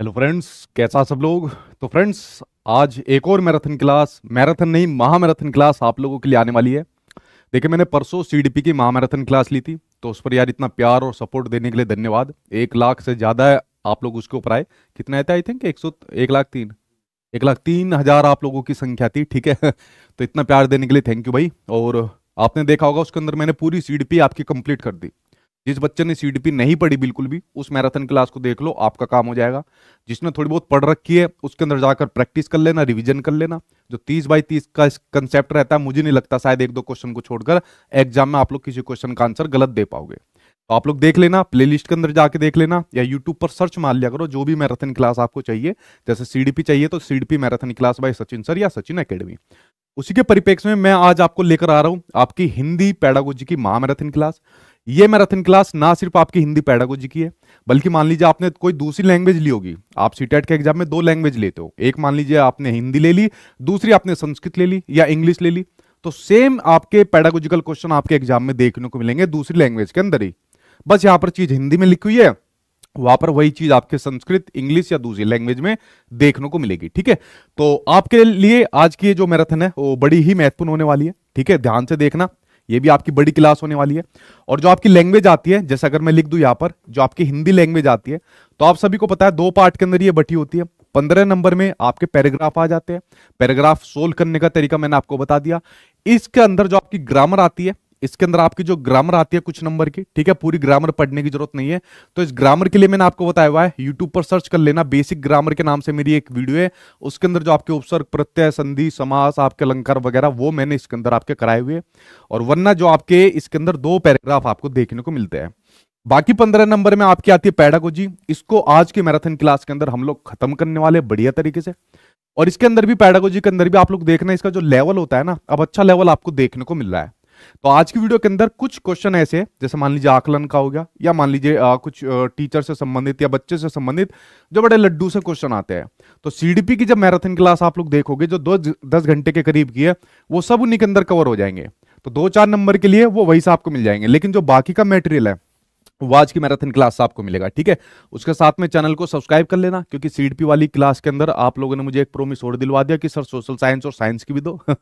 Hello friends कैसा सब लोग तो फ्रेंड्स आज एक और मैराथन क्लास मैराथन नहीं महामैराथन क्लास आप लोगों के लिए आने वाली है देखिए मैंने परसों सीडीपी की महामैराथन क्लास ली थी तो उस पर यार इतना प्यार और सपोर्ट देने के लिए धन्यवाद एक लाख से ज़्यादा आप लोग उसके ऊपर आए कितना आए थे आई थिंक एक सौ एक लाख तीन एक लाख तीन हज़ार आप लोगों की संख्या थी ठीक है तो इतना प्यार देने के लिए थैंक यू भाई और आपने देखा होगा उसके अंदर मैंने पूरी सीडीपी आपकी कंप्लीट कर दी जिस बच्चे ने सी नहीं पढ़ी बिल्कुल भी उस मैराथन क्लास को देख लो आपका काम हो जाएगा जिसने थोड़ी बहुत पढ़ रखी है उसके अंदर जाकर प्रैक्टिस कर लेना रिवीजन कर लेना जो तीस बाई तीस का कंसेप्ट रहता है मुझे नहीं लगता शायद एक दो क्वेश्चन को छोड़कर एग्जाम में आप लोग किसी क्वेश्चन का आंसर गलत दे पाओगे तो आप लोग देख लेना प्ले के अंदर जाके देख लेना या यूट्यूब पर सर्च मार लिया करो जो भी मैराथन क्लास आपको चाहिए जैसे सीडीपी चाहिए तो CDP marathon class by Sachin sir या सचिन अकेडमी उसी के परिपेक्ष में मैं आज आपको लेकर आ रहा हूं आपकी हिंदी पैडागोजी की महा मैराथन क्लास ये मैराथन क्लास ना सिर्फ आपकी हिंदी पैडागोजी की है बल्कि मान लीजिए आपने कोई दूसरी लैंग्वेज ली होगी आप सीटेट e के एग्जाम में दो लैंग्वेज लेते हो एक मान लीजिए आपने हिंदी ले ली दूसरी आपने संस्कृत ले ली या इंग्लिश ले ली तो सेम आपके पैडागोजिकल क्वेश्चन आपके एग्जाम में देखने को मिलेंगे दूसरी लैंग्वेज के अंदर ही बस यहाँ पर चीज हिंदी में लिखी हुई है वहां पर वही चीज आपके संस्कृत इंग्लिश या दूसरी लैंग्वेज में देखने को मिलेगी ठीक है तो आपके लिए आज की जो मैराथन है वो बड़ी ही महत्वपूर्ण होने वाली है ठीक है ध्यान से देखना ये भी आपकी बड़ी क्लास होने वाली है और जो आपकी लैंग्वेज आती है जैसे अगर मैं लिख दू यहां पर जो आपकी हिंदी लैंग्वेज आती है तो आप सभी को पता है दो पार्ट के अंदर ये बटी होती है पंद्रह नंबर में आपके पैराग्राफ आ जाते हैं पैराग्राफ सोल्व करने का तरीका मैंने आपको बता दिया इसके अंदर जो आपकी ग्रामर आती है इसके अंदर आपकी जो ग्रामर आती है कुछ नंबर की ठीक है पूरी ग्रामर पढ़ने की जरूरत नहीं है तो इस ग्रामर के लिए मैंने आपको बताया हुआ है यूट्यूब पर सर्च कर लेना बेसिक ग्रामर के नाम से मेरी एक वीडियो है उसके अंदर जो आपके उपसर्ग प्रत्यय संधि समास आपके अलंकार वगैरह वो मैंने इसके अंदर आपके कराए हुए और वरना जो आपके इसके अंदर दो पैराग्राफ आपको देखने को मिलते हैं बाकी पंद्रह नंबर में आपकी आती है पैडागोजी इसको आज के मैराथन क्लास के अंदर हम लोग खत्म करने वाले बढ़िया तरीके से और इसके अंदर भी पैडागोजी के अंदर भी आप लोग देखना इसका जो लेवल होता है ना अब अच्छा लेवल आपको देखने को मिल रहा है तो आज की वीडियो के अंदर कुछ क्वेश्चन ऐसे हैं जैसे मान लीजिए आकलन का हो गया या मान लीजिए कुछ टीचर से संबंधित या बच्चे से संबंधित जो बड़े लड्डू से क्वेश्चन आते हैं तो सीडीपी की जब मैराथन क्लास आप लोग देखोगे जो दो दस घंटे के करीब की है वो सब उन्हीं के अंदर कवर हो जाएंगे तो दो चार नंबर के लिए वो वही से आपको मिल जाएंगे लेकिन जो बाकी का मेटेरियल है वो आज की मैराथन क्लास आपको मिलेगा ठीक है उसके साथ में चैनल को सब्सक्राइब कर लेना क्योंकि सीडीपी वाली क्लास के अंदर आप लोगों ने मुझे एक प्रोमिस और दिलवा दिया कि सर सोशल साइंस और साइंस की भी दो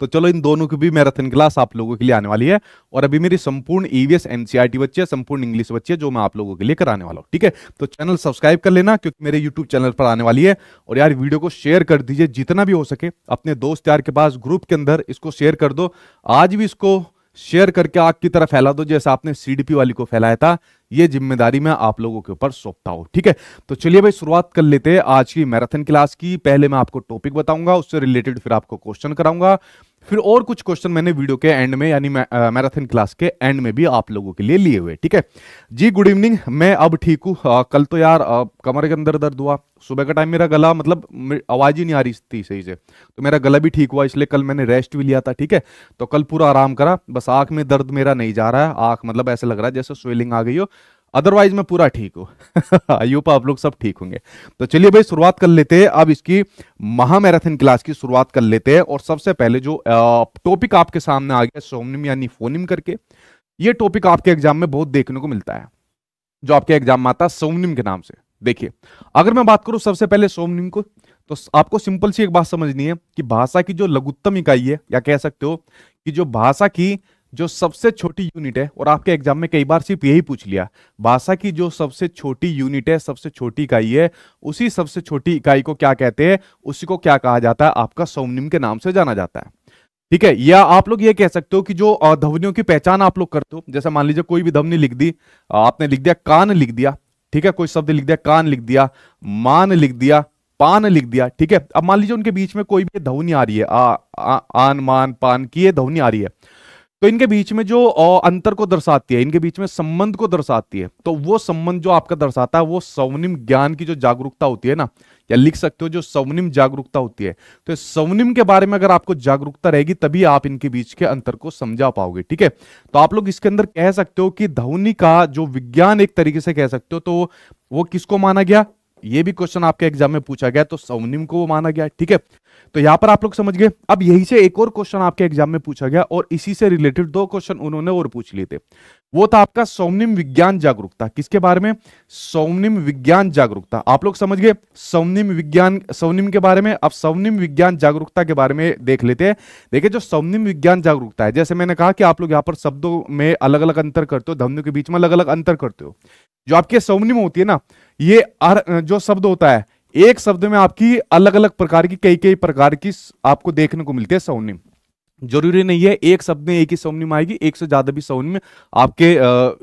तो चलो इन दोनों की भी मैराथन क्लास आप लोगों के लिए आने वाली है और अभी मेरी संपूर्ण ईवीएस एनसीआरटी बच्चे है संपूर्ण इंग्लिश बच्चे है जो मैं आप लोगों के लिए कराने वाला हूँ ठीक है तो चैनल सब्सक्राइब कर लेना क्योंकि मेरे यूट्यूब चैनल पर आने वाली है और यार वीडियो को शेयर कर दीजिए जितना भी हो सके अपने दोस्त यार के पास ग्रुप के अंदर इसको शेयर कर दो आज भी इसको शेयर करके आग की तरह फैला दो जैसे आपने सीडीपी वाली को फैलाया था यह जिम्मेदारी मैं आप लोगों के ऊपर सौंपता हूं ठीक है तो चलिए भाई शुरुआत कर लेते हैं आज की मैराथन क्लास की पहले मैं आपको टॉपिक बताऊंगा उससे रिलेटेड फिर आपको क्वेश्चन कराऊंगा फिर और कुछ क्वेश्चन मैंने वीडियो के एंड में यानी मैराथन क्लास के एंड में भी आप लोगों के लिए लिए हुए ठीक है जी गुड इवनिंग मैं अब ठीक हूँ कल तो यार आ, कमर के अंदर दर्द हुआ सुबह का टाइम मेरा गला मतलब आवाज़ ही नहीं आ रही थी सही से तो मेरा गला भी ठीक हुआ इसलिए कल मैंने रेस्ट भी लिया था ठीक है तो कल पूरा आराम करा बस आंख में दर्द मेरा नहीं जा रहा है आंख मतलब ऐसा लग रहा है जैसे स्वेलिंग आ गई हो अदरवाइज मैं पूरा ठीक हूँ आई होप आप लोग सब ठीक होंगे तो चलिए भाई शुरुआत कर लेते हैं अब इसकी महामैराथन क्लास की शुरुआत कर लेते हैं और सबसे पहले जो टॉपिक आपके सामने आ गया सोमनिम यानी फोनिम करके ये टॉपिक आपके एग्जाम में बहुत देखने को मिलता है जो आपके एग्जाम में आता है सोमनिम के नाम से देखिए अगर मैं बात करूं सबसे पहले सोमनिम को तो आपको सिंपल सी एक बात समझनी है कि भाषा की जो लघुत्तम इकाई है या कह सकते हो कि जो भाषा की जो सबसे छोटी यूनिट है और आपके एग्जाम में कई बार सिर्फ यही पूछ लिया भाषा की जो सबसे छोटी यूनिट है सबसे छोटी इकाई है उसी सबसे छोटी इकाई को क्या कहते हैं उसी को क्या कहा जाता है आपका सौमनिम के नाम से जाना जाता है ठीक है या आप लोग ये कह सकते हो कि जो ध्वनियों की पहचान आप लोग करते हो जैसे मान लीजिए कोई भी ध्वनि लिख दी आपने लिख दिया कान लिख दिया ठीक है कोई शब्द लिख दिया कान लिख दिया मान लिख दिया पान लिख दिया ठीक है अब मान लीजिए उनके बीच में कोई भी ध्वनि आ रही है आ, आ, आन मान पान की ये ध्वनि आ रही है तो इनके बीच में जो अंतर को दर्शाती है इनके बीच में संबंध को दर्शाती है तो वो संबंध जो आपका दर्शाता है वो स्वनिम ज्ञान की जो जागरूकता होती है ना या लिख सकते हो जो सवनिम जागरूकता होती है तो सवनिम के बारे में अगर आपको जागरूकता रहेगी तभी आप इनके बीच के अंतर को समझा पाओगे ठीक है तो आप लोग इसके अंदर कह सकते हो कि धवनी का जो विज्ञान एक तरीके से कह सकते हो तो वो किसको माना गया ये भी क्वेश्चन आपके एग्जाम में पूछा गया तो स्वनिम को वो माना गया ठीक है तो यहां पर आप लोग समझ गए अब यही से एक और क्वेश्चन आपके एग्जाम में पूछा गया और इसी से रिलेटेड दो क्वेश्चन उन्होंने और पूछ लिए थे वो था आपका सौम्निम विज्ञान जागरूकता किसके बारे में सौम्निम विज्ञान जागरूकता आप लोग समझ गए सौम्निम विज्ञान सौम्निम के बारे में अब सौम्निम विज्ञान जागरूकता के बारे में देख लेते हैं देखिए जो सौम्निम विज्ञान जागरूकता है जैसे मैंने कहा कि आप लोग यहाँ पर शब्दों में अलग अलग अंतर करते हो ध्वनियों के बीच में अलग अलग अंतर करते हो जो आपके सौम्निम होती है ना ये जो शब्द होता है एक शब्द में आपकी अलग अलग प्रकार की कई कई प्रकार की आपको देखने को मिलती है सौनिम जरूरी नहीं है एक शब्द में एक ही सौनिम आएगी एक से ज्यादा भी सौनिम आपके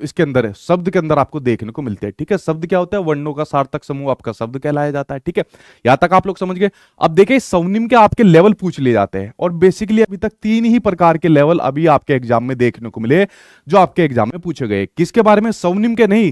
इसके अंदर है शब्द के अंदर आपको देखने को मिलते हैं ठीक है शब्द क्या होता है वर्णों का सार्थक समूह आपका शब्द कहलाया जाता है ठीक है यहां तक आप लोग समझ गए अब देखिए सौनिम के आपके लेवल पूछ लिए जाते हैं और बेसिकली अभी तक तीन ही प्रकार के लेवल अभी आपके एग्जाम में देखने को मिले जो आपके एग्जाम में पूछे गए किसके बारे में सौनिम के नहीं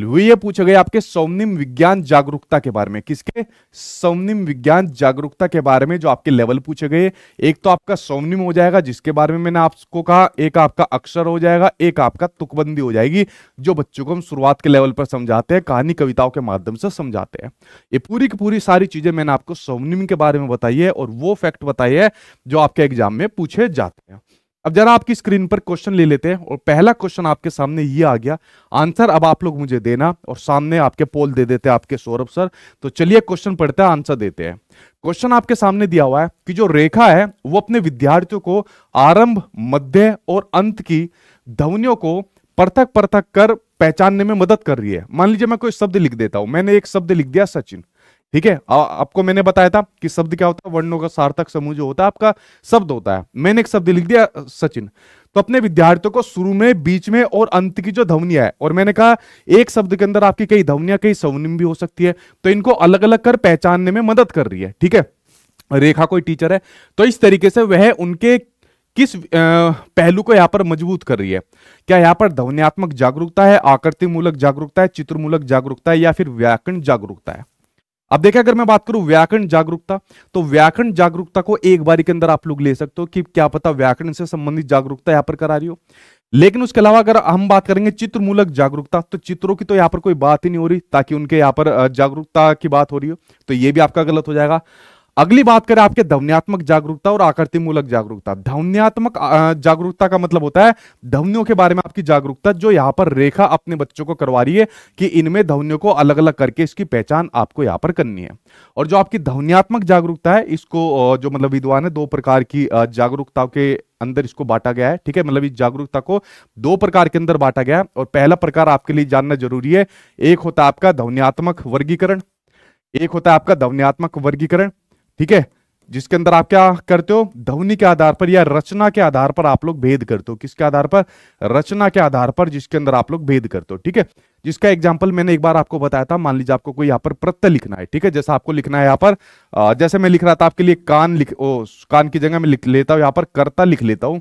ये पूछे गए आपके सौम्निम विज्ञान जागरूकता के बारे में किसके सौम्निम विज्ञान जागरूकता के बारे में जो आपके लेवल पूछे गए एक तो आपका सौम्निम हो जाएगा जिसके बारे में मैंने आपको कहा एक आपका अक्षर हो जाएगा एक आपका तुकबंदी हो जाएगी जो बच्चों को हम शुरुआत के लेवल पर समझाते हैं कहानी कविताओं के माध्यम से समझाते हैं ये पूरी की पूरी सारी चीजें मैंने आपको सौम्निम के बारे में बताई है और वो फैक्ट बताई है जो आपके एग्जाम में पूछे जाते हैं अब जरा आपकी स्क्रीन पर क्वेश्चन ले लेते हैं और पहला क्वेश्चन आपके सामने ये आ गया आंसर अब आप लोग मुझे देना और सामने आपके पोल दे देते हैं आपके सौरभ सर तो चलिए क्वेश्चन पढ़ते हैं आंसर देते हैं क्वेश्चन आपके सामने दिया हुआ है कि जो रेखा है वो अपने विद्यार्थियों को आरंभ मध्य और अंत की ध्वनियों को पृथक पृथक कर पहचानने में मदद कर रही है मान लीजिए मैं कोई शब्द लिख देता हूं मैंने एक शब्द लिख दिया सचिन ठीक है आपको मैंने बताया था कि शब्द क्या होता है वर्णों का सार्थक समूह जो होता है आपका शब्द होता है मैंने एक शब्द लिख दिया सचिन तो अपने विद्यार्थियों को शुरू में बीच में और अंत की जो ध्वनिया है और मैंने कहा एक शब्द के अंदर आपकी कई ध्वनिया कई सवनिम भी हो सकती है तो इनको अलग अलग कर पहचानने में मदद कर रही है ठीक है रेखा कोई टीचर है तो इस तरीके से वह उनके किस पहलू को यहाँ पर मजबूत कर रही है क्या यहाँ पर ध्वनियात्मक जागरूकता है आकृति मूलक जागरूकता है चित्रमूलक जागरूकता है या फिर व्याकरण जागरूकता है अब देखिए अगर मैं बात करूं व्याकरण जागरूकता तो व्याकरण जागरूकता को एक बारी के अंदर आप लोग ले सकते हो कि क्या पता व्याकरण से संबंधित जागरूकता यहां पर करा रही हो लेकिन उसके अलावा अगर हम बात करेंगे चित्रमूलक जागरूकता तो चित्रों की तो यहां पर कोई बात ही नहीं हो रही ताकि उनके यहां पर जागरूकता की बात हो रही हो तो ये भी आपका गलत हो जाएगा अगली बात करें आपके ध्वनियात्मक जागरूकता और आकृति मूलक जागरूकता ध्वनियात्मक जागरूकता का मतलब होता है ध्वनियों के बारे में आपकी जागरूकता जो यहां पर रेखा अपने बच्चों को करवा रही है कि इनमें ध्वनियों को अलग अलग करके इसकी पहचान आपको यहां पर करनी है और जो आपकी ध्वनियात्मक जागरूकता है इसको जो मतलब विद्वान है दो प्रकार की जागरूकता के अंदर इसको बांटा गया है ठीक है मतलब इस जागरूकता को दो प्रकार के अंदर बांटा गया है और पहला प्रकार आपके लिए जानना जरूरी है एक होता है आपका ध्वनियात्मक वर्गीकरण एक होता है आपका ध्वनियात्मक वर्गीकरण ठीक है जिसके अंदर आप क्या करते हो ध्वनि के आधार पर या रचना के आधार पर आप लोग भेद करते हो किसके आधार पर रचना के आधार पर जिसके अंदर आप लोग भेद करते हो ठीक है जिसका एग्जाम्पल मैंने एक बार आपको बताया था मान लीजिए आपको कोई यहाँ पर प्रत्यय लिखना है ठीक है जैसा आपको लिखना है यहाँ पर जैसे मैं लिख रहा था आपके लिए कान लिख ओ, कान की जगह मैं लिख लेता हूँ यहाँ पर करता लिख लेता हूँ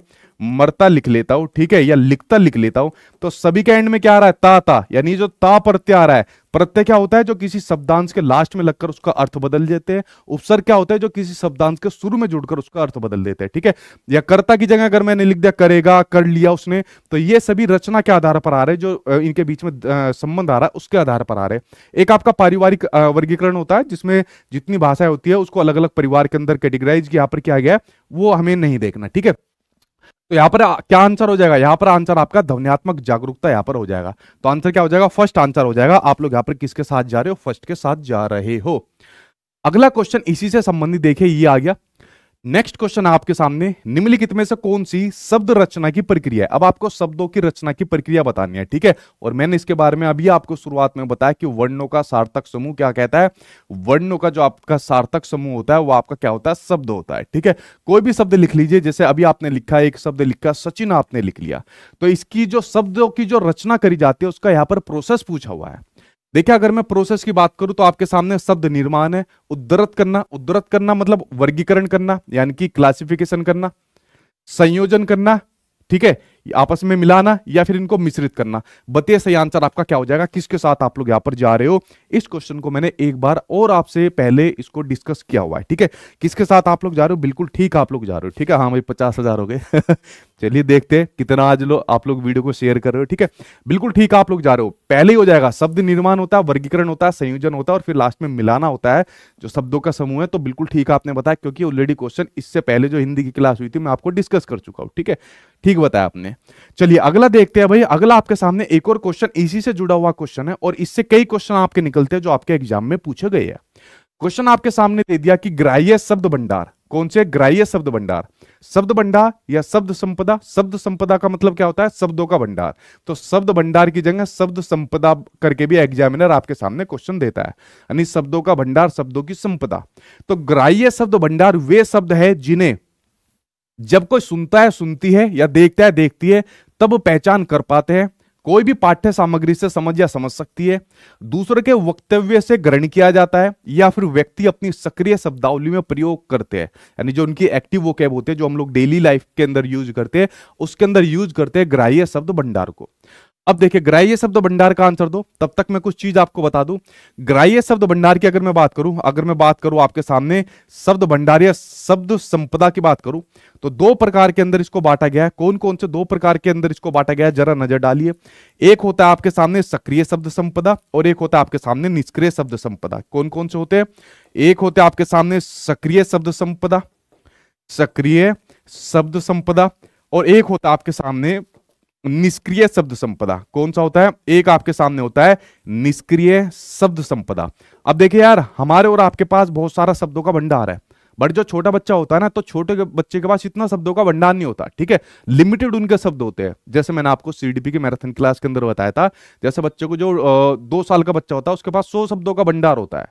मरता लिख लेता हूँ ठीक है या लिखता लिख लेता हूँ तो सभी के एंड में क्या आ रहा है ता ता यानी जो ता प्रत्यय आ रहा है प्रत्यय क्या होता है जो किसी शब्दांश के लास्ट में लगकर उसका अर्थ बदल देते हैं उपसर्ग क्या होता है जो किसी शब्दांश के शुरू में जुड़कर उसका अर्थ बदल देते हैं ठीक है या कर्ता की जगह अगर मैंने लिख दिया करेगा कर लिया उसने तो ये सभी रचना के आधार पर आ रहे जो इनके बीच में संबंध आ रहा है उसके आधार पर आ रहे एक आपका पारिवारिक वर्गीकरण होता है जिसमें जितनी भाषाएं होती है उसको अलग अलग परिवार के अंदर कैटेगराइज यहाँ पर किया गया है वो हमें नहीं देखना ठीक है तो यहाँ पर क्या आंसर हो जाएगा यहाँ पर आंसर आपका ध्वनियात्मक जागरूकता यहाँ पर हो जाएगा तो आंसर क्या हो जाएगा फर्स्ट आंसर हो जाएगा आप लोग यहाँ पर किसके साथ जा रहे हो फर्स्ट के साथ जा रहे हो अगला क्वेश्चन इसी से संबंधित देखिए ये आ गया नेक्स्ट क्वेश्चन आपके सामने निम्नलिखित में से कौन सी शब्द रचना की प्रक्रिया है अब आपको शब्दों की रचना की प्रक्रिया बतानी है ठीक है और मैंने इसके बारे में अभी आपको शुरुआत में बताया कि वर्णों का सार्थक समूह क्या कहता है वर्णों का जो आपका सार्थक समूह होता है वो आपका क्या होता है शब्द होता है ठीक है कोई भी शब्द लिख लीजिए जैसे अभी आपने लिखा एक शब्द लिखा सचिन आपने लिख लिया तो इसकी जो शब्दों की जो रचना करी जाती है उसका यहाँ पर प्रोसेस पूछा हुआ है देखिए अगर मैं प्रोसेस की बात करूं तो आपके सामने शब्द निर्माण है उद्धरत करना उद्धरत करना मतलब वर्गीकरण करना यानी कि क्लासिफिकेशन करना संयोजन करना ठीक है आपस में मिलाना या फिर इनको मिश्रित करना बताइए सही आंसर आपका क्या हो जाएगा किसके साथ आप लोग यहाँ पर जा रहे हो इस क्वेश्चन को मैंने एक बार और आपसे पहले इसको डिस्कस किया हुआ है ठीक है किसके साथ आप लोग जा रहे हो बिल्कुल ठीक आप लोग जा रहे हो ठीक है हाँ भाई पचास हजार हो गए चलिए देखते हैं कितना आज लो आप लोग वीडियो को शेयर कर रहे हो ठीक है बिल्कुल ठीक आप लोग जा रहे हो पहले ही हो जाएगा शब्द निर्माण होता है वर्गीकरण होता है संयोजन होता है और फिर लास्ट में मिलाना होता है जो शब्दों का समूह है तो बिल्कुल ठीक आपने बताया क्योंकि ऑलरेडी क्वेश्चन इससे पहले जो हिंदी की क्लास हुई थी मैं आपको डिस्कस कर चुका हूँ ठीक है ठीक बताया आपने हैं चलिए अगला देखते हैं भाई अगला आपके सामने एक और क्वेश्चन इसी से जुड़ा हुआ क्वेश्चन है और इससे कई क्वेश्चन आपके निकलते हैं जो आपके एग्जाम में पूछे गए हैं क्वेश्चन आपके सामने दे दिया कि ग्राह्य शब्द भंडार कौन से ग्राह्य शब्द भंडार शब्द भंडार या शब्द संपदा शब्द संपदा का मतलब क्या होता है शब्दों का भंडार तो शब्द भंडार की जगह शब्द संपदा करके भी एग्जामिनर आपके सामने क्वेश्चन देता है यानी शब्दों का भंडार शब्दों की संपदा तो ग्राह्य शब्द भंडार वे शब्द है जिन्हें जब कोई सुनता है सुनती है या देखता है देखती है तब पहचान कर पाते हैं कोई भी पाठ्य सामग्री से समझ या समझ सकती है दूसरे के वक्तव्य से ग्रहण किया जाता है या फिर व्यक्ति अपनी सक्रिय शब्दावली में प्रयोग करते हैं यानी जो उनकी एक्टिव कैब होते हैं जो हम लोग डेली लाइफ के अंदर यूज करते हैं उसके अंदर यूज करते हैं ग्राह्य शब्द भंडार को अब देखिए ग्राह्य शब्द भंडार का आंसर दो तब तक मैं कुछ चीज आपको बता दूं ग्राह्य शब्द भंडार की अगर मैं बात करूं अगर मैं बात करूं आपके सामने शब्द भंडार या शब्द संपदा की बात करूं तो दो प्रकार के अंदर इसको बांटा गया है कौन कौन से दो प्रकार के अंदर इसको बांटा गया है जरा नजर डालिए एक होता है आपके सामने सक्रिय शब्द संपदा और एक होता है आपके सामने निष्क्रिय शब्द संपदा कौन कौन से होते हैं एक होते हैं आपके सामने सक्रिय शब्द संपदा सक्रिय शब्द संपदा और एक होता है आपके सामने निष्क्रिय शब्द संपदा कौन सा होता है एक आपके सामने होता है निष्क्रिय शब्द संपदा अब देखिए यार हमारे और आपके पास बहुत सारा शब्दों का भंडार है बट जो छोटा बच्चा होता है ना तो छोटे बच्चे के पास इतना शब्दों का भंडार नहीं होता ठीक है लिमिटेड उनके शब्द होते हैं जैसे मैंने आपको सीडीपी के मैराथन क्लास के अंदर बताया था जैसे बच्चे को जो दो साल का बच्चा होता है उसके पास सौ शब्दों का भंडार होता है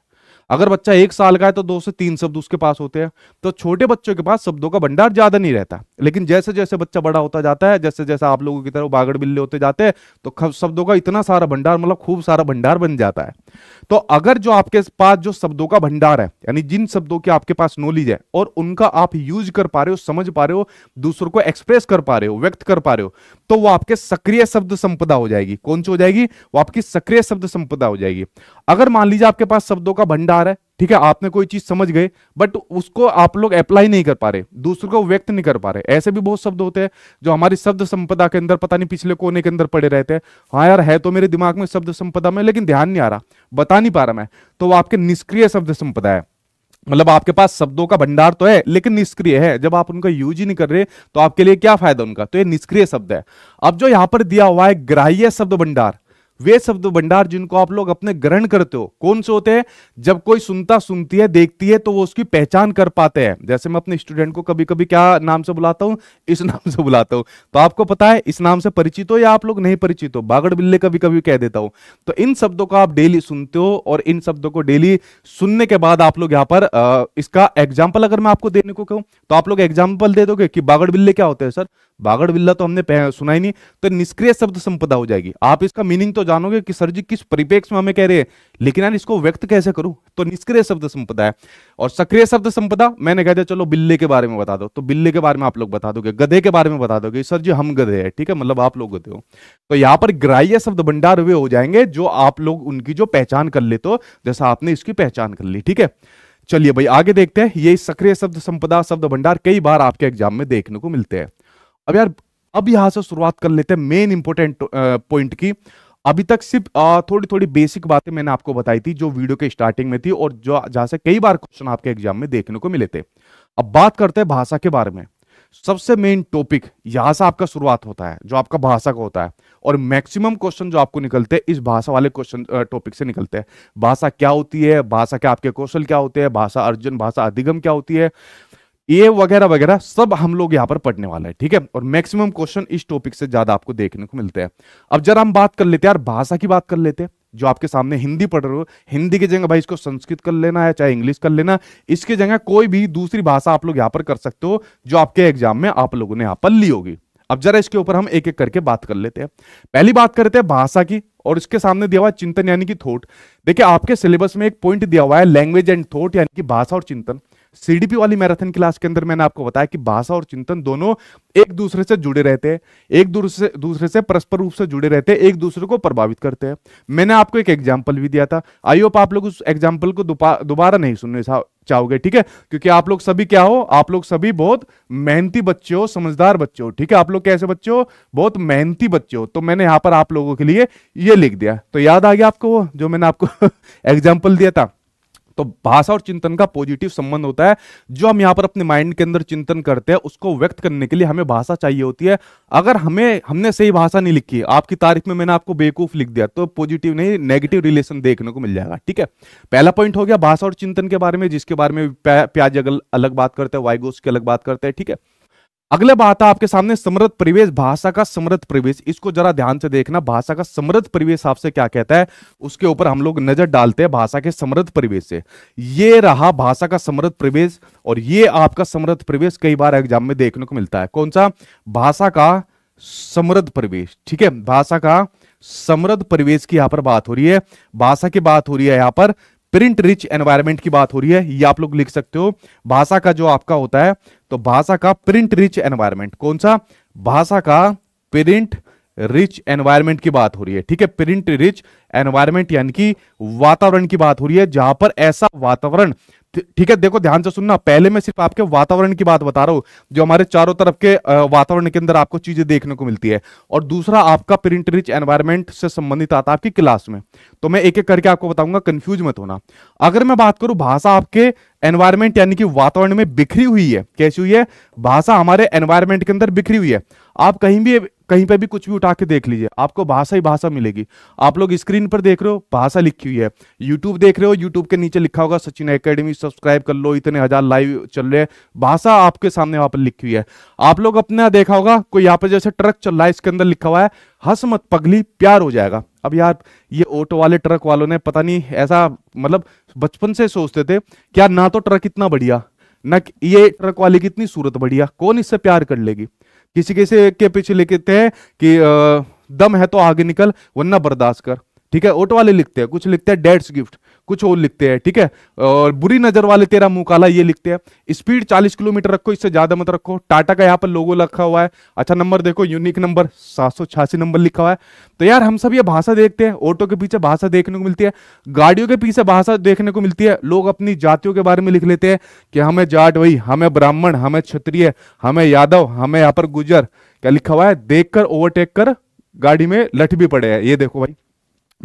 अगर बच्चा एक साल का है तो दो से तीन शब्द उसके पास होते हैं तो छोटे बच्चों के पास शब्दों का भंडार ज्यादा नहीं रहता लेकिन जैसे जैसे बच्चा बड़ा होता जाता है जैसे जैसे आप लोगों की तरह बागड़ बिल्ले होते जाते हैं तो शब्दों का इतना सारा भंडार मतलब खूब सारा भंडार बन जाता है तो अगर जो आपके पास जो शब्दों का भंडार है यानी जिन शब्दों की आपके पास नॉलेज है और उनका आप यूज कर पा रहे हो समझ पा रहे हो दूसरों को एक्सप्रेस कर पा रहे हो व्यक्त कर पा रहे हो तो वो आपके सक्रिय शब्द संपदा हो जाएगी कौन सी हो जाएगी वो आपकी सक्रिय शब्द संपदा हो जाएगी अगर मान लीजिए आपके पास शब्दों का भंडार है ठीक है आपने कोई चीज समझ गए बट उसको आप लोग अप्लाई नहीं कर पा रहे दूसरों को व्यक्त नहीं कर पा रहे ऐसे भी बहुत शब्द होते हैं जो हमारी शब्द संपदा के अंदर पता नहीं पिछले कोने के अंदर पड़े रहते हैं हाँ यार है तो मेरे दिमाग में शब्द संपदा में लेकिन ध्यान नहीं आ रहा बता नहीं पा रहा मैं तो वो आपके निष्क्रिय शब्द संपदा है मतलब आपके पास शब्दों का भंडार तो है लेकिन निष्क्रिय है जब आप उनका यूज ही नहीं कर रहे तो आपके लिए क्या फायदा उनका तो ये निष्क्रिय शब्द है अब जो यहां पर दिया हुआ है ग्राह्य शब्द भंडार वे शब्द भंडार जिनको आप लोग अपने ग्रहण करते हो कौन से होते हैं जब कोई सुनता सुनती है देखती है तो वो उसकी पहचान कर पाते हैं जैसे मैं अपने स्टूडेंट को कभी कभी क्या नाम से बुलाता हूँ इस नाम से बुलाता हूँ तो आपको पता है इस नाम से परिचित हो या आप लोग नहीं परिचित हो बागड़ बिल्ले कभी कभी कह देता हूँ तो इन शब्दों को आप डेली सुनते हो और इन शब्दों को डेली सुनने के बाद आप लोग यहाँ पर इसका एग्जाम्पल अगर मैं आपको देने को कहूँ तो आप लोग एग्जाम्पल दे दोगे कि बागड़ बिल्ले क्या होते हैं सर बागड़ बिल्ला तो हमने सुना ही नहीं तो निष्क्रिय शब्द संपदा हो जाएगी आप इसका मीनिंग तो जानोगे कि सर जी किस परिपेक्ष में हमें कह रहे हैं लेकिन यार इसको व्यक्त कैसे करूं तो निष्क्रिय शब्द संपदा है और सक्रिय शब्द संपदा मैंने कह दिया चलो बिल्ले के बारे में बता दो तो बिल्ले के बारे में आप लोग बता दोगे गधे के बारे में बता दोगे सर जी हम गधे है ठीक है मतलब आप लोग गधे हो तो यहाँ पर ग्राह्य शब्द भंडार वे हो जाएंगे जो आप लोग उनकी जो पहचान कर ले तो जैसा आपने इसकी पहचान कर ली ठीक है चलिए भाई आगे देखते हैं ये सक्रिय शब्द संपदा शब्द भंडार कई बार आपके एग्जाम में देखने को मिलते हैं अब यार अब यहां से शुरुआत कर लेते हैं मेन इंपोर्टेंट पॉइंट की अभी तक सिर्फ थोड़ी थोड़ी बेसिक बातें मैंने आपको बताई थी जो वीडियो के स्टार्टिंग में थी और जो जहां से कई बार क्वेश्चन आपके एग्जाम में देखने को मिले थे अब बात करते हैं भाषा के बारे में सबसे मेन टॉपिक यहां से आपका शुरुआत होता है जो आपका भाषा का होता है और मैक्सिमम क्वेश्चन जो आपको निकलते हैं इस भाषा वाले क्वेश्चन टॉपिक uh, से निकलते हैं भाषा क्या होती है भाषा के आपके कौशल क्या होते हैं भाषा अर्जन भाषा अधिगम क्या होती है ये वगैरह वगैरह सब हम लोग यहाँ पर पढ़ने वाला है ठीक है और मैक्सिमम क्वेश्चन इस टॉपिक से ज्यादा आपको देखने को मिलते हैं अब जरा हम बात कर लेते हैं यार भाषा की बात कर लेते हैं जो आपके सामने हिंदी पढ़ रहे हो हिंदी की जगह भाई इसको संस्कृत कर लेना है चाहे इंग्लिश कर लेना इसकी जगह कोई भी दूसरी भाषा आप लोग यहाँ पर कर सकते हो जो आपके एग्जाम में आप लोगों ने यहाँ पर ली होगी अब जरा इसके ऊपर हम एक एक करके बात कर लेते हैं पहली बात करते हैं भाषा की और इसके सामने दिया हुआ चिंतन यानी कि थोट देखिए आपके सिलेबस में एक पॉइंट दिया हुआ है लैंग्वेज एंड थोट यानी कि भाषा और चिंतन सीडीपी वाली मैराथन क्लास के अंदर मैंने आपको बताया कि भाषा और चिंतन दोनों एक दूसरे से जुड़े रहते हैं एक दूसरे दूसरे से परस्पर रूप से जुड़े रहते हैं एक दूसरे को प्रभावित करते हैं मैंने आपको एक एग्जाम्पल भी दिया था आई होप आप लोग उस एग्जाम्पल को दोबारा नहीं सुनने चाहोगे ठीक है क्योंकि आप लोग सभी क्या हो आप लोग सभी बहुत मेहनती बच्चे हो समझदार बच्चे हो ठीक है आप लोग कैसे बच्चे हो बहुत मेहनती बच्चे हो तो मैंने यहां पर आप लोगों के लिए ये लिख दिया तो याद आ गया आपको वो जो मैंने आपको एग्जाम्पल दिया था तो भाषा और चिंतन का पॉजिटिव संबंध होता है जो हम यहाँ पर अपने माइंड के अंदर चिंतन करते हैं उसको व्यक्त करने के लिए हमें भाषा चाहिए होती है अगर हमें हमने सही भाषा नहीं लिखी आपकी तारीफ में मैंने आपको बेवकूफ लिख दिया तो पॉजिटिव नहीं नेगेटिव रिलेशन देखने को मिल जाएगा ठीक है पहला पॉइंट हो गया भाषा और चिंतन के बारे में जिसके बारे में प्याज अलग बात करते हैं वाइगोस की अलग बात करते हैं ठीक है अगले बात है आपके सामने समृद्ध परिवेश भाषा का समृद्ध परिवेश इसको जरा ध्यान से देखना भाषा का समृद्ध परिवेश आपसे क्या कहता है उसके ऊपर हम लोग नजर डालते हैं भाषा के समृद्ध परिवेश से ये रहा भाषा का समृद्ध परिवेश और ये आपका समृद्ध परिवेश कई बार एग्जाम में देखने को मिलता है कौन सा भाषा का समृद्ध परिवेश ठीक है भाषा का समृद्ध परिवेश की यहां पर बात हो रही है भाषा की बात हो रही है यहां पर प्रिंट रिच एनवायरमेंट की बात हो रही है ये आप लोग लिख सकते हो भाषा का जो आपका होता है तो भाषा का प्रिंट रिच एनवायरमेंट कौन सा भाषा का प्रिंट रिच एनवायरमेंट की बात हो रही है ठीक है प्रिंट रिच एनवायरमेंट यानी कि वातावरण की बात हो रही है जहां पर ऐसा वातावरण ठीक है देखो ध्यान से सुनना पहले मैं सिर्फ आपके वातावरण की बात बता रहा हूं जो हमारे चारों तरफ के वातावरण के अंदर आपको चीजें देखने को मिलती है और दूसरा आपका प्रिंट रिच एनवायरमेंट से संबंधित आता है आपकी क्लास में तो मैं एक एक करके आपको बताऊंगा कंफ्यूज मत होना अगर मैं बात करूं भाषा आपके एनवायरमेंट यानी कि वातावरण में बिखरी हुई है कैसी हुई है भाषा हमारे एनवायरमेंट के अंदर बिखरी हुई है आप कहीं भी कहीं पे भी कुछ भी उठा के देख लीजिए आपको भाषा ही भाषा मिलेगी आप लोग स्क्रीन पर देख रहे हो भाषा लिखी हुई है यूट्यूब देख रहे हो यूट्यूब के नीचे लिखा होगा सचिन एकेडमी सब्सक्राइब कर लो इतने हजार लाइव चल रहे हैं भाषा आपके सामने वहां पर लिखी हुई है आप लोग अपने देखा होगा कोई यहाँ पर जैसे ट्रक चल रहा है इसके अंदर लिखा हुआ है हस मत पगली प्यार हो जाएगा अब यार ये ऑटो वाले ट्रक वालों ने पता नहीं ऐसा मतलब बचपन से सोचते थे क्या ना तो ट्रक इतना बढ़िया ना ये ट्रक वाले की इतनी सूरत बढ़िया कौन इससे प्यार कर लेगी किसी किसी के पीछे लिखते हैं कि दम है तो आगे निकल वरना बर्दाश्त कर ठीक है ऑटो वाले लिखते हैं कुछ लिखते हैं डेट्स गिफ्ट कुछ और लिखते हैं ठीक है और बुरी नजर वाले तेरा मुंह काला ये लिखते हैं स्पीड 40 किलोमीटर रखो इससे ज्यादा मत रखो टाटा का यहाँ पर लोगो रखा हुआ है अच्छा नंबर देखो यूनिक नंबर सात नंबर लिखा हुआ है तो यार हम सब ये भाषा देखते हैं ऑटो के पीछे भाषा देखने को मिलती है गाड़ियों के पीछे भाषा देखने को मिलती है लोग अपनी जातियों के बारे में लिख लेते हैं कि हमें जाट वही हमें ब्राह्मण हमें क्षत्रिय हमें यादव हमें यहाँ पर गुजर क्या लिखा हुआ है देखकर ओवरटेक कर गाड़ी में लठ भी पड़े हैं ये देखो भाई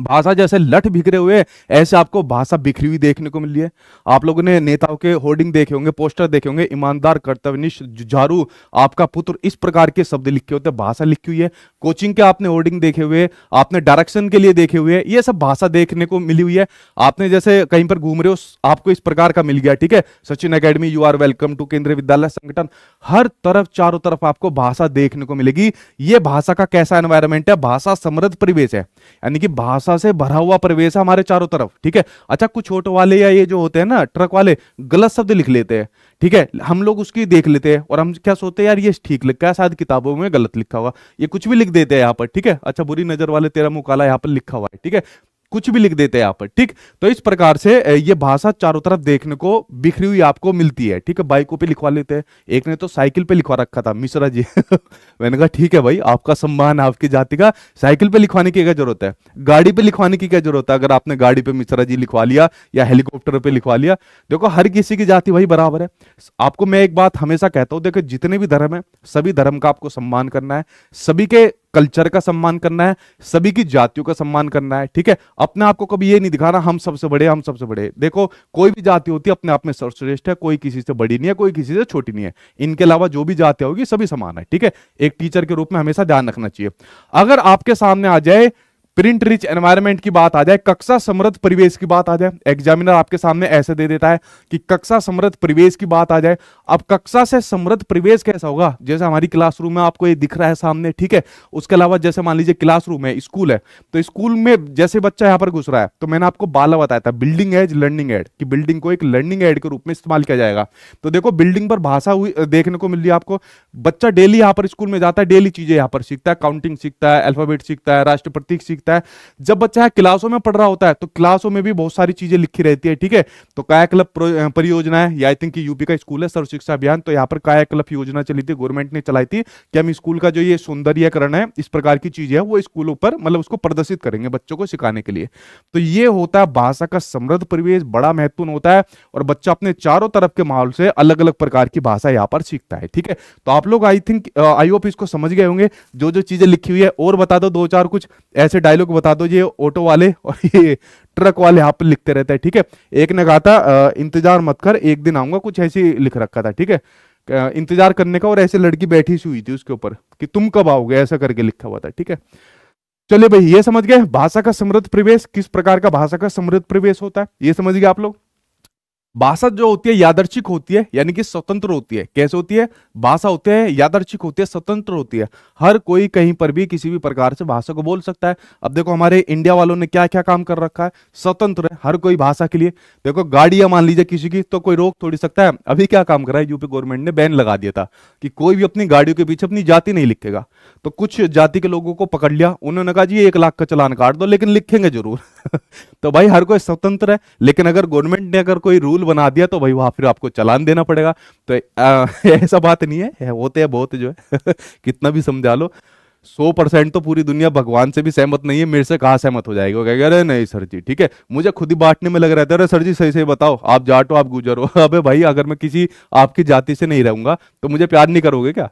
भाषा जैसे लठ बिखरे हुए ऐसे आपको भाषा बिखरी हुई देखने को मिली है आप लोगों ने नेताओं के होर्डिंग देखे होंगे पोस्टर देखे होंगे ईमानदार कर्तव्यनिष्ठ जुझारू आपका पुत्र इस प्रकार के शब्द लिखे होते हैं भाषा लिखी हुई है कोचिंग के आपने होर्डिंग देखे हुए आपने डायरेक्शन के लिए देखे हुए ये सब भाषा देखने को मिली हुई है आपने जैसे कहीं पर घूम रहे हो आपको इस प्रकार का मिल गया ठीक है Sachin academy you are welcome to Kendriya Vidyalaya संगठन हर तरफ चारों तरफ आपको भाषा देखने को मिलेगी ये भाषा का कैसा एनवायरमेंट है भाषा समृद्ध परिवेश है यानी कि भाषा आशा से भरा हुआ प्रवेश हमारे चारों तरफ ठीक है अच्छा कुछ ऑटो वाले या ये जो होते हैं ना ट्रक वाले गलत शब्द लिख लेते हैं ठीक है हम लोग उसकी देख लेते हैं और हम क्या सोचते हैं यार ये ठीक लिखा है शायद किताबों में गलत लिखा हुआ ये कुछ भी लिख देते हैं यहाँ पर ठीक है अच्छा बुरी नजर वाले तेरा मुकाला यहाँ पर लिखा हुआ है ठीक है कुछ भी लिख देते हैं यहाँ पर ठीक तो इस प्रकार से ये भाषा चारों तरफ देखने को बिखरी हुई आपको मिलती है ठीक है बाइकों पे लिखवा लेते हैं एक ने तो साइकिल पे लिखवा रखा था मिश्रा जी मैंने कहा ठीक है भाई आपका सम्मान आपकी जाति का साइकिल पे लिखवाने की क्या जरूरत है गाड़ी पे लिखवाने की क्या जरूरत है अगर आपने गाड़ी पे मिश्रा जी लिखवा लिया या हेलीकॉप्टर पे लिखवा लिया देखो हर किसी की जाति भाई बराबर है आपको मैं एक बात हमेशा कहता हूँ देखो जितने भी धर्म है सभी धर्म का आपको सम्मान करना है सभी के कल्चर का सम्मान करना है सभी की जातियों का सम्मान करना है ठीक है अपने आप को कभी ये नहीं दिखाना हम सबसे बड़े हम सबसे बड़े देखो कोई भी जाति होती है अपने आप में सर्वश्रेष्ठ है कोई किसी से बड़ी नहीं है कोई किसी से छोटी नहीं है इनके अलावा जो भी जातियां होगी सभी समान है ठीक है एक टीचर के रूप में हमेशा ध्यान रखना चाहिए अगर आपके सामने आ जाए प्रिंट रिच एनवायरमेंट की बात आ जाए कक्षा समृद्ध परिवेश की बात आ जाए एग्जामिनर आपके सामने ऐसे दे देता है कि कक्षा समृद्ध परिवेश की बात आ जाए अब कक्षा से समृद्ध परिवेश कैसा होगा जैसे हमारी क्लासरूम में आपको ये दिख रहा है सामने ठीक है उसके अलावा जैसे मान लीजिए क्लासरूम है स्कूल है तो स्कूल में जैसे बच्चा यहाँ पर घुस रहा है तो मैंने आपको बाला बताया था बिल्डिंग एज लर्निंग एड की बिल्डिंग को एक लर्निंग एड के रूप में इस्तेमाल किया जाएगा तो देखो बिल्डिंग पर भाषा हुई देखने को मिल रही है आपको बच्चा डेली यहाँ पर स्कूल में जाता है डेली चीजें यहाँ पर सीखता है काउंटिंग सीखता है अल्फाबेट सीखता है राष्ट्र प्रतीक सीखता लिखता है जब बच्चा है क्लासों में पढ़ रहा होता है तो क्लासों में भी बहुत सारी चीजें लिखी रहती है ठीक है तो कायाकल्प परियोजना है आई थिंक यूपी का स्कूल है सर्व शिक्षा अभियान तो यहाँ पर कायाकल्प योजना चली थी गवर्नमेंट ने चलाई थी कि हम स्कूल का जो ये सौंदर्यकरण है इस प्रकार की चीजें है वो स्कूलों पर मतलब उसको प्रदर्शित करेंगे बच्चों को सिखाने के लिए तो ये होता है भाषा का समृद्ध परिवेश बड़ा महत्वपूर्ण होता है और बच्चा अपने चारों तरफ के माहौल से अलग अलग प्रकार की भाषा यहाँ पर सीखता है ठीक है तो आप लोग आई थिंक आई होप इसको समझ गए होंगे जो जो चीजें लिखी हुई है और बता दो दो चार कुछ ऐसे डायलॉग बता दो ये ऑटो वाले और ये ट्रक वाले यहाँ पर लिखते रहते हैं ठीक है एक ने कहा था इंतजार मत कर एक दिन आऊंगा कुछ ऐसे लिख रखा था ठीक है इंतजार करने का और ऐसे लड़की बैठी सी हुई थी उसके ऊपर कि तुम कब आओगे ऐसा करके लिखा हुआ था ठीक है चलिए भाई ये समझ गए भाषा का समृद्ध प्रवेश किस प्रकार का भाषा का समृद्ध प्रवेश होता है ये समझ गए आप लोग भाषा जो होती है यादर्शिक होती है यानी कि स्वतंत्र होती है कैसे होती है भाषा होती है यादर्शिक होती है स्वतंत्र होती है हर कोई कहीं पर भी किसी भी प्रकार से भाषा को बोल सकता है अब देखो हमारे इंडिया वालों ने क्या क्या काम कर रखा है स्वतंत्र है हर कोई भाषा के लिए देखो गाड़ियां मान लीजिए किसी की तो कोई रोक थोड़ी सकता है अभी क्या काम कर रहा है यूपी गवर्नमेंट ने बैन लगा दिया था कि कोई भी अपनी गाड़ियों के पीछे अपनी जाति नहीं लिखेगा तो कुछ जाति के लोगों को पकड़ लिया उन्होंने कहा जी एक लाख का चलान काट दो लेकिन लिखेंगे जरूर तो भाई हर कोई स्वतंत्र है लेकिन अगर गवर्नमेंट ने अगर कोई रूल बना दिया तो भाई वहां फिर आपको चलान देना पड़ेगा तो ऐसा बात नहीं है, है होते हैं बहुत जो है कितना भी समझा लो सौ परसेंट तो पूरी दुनिया भगवान से भी सहमत नहीं है मेरे से कहा सहमत हो जाएगी वो अरे नहीं सर जी ठीक है मुझे खुद ही बांटने में लग रहा था अरे सर जी सही सही बताओ आप जाट हो आप गुजर हो अबे भाई अगर मैं किसी आपकी जाति से नहीं रहूंगा तो मुझे प्यार नहीं करोगे क्या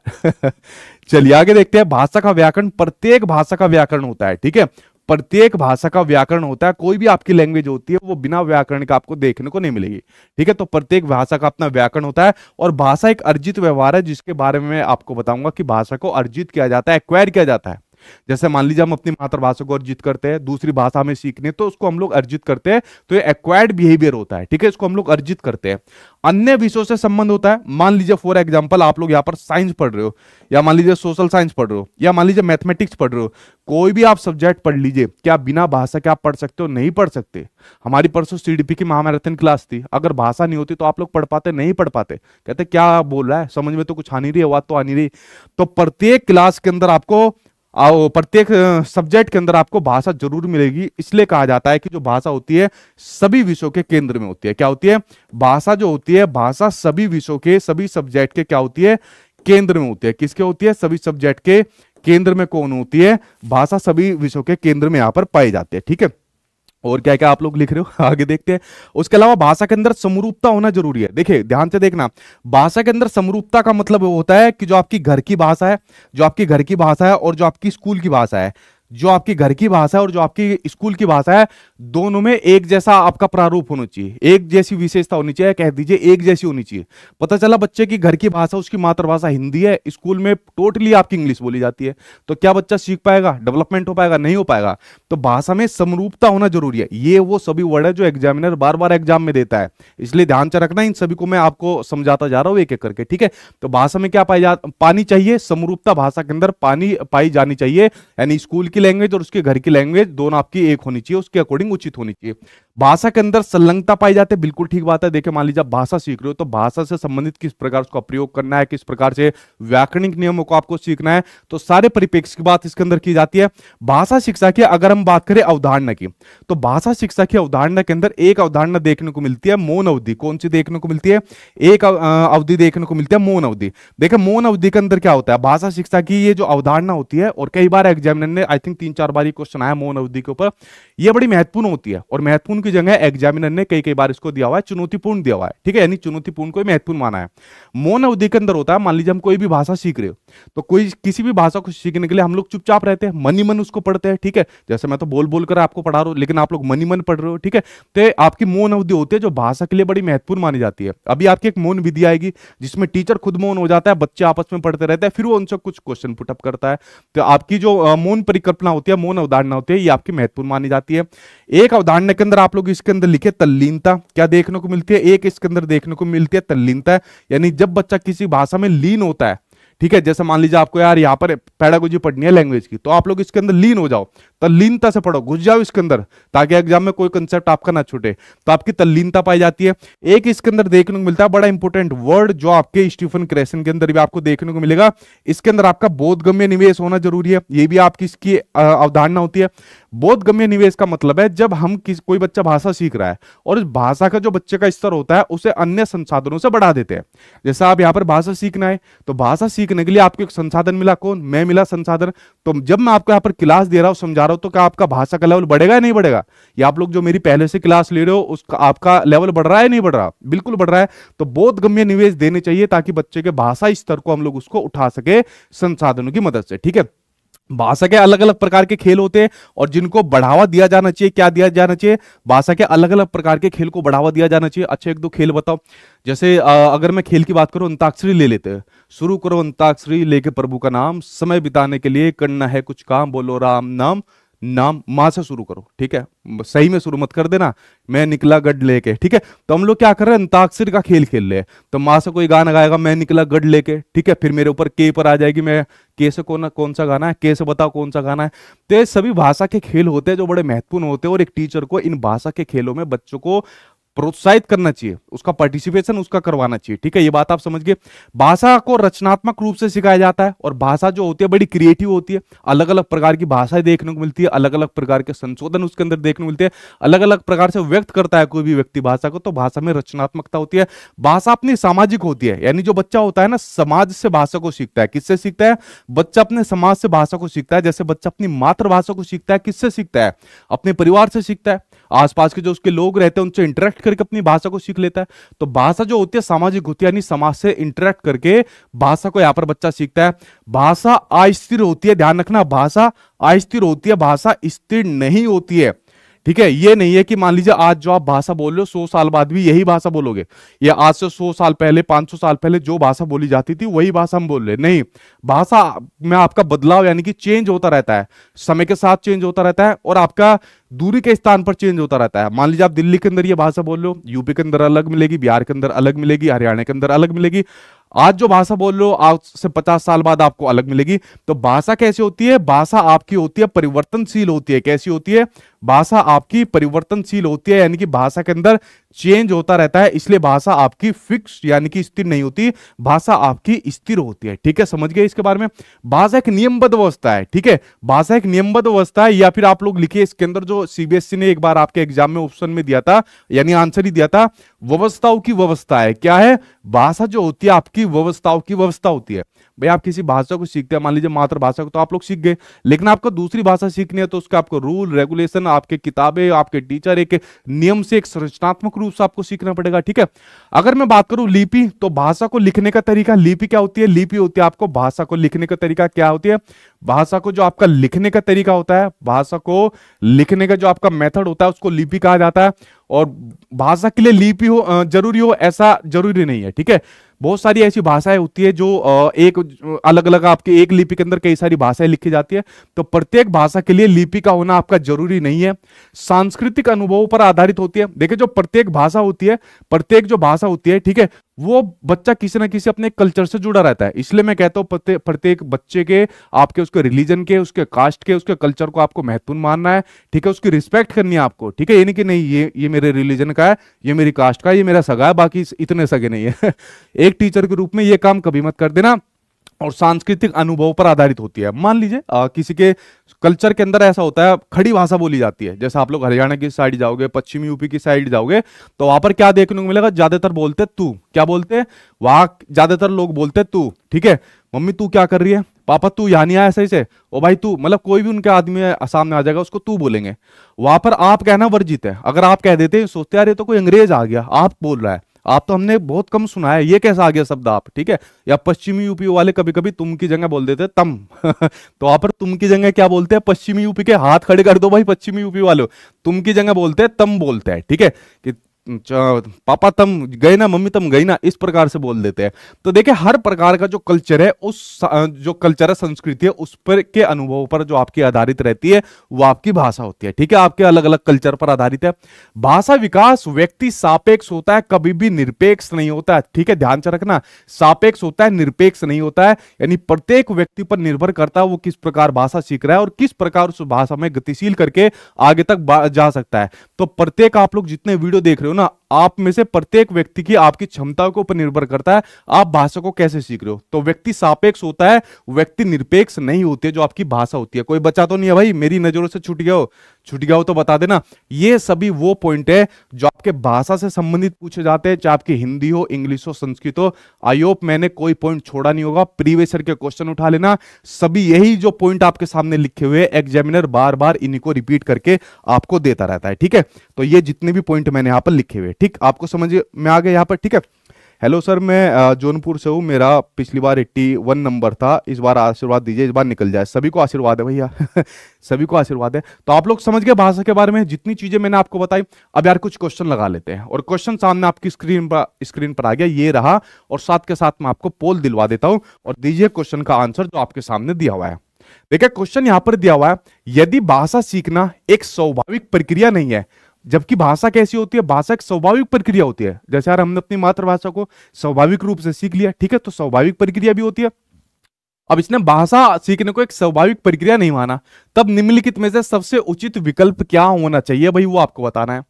चलिए आगे देखते हैं भाषा का व्याकरण प्रत्येक भाषा का व्याकरण होता है ठीक है प्रत्येक भाषा का व्याकरण होता है कोई भी आपकी लैंग्वेज होती है वो बिना व्याकरण के आपको देखने को नहीं मिलेगी ठीक है तो प्रत्येक भाषा का अपना व्याकरण होता है और भाषा एक अर्जित व्यवहार है जिसके बारे में मैं आपको बताऊंगा कि भाषा को अर्जित किया जाता है एक्वायर किया जाता है जैसे मान लीजिए हम अपनी मातृभाषा को अर्जित करते हैं दूसरी भाषा में सीखने तो उसको हम लोग अर्जित करते हैं तो ये एक्वायर्ड बिहेवियर होता है ठीक है इसको हम लोग अर्जित करते हैं अन्य विषयों से संबंध होता है मान लीजिए फॉर एग्जाम्पल आप लोग यहाँ पर साइंस पढ़ रहे हो या मान लीजिए सोशल साइंस पढ़ रहे हो या मान लीजिए मैथमेटिक्स पढ़ रहे हो कोई भी आप सब्जेक्ट पढ़ लीजिए क्या बिना भाषा के आप पढ़ सकते हो नहीं पढ़ सकते हमारी परसों सीडीपी की महामैराथन क्लास थी अगर भाषा नहीं होती तो आप लोग पढ़ पाते नहीं पढ़ पाते कहते क्या बोल रहा है समझ में तो कुछ आ नहीं रही आवाज तो आ नहीं रही तो प्रत्येक क्लास के अंदर आपको और प्रत्येक सब्जेक्ट के अंदर आपको भाषा जरूर मिलेगी इसलिए कहा जाता है कि जो भाषा होती है सभी विषयों के केंद्र में होती है क्या होती है भाषा जो होती है भाषा सभी विषयों के सभी सब्जेक्ट के क्या होती है केंद्र में होती है किसके होती है सभी सब्जेक्ट के केंद्र में कौन होती है भाषा सभी विषयों के केंद्र में यहाँ पर पाई जाती है ठीक है और क्या क्या आप लोग लिख रहे हो आगे देखते हैं उसके अलावा भाषा के अंदर समरूपता होना जरूरी है देखिए ध्यान से देखना भाषा के अंदर समरूपता का मतलब होता है कि जो आपकी घर की भाषा है जो आपकी घर की भाषा है और जो आपकी स्कूल की भाषा है जो आपकी घर की भाषा है और जो आपकी स्कूल की भाषा है दोनों में एक जैसा आपका प्रारूप होना चाहिए एक जैसी विशेषता होनी चाहिए कह दीजिए एक जैसी होनी चाहिए पता चला बच्चे की घर की भाषा उसकी मातृभाषा हिंदी है स्कूल में टोटली आपकी इंग्लिश बोली जाती है तो क्या बच्चा सीख पाएगा डेवलपमेंट हो पाएगा नहीं हो पाएगा तो भाषा में समरूपता होना जरूरी है ये वो सभी वर्ड है जो एग्जामिनर बार बार एग्जाम में देता है इसलिए ध्यान से रखना इन सभी को मैं आपको समझाता जा रहा हूँ एक एक करके ठीक है तो भाषा में क्या पाई जा पानी चाहिए समरूपता भाषा के अंदर पानी पाई जानी चाहिए यानी स्कूल की की लैंग्वेज और उसके घर की लैंग्वेज दोनों आपकी एक होनी चाहिए उसके अकॉर्डिंग उचित होनी चाहिए भाषा के अंदर संलग्नता पाई जाती है बिल्कुल ठीक बात है देखिए मान लीजिए भाषा सीख रहे हो तो भाषा से संबंधित किस प्रकार उसका प्रयोग करना है किस प्रकार से व्याकरणिक नियमों को आपको सीखना है तो सारे परिपेक्ष की बात इसके अंदर की जाती है भाषा शिक्षा की अगर हम बात करें अवधारणा की तो भाषा शिक्षा की अवधारणा के अंदर एक अवधारणा देखने को मिलती है मौन अवधि कौन सी देखने को मिलती है एक अवधि देखने को मिलती है मौन अवधि देखिए मौन अवधि के अंदर क्या होता है भाषा शिक्षा की ये जो अवधारणा होती है और कई बार एग्जामिनर ने आई थिंक थिंक तीन चार बार ये क्वेश्चन आया मोहन अवधि के ऊपर ये बड़ी महत्वपूर्ण होती है और महत्वपूर्ण की जगह एग्जामिनर ने कई कई बार इसको दिया हुआ है चुनौतीपूर्ण दिया हुआ है ठीक है यानी चुनौतीपूर्ण को महत्वपूर्ण माना है मोहन अवधि के अंदर होता है मान लीजिए हम कोई भी भाषा सीख रहे हो तो कोई किसी भी भाषा को सीखने के लिए हम लोग चुपचाप रहते हैं मनी मन उसको पढ़ते हैं ठीक है जैसे मैं तो बोल बोल कर आपको पढ़ा रहा हूँ लेकिन आप लोग मनी मन पढ़ रहे हो ठीक है तो आपकी मौन अवधि होती है जो भाषा के लिए बड़ी महत्वपूर्ण मानी जाती है अभी आपकी एक मौन विधि आएगी जिसमें टीचर खुद मौन हो जाता है बच्चे आपस में पढ़ते रहते हैं फिर वो उनसे कुछ क्वेश्चन पुटअप करता है तो आपकी जो मौन परिक्रमा संकल्पना होती है मौन अवधारणा होती है ये आपकी महत्वपूर्ण मानी जाती है एक अवधारणा के अंदर आप लोग इसके अंदर लिखे तल्लीनता क्या देखने को मिलती है एक इसके अंदर देखने को मिलती है तल्लीनता यानी जब बच्चा किसी भाषा में लीन होता है ठीक है जैसे मान लीजिए आपको यार यहाँ पर पैडागोजी पढ़नी है लैंग्वेज की तो आप लोग इसके अंदर लीन हो जाओ तल्लीनता से पढ़ो घुस जाओ इसके अंदर ताकि एग्जाम में कोई कंसेप्ट आपका ना छूटे तो आपकी तल्लीनता पाई जाती है एक इसके अंदर देखने को मिलता है बड़ा इंपॉर्टेंट वर्ड जो आपके स्टीफन क्रेशन के अंदर भी आपको देखने को मिलेगा इसके अंदर आपका बोधगम्य निवेश होना जरूरी है ये भी आपकी इसकी अवधारणा होती है बोधगम्य निवेश का मतलब है जब हम कोई बच्चा भाषा सीख रहा है और इस भाषा का जो बच्चे का स्तर होता है उसे अन्य संसाधनों से बढ़ा देते हैं जैसा आप यहाँ पर भाषा सीखना है तो भाषा सीखने के लिए आपको एक संसाधन मिला कौन मैं मिला संसाधन तो जब मैं आपको यहाँ पर क्लास दे रहा हूँ समझा रहा रहा हूं तो क्या आपका भाषा का लेवल बढ़ेगा या नहीं बढ़ेगा या आप लोग जो मेरी पहले से क्लास ले रहे हो उसका आपका लेवल बढ़ रहा है नहीं बढ़ रहा बिल्कुल बढ़ रहा है तो बहुत गम्य निवेश देने चाहिए ताकि बच्चे के भाषा स्तर को हम लोग उसको उठा सके संसाधनों की मदद से ठीक है भाषा के अलग अलग प्रकार के खेल होते हैं और जिनको बढ़ावा दिया जाना चाहिए क्या दिया जाना चाहिए भाषा के अलग अलग प्रकार के खेल को बढ़ावा दिया जाना चाहिए अच्छे एक दो खेल बताओ जैसे अगर मैं खेल की बात करूं अंताक्षरी ले लेते हैं शुरू करो अंताक्षरी लेके प्रभु का नाम समय बिताने के लिए करना है कुछ काम बोलो राम नाम नाम माँ से शुरू करो ठीक है सही में शुरू मत कर देना मैं निकला गड लेके ठीक है तो हम लोग क्या कर रहे हैं अंताक्षर का खेल खेल रहे हैं तो माँ से कोई गाना गाएगा मैं निकला गड लेके ठीक है फिर मेरे ऊपर के पर आ जाएगी मैं के से कौन कौन सा गाना है के से बताओ कौन सा गाना है तो ये सभी भाषा के खेल होते हैं जो बड़े महत्वपूर्ण होते हैं और एक टीचर को इन भाषा के खेलों में बच्चों को प्रोत्साहित करना चाहिए उसका पार्टिसिपेशन उसका करवाना चाहिए ठीक है ये बात आप समझ गए भाषा को रचनात्मक रूप से सिखाया जाता है और भाषा जो होती है बड़ी क्रिएटिव होती है अलग अलग प्रकार की भाषाएं देखने को मिलती है अलग अलग प्रकार के संशोधन उसके अंदर देखने को मिलते हैं अलग अलग प्रकार से व्यक्त करता है कोई भी व्यक्ति भाषा को तो भाषा में रचनात्मकता होती है भाषा अपनी सामाजिक होती है यानी जो बच्चा होता है ना समाज से भाषा को सीखता है किससे सीखता है बच्चा अपने समाज से भाषा को सीखता है जैसे बच्चा अपनी मातृभाषा को सीखता है किससे सीखता है अपने परिवार से सीखता है आसपास के जो उसके लोग रहते हैं उनसे इंटरेक्ट करके अपनी भाषा को सीख लेता है तो भाषा जो होती है सामाजिक होती है यानी समाज से इंटरेक्ट करके भाषा को यहाँ पर बच्चा सीखता है भाषा अस्थिर होती है ध्यान रखना भाषा अस्थिर होती है भाषा स्थिर नहीं होती है ठीक है ये नहीं है कि मान लीजिए आज जो आप भाषा बोल रहे हो सौ साल बाद भी यही भाषा बोलोगे या आज से सौ साल पहले पांच सौ साल पहले जो भाषा बोली जाती थी वही भाषा हम बोल रहे नहीं भाषा में आपका बदलाव यानी कि चेंज होता रहता है समय के साथ चेंज होता रहता है और आपका दूरी के स्थान पर चेंज होता रहता है मान लीजिए आप दिल्ली के अंदर ये भाषा बोल रहे हो यूपी के अंदर अलग मिलेगी बिहार के अंदर अलग मिलेगी हरियाणा के अंदर अलग मिलेगी आज जो भाषा बोल रहे हो आज से पचास साल बाद आपको अलग मिलेगी तो भाषा कैसी होती है भाषा आपकी होती है परिवर्तनशील होती है कैसी होती है भाषा आपकी परिवर्तनशील होती है यानी कि भाषा के अंदर चेंज होता रहता है इसलिए भाषा आपकी फिक्स यानी कि स्थिर नहीं होती भाषा आपकी स्थिर होती है ठीक है समझ गए इसके बारे में भाषा एक नियमबद्ध व्यवस्था है ठीक है भाषा एक नियमबद्ध व्यवस्था है या फिर आप लोग लिखिए इसके अंदर जो सीबीएसई e ने एक बार आपके एग्जाम में ऑप्शन में दिया था यानी आंसर ही दिया था व्यवस्थाओं की व्यवस्था है क्या है भाषा जो होती है आपकी व्यवस्थाओं की व्यवस्था होती है भाई आप किसी भाषा को सीखते हैं मान लीजिए मातृभाषा को तो आप लोग सीख गए लेकिन आपको दूसरी भाषा सीखनी है तो उसका आपको रूल रेगुलेशन आपके किताबें आपके टीचर एक नियम से एक संरचनात्मक रूप से आपको सीखना पड़ेगा ठीक है अगर मैं बात करूं लिपि तो भाषा को लिखने का तरीका लिपि क्या होती है लिपि होती है आपको भाषा को लिखने का तरीका क्या होती है भाषा को जो आपका लिखने का तरीका होता है भाषा को लिखने का जो आपका मेथड होता है उसको लिपि कहा जाता है और भाषा के लिए लिपि हो जरूरी हो ऐसा जरूरी नहीं है ठीक है बहुत सारी ऐसी भाषाएं होती है जो एक अलग अलग आपके एक लिपि के अंदर कई सारी भाषाएं लिखी जाती है तो प्रत्येक भाषा के लिए लिपि का होना आपका जरूरी नहीं है सांस्कृतिक अनुभवों पर आधारित होती है देखिए जो प्रत्येक भाषा होती है प्रत्येक जो भाषा होती है ठीक है वो बच्चा किसी ना किसी अपने कल्चर से जुड़ा रहता है इसलिए मैं कहता हूँ प्रत्येक प्रत्येक बच्चे के आपके उसके रिलीजन के उसके कास्ट के उसके कल्चर को आपको महत्वपूर्ण मानना है ठीक है उसकी रिस्पेक्ट करनी है आपको ठीक है ये कि नहीं ये ये मेरे रिलीजन का है ये मेरी कास्ट का है ये मेरा सगा है बाकी इतने सगे नहीं है एक एक टीचर के रूप में ये काम कभी मत कर देना और सांस्कृतिक अनुभव पर आधारित होती है मान लीजिए किसी के कल्चर के अंदर ऐसा होता है खड़ी भाषा बोली जाती है जैसे आप लोग हरियाणा की साइड जाओगे पश्चिमी यूपी की साइड जाओगे तो वहां पर क्या देखने को मिलेगा ज्यादातर बोलते तू क्या बोलते वहां ज्यादातर लोग बोलते तू ठीक है मम्मी तू क्या कर रही है पापा तू यहाँ नहीं आया सही से ओ भाई तू मतलब कोई भी उनके आदमी सामने आ जाएगा उसको तू बोलेंगे वहां पर आप कहना वर्जित है अगर आप कह देते हैं सोचते यार ये तो कोई अंग्रेज आ गया आप बोल रहा है आप तो हमने बहुत कम सुना है ये कैसा आ गया शब्द आप ठीक है या पश्चिमी यूपी वाले कभी कभी तुम की जगह बोल देते तम तो आप तुम की जगह क्या बोलते हैं पश्चिमी यूपी के हाथ खड़े कर दो भाई पश्चिमी यूपी वालों तुम की जगह बोलते हैं तम बोलते हैं ठीक है कि पापा तम गए ना मम्मी तम गई ना इस प्रकार से बोल देते हैं तो देखिए हर प्रकार का जो कल्चर है उस जो कल्चर है संस्कृति है उस पर के अनुभव पर जो आपकी आधारित रहती है वो आपकी भाषा होती है ठीक है आपके अलग अलग कल्चर पर आधारित है भाषा विकास व्यक्ति सापेक्ष होता है कभी भी निरपेक्ष नहीं होता है ठीक है ध्यान से रखना सापेक्ष होता है निरपेक्ष नहीं होता है यानी प्रत्येक व्यक्ति पर निर्भर करता है वो किस प्रकार भाषा सीख रहा है और किस प्रकार उस भाषा में गतिशील करके आगे तक जा सकता है तो प्रत्येक आप लोग जितने वीडियो देख रहे हो हो ना आप में से प्रत्येक व्यक्ति की आपकी क्षमता के ऊपर निर्भर करता है आप भाषा को कैसे सीख रहे हो तो व्यक्ति सापेक्ष होता है व्यक्ति निरपेक्ष नहीं होते जो आपकी भाषा होती है कोई बचा तो नहीं है भाई मेरी नजरों से छूट गया हो छूट गया हो तो बता देना ये सभी वो पॉइंट है जो आपके भाषा से संबंधित पूछे जाते हैं चाहे आपकी हिंदी हो इंग्लिश हो संस्कृत हो आई होप मैंने कोई पॉइंट छोड़ा नहीं होगा प्रीवियस के क्वेश्चन उठा लेना सभी यही जो पॉइंट आपके सामने लिखे हुए एग्जामिनर बार बार इन्हीं को रिपीट करके आपको देता रहता है ठीक है तो ये जितने भी पॉइंट मैंने यहाँ पर लिखे हुए ठीक आपको समझ में आ गए यहाँ पर ठीक है हेलो सर मैं जौनपुर से हूँ मेरा पिछली बार एट्टी वन नंबर था इस बार आशीर्वाद दीजिए इस बार निकल जाए सभी को आशीर्वाद है भैया सभी को आशीर्वाद है तो आप लोग समझ गए भाषा के बारे में जितनी चीज़ें मैंने आपको बताई अब यार कुछ क्वेश्चन लगा लेते हैं और क्वेश्चन सामने आपकी स्क्रीन पर स्क्रीन पर आ गया ये रहा और साथ के साथ मैं आपको पोल दिलवा देता हूँ और दीजिए क्वेश्चन का आंसर जो आपके सामने दिया हुआ है देखिए क्वेश्चन यहाँ पर दिया हुआ है यदि भाषा सीखना एक स्वाभाविक प्रक्रिया नहीं है जबकि भाषा कैसी होती है भाषा एक स्वाभाविक प्रक्रिया होती है जैसे यार हमने अपनी मातृभाषा को स्वाभाविक रूप से सीख लिया ठीक है तो स्वाभाविक प्रक्रिया भी होती है अब इसने भाषा सीखने को एक स्वाभाविक प्रक्रिया नहीं माना तब निम्नलिखित में से सबसे उचित विकल्प क्या होना चाहिए भाई वो आपको बताना है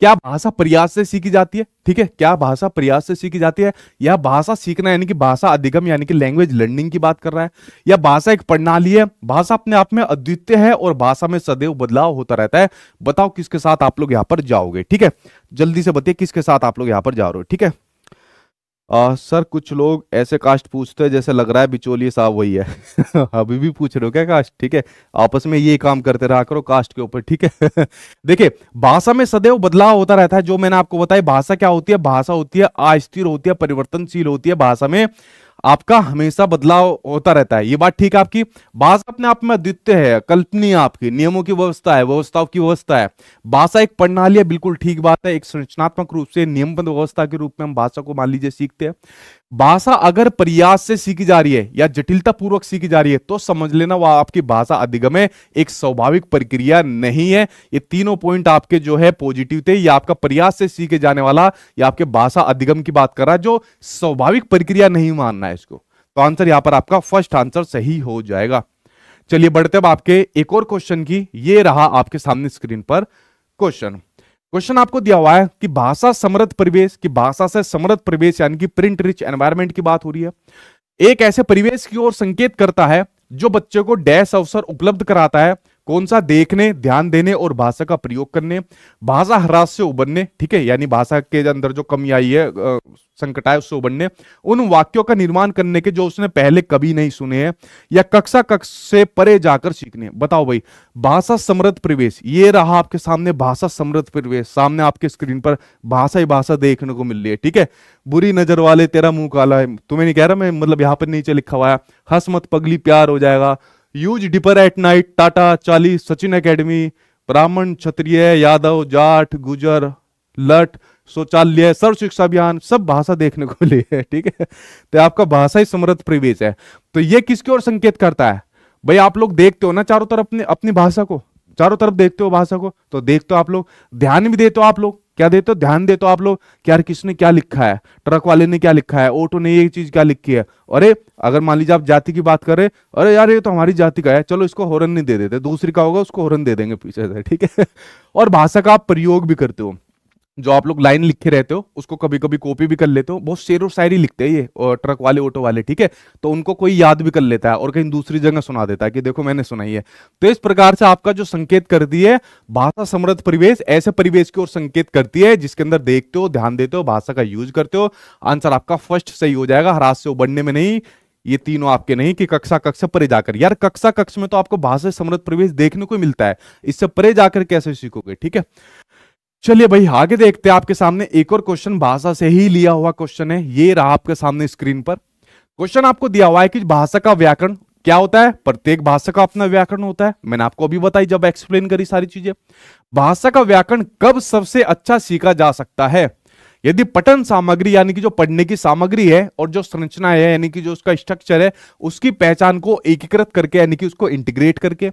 क्या भाषा प्रयास से सीखी जाती है ठीक है क्या भाषा प्रयास से सीखी जाती है यह भाषा सीखना यानी कि भाषा अधिगम यानी कि लैंग्वेज लर्निंग की बात कर रहा है यह भाषा एक प्रणाली है भाषा अपने आप में अद्वितीय है और भाषा में सदैव बदलाव होता रहता है बताओ किसके साथ आप लोग यहां पर जाओगे ठीक है जल्दी से बताइए किसके साथ आप लोग यहां पर जा रहे हो ठीक है आ, सर कुछ लोग ऐसे कास्ट पूछते हैं जैसे लग रहा है बिचौलिए साहब वही है अभी भी पूछ रहे हो क्या कास्ट ठीक है आपस में ये काम करते रहा करो कास्ट के ऊपर ठीक है देखिए भाषा में सदैव बदलाव होता रहता है जो मैंने आपको बताया भाषा क्या होती है भाषा होती है अस्थिर होती है परिवर्तनशील होती है भाषा में आपका हमेशा बदलाव होता रहता है ये बात ठीक है आपकी भाषा अपने आप में अद्वितीय है कल्पनीय आपकी नियमों की व्यवस्था है व्यवस्थाओं की व्यवस्था है भाषा एक प्रणाली है बिल्कुल ठीक बात है एक संरचनात्मक रूप से नियमबद्ध व्यवस्था के रूप में हम भाषा को मान लीजिए सीखते हैं भाषा अगर प्रयास से सीखी जा रही है या जटिलता पूर्वक सीखी जा रही है तो समझ लेना वह आपकी भाषा अधिगम है एक स्वाभाविक प्रक्रिया नहीं है ये तीनों पॉइंट आपके जो है पॉजिटिव थे या आपका प्रयास से सीखे जाने वाला या आपके भाषा अधिगम की बात कर रहा है जो स्वाभाविक प्रक्रिया नहीं मानना है इसको तो आंसर यहां पर आपका फर्स्ट आंसर सही हो जाएगा चलिए बढ़ते अब आपके एक और क्वेश्चन की ये रहा आपके सामने स्क्रीन पर क्वेश्चन क्वेश्चन आपको दिया हुआ है कि भाषा समृद्ध परिवेश की भाषा से समृद्ध परिवेश यानी कि प्रिंट रिच एनवायरमेंट की बात हो रही है एक ऐसे परिवेश की ओर संकेत करता है जो बच्चे को डैश अवसर उपलब्ध कराता है कौन सा देखने ध्यान देने और भाषा का प्रयोग करने भाषा ह्रास से उबरने ठीक है यानी भाषा के अंदर जो कमी आई है संकट आए उससे उबरने उन वाक्यों का निर्माण करने के जो उसने पहले कभी नहीं सुने हैं या कक्षा कक्ष से परे जाकर सीखने बताओ भाई भाषा समृद्ध प्रवेश ये रहा आपके सामने भाषा समृद्ध प्रवेश सामने आपके स्क्रीन पर भाषा ही भाषा देखने को मिल रही है ठीक है बुरी नजर वाले तेरा मुंह काला है तुम्हें नहीं कह रहा मैं मतलब यहाँ पर नीचे लिखा हुआ है हसमत पगली प्यार हो जाएगा use dipper at night Tata चाली सचिन एकेडमी ब्राह्मण क्षत्रिय यादव जाट गुजर लट शौचालय सर्व शिक्षा अभियान सब भाषा देखने को मिली है ठीक है तो आपका भाषा ही समृद्ध परिवेश है तो ये किसकी ओर संकेत करता है भाई आप लोग देखते हो ना चारों तरफ अपनी भाषा को चारों तरफ देखते हो भाषा को तो देखते हो आप लोग ध्यान भी देते हो आप लोग क्या देते हो ध्यान देते हो आप लोग कि यार किसने क्या लिखा है ट्रक वाले ने क्या लिखा है ऑटो ने ये चीज क्या लिखी है अरे अगर मान लीजिए आप जाति की बात करें अरे यार ये तो हमारी जाति का है चलो इसको हॉरन नहीं दे देते दूसरी का होगा उसको हॉरन दे देंगे पीछे से ठीक है और भाषा का आप प्रयोग भी करते हो जो आप लोग लाइन लिखे रहते हो उसको कभी कभी कॉपी भी कर लेते हो बहुत शेर और शायरी लिखते हैं ये और ट्रक वाले ऑटो वाले ठीक है तो उनको कोई याद भी कर लेता है और कहीं दूसरी जगह सुना देता है कि देखो मैंने सुनाई है तो इस प्रकार से आपका जो संकेत करती है भाषा समृद्ध परिवेश ऐसे परिवेश की ओर संकेत करती है जिसके अंदर देखते हो ध्यान देते हो भाषा का यूज करते हो आंसर आपका फर्स्ट सही हो जाएगा हराश से उबड़ने में नहीं ये तीनों आपके नहीं कि कक्षा कक्ष परे जाकर यार कक्षा कक्ष में तो आपको भाषा समृद्ध परिवेश देखने को मिलता है इससे परे जाकर कैसे सीखोगे ठीक है चलिए भाई आगे देखते हैं आपके सामने एक और क्वेश्चन भाषा से ही लिया हुआ क्वेश्चन है ये रहा आपके सामने स्क्रीन पर क्वेश्चन आपको दिया हुआ है कि भाषा का व्याकरण क्या होता है प्रत्येक भाषा का अपना व्याकरण होता है मैंने आपको अभी बताई जब एक्सप्लेन करी सारी चीजें भाषा का व्याकरण कब सबसे अच्छा सीखा जा सकता है यदि पठन सामग्री यानी कि जो पढ़ने की सामग्री है और जो संरचना है यानी कि जो उसका स्ट्रक्चर है उसकी पहचान को एकीकृत करके यानी कि उसको इंटीग्रेट करके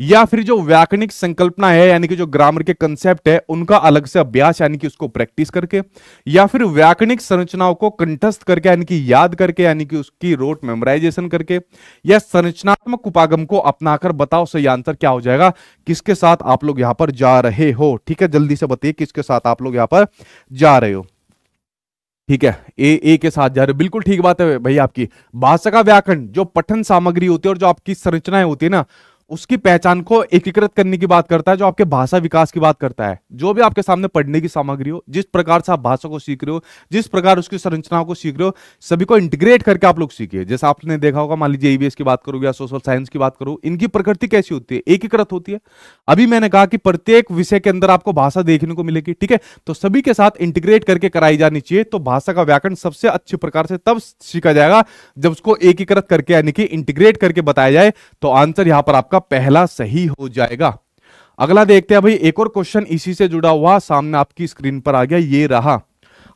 या फिर जो व्याकरणिक संकल्पना है यानी कि जो ग्रामर के कंसेप्ट है उनका अलग से अभ्यास यानी कि उसको प्रैक्टिस करके या फिर व्याकरणिक संरचनाओं को कंठस्थ करके यानी कि याद करके यानी कि उसकी रोट मेमोराइजेशन करके या संरचनात्मक उपागम को अपनाकर बताओ सही आंसर क्या हो जाएगा किसके साथ आप लोग यहां पर जा रहे हो ठीक है जल्दी से बताइए किसके साथ आप लोग यहां पर जा रहे हो ठीक है ए ए के साथ जा रहे बिल्कुल ठीक बात है भाई आपकी भाषा का व्याकरण जो पठन सामग्री होती है और जो आपकी संरचनाएं होती है ना उसकी पहचान को एकीकृत करने की बात करता है जो आपके भाषा विकास की बात करता है जो भी आपके सामने पढ़ने की सामग्री हो जिस प्रकार से आप भाषा को सीख रहे हो जिस प्रकार उसकी संरचनाओं को सीख रहे हो सभी को इंटीग्रेट करके आप लोग सीखिए जैसे आपने देखा होगा मान लीजिए ईवीएस की बात करो या सोशल साइंस की बात करो इनकी प्रकृति कैसी होती है एकीकृत होती है अभी मैंने कहा कि प्रत्येक विषय के अंदर आपको भाषा देखने को मिलेगी ठीक है तो सभी के साथ इंटीग्रेट करके कराई जानी चाहिए तो भाषा का व्याकरण सबसे अच्छे प्रकार से तब सीखा जाएगा जब उसको एकीकृत करके यानी कि इंटीग्रेट करके बताया जाए तो आंसर यहां पर आपका आपका पहला सही हो जाएगा अगला देखते हैं भाई एक और क्वेश्चन इसी से जुड़ा हुआ सामने आपकी स्क्रीन पर आ गया ये रहा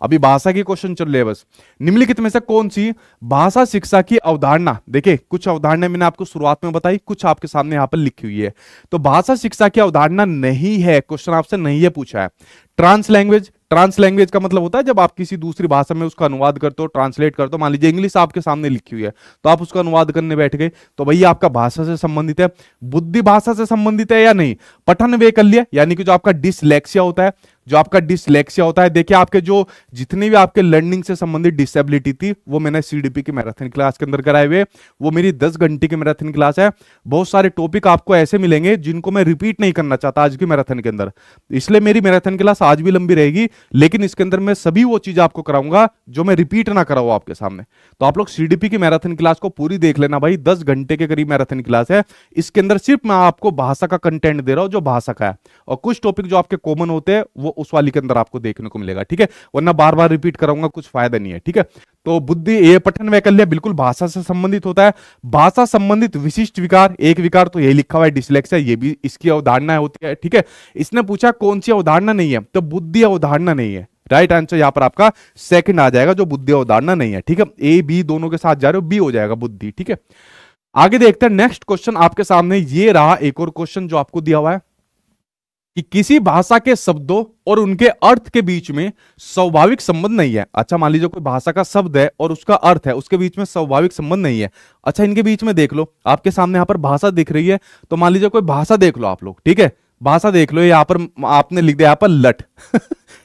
अभी भाषा की क्वेश्चन चल रहे बस निम्नलिखित में से कौन सी भाषा शिक्षा की अवधारणा देखिए कुछ अवधारणा मैंने आपको शुरुआत में बताई कुछ आपके सामने यहां पर लिखी हुई है तो भाषा शिक्षा की अवधारणा नहीं है क्वेश्चन आपसे नहीं है पूछा है ट्रांस लैंग्वेज ट्रांस लैंग्वेज का मतलब होता है जब आप किसी दूसरी भाषा में उसका अनुवाद करते हो ट्रांसलेट करते हो मान लीजिए इंग्लिश आपके सामने लिखी हुई है तो आप उसका अनुवाद करने बैठ गए तो भैया आपका भाषा से संबंधित है बुद्धि भाषा से संबंधित है या नहीं पठन वैकल्य यानी कि जो आपका डिसलेक्सिया होता है जो आपका डिसलेक्सिया होता है देखिए आपके जो जितने भी आपके लर्निंग से संबंधित डिसेबिलिटी थी वो मैंने सीडीपी की मैराथन क्लास के अंदर कराए हुए वो मेरी दस घंटे की मैराथन क्लास है बहुत सारे टॉपिक आपको ऐसे मिलेंगे जिनको मैं रिपीट नहीं करना चाहता आज की मैराथन के अंदर इसलिए मेरी मैराथन क्लास आज भी लंबी रहेगी लेकिन इसके अंदर मैं सभी वो चीज आपको कराऊंगा जो मैं रिपीट ना कराऊ आपके सामने तो आप लोग सीडीपी की मैराथन क्लास को पूरी देख लेना भाई दस घंटे के करीब मैराथन क्लास है इसके अंदर सिर्फ मैं आपको भाषा का कंटेंट दे रहा हूँ जो भाषा का है और कुछ टॉपिक जो आपके कॉमन होते हैं वो उस वाली के अंदर आपको देखने को मिलेगा ठीक है वरना बार बार रिपीट कराऊंगा कुछ फायदा नहीं है ठीक है तो बुद्धि ये पठन वैकल्य बिल्कुल भाषा से संबंधित होता है भाषा संबंधित विशिष्ट विकार एक विकार तो ये लिखा हुआ है डिसलेक्सिया ये भी इसकी अवधारणा होती है ठीक है इसने पूछा कौन सी अवधारणा नहीं है तो बुद्धि अवधारणा नहीं है राइट आंसर यहाँ पर आपका सेकंड आ जाएगा जो बुद्धि अवधारणा नहीं है ठीक है ए बी दोनों के साथ जा रहे हो बी हो जाएगा बुद्धि ठीक है आगे देखते हैं नेक्स्ट क्वेश्चन आपके सामने ये रहा एक और क्वेश्चन जो आपको दिया हुआ है कि किसी भाषा के शब्दों और उनके अर्थ के बीच में स्वाभाविक संबंध नहीं है अच्छा मान लीजिए कोई भाषा का शब्द है और उसका अर्थ है उसके बीच में स्वाभाविक संबंध नहीं है अच्छा इनके बीच में देख लो आपके सामने यहां पर भाषा दिख रही है तो मान लीजिए कोई भाषा देख लो आप लोग ठीक है भाषा देख लो यहाँ पर आपने लिख दिया यहाँ पर लट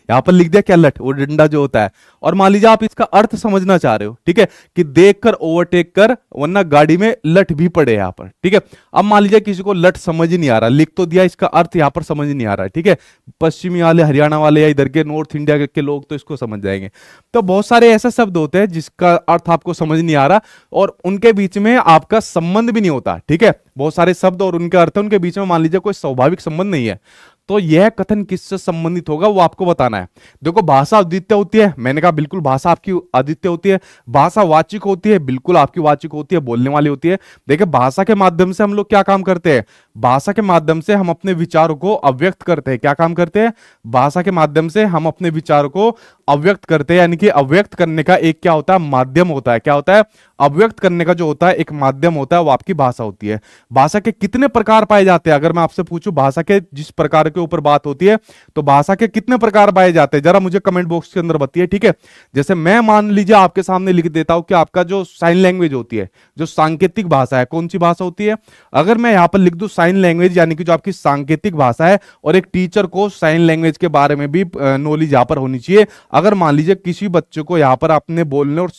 यहाँ पर लिख दिया क्या लठ वो डंडा जो होता है और मान लीजिए आप इसका अर्थ समझना चाह रहे हो ठीक है कि देख कर ओवरटेक कर वरना गाड़ी में लठ भी पड़े यहाँ पर ठीक है अब मान लीजिए किसी को लठ समझ ही नहीं आ रहा लिख तो दिया इसका अर्थ यहाँ पर समझ नहीं आ रहा है ठीक है पश्चिमी वाले हरियाणा वाले या इधर के नॉर्थ इंडिया के लोग तो इसको समझ जाएंगे तो बहुत सारे ऐसे शब्द होते हैं जिसका अर्थ आपको समझ नहीं आ रहा और उनके बीच में आपका संबंध भी नहीं होता ठीक है बहुत सारे शब्द और उनके अर्थ उनके बीच में मान लीजिए कोई स्वाभाविक संबंध नहीं है तो यह कथन किससे संबंधित होगा वो आपको बताना है देखो भाषा अद्वितीय होती है मैंने कहा बिल्कुल भाषा आपकी अद्वितीय होती है भाषा वाचिक होती है बिल्कुल आपकी वाचिक होती है बोलने वाली होती है देखिए भाषा के माध्यम से हम लोग क्या काम करते हैं भाषा के माध्यम से हम अपने विचारों को अव्यक्त करते हैं क्या काम करते हैं भाषा के माध्यम से हम अपने विचारों को अव्यक्त करते हैं यानी कि अव्यक्त करने का एक क्या होता है माध्यम होता है क्या होता है अव्यक्त करने का जो होता है एक माध्यम होता है वो आपकी भाषा होती है भाषा के कितने प्रकार पाए जाते हैं अगर मैं आपसे पूछूं भाषा के जिस प्रकार के ऊपर बात होती है तो भाषा के कितने प्रकार पाए जाते हैं जरा मुझे कमेंट बॉक्स के अंदर बताइए ठीक है जैसे मैं मान लीजिए आपके सामने लिख देता हूं कि आपका जो साइन लैंग्वेज होती है जो सांकेतिक भाषा है कौन सी भाषा होती है अगर मैं यहाँ पर लिख दू साइन लैंग्वेज यानी कि जो आपकी सांकेतिक भाषा है और एक टीचर को साइन लैंग्वेज के बारे में भी नॉलेज यहाँ पर होनी चाहिए अगर मान लीजिए किसी बच्चे को यहाँ पर आपने बोलने और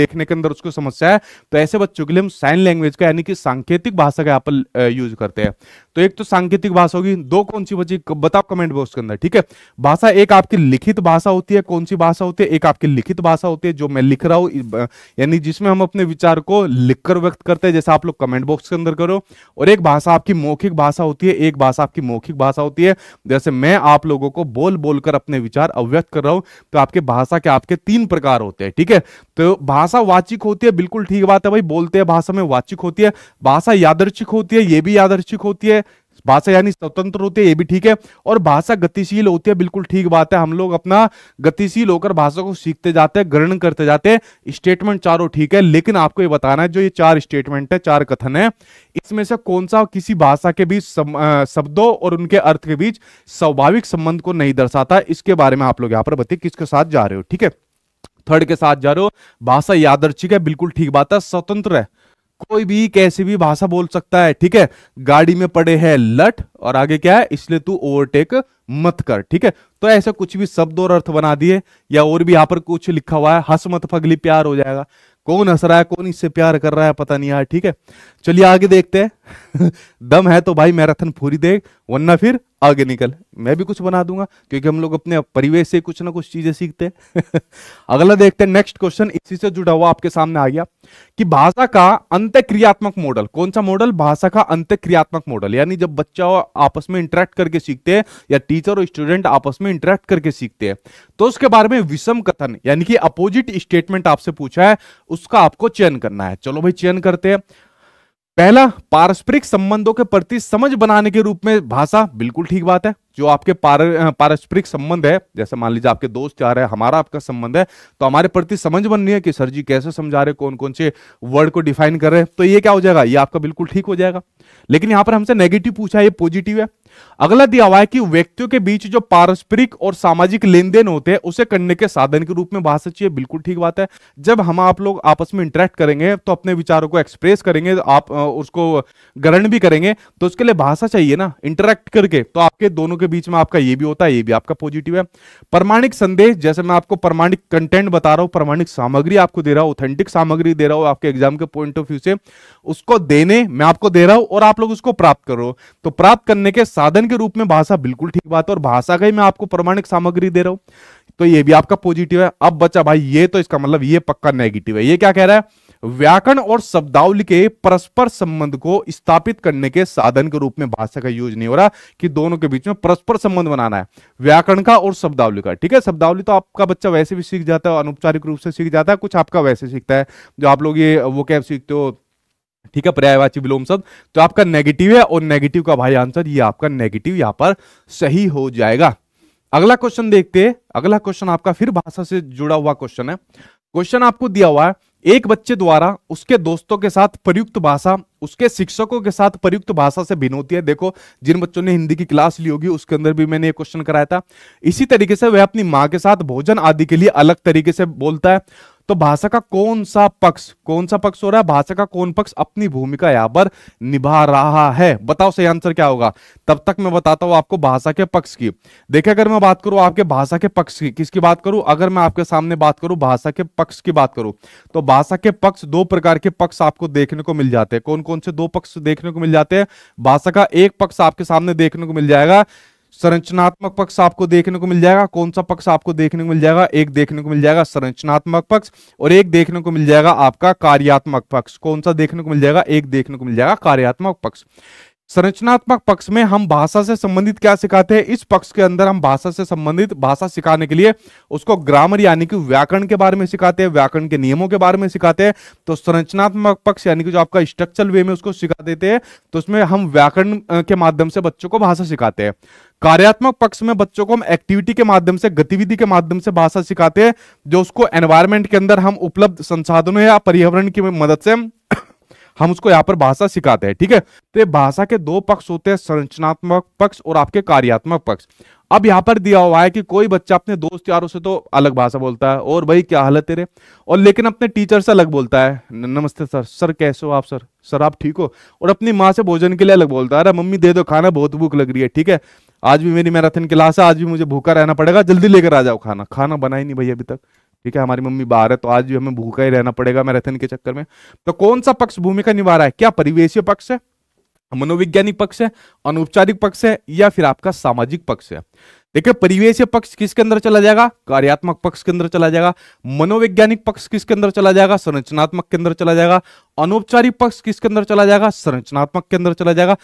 देखने के अंदर उसको समस्या है तो ऐसे बच्चों के लिए हम साइन लैंग्वेज का यानी कि सांकेतिक भाषा का यहाँ पर यूज करते हैं तो एक तो सांकेतिक भाषा होगी दो कौन सी मुझे बताओ कमेंट बॉक्स के अंदर ठीक है भाषा एक आपकी लिखित भाषा होती है कौन सी भाषा होती है एक आपकी लिखित भाषा होती है जो मैं लिख रहा हूं यानी जिसमें हम अपने विचार को लिखकर व्यक्त करते हैं जैसे आप लोग कमेंट बॉक्स के अंदर करो और एक भाषा आपकी मौखिक भाषा होती है एक भाषा आपकी मौखिक भाषा होती है जैसे मैं आप लोगों को बोल बोलकर अपने विचार अव्यक्त कर रहा हूं तो आपके भाषा के आपके तीन प्रकार होते हैं ठीक है तो भाषा वाचिक होती है बिल्कुल ठीक बात है भाई बोलते हैं भाषा में वाचिक होती है भाषा यादर्शिक होती है ये भी यादर्शिक होती है भाषा यानी स्वतंत्र होती है ये भी ठीक है और भाषा गतिशील होती है बिल्कुल ठीक बात है हम लोग अपना गतिशील होकर भाषा को सीखते जाते हैं ग्रहण करते जाते हैं स्टेटमेंट चारों ठीक है लेकिन आपको ये बताना है जो ये चार स्टेटमेंट है चार कथन है इसमें से कौन सा किसी भाषा के बीच शब्दों और उनके अर्थ के बीच स्वाभाविक संबंध को नहीं दर्शाता इसके बारे में आप लोग यहाँ पर बताइए किसके साथ जा रहे हो ठीक है थर्ड के साथ जा रहे हो भाषा यादर्शिक है बिल्कुल ठीक बात है स्वतंत्र है कोई भी कैसी भी भाषा बोल सकता है ठीक है गाड़ी में पड़े हैं लट और आगे क्या है इसलिए तू ओवरटेक मत कर ठीक है तो ऐसे कुछ भी शब्द और अर्थ बना दिए या और भी यहाँ पर कुछ लिखा हुआ है हस मत फगली प्यार हो जाएगा कौन हंस रहा है कौन इससे प्यार कर रहा है पता नहीं यार ठीक है चलिए आगे देखते हैं दम है तो भाई मैराथन पूरी दे वरना फिर आगे निकल मैं भी कुछ बना दूंगा क्योंकि हम लोग अपने परिवेश से कुछ ना कुछ चीजें सीखते हैं अगला देखते हैं नेक्स्ट क्वेश्चन इसी से जुड़ा हुआ आपके सामने आ गया कि भाषा का अंत क्रियात्मक मॉडल कौन सा मॉडल भाषा का अंत्यक्रियात्मक मॉडल यानी जब बच्चा आपस में इंटरेक्ट करके सीखते हैं या टीचर और स्टूडेंट आपस में इंटरेक्ट करके सीखते हैं तो उसके बारे में विषम कथन यानी कि अपोजिट स्टेटमेंट आपसे पूछा है उसका आपको चयन करना है चलो भाई चयन करते हैं पहला पारस्परिक संबंधों के प्रति समझ बनाने के रूप में भाषा बिल्कुल ठीक बात है जो आपके पार पारस्परिक संबंध है जैसे मान लीजिए आपके दोस्त चाह रहे हैं हमारा आपका संबंध है तो हमारे प्रति समझ बननी है कि सर जी कैसे समझा रहे कौन कौन से वर्ड को डिफाइन कर रहे हैं तो ये क्या हो जाएगा ये आपका बिल्कुल ठीक हो जाएगा लेकिन यहां पर हमसे नेगेटिव पूछा है ये पॉजिटिव है अगला दिया हुआ है कि व्यक्तियों के बीच जो पारस्परिक और सामाजिक लेन देन होते हैं उसे करने के साधन के रूप में भाषा चाहिए बिल्कुल ठीक बात है जब हम आप लोग आपस में इंटरेक्ट करेंगे तो अपने विचारों को एक्सप्रेस करेंगे तो आप उसको ग्रहण भी करेंगे तो उसके लिए भाषा चाहिए ना इंटरेक्ट करके तो आपके दोनों के के बीच में आपका ये भी होता है ये भी आपका पॉजिटिव है प्रमाणिक संदेश जैसे मैं आपको प्रमाणिक कंटेंट बता रहा हूँ प्रमाणिक सामग्री आपको दे रहा हूँ ऑथेंटिक सामग्री दे रहा हूँ आपके एग्जाम के पॉइंट ऑफ व्यू से उसको देने मैं आपको दे रहा हूँ और आप लोग उसको प्राप्त करो तो प्राप्त करने के साधन के रूप में भाषा बिल्कुल ठीक बात है और भाषा का ही मैं आपको प्रमाणिक सामग्री दे रहा हूँ तो ये भी आपका पॉजिटिव है अब बच्चा भाई ये तो इसका मतलब ये पक्का नेगेटिव है ये क्या कह रहा है व्याकरण और शब्दावली के परस्पर संबंध को स्थापित करने के साधन के रूप में भाषा का यूज नहीं हो रहा कि दोनों के बीच में परस्पर संबंध बनाना है व्याकरण का और शब्दावली का ठीक है शब्दावली तो आपका बच्चा वैसे भी सीख जाता है अनौपचारिक रूप से सीख जाता है कुछ आपका वैसे सीखता है जो आप लोग ये वो कैब सीखते हो ठीक है पर्यायवाची विलोम शब्द तो आपका नेगेटिव है और नेगेटिव का भाई आंसर ये आपका नेगेटिव यहां पर सही हो जाएगा अगला क्वेश्चन देखते हैं अगला क्वेश्चन आपका फिर भाषा से जुड़ा हुआ क्वेश्चन है क्वेश्चन आपको दिया हुआ है एक बच्चे द्वारा उसके दोस्तों के साथ प्रयुक्त भाषा उसके शिक्षकों के साथ प्रयुक्त भाषा से भिन्न होती है देखो जिन बच्चों ने हिंदी की क्लास ली होगी उसके अंदर भी मैंने ये क्वेश्चन कराया था इसी तरीके से वह अपनी माँ के साथ भोजन आदि के लिए अलग तरीके से बोलता है तो भाषा का कौन सा पक्ष कौन सा पक्ष हो रहा है भाषा का कौन पक्ष अपनी भूमिका यहां पर निभा रहा है बताओ सही आंसर क्या होगा तब तक मैं बताता हूं आपको भाषा के पक्ष की देखिए अगर मैं बात करूं आपके भाषा के पक्ष की किसकी बात करूं अगर मैं आपके सामने बात करूं भाषा के पक्ष की बात करूं तो भाषा के पक्ष दो प्रकार के पक्ष आपको देखने को मिल जाते हैं कौन कौन से दो पक्ष देखने को मिल जाते हैं भाषा का एक पक्ष आपके सामने देखने को मिल जाएगा संरचनात्मक पक्ष आपको देखने को मिल जाएगा कौन सा पक्ष आपको देखने को मिल जाएगा एक देखने को मिल जाएगा संरचनात्मक पक्ष और एक देखने को मिल जाएगा आपका कार्यात्मक पक्ष कौन सा देखने को मिल जाएगा एक देखने को मिल जाएगा कार्यात्मक पक्ष संरचनात्मक पक्ष में हम भाषा से संबंधित क्या सिखाते हैं इस पक्ष के अंदर हम भाषा से संबंधित भाषा सिखाने के लिए उसको ग्रामर यानी कि व्याकरण के बारे में सिखाते हैं व्याकरण के नियमों के बारे में सिखाते हैं तो संरचनात्मक पक्ष यानी कि जो आपका स्ट्रक्चर वे में उसको सिखा देते हैं तो उसमें हम व्याकरण के माध्यम से बच्चों को भाषा सिखाते हैं कार्यात्मक पक्ष में बच्चों को हम एक्टिविटी के माध्यम से गतिविधि के माध्यम से भाषा सिखाते हैं जो उसको एनवायरमेंट के अंदर हम उपलब्ध संसाधनों या पर्यावरण की मदद से हम उसको यहाँ पर भाषा सिखाते हैं ठीक है तो ये भाषा के दो पक्ष होते हैं संरचनात्मक पक्ष और आपके कार्यात्मक पक्ष अब यहाँ पर दिया हुआ है कि कोई बच्चा अपने दोस्त यारों से तो अलग भाषा बोलता है और भाई क्या हालत तेरे और लेकिन अपने टीचर से अलग बोलता है नमस्ते सर सर कैसे हो आप सर सर आप ठीक हो और अपनी माँ से भोजन के लिए अलग बोलता है अरे मम्मी दे दो खाना बहुत भूख लग रही है ठीक है आज भी मेरी मैराथन क्लास है आज भी मुझे भूखा रहना पड़ेगा जल्दी लेकर आ जाओ खाना खाना बना ही नहीं भाई अभी तक ठीक है हमारी मम्मी बाहर है तो आज भी हमें भूखा ही रहना पड़ेगा मैराथन के चक्कर में तो कौन सा पक्ष भूमिका निभा रहा है क्या परिवेशीय पक्ष है मनोवैज्ञानिक पक्ष है अनौपचारिक पक्ष है या फिर आपका सामाजिक पक्ष है देखिए परिवेशीय पक्ष किसके अंदर चला जाएगा कार्यात्मक पक्ष के अंदर चला जाएगा मनोवैज्ञानिक पक्ष किसके अंदर चला जाएगा संरचनात्मक के अंदर चला जाएगा अनौपचारिक पक्ष किसके अंदर चला जाएगा संरचनात्मक के अंदर चला जाएगा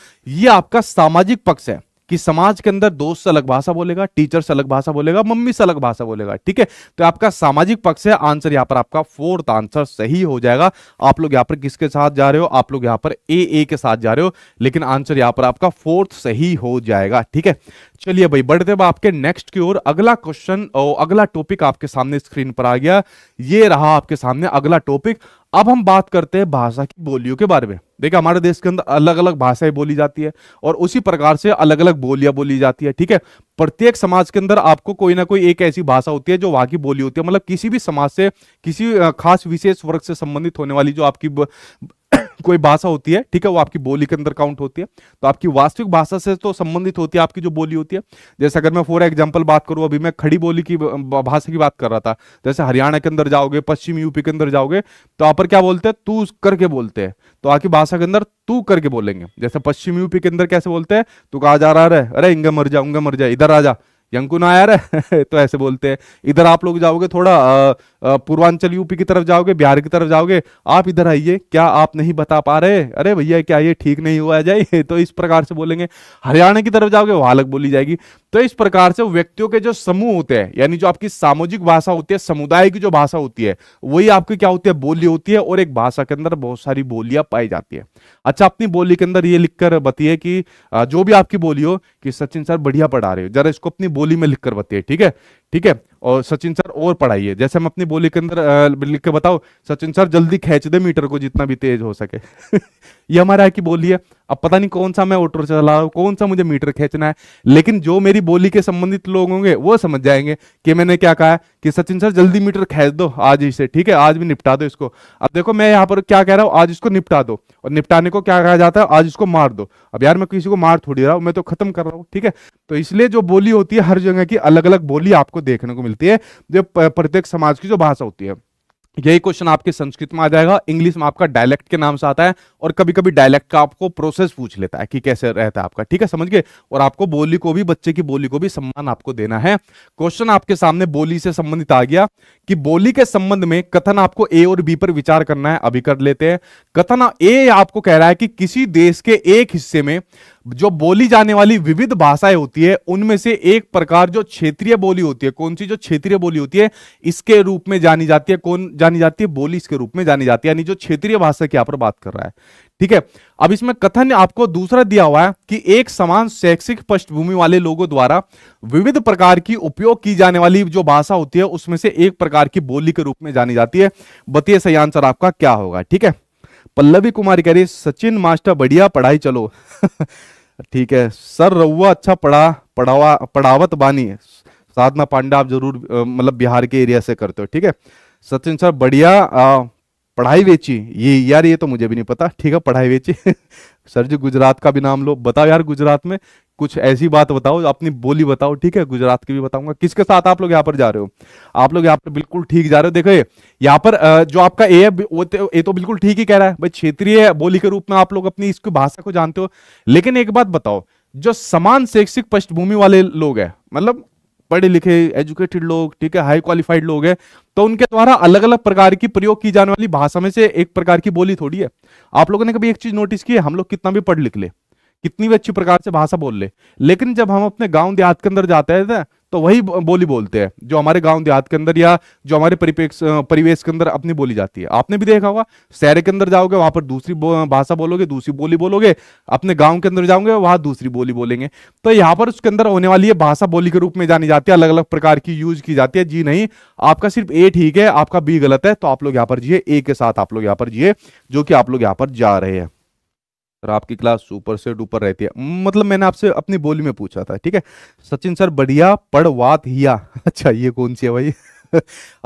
यह आपका सामाजिक पक्ष है कि समाज के अंदर दोस्त अलग भाषा बोलेगा टीचर अलग भाषा बोलेगा मम्मी से अलग भाषा बोलेगा ठीक है तो आपका सामाजिक पक्ष है आंसर यहां पर आपका फोर्थ आंसर सही हो जाएगा आप लोग यहां पर किसके साथ जा रहे हो आप लोग यहां पर ए ए के साथ जा रहे हो लेकिन आंसर यहाँ पर आपका फोर्थ सही हो जाएगा ठीक है चलिए भाई बढ़ते हुए आपके नेक्स्ट की ओर अगला क्वेश्चन अगला टॉपिक आपके सामने स्क्रीन पर आ गया ये रहा आपके सामने अगला टॉपिक अब हम बात करते हैं भाषा की बोलियों के बारे में देखिए हमारे देश के अंदर अलग अलग भाषाएं बोली जाती है और उसी प्रकार से अलग अलग बोलियां बोली जाती है ठीक है प्रत्येक समाज के अंदर आपको कोई ना कोई एक ऐसी भाषा होती है जो वहां की बोली होती है मतलब किसी भी समाज से किसी खास विशेष वर्ग से संबंधित होने वाली जो आपकी कोई भाषा होती है ठीक है वो आपकी बोली के अंदर काउंट होती है तो आपकी वास्तविक भाषा से तो संबंधित होती है आपकी जो बोली होती है जैसे अगर मैं फॉर एग्जाम्पल बात करूँ अभी मैं खड़ी बोली की भाषा की बात कर रहा था जैसे हरियाणा के अंदर जाओगे पश्चिम यूपी के अंदर जाओगे तो आप पर क्या बोलते हैं तू करके बोलते हैं तो आपकी भाषा के अंदर तू करके बोलेंगे जैसे पश्चिम यूपी के अंदर कैसे बोलते हैं तू कहा जा रहा है अरे इंगा मर जा उंगा मर जा इधर आ जा यंकुन आया रे तो ऐसे बोलते हैं इधर आप लोग जाओगे थोड़ा पूर्वांचल यूपी की तरफ जाओगे बिहार की तरफ जाओगे आप इधर आइए क्या आप नहीं बता पा रहे अरे भैया क्या ये ठीक नहीं हुआ जाए तो इस प्रकार से बोलेंगे हरियाणा की तरफ जाओगे वहां अलग बोली जाएगी तो इस प्रकार से व्यक्तियों के जो समूह होते हैं यानी जो आपकी सामाजिक भाषा होती है समुदाय की जो भाषा होती है वही आपकी क्या होती है बोली होती है और एक भाषा के अंदर बहुत सारी बोलियां पाई जाती है अच्छा अपनी बोली के अंदर ये लिखकर बतिए कि जो भी आपकी बोली हो कि सचिन सर बढ़िया पढ़ा रहे हो जरा इसको अपनी बोली में लिखकर बतिए ठीक है ठीक है और सचिन सर और पढ़ाइए जैसे हम अपनी बोली के अंदर लिख के बताओ सचिन सर जल्दी खेच दे मीटर को जितना भी तेज हो सके ये हमारा है कि बोली है अब पता नहीं कौन सा मैं ऑटो चला रहा हूँ कौन सा मुझे मीटर खींचना है लेकिन जो मेरी बोली के संबंधित लोग होंगे वो समझ जाएंगे कि मैंने क्या कहा है कि सचिन सर जल्दी मीटर खींच दो आज इसे ठीक है आज भी निपटा दो इसको अब देखो मैं यहाँ पर क्या कह रहा हूँ आज इसको निपटा दो और निपटाने को क्या कहा जाता है आज इसको मार दो अब यार मैं किसी को मार थोड़ी रहा हूँ मैं तो खत्म कर रहा हूँ ठीक है तो इसलिए जो बोली होती है हर जगह की अलग अलग बोली आपको देखने को मिलती है जो प्रत्येक समाज की जो भाषा होती है यही क्वेश्चन आपके संस्कृत में आ जाएगा इंग्लिश में आपका डायलेक्ट के नाम से आता है और कभी कभी डायलेक्ट का आपको प्रोसेस पूछ लेता है कि कैसे रहता है आपका ठीक है समझ गए और आपको बोली को भी बच्चे की बोली को भी सम्मान आपको देना है क्वेश्चन आपके सामने बोली से संबंधित आ गया कि बोली के संबंध में कथन आपको ए और बी पर विचार करना है अभी कर लेते हैं कथन ए आपको कह रहा है कि किसी देश के एक हिस्से में जो बोली जाने वाली विविध भाषाएं होती है उनमें से एक प्रकार जो क्षेत्रीय बोली होती है कौन सी जो क्षेत्रीय बोली होती है इसके रूप में जानी जाती है कौन जानी जाती है बोली इसके रूप में जानी जाती है यानी जो क्षेत्रीय भाषा की यहाँ पर बात कर रहा है ठीक है अब इसमें कथन आपको दूसरा दिया हुआ है कि एक समान शैक्षिक पृष्ठभूमि वाले लोगों द्वारा विविध प्रकार की उपयोग की जाने वाली जो भाषा होती है उसमें से एक प्रकार की बोली के रूप में जानी जाती है बतिए सही आंसर आपका क्या होगा ठीक है पल्लवी कुमारी कह रही सचिन मास्टर बढ़िया पढ़ाई चलो ठीक है सर रउआ अच्छा पढ़ा पढ़ावा पढ़ावत बानी साधना पांडे आप जरूर मतलब बिहार के एरिया से करते हो ठीक है सचिन सर बढ़िया पढ़ाई बेची ये यार ये तो मुझे भी नहीं पता ठीक है पढ़ाई बेची सर जी गुजरात का भी नाम लो बताओ यार गुजरात में कुछ ऐसी बात बताओ अपनी बोली बताओ ठीक है गुजरात की भी बताऊंगा किसके साथ आप लोग यहाँ पर जा रहे हो आप लोग यहाँ पर बिल्कुल ठीक जा रहे हो देखो ये यहाँ पर जो आपका ए है वो तो, ये तो बिल्कुल ठीक ही कह रहा है भाई क्षेत्रीय बोली के रूप में आप लोग अपनी इसकी भाषा को जानते हो लेकिन एक बात बताओ जो समान शैक्षिक पृष्ठभूमि वाले लोग हैं मतलब पढ़े लिखे एजुकेटेड लोग ठीक है हाई क्वालिफाइड लोग हैं तो उनके द्वारा अलग अलग प्रकार की प्रयोग की जाने वाली भाषा में से एक प्रकार की बोली थोड़ी है आप लोगों ने कभी एक चीज नोटिस की है हम लोग कितना भी पढ़ लिख ले कितनी भी अच्छी प्रकार से भाषा बोल ले लेकिन जब हम अपने गांव देहात के अंदर जाते हैं तो वही बोली बोलते हैं जो हमारे गांव देहात के अंदर या जो हमारे परिपेक्ष परिवेश के अंदर अपनी बोली जाती है आपने भी देखा होगा शहर के अंदर जाओगे वहां पर दूसरी भाषा बोलोगे दूसरी बोली बोलोगे अपने गाँव के अंदर जाओगे वहां दूसरी बोली बोलेंगे तो यहाँ पर उसके अंदर होने वाली है भाषा बोली के रूप में जानी जाती है अलग अलग प्रकार की यूज की जाती है जी नहीं आपका सिर्फ ए ठीक है आपका बी गलत है तो आप लोग यहाँ पर जिए ए के साथ आप लोग यहाँ पर जिए जो कि आप लोग यहाँ पर जा रहे हैं सर आपकी क्लास सुपर से डुपर रहती है मतलब मैंने आपसे अपनी बोली में पूछा था ठीक है सचिन सर बढ़िया पढ़वात हिया अच्छा ये कौन सी है भाई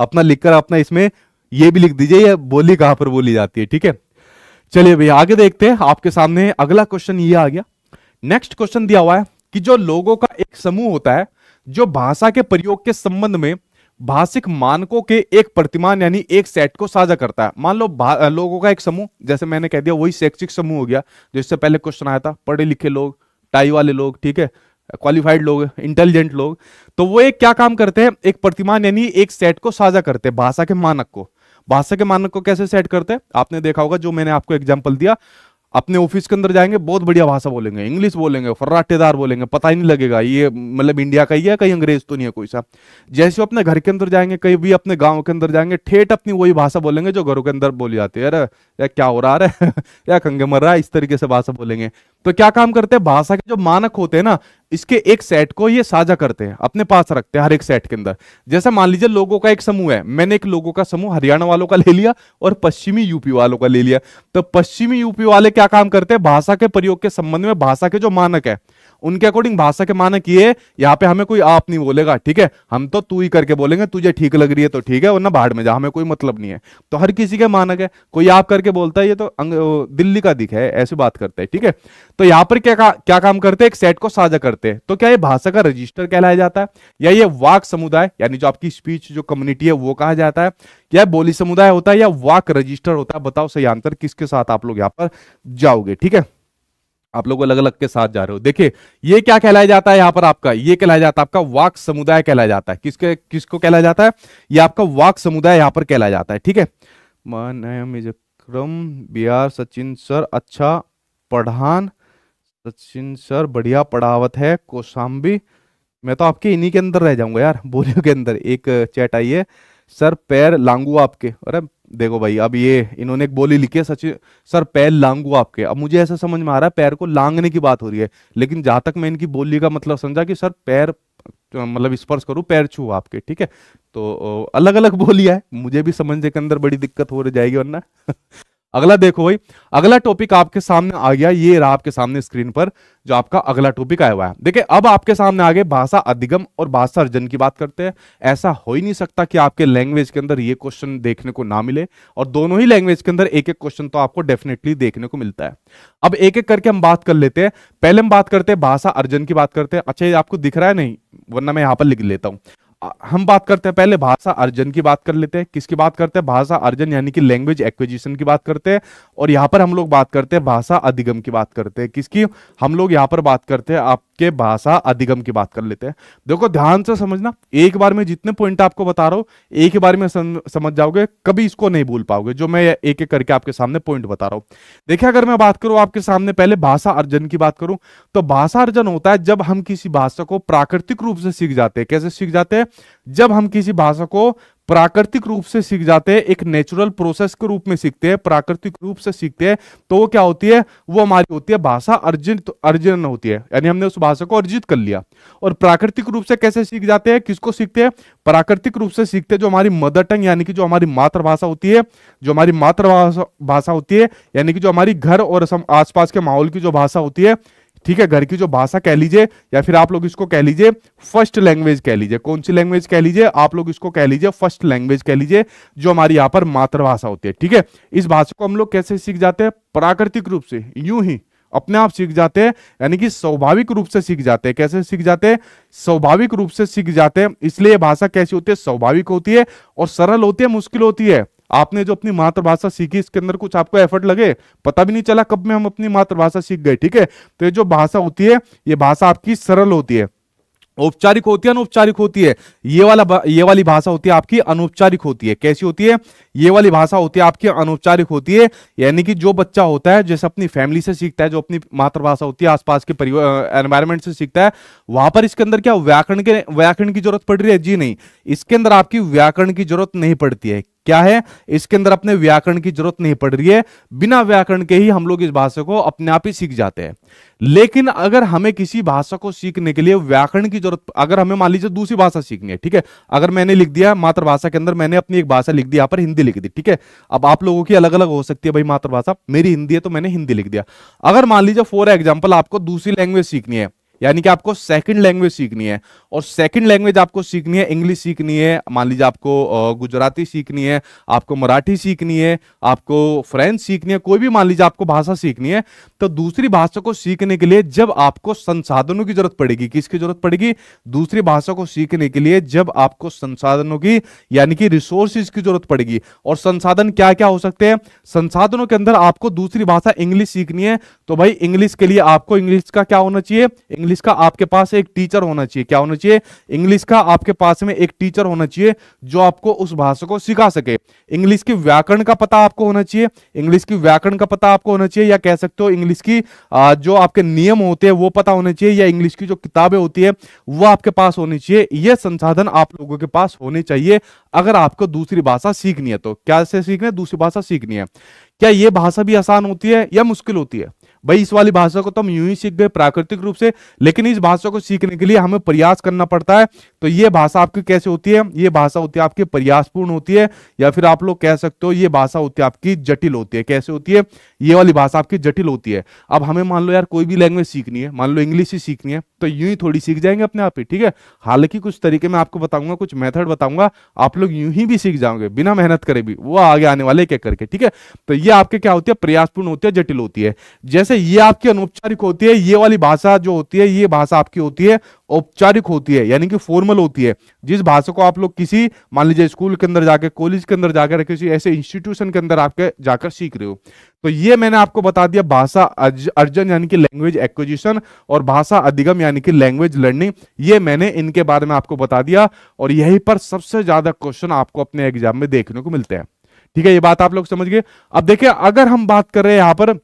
अपना लिखकर अपना इसमें ये भी लिख दीजिए ये बोली कहाँ पर बोली जाती है ठीक है चलिए भैया आगे देखते हैं आपके सामने अगला क्वेश्चन ये आ गया नेक्स्ट क्वेश्चन दिया हुआ है कि जो लोगों का एक समूह होता है जो भाषा के प्रयोग के संबंध में भाषिक मानकों के एक प्रतिमान यानी एक सेट को साझा करता है मान लो लोगों का एक समूह जैसे मैंने कह दिया वही शैक्षिक समूह हो गया जो इससे पहले क्वेश्चन आया था पढ़े लिखे लोग टाई वाले लोग ठीक है क्वालिफाइड लोग इंटेलिजेंट लोग तो वो एक क्या काम करते हैं एक प्रतिमान यानी एक सेट को साझा करते हैं भाषा के मानक को भाषा के मानक को कैसे सेट करते हैं आपने देखा होगा जो मैंने आपको एग्जाम्पल दिया अपने ऑफिस के अंदर जाएंगे बहुत बढ़िया भाषा बोलेंगे इंग्लिश बोलेंगे फर्राटेदार बोलेंगे पता ही नहीं लगेगा ये मतलब इंडिया का ही है कहीं अंग्रेज तो नहीं है कोई सा जैसे अपने घर के अंदर जाएंगे कहीं भी अपने गाँव के अंदर जाएंगे ठेठ अपनी वही भाषा बोलेंगे जो घरों के अंदर बोली जाती है अरे या क्या हो रहा है या कंगे मर रहा है इस तरीके से भाषा बोलेंगे तो क्या काम करते हैं भाषा के जो मानक होते हैं ना इसके एक सेट को ये साझा करते हैं अपने पास रखते हैं हर एक सेट के अंदर जैसे मान लीजिए लोगों का एक समूह है मैंने एक लोगों का समूह हरियाणा वालों का ले लिया और पश्चिमी यूपी वालों का ले लिया तो पश्चिमी यूपी वाले क्या काम करते हैं भाषा के प्रयोग के संबंध में भाषा के जो मानक है उनके अकॉर्डिंग भाषा के मानक ये यहाँ पे हमें कोई आप नहीं बोलेगा ठीक है हम तो तू ही करके बोलेंगे तुझे ठीक लग रही है तो ठीक है वरना बाहर में जा हमें कोई मतलब नहीं है तो हर किसी के मानक है कोई आप करके बोलता है ये तो दिल्ली का दिख है ऐसी बात करते हैं ठीक है तो यहाँ पर क्या क्या काम करते हैं एक सेट को साझा करते हैं तो क्या ये भाषा का रजिस्टर कहलाया जाता है या ये वाक समुदाय यानी जो आपकी स्पीच जो कम्युनिटी है वो कहा जाता है या बोली समुदाय होता है या वाक रजिस्टर होता है बताओ सही आंसर किसके साथ आप लोग यहाँ पर जाओगे ठीक है आप लोग अलग अलग के साथ जा रहे हो देखिए ये क्या कहलाया जाता है यहाँ पर आपका ये कहलाया जाता है आपका वाक समुदाय कहलाया जाता है किसके किसको कहलाया जाता है ये आपका वाक समुदाय यहाँ पर कहलाया जाता है ठीक है क्रम बिहार सचिन सर अच्छा पढ़ान सचिन सर बढ़िया पढ़ावत है कोसाम्बी मैं तो आपके इन्हीं के अंदर रह जाऊंगा यार बोलियों के अंदर एक चैट आई है सर पैर लांगू आपके अरे देखो भाई अब ये इन्होंने एक बोली लिखी है सचिन सर पैर लांगू आपके अब मुझे ऐसा समझ में आ रहा है पैर को लांगने की बात हो रही है लेकिन जहां तक मैं इनकी बोली का मतलब समझा कि सर पैर मतलब स्पर्श करूं पैर छू आपके ठीक है तो अलग अलग बोलिया है मुझे भी समझने के अंदर बड़ी दिक्कत हो जाएगी वरना अगला देखो भाई अगला टॉपिक आपके सामने आ गया ये रहा आपके सामने स्क्रीन पर जो आपका अगला टॉपिक आया हुआ है देखिए अब आपके सामने आ गए भाषा अधिगम और भाषा अर्जन की बात करते हैं ऐसा हो ही नहीं सकता कि आपके लैंग्वेज के अंदर ये क्वेश्चन देखने को ना मिले और दोनों ही लैंग्वेज के अंदर एक एक क्वेश्चन तो आपको डेफिनेटली देखने को मिलता है अब एक एक करके हम बात कर लेते हैं पहले हम बात करते हैं भाषा अर्जन की बात करते हैं अच्छा ये आपको दिख रहा है नहीं वरना मैं यहाँ पर लिख लेता हूँ हम बात करते हैं पहले भाषा अर्जन की बात कर लेते हैं किसकी बात करते हैं भाषा अर्जन यानी कि लैंग्वेज एक्विजिशन की बात करते हैं और यहां पर हम लोग बात करते हैं भाषा अधिगम की बात करते हैं किसकी हम लोग यहां पर बात करते हैं आप के भाषा अधिगम की बात कर लेते हैं देखो ध्यान से समझना एक बार में जितने पॉइंट आपको बता रहा हूं एक बार में समझ जाओगे कभी इसको नहीं भूल पाओगे जो मैं एक एक करके आपके सामने पॉइंट बता रहा हूं देखिए अगर मैं बात करूं आपके सामने पहले भाषा अर्जन की बात करूं तो भाषा अर्जन होता है जब हम किसी भाषा को प्राकृतिक रूप से सीख जाते हैं कैसे सीख जाते हैं जब हम किसी भाषा को प्राकृतिक रूप से सीख जाते हैं एक नेचुरल प्रोसेस के रूप में सीखते हैं प्राकृतिक रूप से सीखते हैं तो वो क्या होती है वो हमारी होती है भाषा अर्जित तो अर्जन होती है यानी हमने उस भाषा को अर्जित कर लिया और प्राकृतिक रूप से कैसे सीख जाते हैं किसको सीखते हैं प्राकृतिक रूप से सीखते हैं जो हमारी मदर टंग यानी कि जो हमारी मातृभाषा होती है जो हमारी मातृभाषा भाषा होती है यानी कि जो हमारी घर और आसपास के माहौल की जो भाषा होती है ठीक है घर की जो भाषा कह लीजिए या फिर आप लोग इसको कह लीजिए फर्स्ट लैंग्वेज कह लीजिए कौन सी लैंग्वेज कह लीजिए आप लोग इसको कह लीजिए फर्स्ट लैंग्वेज कह लीजिए जो हमारी यहाँ पर मातृभाषा होती है ठीक है इस भाषा को हम लोग कैसे सीख जाते हैं प्राकृतिक रूप से यूं ही अपने आप सीख जाते हैं यानी कि स्वाभाविक रूप से सीख जाते हैं कैसे सीख जाते हैं स्वाभाविक रूप से सीख जाते हैं इसलिए भाषा कैसी होती है स्वाभाविक होती है और सरल होती है मुश्किल होती है आपने जो अपनी मातृभाषा सीखी इसके अंदर कुछ आपको एफर्ट लगे पता भी नहीं चला कब में हम अपनी मातृभाषा सीख गए ठीक है तो ये जो भाषा होती है ये भाषा आपकी सरल होती है औपचारिक होती है अनौपचारिक होती है ये वाला ये वाली भाषा होती है आपकी अनौपचारिक होती है कैसी होती है ये वाली भाषा होती है आपकी अनौपचारिक होती है यानी कि जो बच्चा होता है जैसे अपनी फैमिली से सीखता है जो अपनी मातृभाषा होती है आसपास के परिवार एनवायरमेंट से सीखता है वहां पर इसके अंदर क्या व्याकरण के व्याकरण की जरूरत पड़ रही है जी नहीं इसके अंदर आपकी व्याकरण की जरूरत नहीं पड़ती है क्या है इसके अंदर अपने व्याकरण की जरूरत नहीं पड़ रही है बिना व्याकरण के ही हम लोग इस भाषा को अपने आप ही सीख जाते हैं लेकिन अगर हमें किसी भाषा को सीखने के लिए व्याकरण की जरूरत अगर हमें मान लीजिए दूसरी भाषा सीखनी है ठीक है अगर मैंने लिख दिया मातृभाषा के अंदर मैंने अपनी एक भाषा लिख दी यहां पर हिंदी लिख दी ठीक है अब आप लोगों की अलग अलग हो सकती है भाई मातृभाषा मेरी हिंदी है तो मैंने हिंदी लिख दिया अगर मान लीजिए फॉर एग्जाम्पल आपको दूसरी लैंग्वेज सीखनी है यानी कि आपको सेकंड लैंग्वेज सीखनी है और सेकंड लैंग्वेज आपको सीखनी है इंग्लिश सीखनी है मान लीजिए आपको गुजराती सीखनी है आपको मराठी सीखनी है आपको फ्रेंच सीखनी है कोई भी मान लीजिए आपको भाषा सीखनी है तो दूसरी भाषा को सीखने के लिए जब आपको संसाधनों की जरूरत पड़ेगी किसकी जरूरत पड़ेगी दूसरी भाषा को सीखने के लिए जब आपको संसाधनों की यानी कि रिसोर्सिस की जरूरत पड़ेगी और संसाधन क्या क्या हो सकते हैं संसाधनों के अंदर आपको दूसरी भाषा इंग्लिश सीखनी है तो भाई इंग्लिश के लिए आपको इंग्लिश का क्या होना चाहिए इंग्लिश का आपके पास एक टीचर होना चाहिए क्या होना चाहिए इंग्लिश का आपके पास में एक टीचर होना चाहिए जो आपको उस भाषा को सिखा सके इंग्लिश की व्याकरण का पता आपको होना चाहिए इंग्लिश की व्याकरण का पता आपको होना चाहिए या कह सकते हो इंग्लिश की जो आपके नियम होते हैं वो पता होना चाहिए या इंग्लिश की जो किताबें होती है वो आपके पास होनी चाहिए ये संसाधन आप लोगों के पास होने चाहिए अगर आपको दूसरी भाषा सीखनी है तो क्या से सीखना है दूसरी भाषा सीखनी है क्या ये भाषा भी आसान होती है या मुश्किल होती है भाई इस वाली भाषा को तो हम यूं ही सीख गए प्राकृतिक रूप से लेकिन इस भाषा को सीखने के लिए हमें प्रयास करना पड़ता है तो ये भाषा आपकी कैसे होती है ये भाषा होती है आपकी प्रयासपूर्ण होती है या फिर आप लोग कह सकते हो ये भाषा होती है आपकी जटिल होती है कैसे होती है ये वाली भाषा आपकी जटिल होती है अब हमें मान लो यार कोई भी लैंग्वेज सीखनी है मान लो इंग्लिश ही सीखनी है तो यूं ही थोड़ी सीख जाएंगे अपने आप ही ठीक है हालांकि कुछ तरीके में आपको बताऊंगा कुछ मेथड बताऊंगा आप लोग यूं ही भी सीख जाओगे बिना मेहनत करे भी वो आगे आने वाले क्या करके ठीक है तो ये आपके क्या होती है प्रयासपूर्ण होती है जटिल होती है जैसे जैसे ये आपकी अनौपचारिक होती है ये वाली भाषा जो होती है ये भाषा आपकी होती है औपचारिक होती है यानी कि फॉर्मल होती है जिस भाषा को आप लोग किसी मान लीजिए स्कूल के अंदर जाकर कॉलेज के अंदर जाकर किसी ऐसे इंस्टीट्यूशन के अंदर आपके जाकर सीख रहे हो तो ये मैंने आपको बता दिया भाषा अर्जन यानी कि लैंग्वेज एक्विजिशन और भाषा अधिगम यानी कि लैंग्वेज लर्निंग ये मैंने इनके बारे में आपको बता दिया और यही पर सबसे ज्यादा क्वेश्चन आपको अपने एग्जाम में देखने को मिलते हैं ठीक है ये बात आप लोग समझ गए अब देखिए अगर हम बात कर रहे हैं यहां पर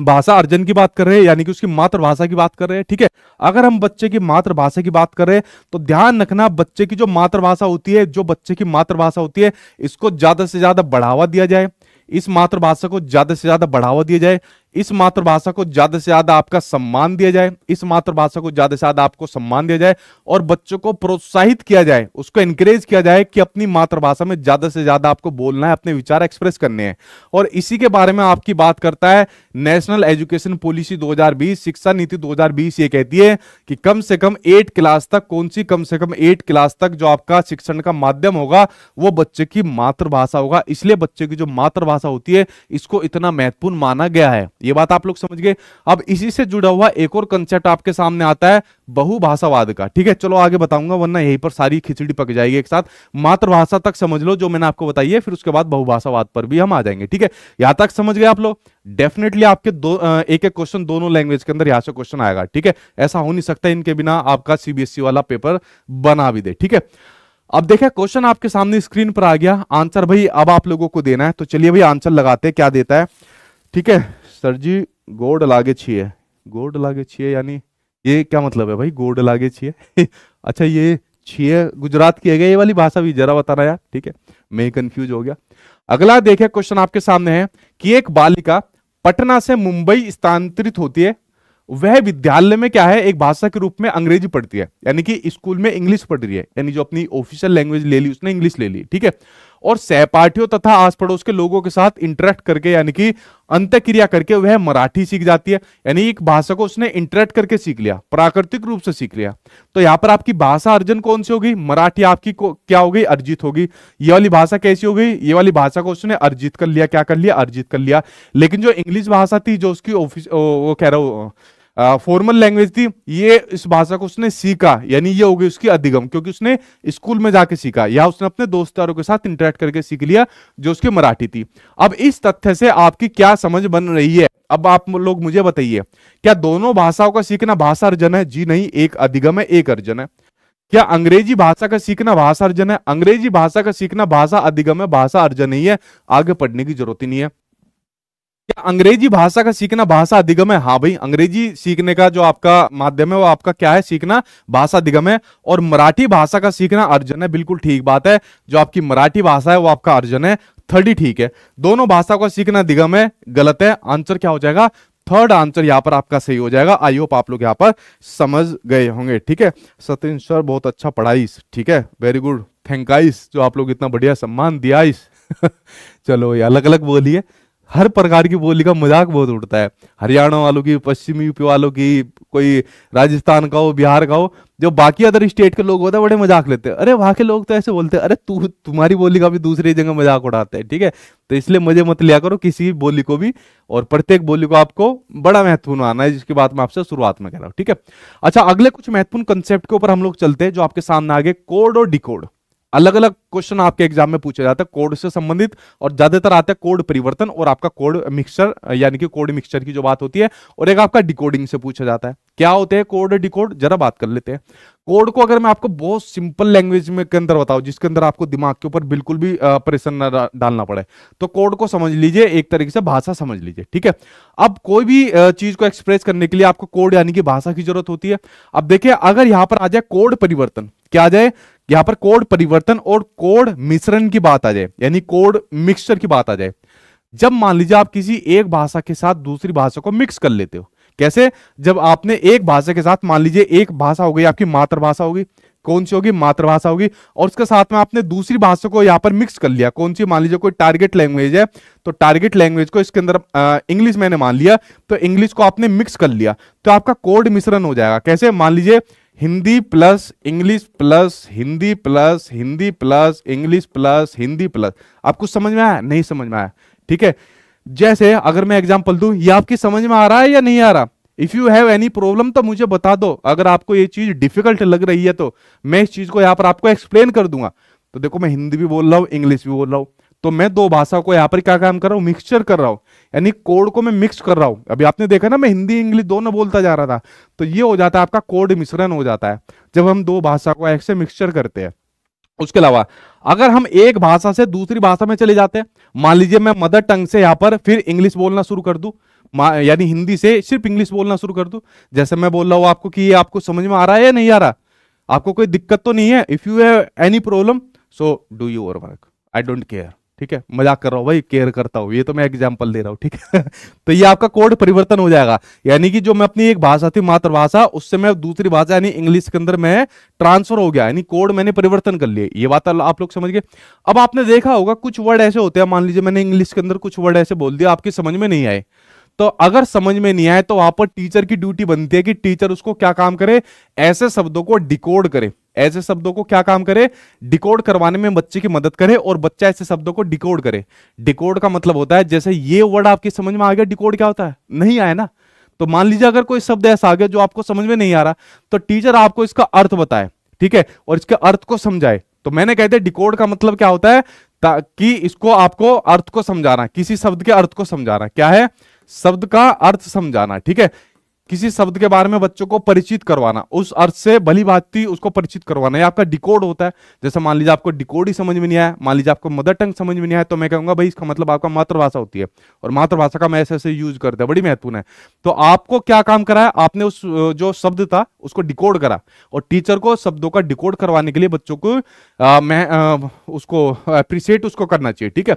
भाषा अर्जन की बात कर रहे हैं यानी कि उसकी मातृभाषा की बात कर रहे हैं ठीक है अगर हम बच्चे की मातृभाषा की बात कर रहे हैं तो ध्यान रखना बच्चे की जो मातृभाषा होती है जो बच्चे की मातृभाषा होती है इसको ज्यादा से ज्यादा बढ़ावा दिया जाए इस मातृभाषा को ज्यादा से ज्यादा बढ़ावा दिया जाए इस मातृभाषा को ज्यादा से ज्यादा आपका सम्मान दिया जाए इस मातृभाषा को ज्यादा से ज्यादा आपको सम्मान दिया जाए और बच्चों को प्रोत्साहित किया जाए उसको इनकरेज किया जाए कि अपनी मातृभाषा में ज्यादा से ज्यादा आपको बोलना है अपने विचार एक्सप्रेस करने हैं और इसी के बारे में आपकी बात करता है नेशनल एजुकेशन पॉलिसी दो शिक्षा नीति दो ये कहती है कि कम से कम एट क्लास तक कौन सी कम से कम एट क्लास तक जो आपका शिक्षण का माध्यम होगा वो बच्चे की मातृभाषा होगा इसलिए बच्चे की जो मातृभाषा होती है इसको इतना महत्वपूर्ण माना गया है ये बात आप लोग समझ गए अब इसी से जुड़ा हुआ एक और कंसेप्ट आपके सामने आता है बहुभाषावाद का ठीक है चलो आगे बताऊंगा वरना यही पर सारी खिचड़ी पक जाएगी एक साथ मातृभाषा तक समझ लो जो मैंने आपको बताई है फिर उसके बाद बहुभाषावाद पर भी हम आ जाएंगे ठीक है यहां तक समझ गए आप लोग डेफिनेटली आपके दो एक एक क्वेश्चन दोनों लैंग्वेज के अंदर यहां से क्वेश्चन आएगा ठीक है ऐसा हो नहीं सकता इनके बिना आपका सीबीएसई e वाला पेपर बना भी दे ठीक है अब देखिए क्वेश्चन आपके सामने स्क्रीन पर आ गया आंसर भाई अब आप लोगों को देना है तो चलिए भाई आंसर लगाते हैं क्या देता है ठीक है सर जी गोड लागे छे गोड लागे छे यानी ये क्या मतलब है भाई गोड लागे छे अच्छा ये छे गुजरात की है ये वाली भाषा भी जरा बताना यार ठीक है मैं कंफ्यूज हो गया अगला देखे क्वेश्चन आपके सामने है कि एक बालिका पटना से मुंबई स्थानांतरित होती है वह विद्यालय में क्या है एक भाषा के रूप में अंग्रेजी पढ़ती है यानी कि स्कूल में इंग्लिश पढ़ रही है यानी जो अपनी ऑफिशियल लैंग्वेज ले ली उसने इंग्लिश ले ली ठीक है और सहपाठियों तथा आस पड़ोस के लोगों के साथ इंटरेक्ट करके यानी कि अंत क्रिया करके वह मराठी सीख जाती है यानी एक भाषा को उसने इंटरेक्ट करके सीख लिया प्राकृतिक रूप से सीख लिया तो यहां पर आपकी भाषा अर्जन कौन सी होगी मराठी आपकी क्या हो गई अर्जित होगी ये वाली भाषा कैसी हो गई ये वाली भाषा को उसने अर्जित कर लिया क्या कर लिया अर्जित कर लिया लेकिन जो इंग्लिश भाषा थी जो उसकी ऑफिस वो कह रहा हूँ फॉर्मल लैंग्वेज थी ये इस भाषा को उसने सीखा यानी ये हो गई उसकी अधिगम क्योंकि उसने स्कूल में जाके सीखा या उसने अपने दोस्तारों के साथ इंटरेक्ट करके सीख लिया जो उसकी मराठी थी अब इस तथ्य से आपकी क्या समझ बन रही है अब आप लोग मुझे बताइए क्या दोनों भाषाओं का सीखना भाषा अर्जन है जी नहीं एक अधिगम है एक अर्जन है क्या अंग्रेजी भाषा का सीखना भाषा अर्जन है अंग्रेजी भाषा का सीखना भाषा अधिगम है भाषा अर्जन नहीं है आगे पढ़ने की जरूरत ही नहीं है क्या अंग्रेजी भाषा का सीखना भाषा अधिगम है हाँ भाई अंग्रेजी सीखने का जो आपका माध्यम है वो आपका क्या है सीखना भाषा अधिगम है और मराठी भाषा का सीखना अर्जन है बिल्कुल ठीक बात है जो आपकी मराठी भाषा है वो आपका अर्जन है थर्ड ही ठीक है दोनों भाषा का सीखना अधिगम है गलत है आंसर क्या हो जाएगा थर्ड आंसर यहाँ पर आपका सही हो जाएगा आई होप आप लोग यहाँ पर समझ गए होंगे ठीक है सतीन सर बहुत अच्छा पढ़ाई ठीक है वेरी गुड थैंक आइस जो आप लोग इतना बढ़िया सम्मान दिया इस चलो ये अलग अलग बोलिए हर प्रकार की बोली का मजाक बहुत उड़ता है हरियाणा वालों की पश्चिमी यूपी वालों की कोई राजस्थान का हो बिहार का हो जो बाकी अदर स्टेट के लोग होते हैं बड़े मजाक लेते हैं अरे वहाँ के लोग तो ऐसे बोलते हैं अरे तू तुम्हारी बोली का भी दूसरी जगह मजाक उड़ाते हैं ठीक है तो इसलिए मजे मत लिया करो किसी बोली को भी और प्रत्येक बोली को आपको बड़ा महत्वपूर्ण आना है जिसकी बात मैं आपसे शुरुआत में कर रहा हूँ ठीक है अच्छा अगले कुछ महत्वपूर्ण कंसेप्ट के ऊपर हम लोग चलते हैं जो आपके सामने आगे कोड और डिकोड अलग अलग क्वेश्चन आपके एग्जाम में पूछे जाते हैं कोड से संबंधित और ज्यादातर आते हैं कोड परिवर्तन और आपका कोड मिक्सचर यानी कि कोड मिक्सचर की जो बात होती है और एक आपका डिकोडिंग से पूछा जाता है क्या होते हैं कोड डिकोड जरा बात कर लेते हैं कोड को अगर मैं आपको बहुत सिंपल लैंग्वेज में के अंदर बताऊं जिसके अंदर आपको दिमाग के ऊपर बिल्कुल भी प्रेशर ना डालना पड़े तो कोड को समझ लीजिए एक तरीके से भाषा समझ लीजिए ठीक है अब कोई भी चीज को एक्सप्रेस करने के लिए आपको कोड यानी कि भाषा की जरूरत होती है अब देखिए अगर यहां पर आ जाए कोड परिवर्तन क्या आ जाए यहां पर कोड परिवर्तन और कोड मिश्रण की बात आ जाए यानी कोड मिक्सचर की बात आ जाए जब मान लीजिए आप किसी एक भाषा के साथ दूसरी भाषा को मिक्स कर लेते हो कैसे जब आपने एक भाषा के साथ मान लीजिए एक भाषा हो गई आपकी मातृभाषा होगी कौन सी होगी मातृभाषा होगी और उसके साथ में आपने दूसरी भाषा को यहाँ पर मिक्स कर लिया कौन सी मान लीजिए कोई टारगेट लैंग्वेज है तो टारगेट लैंग्वेज को इसके अंदर इंग्लिश मैंने मान लिया तो इंग्लिश को आपने मिक्स कर लिया तो आपका कोड मिश्रण हो जाएगा कैसे मान लीजिए Hindi plus English plus Hindi plus Hindi plus English plus Hindi plus आपको समझ में आया नहीं समझ में आया ठीक है जैसे अगर मैं एग्जाम्पल दू ये आपकी समझ में आ रहा है या नहीं आ रहा if you have any problem तो मुझे बता दो अगर आपको ये चीज डिफिकल्ट लग रही है तो मैं इस चीज को यहाँ पर आपको एक्सप्लेन कर दूंगा तो देखो मैं हिंदी भी बोल रहा हूँ इंग्लिश भी बोल रहा हूँ तो मैं दो भाषा को यहाँ पर क्या काम कर रहा हूँ मिक्सचर कर रहा हूँ यानी कोड को मैं मिक्स कर रहा हूँ अभी आपने देखा ना मैं हिंदी इंग्लिश दोनों बोलता जा रहा था तो ये हो जाता है आपका कोड मिश्रण हो जाता है जब हम दो भाषा को एक से मिक्सचर करते हैं उसके अलावा अगर हम एक भाषा से दूसरी भाषा में चले जाते हैं मान लीजिए मैं मदर टंग से यहाँ पर फिर इंग्लिश बोलना शुरू कर दूँ यानी हिंदी से सिर्फ इंग्लिश बोलना शुरू कर दूँ जैसे मैं बोल रहा हूँ आपको कि ये आपको समझ में आ रहा है या नहीं आ रहा आपको कोई दिक्कत तो नहीं है if you have any problem so do you work I don't care ठीक है मजाक कर रहा हूँ भाई केयर करता हूँ ये तो मैं एग्जाम्पल दे रहा हूँ ठीक है तो ये आपका कोड परिवर्तन हो जाएगा यानी कि जो मैं अपनी एक भाषा थी मातृभाषा उससे मैं दूसरी भाषा यानी इंग्लिश के अंदर मैं ट्रांसफर हो गया यानी कोड मैंने परिवर्तन कर लिया ये बात आप लोग समझ गए अब आपने देखा होगा कुछ वर्ड ऐसे होते हैं मान लीजिए मैंने इंग्लिश के अंदर कुछ वर्ड ऐसे बोल दिया आपकी समझ में नहीं आए तो अगर समझ में नहीं आए तो वहां पर टीचर की ड्यूटी बनती है कि टीचर उसको क्या काम करे ऐसे शब्दों को डिकोड करे ऐसे शब्दों को क्या काम करे डिकोड करवाने में बच्चे की मदद करे और बच्चा ऐसे शब्दों को डिकोड करे डिकोड का मतलब होता है जैसे ये वर्ड आपकी समझ में आ गया डिकोड क्या होता है नहीं आया ना तो मान लीजिए अगर कोई शब्द ऐसा आ गया जो आपको समझ में नहीं आ रहा तो टीचर आपको इसका अर्थ बताए ठीक है और इसके अर्थ को समझाए तो मैंने कहते डिकोड का मतलब क्या होता है कि इसको आपको अर्थ को समझाना किसी शब्द के अर्थ को समझाना क्या है शब्द का अर्थ समझाना ठीक है किसी शब्द के बारे में बच्चों को परिचित करवाना उस अर्थ से भली भांति उसको परिचित करवाना या आपका डिकोड होता है जैसे मान लीजिए आपको डिकोड ही समझ में नहीं आया मान लीजिए आपको मदर टंग समझ में नहीं आया तो मैं कहूंगा भाई इसका मतलब आपका मातृभाषा होती है और मातृभाषा का मैं ऐसे ऐसे यूज करता है बड़ी महत्वपूर्ण है तो आपको क्या काम करा आपने उस जो शब्द था उसको डिकोड करा और टीचर को शब्दों का डिकोड करवाने के लिए बच्चों को मैं उसको अप्रिशिएट उसको करना चाहिए ठीक है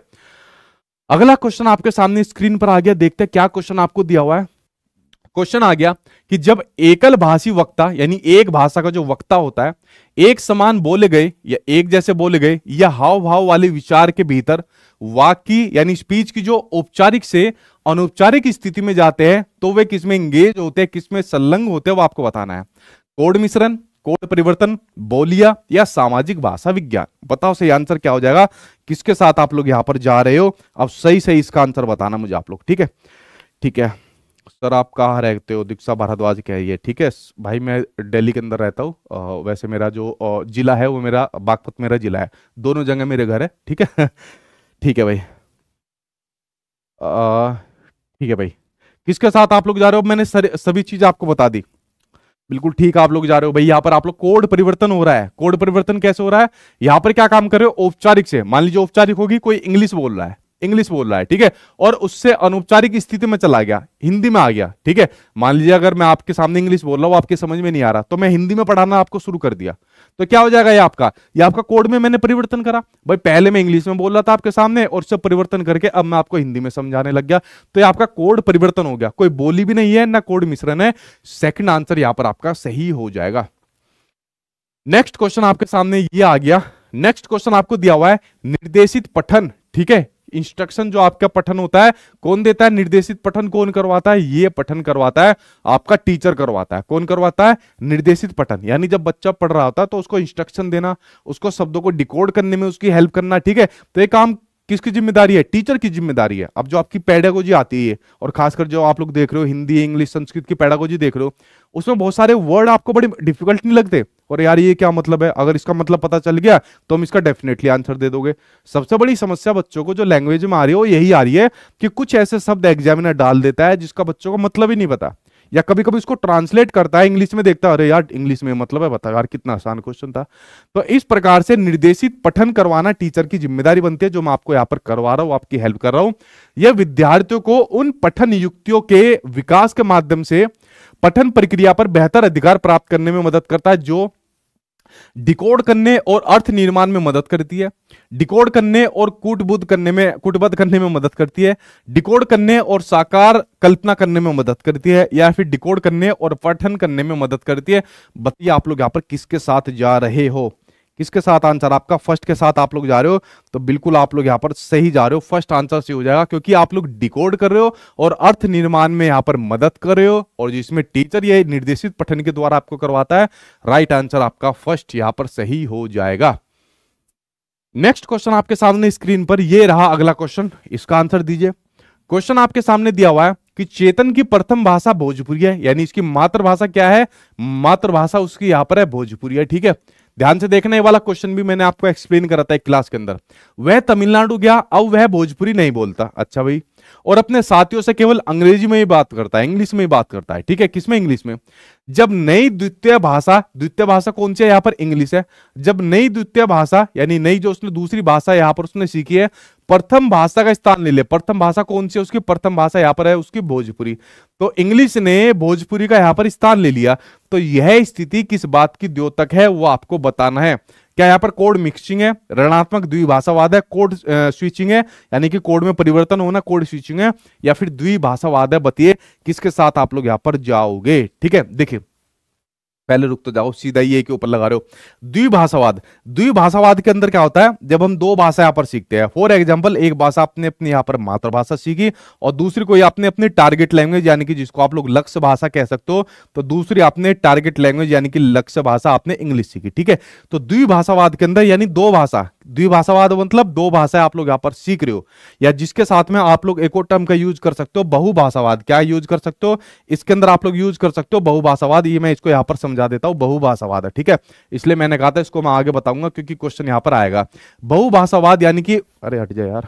अगला क्वेश्चन आपके सामने स्क्रीन पर आ गया देखते हैं क्या क्वेश्चन आपको दिया हुआ है क्वेश्चन आ गया कि जब एकल भाषी वक्ता यानी एक भाषा का जो वक्ता होता है एक समान बोले गए या एक जैसे बोले गए या हाव भाव वाले विचार के भीतर वाक्य यानी स्पीच की जो औपचारिक से अनौपचारिक स्थिति में जाते हैं तो वे किसमें इंगेज होते हैं किसमें संलग्न होते हैं वो आपको बताना है कोड मिश्रण कोड परिवर्तन बोलिया या सामाजिक भाषा विज्ञान बताओ सही आंसर क्या हो जाएगा किसके साथ आप लोग यहां पर जा रहे हो अब सही सही इसका आंसर बताना मुझे आप लोग ठीक है ठीक है सर आप कहाँ रहते हो दीक्षा भारद्वाज कहिए ठीक है भाई मैं दिल्ली के अंदर रहता हूँ वैसे मेरा जो जिला है वो मेरा बागपत मेरा जिला है दोनों जगह मेरे घर है ठीक है ठीक है भाई ठीक है भाई किसके साथ आप लोग जा रहे हो मैंने सर, सभी चीज आपको बता दी बिल्कुल ठीक आप लोग जा रहे हो भाई यहाँ पर आप लोग कोड परिवर्तन हो रहा है कोड परिवर्तन कैसे हो रहा है यहाँ पर क्या काम कर रहे हो औपचारिक से मान लीजिए औपचारिक होगी कोई इंग्लिश बोल रहा है इंग्लिश बोल रहा है ठीक है और उससे अनौपचारिक स्थिति में चला गया हिंदी में आ गया ठीक है मान लीजिए अगर मैं आपके सामने इंग्लिश बोल रहा हूं आपके समझ में नहीं आ रहा तो मैं हिंदी में पढ़ाना आपको शुरू कर दिया तो क्या हो जाएगा ये आपका ये आपका कोड में मैंने परिवर्तन करा भाई पहले मैं इंग्लिश में बोल रहा था आपके सामने और उससे परिवर्तन करके अब मैं आपको हिंदी में समझाने लग गया तो ये आपका कोड परिवर्तन हो गया कोई बोली भी नहीं है ना कोड मिश्रण है सेकंड आंसर यहां पर आपका सही हो जाएगा नेक्स्ट क्वेश्चन आपके सामने ये आ गया नेक्स्ट क्वेश्चन आपको दिया हुआ है निर्देशित पठन ठीक है इंस्ट्रक्शन जो आपका पठन होता है कौन देता है निर्देशित पठन कौन करवाता है ये पठन करवाता है आपका टीचर करवाता है कौन करवाता है निर्देशित पठन यानी जब बच्चा पढ़ रहा होता है तो उसको इंस्ट्रक्शन देना उसको शब्दों को डिकोड करने में उसकी हेल्प करना ठीक है तो ये काम किसकी जिम्मेदारी है टीचर की जिम्मेदारी है अब जो आपकी पैडागोजी आती है और खासकर जो आप लोग देख रहे हो हिंदी इंग्लिश संस्कृत की पैडागोजी देख रहे हो उसमें बहुत सारे वर्ड आपको बड़े डिफिकल्ट नहीं लगते और यार ये क्या मतलब है अगर इसका मतलब पता चल गया तो हम इसका डेफिनेटली आंसर दे दोगे सबसे बड़ी समस्या बच्चों को जो लैंग्वेज में आ रही है वो यही आ रही है कि कुछ ऐसे शब्द एग्जामिनर डाल देता है जिसका बच्चों को मतलब ही नहीं पता या कभी कभी उसको ट्रांसलेट करता है इंग्लिश में देखता है अरे यार इंग्लिश में मतलब है बता यार कितना आसान क्वेश्चन था तो इस प्रकार से निर्देशित पठन करवाना टीचर की जिम्मेदारी बनती है जो मैं आपको यहाँ पर करवा रहा हूँ आपकी हेल्प कर रहा हूँ यह विद्यार्थियों को उन पठन युक्तियों के विकास के माध्यम से पठन प्रक्रिया पर बेहतर अधिकार प्राप्त करने में मदद करता है जो डिकोड करने और अर्थ निर्माण में मदद करती है डिकोड करने और कूटबुद्ध करने में कूटबद्ध करने में मदद करती है डिकोड करने और साकार कल्पना करने में मदद करती है या फिर डिकोड करने और पठन करने में मदद करती है बताइए आप लोग यहाँ पर किसके साथ जा रहे हो किसके साथ आंसर आपका फर्स्ट के साथ आप लोग जा रहे हो तो बिल्कुल आप लोग यहाँ पर सही जा रहे हो फर्स्ट आंसर सही हो जाएगा क्योंकि आप लोग डिकोड कर रहे हो और अर्थ निर्माण में यहाँ पर मदद कर रहे हो और जिसमें टीचर ये निर्देशित पठन के द्वारा आपको करवाता है राइट आंसर आपका फर्स्ट यहाँ पर सही हो जाएगा नेक्स्ट क्वेश्चन आपके सामने स्क्रीन पर यह रहा अगला क्वेश्चन इसका आंसर दीजिए क्वेश्चन आपके सामने दिया हुआ है कि चेतन की प्रथम भाषा भोजपुरी है यानी इसकी मातृभाषा क्या है मातृभाषा उसकी यहां पर है भोजपुरी है ठीक है ध्यान से देखना ये वाला क्वेश्चन भी मैंने आपको एक्सप्लेन करा था एक क्लास के अंदर वह तमिलनाडु गया अब वह भोजपुरी नहीं बोलता अच्छा भाई और अपने साथियों से केवल अंग्रेजी में ही बात करता है इंग्लिश में ही बात करता है ठीक है किसमें इंग्लिश में जब नई द्वितीय भाषा द्वितीय भाषा कौन सी है यहाँ पर इंग्लिश है जब नई द्वितीय भाषा यानी नई जो उसने दूसरी भाषा यहाँ पर उसने सीखी है प्रथम भाषा का स्थान ले ले प्रथम भाषा कौन सी है उसकी प्रथम भाषा यहाँ पर है उसकी भोजपुरी तो इंग्लिश ने भोजपुरी का यहाँ पर स्थान ले लिया तो यह स्थिति किस बात की द्योतक है वो आपको बताना है क्या यहाँ पर कोड मिक्सिंग है ऋणात्मक द्विभाषावाद है कोड स्विचिंग है यानी कि कोड में परिवर्तन होना कोड स्विचिंग है या फिर द्विभाषावाद है बताइए किसके साथ आप लोग यहाँ पर जाओगे ठीक है देखिए पहले रुक तो जाओ सीधा ये के ऊपर लगा रहे हो द्विभाषावाद द्विभाषावाद के अंदर क्या होता है जब हम दो भाषा यहाँ पर सीखते हैं फॉर एग्जाम्पल एक भाषा आपने अपनी यहाँ पर मातृभाषा सीखी और दूसरी कोई आपने अपनी टारगेट लैंग्वेज यानी कि जिसको आप लोग लक्ष्य भाषा कह सकते हो तो दूसरी आपने टारगेट लैंग्वेज यानी कि लक्ष्य भाषा आपने इंग्लिश सीखी ठीक है तो द्विभाषावाद के अंदर यानी दो भाषा द्विभाषावाद मतलब दो भाषाएं आप लोग यहाँ पर सीख रहे हो या जिसके साथ में आप लोग एको टर्म का यूज कर सकते हो बहुभाषावाद क्या यूज कर सकते हो इसके अंदर आप लोग यूज कर सकते हो बहुभाषावाद ये मैं इसको यहाँ पर समझा देता हूँ बहुभाषावाद है ठीक है इसलिए मैंने कहा था इसको मैं आगे बताऊंगा क्योंकि क्वेश्चन यहाँ पर आएगा बहुभाषावाद यानी कि अरे हट जाए यार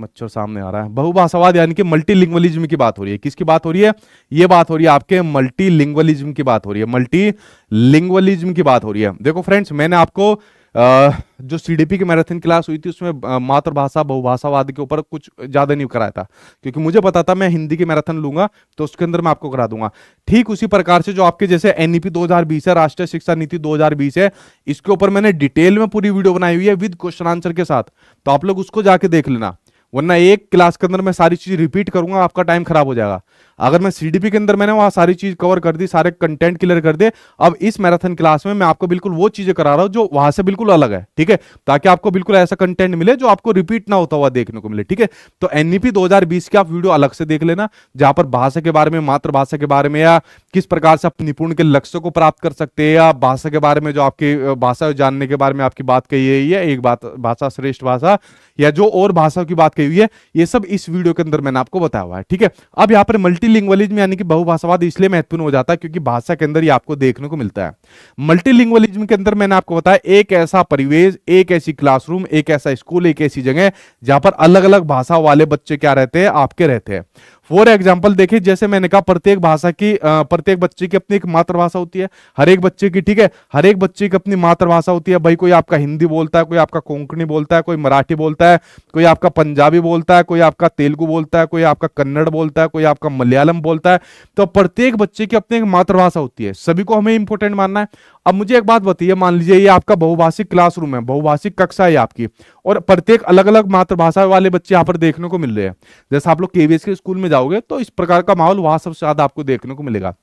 मच्छर सामने आ रहा है बहुभाषावाद यानी कि मल्टीलिंग्वलिज्म की बात हो रही है किसकी बात हो रही है ये बात हो रही है आपके मल्टीलिंग्वलिज्म की बात हो रही है मल्टीलिंग्वलिज्म की बात हो रही है देखो फ्रेंड्स मैंने आपको जो सीडीपी की मैराथन क्लास हुई थी उसमें मातृभाषा बहुभाषावाद के ऊपर कुछ ज़्यादा नहीं कराया था क्योंकि मुझे पता था मैं हिंदी की मैराथन लूंगा तो उसके अंदर मैं आपको करा दूंगा ठीक उसी प्रकार से जो आपके जैसे e हजार बीस है राष्ट्रीय शिक्षा नीति दो है इसके ऊपर मैंने डिटेल में पूरी वीडियो बनाई हुई है विद क्वेश्चन आंसर के साथ तो आप लोग उसको जाके देख लेना वरना एक क्लास के अंदर मैं सारी चीज़ रिपीट करूंगा आपका टाइम खराब हो जाएगा अगर मैं सीडीपी के अंदर मैंने वहां सारी चीज कवर कर दी सारे कंटेंट क्लियर कर दिए अब इस मैराथन क्लास में मैं आपको बिल्कुल वो चीजें करा रहा हूं जो वहां से बिल्कुल अलग है ठीक है ताकि आपको बिल्कुल ऐसा कंटेंट मिले जो आपको रिपीट ना होता हुआ देखने को मिले ठीक है तो एनईपी e दो की आप वीडियो अलग से देख लेना जहां पर भाषा के बारे में मातृभाषा के बारे में या किस प्रकार से आप निपुण के लक्ष्य को प्राप्त कर सकते हैं या भाषा के बारे में जो आपकी भाषा जानने के बारे में आपकी बात कही है या एक बात भाषा श्रेष्ठ भाषा या जो और भाषा की बात कही हुई है ये सब इस वीडियो के अंदर मैंने आपको बताया हुआ है ठीक है अब यहाँ पर मल्टी मल्टीलिंग्वलिज्म यानी कि बहुभाषावाद इसलिए महत्वपूर्ण हो जाता है क्योंकि भाषा के अंदर ही आपको देखने को मिलता है मल्टीलिंग्वलिज्म के अंदर मैंने आपको बताया एक ऐसा परिवेश एक ऐसी क्लासरूम एक ऐसा स्कूल एक ऐसी जगह जहां पर अलग अलग भाषा वाले बच्चे क्या रहते हैं आपके रहते हैं फॉर एग्जाम्पल देखिए जैसे मैंने कहा प्रत्येक भाषा की प्रत्येक बच्चे की अपनी एक मातृभाषा होती है हर एक बच्चे की ठीक है हर एक बच्चे की अपनी मातृभाषा होती है भाई कोई आपका हिंदी बोलता है कोई आपका कोंकणी बोलता है कोई मराठी बोलता है कोई आपका पंजाबी बोलता है कोई आपका तेलुगु बोलता है कोई आपका कन्नड़ बोलता है कोई आपका मलयालम बोलता है तो प्रत्येक बच्चे की अपनी एक मातृभाषा होती है सभी को हमें इंपोर्टेंट मानना है अब मुझे एक बात बताइए मान लीजिए ये आपका बहुभाषिक क्लासरूम है बहुभाषिक कक्षा है आपकी और प्रत्येक अलग अलग मातृभाषा वाले बच्चे यहाँ पर देखने को मिल रहे हैं जैसे आप लोग केवीएस के स्कूल में जाओगे तो इस प्रकार का माहौल वहां सबसे ज्यादा आपको देखने को मिलेगा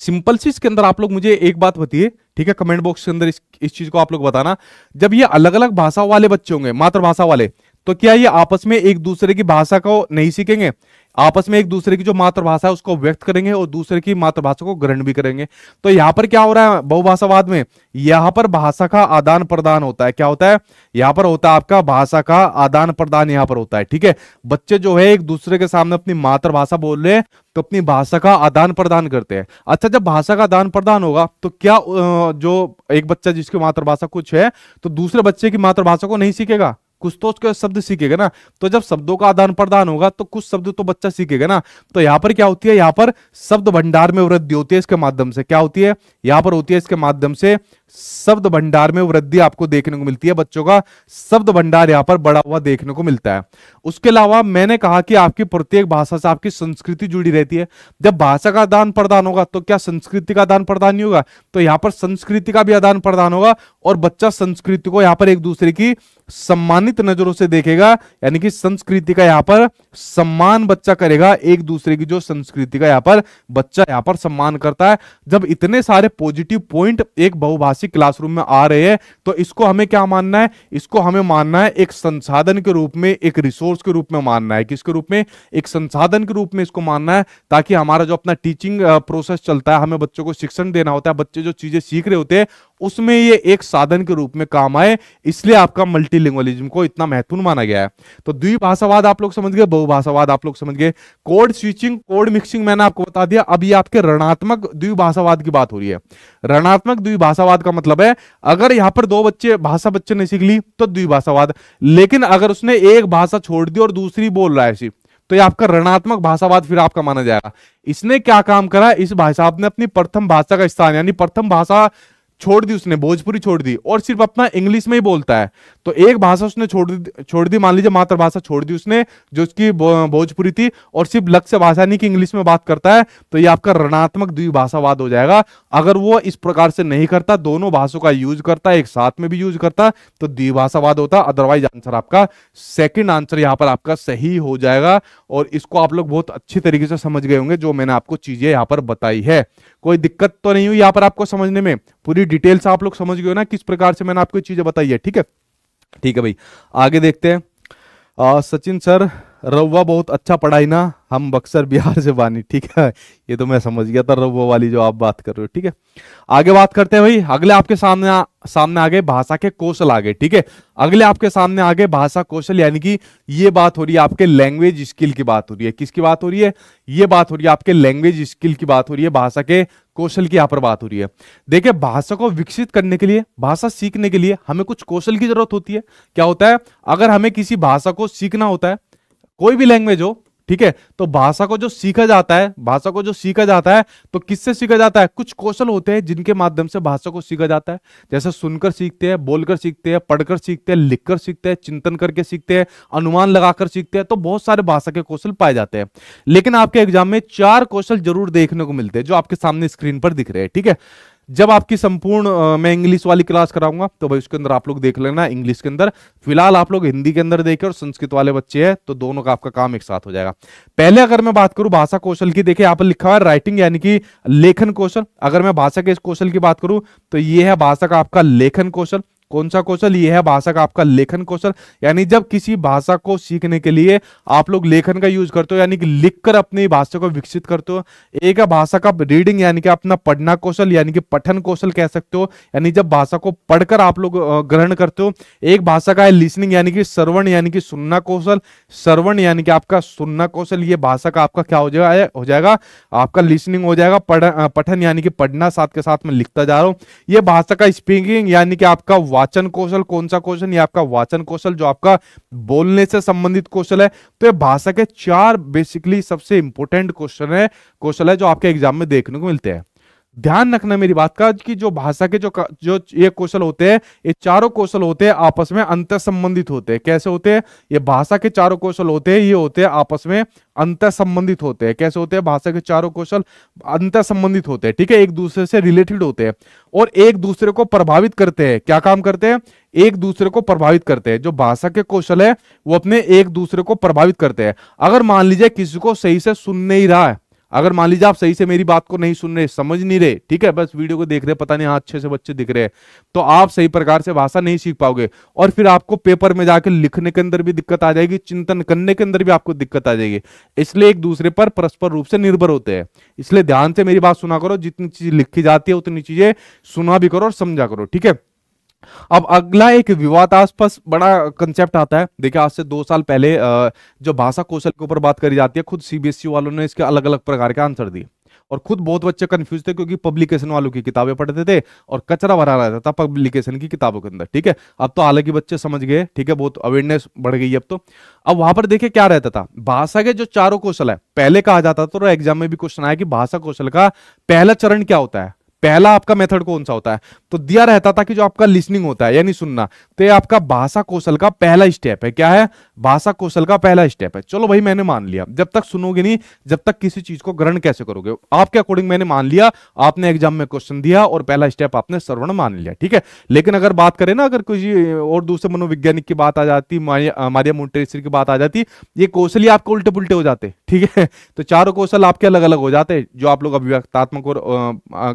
सिंपल सी इसके अंदर आप लोग मुझे एक बात बताइए ठीक है कमेंट बॉक्स के अंदर इस, इस चीज को आप लोग बताना जब ये अलग अलग भाषा वाले बच्चे होंगे मातृभाषा वाले तो क्या ये आपस में एक दूसरे की भाषा को नहीं सीखेंगे आपस में एक दूसरे की जो मातृभाषा है उसको व्यक्त करेंगे और दूसरे की मातृभाषा को ग्रहण भी करेंगे तो यहाँ पर क्या हो रहा है बहुभाषावाद में यहाँ पर भाषा का आदान प्रदान होता है क्या होता है यहाँ पर होता है आपका भाषा का आदान प्रदान यहाँ पर होता है ठीक है बच्चे जो है एक दूसरे के सामने अपनी मातृभाषा बोल रहे तो अपनी भाषा का आदान प्रदान करते हैं अच्छा जब भाषा का आदान प्रदान होगा तो क्या जो एक बच्चा जिसकी मातृभाषा कुछ है तो दूसरे बच्चे की मातृभाषा को नहीं सीखेगा कुछ तो उसके शब्द सीखेगा ना तो जब शब्दों का आदान प्रदान होगा तो कुछ शब्द तो बच्चा सीखेगा ना तो यहाँ पर क्या होती है यहाँ पर शब्द भंडार में वृद्धि होती है इसके माध्यम से क्या होती है यहाँ पर होती है इसके माध्यम से शब्द भंडार में वृद्धि आपको देखने को मिलती है बच्चों का शब्द भंडार यहाँ पर बढ़ा हुआ देखने को मिलता है उसके अलावा मैंने कहा कि आपकी प्रत्येक भाषा से आपकी संस्कृति जुड़ी रहती है जब भाषा का आदान प्रदान होगा तो क्या संस्कृति का आदान प्रदान नहीं होगा तो यहाँ पर संस्कृति का भी आदान प्रदान होगा और बच्चा संस्कृति को यहाँ पर एक दूसरे की सम्मानित नजरों से देखेगा यानी कि संस्कृति का यहाँ पर सम्मान बच्चा करेगा एक दूसरे की जो संस्कृति का यहाँ पर बच्चा यहाँ पर सम्मान करता है जब इतने सारे पॉजिटिव पॉइंट एक बहुभाषा क्लासिक क्लासरूम में आ रहे हैं तो इसको हमें क्या मानना है इसको हमें मानना है एक संसाधन के रूप में एक रिसोर्स के रूप में मानना है किसके रूप में एक संसाधन के रूप में इसको मानना है ताकि हमारा जो अपना टीचिंग प्रोसेस चलता है हमें बच्चों को शिक्षण देना होता है बच्चे जो चीजें सीख रहे होते हैं उसमें ये एक साधन के रूप में काम आए इसलिए आपका मल्टीलिंग्वलिज्म को इतना महत्वपूर्ण माना गया है तो द्विभाषावाद आप लोग समझ गए बहुभाषावाद आप लोग समझ गए कोड स्विचिंग कोड मिक्सिंग मैंने आपको बता दिया अब ये आपके ऋणात्मक द्विभाषावाद की बात हो रही है ऋणात्मक द्विभाषावाद का मतलब है अगर यहां पर दो बच्चे भाषा बच्चे ने सीख ली तो द्विभाषावाद लेकिन अगर उसने एक भाषा छोड़ दी और दूसरी बोल रहा है तो ये आपका ऋणात्मक भाषावाद फिर आपका माना जाएगा इसने क्या काम करा इस भाषा ने अपनी प्रथम भाषा का स्थान यानी प्रथम भाषा छोड़ दी उसने भोजपुरी छोड़ दी और सिर्फ अपना इंग्लिश में ही बोलता है तो एक भाषा उसने छोड़ दी छोड़ दी मान लीजिए मातृभाषा छोड़ दी उसने जो उसकी भोजपुरी थी और सिर्फ लक्ष्य भाषा नहीं की इंग्लिश में बात करता है तो ये आपका ऋणात्मक द्विभाषावाद हो जाएगा अगर वो इस प्रकार से नहीं करता दोनों भाषाओं का यूज करता एक साथ में भी यूज करता तो द्विभाषावाद होता अदरवाइज आंसर आपका सेकेंड आंसर यहाँ पर आपका सही हो जाएगा और इसको आप लोग बहुत अच्छी तरीके से समझ गए होंगे जो मैंने आपको चीजें यहाँ पर बताई है कोई दिक्कत तो नहीं हुई यहाँ पर आपको समझने में पूरी डिटेल से आप लोग समझ गए ना किस प्रकार से मैंने आपको चीजें बताई है ठीक है ठीक है भाई आगे देखते हैं सचिन सर रउआ बहुत अच्छा पढ़ाई ना हम बक्सर बिहार से बानी ठीक है ये तो मैं समझ गया था रउआ वाली जो आप बात कर रहे हो ठीक है आगे बात करते हैं भाई अगले आपके सामने आ, सामने आ गए भाषा के कौशल आ गए ठीक है अगले आपके सामने आ गए भाषा कौशल यानी कि ये बात हो रही है आपके लैंग्वेज स्किल की बात हो रही है किसकी बात हो रही है ये बात हो रही है आपके लैंग्वेज स्किल की बात हो रही है भाषा के कौशल की यहाँ पर बात हो रही है देखिए भाषा को विकसित करने के लिए भाषा सीखने के लिए हमें कुछ कौशल की जरूरत होती है क्या होता है अगर हमें किसी भाषा को सीखना होता है कोई भी लैंग्वेज हो ठीक है तो भाषा को जो सीखा जाता है भाषा को जो सीखा जाता है तो किससे सीखा जाता है कुछ कौशल होते हैं जिनके माध्यम से भाषा को सीखा जाता है जैसे सुनकर सीखते हैं बोलकर सीखते हैं पढ़कर सीखते हैं लिखकर सीखते हैं चिंतन करके सीखते हैं अनुमान लगाकर सीखते हैं तो बहुत सारे भाषा के कौशल पाए जाते हैं लेकिन आपके एग्जाम में चार कौशल जरूर देखने को मिलते हैं जो आपके सामने स्क्रीन पर दिख रहे हैं ठीक है जब आपकी संपूर्ण मैं इंग्लिश वाली क्लास कराऊंगा तो भाई उसके अंदर आप लोग देख लेना इंग्लिश के अंदर फिलहाल आप लोग हिंदी के अंदर देखे और संस्कृत वाले बच्चे हैं तो दोनों का आपका काम एक साथ हो जाएगा पहले अगर मैं बात करूं भाषा कौशल की देखिए आप लिखा हुआ है राइटिंग यानी कि लेखन कौशल अगर मैं भाषा के कौशल की बात करूं तो ये है भाषा का आपका लेखन कौशल कौन सा कौशल ये है भाषा का आपका लेखन कौशल यानी जब किसी भाषा को सीखने के लिए आप लोग लेखन का यूज करते हो यानी कि लिखकर अपनी भाषा को विकसित करते हो एक है भाषा का रीडिंग यानी कि अपना पढ़ना कौशल यानी कि पठन कौशल कह सकते हो यानी जब भाषा को पढ़कर आप लोग ग्रहण करते हो एक भाषा का है लिसनिंग यानी कि श्रवण यानी कि सुनना कौशल श्रवण यानी कि आपका सुनना कौशल ये भाषा का आपका क्या हो जाएगा हो जाएगा आपका लिसनिंग हो जाएगा पठन यानी कि पढ़ना साथ के साथ में लिखता जा रहा हूँ ये भाषा का स्पीकिंग यानी कि आपका वाचन कौशल कौन सा कौशल ये आपका वाचन कौशल जो आपका बोलने से संबंधित कौशल है तो ये भाषा के चार बेसिकली सबसे इंपोर्टेंट क्वेश्चन है कौशल है जो आपके एग्जाम में देखने को मिलते हैं ध्यान रखना मेरी बात का कि जो भाषा के जो जो ये कौशल होते हैं ये चारों कौशल होते हैं आपस में अंतर संबंधित होते हैं कैसे होते हैं ये भाषा के चारों कौशल होते हैं ये होते हैं आपस में अंतर संबंधित होते हैं कैसे होते हैं भाषा के चारों कौशल अंतर संबंधित होते हैं ठीक है एक दूसरे से रिलेटेड होते हैं और एक दूसरे को प्रभावित करते हैं क्या काम करते हैं एक दूसरे को प्रभावित करते हैं जो भाषा के कौशल है वो अपने एक दूसरे को प्रभावित करते हैं अगर मान लीजिए किसी को सही से सुन नहीं रहा है अगर मान लीजिए आप सही से मेरी बात को नहीं सुन रहे समझ नहीं रहे ठीक है बस वीडियो को देख रहे पता नहीं अच्छे से बच्चे दिख रहे हैं तो आप सही प्रकार से भाषा नहीं सीख पाओगे और फिर आपको पेपर में जाकर लिखने के अंदर भी दिक्कत आ जाएगी चिंतन करने के अंदर भी आपको दिक्कत आ जाएगी इसलिए एक दूसरे पर परस्पर रूप से निर्भर होते हैं इसलिए ध्यान से मेरी बात सुना करो जितनी चीज लिखी जाती है उतनी चीजें सुना भी करो और समझा करो ठीक है अब अगला एक विवादास्पद बड़ा कंसेप्ट आता है देखिए आज से दो साल पहले जो भाषा कौशल के ऊपर बात करी जाती है खुद सीबीएसई e वालों ने इसके अलग अलग प्रकार के आंसर दिए और खुद बहुत बच्चे कंफ्यूज थे क्योंकि पब्लिकेशन वालों की किताबें पढ़ते थे और कचरा भरा रहता था पब्लिकेशन की किताबों के अंदर ठीक है अब तो हालांकि बच्चे समझ गए ठीक है बहुत अवेयरनेस बढ़ गई अब तो अब वहां पर देखे क्या रहता था भाषा के जो चारों कौशल है पहले कहा जाता था तो एग्जाम में भी क्वेश्चन आया कि भाषा कौशल का पहला चरण क्या होता है पहला आपका मेथड कौन सा होता है तो दिया रहता था कि जो आपका लिसनिंग होता है यानी सुनना तो ये आपका भाषा कौशल का पहला स्टेप है क्या है भाषा कौशल का पहला स्टेप है चलो भाई मैंने मान लिया जब तक सुनोगे नहीं जब तक किसी चीज को ग्रहण कैसे करोगे आपके अकॉर्डिंग मैंने मान लिया आपने एग्जाम में क्वेश्चन दिया और पहला स्टेप आपने श्रवण मान लिया ठीक है लेकिन अगर बात करें ना अगर कोई और दूसरे मनोवैज्ञानिक की बात आ जाती मारिया मोन्टेसरी की बात आ जाती ये कौशल ही आपके उल्टे पुलटे हो जाते ठीक है तो चारों कौशल आपके अलग अलग हो जाते जो आप लोग अभिव्यक्तात्मक और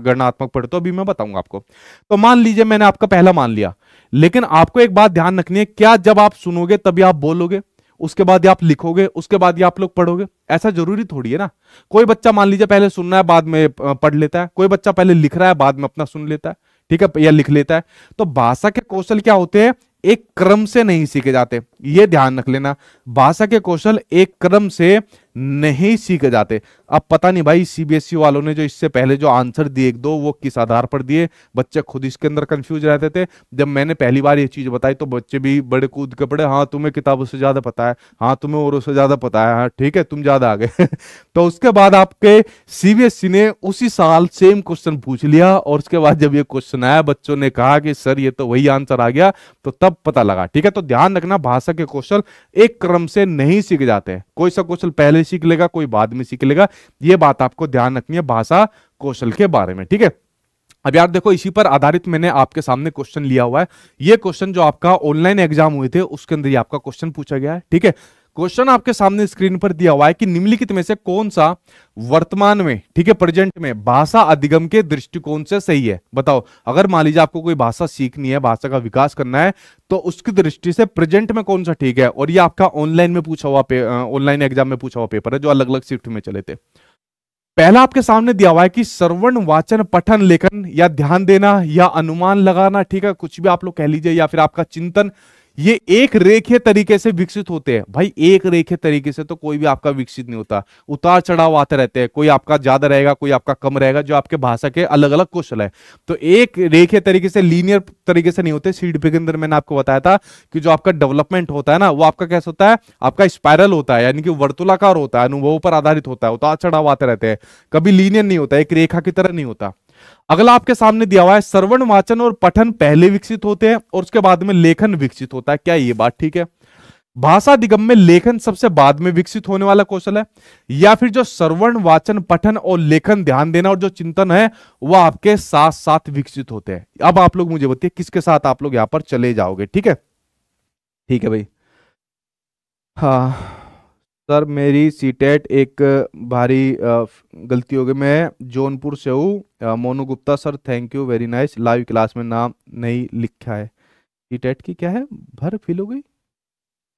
गणना गुणात्मक पढ़ते हो तो अभी मैं बताऊंगा आपको तो मान लीजिए मैंने आपका पहला मान लिया लेकिन आपको एक बात ध्यान रखनी है क्या जब आप सुनोगे तभी आप बोलोगे उसके बाद आप लिखोगे उसके बाद ही आप लोग पढ़ोगे ऐसा जरूरी थोड़ी है ना कोई बच्चा मान लीजिए पहले सुनना है बाद में पढ़ लेता है कोई बच्चा पहले लिख रहा है बाद में अपना सुन लेता है ठीक है या लिख लेता है तो भाषा के कौशल क्या होते हैं एक क्रम से नहीं सीखे जाते ये ध्यान रख लेना भाषा के कौशल एक क्रम से नहीं सीखे जाते अब पता नहीं भाई सीबीएसई e वालों ने जो इससे पहले जो आंसर दिए एक दो वो किस आधार पर दिए बच्चे खुद इसके अंदर कंफ्यूज रहते थे जब मैंने पहली बार ये चीज़ बताई तो बच्चे भी बड़े कूद के पड़े हाँ तुम्हें किताबों से ज़्यादा पता है हाँ तुम्हें और उससे ज़्यादा पता है हाँ ठीक है तुम ज़्यादा आ गए तो उसके बाद आपके सीबीएसई e ने उसी साल सेम क्वेश्चन पूछ लिया और उसके बाद जब ये क्वेश्चन आया बच्चों ने कहा कि सर ये तो वही आंसर आ गया तो तब पता लगा ठीक है तो ध्यान रखना भाषा परीक्षा के क्वेश्चन एक क्रम से नहीं सीख जाते कोई सा क्वेश्चन पहले सीख लेगा कोई बाद में सीख लेगा ये बात आपको ध्यान रखनी है भाषा कौशल के बारे में ठीक है अब यार देखो इसी पर आधारित मैंने आपके सामने क्वेश्चन लिया हुआ है ये क्वेश्चन जो आपका ऑनलाइन एग्जाम हुए थे उसके अंदर ही आपका क्वेश्चन पूछा गया है ठीक है क्वेश्चन आपके सामने स्क्रीन पर दिया हुआ है कि निम्नलिखित में से कौन सा वर्तमान में ठीक है प्रेजेंट में भाषा अधिगम के दृष्टिकोण से सही है बताओ अगर मान लीजिए आपको कोई भाषा सीखनी है भाषा का विकास करना है तो उसकी दृष्टि से प्रेजेंट में कौन सा ठीक है और ये आपका ऑनलाइन में पूछा हुआ ऑनलाइन एग्जाम में पूछा हुआ पेपर है जो अलग अलग शिफ्ट में चले थे पहला आपके सामने दिया हुआ है कि श्रवण वाचन पठन लेखन या ध्यान देना या अनुमान लगाना ठीक है कुछ भी आप लोग कह लीजिए या फिर आपका चिंतन ये एक रेखे तरीके से विकसित होते हैं भाई एक रेखे तरीके से तो कोई भी आपका विकसित नहीं होता उतार चढ़ाव आते रहते हैं कोई आपका ज्यादा रहेगा कोई आपका कम रहेगा जो आपके भाषा के अलग अलग कौशल है तो एक रेखे तरीके से लीनियर तरीके से नहीं होते सीडपी के अंदर मैंने आपको बताया था कि जो आपका डेवलपमेंट होता है ना वो आपका कैसा होता है आपका स्पायरल होता है यानी कि वर्तुलाकार होता है अनुभव पर आधारित होता है उतार चढ़ाव आते रहते हैं कभी लीनियर नहीं होता एक रेखा की तरह नहीं होता अगला आपके सामने दिया हुआ है श्रवण वाचन और पठन पहले विकसित होते हैं और उसके बाद में लेखन विकसित होता है क्या ये बात ठीक है भाषा दिगम में लेखन सबसे बाद में विकसित होने वाला कौशल है या फिर जो श्रवण वाचन पठन और लेखन ध्यान देना और जो चिंतन है वो आपके साथ साथ विकसित होते हैं अब आप लोग मुझे बताइए किसके साथ आप लोग यहां पर चले जाओगे ठीक है ठीक है भाई हाँ सर मेरी सी e एक भारी गलती हो गई मैं जौनपुर से हूँ Monu Gupta sir thank you very nice live class में नाम नहीं लिखा है सी e की क्या है भर फिल हो गई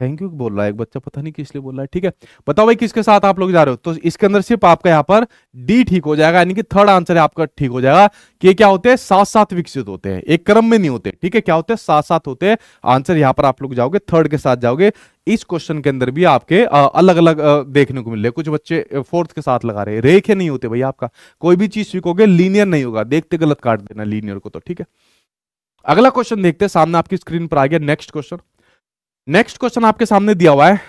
थैंक यू बोल रहा है एक बच्चा पता नहीं किस लिए बोल रहा है ठीक है बताओ भाई किसके साथ आप लोग जा रहे हो तो इसके अंदर सिर्फ आपका यहाँ पर डी ठीक हो जाएगा यानी कि थर्ड आंसर है आपका ठीक हो जाएगा कि क्या होते हैं साथ साथ विकसित होते हैं एक क्रम में नहीं होते ठीक है क्या होते हैं साथ साथ होते हैं आंसर यहाँ पर आप लोग जाओगे थर्ड के साथ जाओगे इस क्वेश्चन के अंदर भी आपके अलग अलग देखने को मिल रहे कुछ बच्चे फोर्थ के साथ लगा रहे रेखे नहीं होते भाई आपका कोई भी चीज सीखोगे लीनियर नहीं होगा देखते गलत काट देना लीनियर को तो ठीक है अगला क्वेश्चन देखते हैं सामने आपकी स्क्रीन पर आ गया नेक्स्ट क्वेश्चन नेक्स्ट क्वेश्चन आपके सामने दिया हुआ है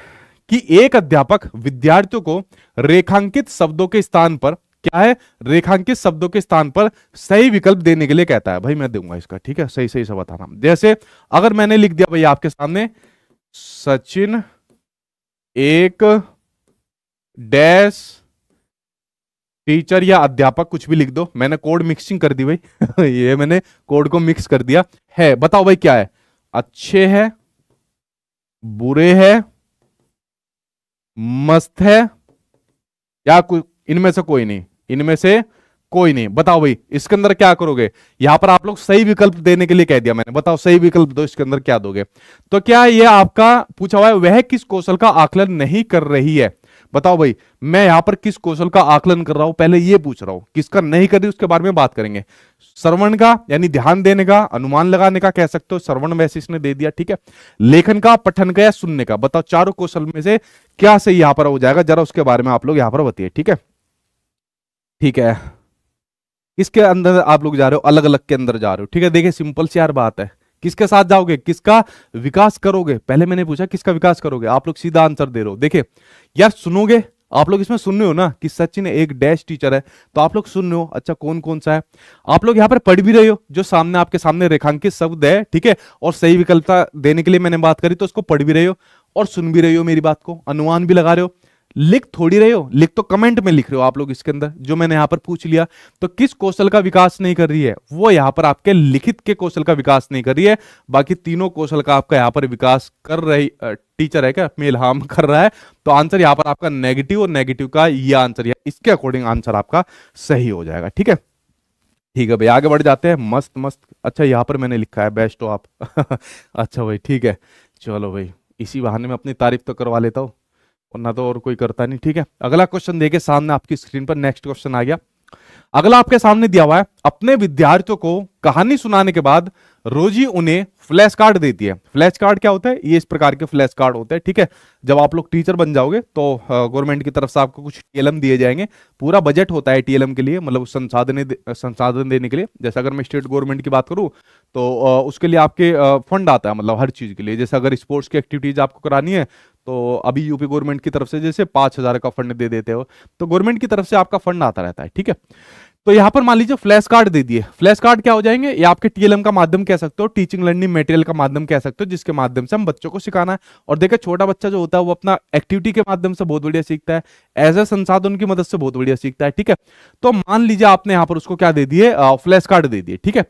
कि एक अध्यापक विद्यार्थियों को रेखांकित शब्दों के स्थान पर क्या है रेखांकित शब्दों के स्थान पर सही विकल्प देने के लिए कहता है भाई मैं दूंगा इसका ठीक है सही सही सब बताना जैसे अगर मैंने लिख दिया भाई आपके सामने सचिन एक डैश टीचर या अध्यापक कुछ भी लिख दो मैंने कोड मिक्सिंग कर दी भाई ये मैंने कोड को मिक्स कर दिया है बताओ भाई क्या है अच्छे है बुरे है मस्त है या कोई इनमें से कोई नहीं इनमें से कोई नहीं बताओ भाई इसके अंदर क्या करोगे यहां पर आप लोग सही विकल्प देने के लिए कह दिया मैंने बताओ सही विकल्प दो इसके अंदर क्या दोगे तो क्या यह आपका पूछा हुआ है वह किस कौशल का आकलन नहीं कर रही है बताओ भाई मैं यहां पर किस कौशल का आकलन कर रहा हूं पहले ये पूछ रहा हूं किसका नहीं कर रही उसके बारे में बात करेंगे श्रवण का यानी ध्यान देने का अनुमान लगाने का कह सकते हो श्रवण वैसे इसने दे दिया ठीक है लेखन का पठन का या सुनने का बताओ चारों कौशल में से क्या सही यहां पर हो जाएगा जरा उसके बारे में आप लोग यहां पर बताइए ठीक है ठीक है इसके अंदर आप लोग जा रहे हो अलग अलग के अंदर जा रहे हो ठीक है देखिए सिंपल सी यार बात है किसके साथ जाओगे किसका विकास करोगे पहले मैंने पूछा किसका विकास करोगे आप लोग सीधा आंसर दे रहे हो देखिए यार सुनोगे आप लोग इसमें सुन रहे हो ना कि सचिन एक डैश टीचर है तो आप लोग सुन रहे हो अच्छा कौन कौन सा है आप लोग यहाँ पर पढ़ भी रहे हो जो सामने आपके सामने रेखांकित शब्द है ठीक है और सही विकल्पता देने के लिए मैंने बात करी तो उसको पढ़ भी रहे हो और सुन भी रहे हो मेरी बात को अनुमान भी लगा रहे हो लिख थोड़ी रहे हो लिख तो कमेंट में लिख रहे हो आप लोग इसके अंदर जो मैंने यहां पर पूछ लिया तो किस कौशल का विकास नहीं कर रही है वो यहाँ पर आपके लिखित के कौशल का विकास नहीं कर रही है बाकी तीनों कौशल का आपका यहाँ पर विकास कर रही टीचर है क्या मेल हार्म कर रहा है तो आंसर यहाँ पर आपका नेगेटिव और नेगेटिव का ये आंसर या इसके अकॉर्डिंग आंसर आपका सही हो जाएगा ठीक है ठीक है भाई आगे बढ़ जाते हैं मस्त मस्त अच्छा यहाँ पर मैंने लिखा है बेस्ट हो आप अच्छा भाई ठीक है चलो भाई इसी बहाने में अपनी तारीफ तो करवा लेता हूँ वरना तो और कोई करता नहीं ठीक है अगला क्वेश्चन देखे सामने आपकी स्क्रीन पर नेक्स्ट क्वेश्चन आ गया अगला आपके सामने दिया हुआ है अपने विद्यार्थियों को कहानी सुनाने के बाद रोजी उन्हें फ्लैश कार्ड देती है फ्लैश कार्ड क्या होता है ये इस प्रकार के फ्लैश कार्ड होते हैं ठीक है जब आप लोग टीचर बन जाओगे तो गवर्नमेंट की तरफ से आपको कुछ टीएलएम दिए जाएंगे पूरा बजट होता है टीएलएम के लिए मतलब संसाधन संसाधन देने के लिए जैसे अगर मैं स्टेट गवर्नमेंट की बात करूँ तो उसके लिए आपके फंड आता है मतलब हर चीज़ के लिए जैसे अगर स्पोर्ट्स की एक्टिविटीज आपको करानी है तो अभी यूपी गवर्नमेंट की तरफ से जैसे पाँच हज़ार का फंड दे देते हो तो गवर्नमेंट की तरफ से आपका फंड आता रहता है ठीक है तो यहाँ पर मान लीजिए फ्लैश कार्ड दे दिए फ्लैश कार्ड क्या हो जाएंगे ये आपके टीएलएम का माध्यम कह सकते हो टीचिंग लर्निंग मटेरियल का माध्यम कह सकते हो जिसके माध्यम से हम बच्चों को सिखाना है और देखिए छोटा बच्चा जो होता है वो अपना एक्टिविटी के माध्यम से बहुत बढ़िया सीखता है एज ए संसाधन की मदद से बहुत बढ़िया सीखता है ठीक है तो मान लीजिए आपने यहाँ पर उसको क्या दे दिए फ्लैश कार्ड दे दिए ठीक है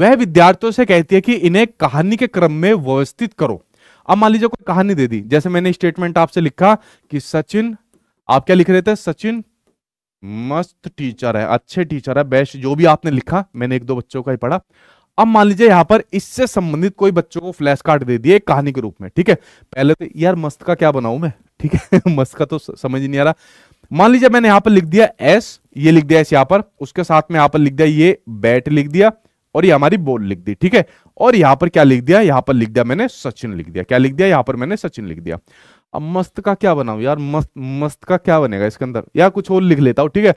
वह विद्यार्थियों से कहती है कि इन्हें कहानी के क्रम में व्यवस्थित करो अब मान लीजिए कोई कहानी दे दी जैसे मैंने स्टेटमेंट आपसे लिखा कि सचिन आप क्या लिख रहे थे सचिन मस्त टीचर है अच्छे टीचर है बेस्ट जो भी आपने लिखा मैंने एक दो बच्चों का ही पढ़ा अब मान लीजिए यहां पर इससे संबंधित कोई बच्चों को फ्लैश कार्ड दे दिए कहानी के रूप में ठीक है पहले तो यार मस्त का क्या बनाऊ मैं ठीक है मस्त का तो समझ नहीं आ रहा मान लीजिए मैंने यहां पर लिख दिया एस ये लिख दिया एस यहां पर उसके साथ में यहां पर लिख दिया ये बैट लिख दिया और ये हमारी बोल लिख दी ठीक है और यहां पर क्या लिख दिया यहां पर लिख दिया मैंने सचिन लिख दिया क्या लिख दिया यहां पर मैंने सचिन लिख दिया अब मस्त का क्या बनाऊ यार मस्त मस्त का क्या बनेगा इसके अंदर या कुछ और लिख लेता हूं ठीक है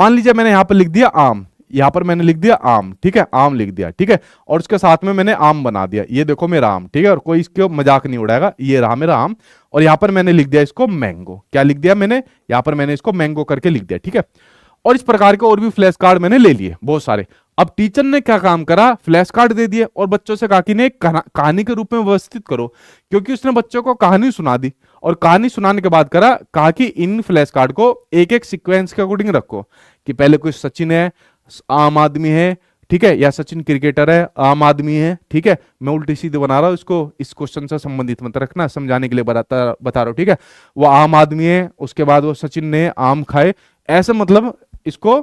मान लीजिए मैंने यहां पर लिख दिया आम यहां पर मैंने लिख दिया आम ठीक है आम लिख दिया ठीक है और उसके साथ में मैंने आम बना दिया ये देखो मेरा आम ठीक है और कोई इसके मजाक नहीं उड़ाएगा ये रहा मेरा आम और यहां पर मैंने लिख दिया इसको मैंगो क्या लिख दिया मैंने यहां पर मैंने इसको मैंगो करके लिख दिया ठीक है और इस प्रकार के और भी फ्लैश कार्ड मैंने ले लिए बहुत सारे अब टीचर ने क्या काम करा फ्लैश कार्ड दे दिए और बच्चों से कहा कि नहीं कहानी के रूप में व्यवस्थित करो क्योंकि उसने बच्चों को कहानी सुना दी और कहानी सुनाने के बाद करा कहा कि इन फ्लैश कार्ड को एक एक सिक्वेंस के अकॉर्डिंग रखो कि पहले कोई सचिन है आम आदमी है ठीक है या सचिन क्रिकेटर है आम आदमी है ठीक है मैं उल्टी सीधे बना रहा हूँ इसको इस क्वेश्चन से संबंधित मत रखना समझाने के लिए बताता बता रहा हूँ ठीक है वो आम आदमी है उसके बाद वो सचिन ने आम खाए ऐसे मतलब इसको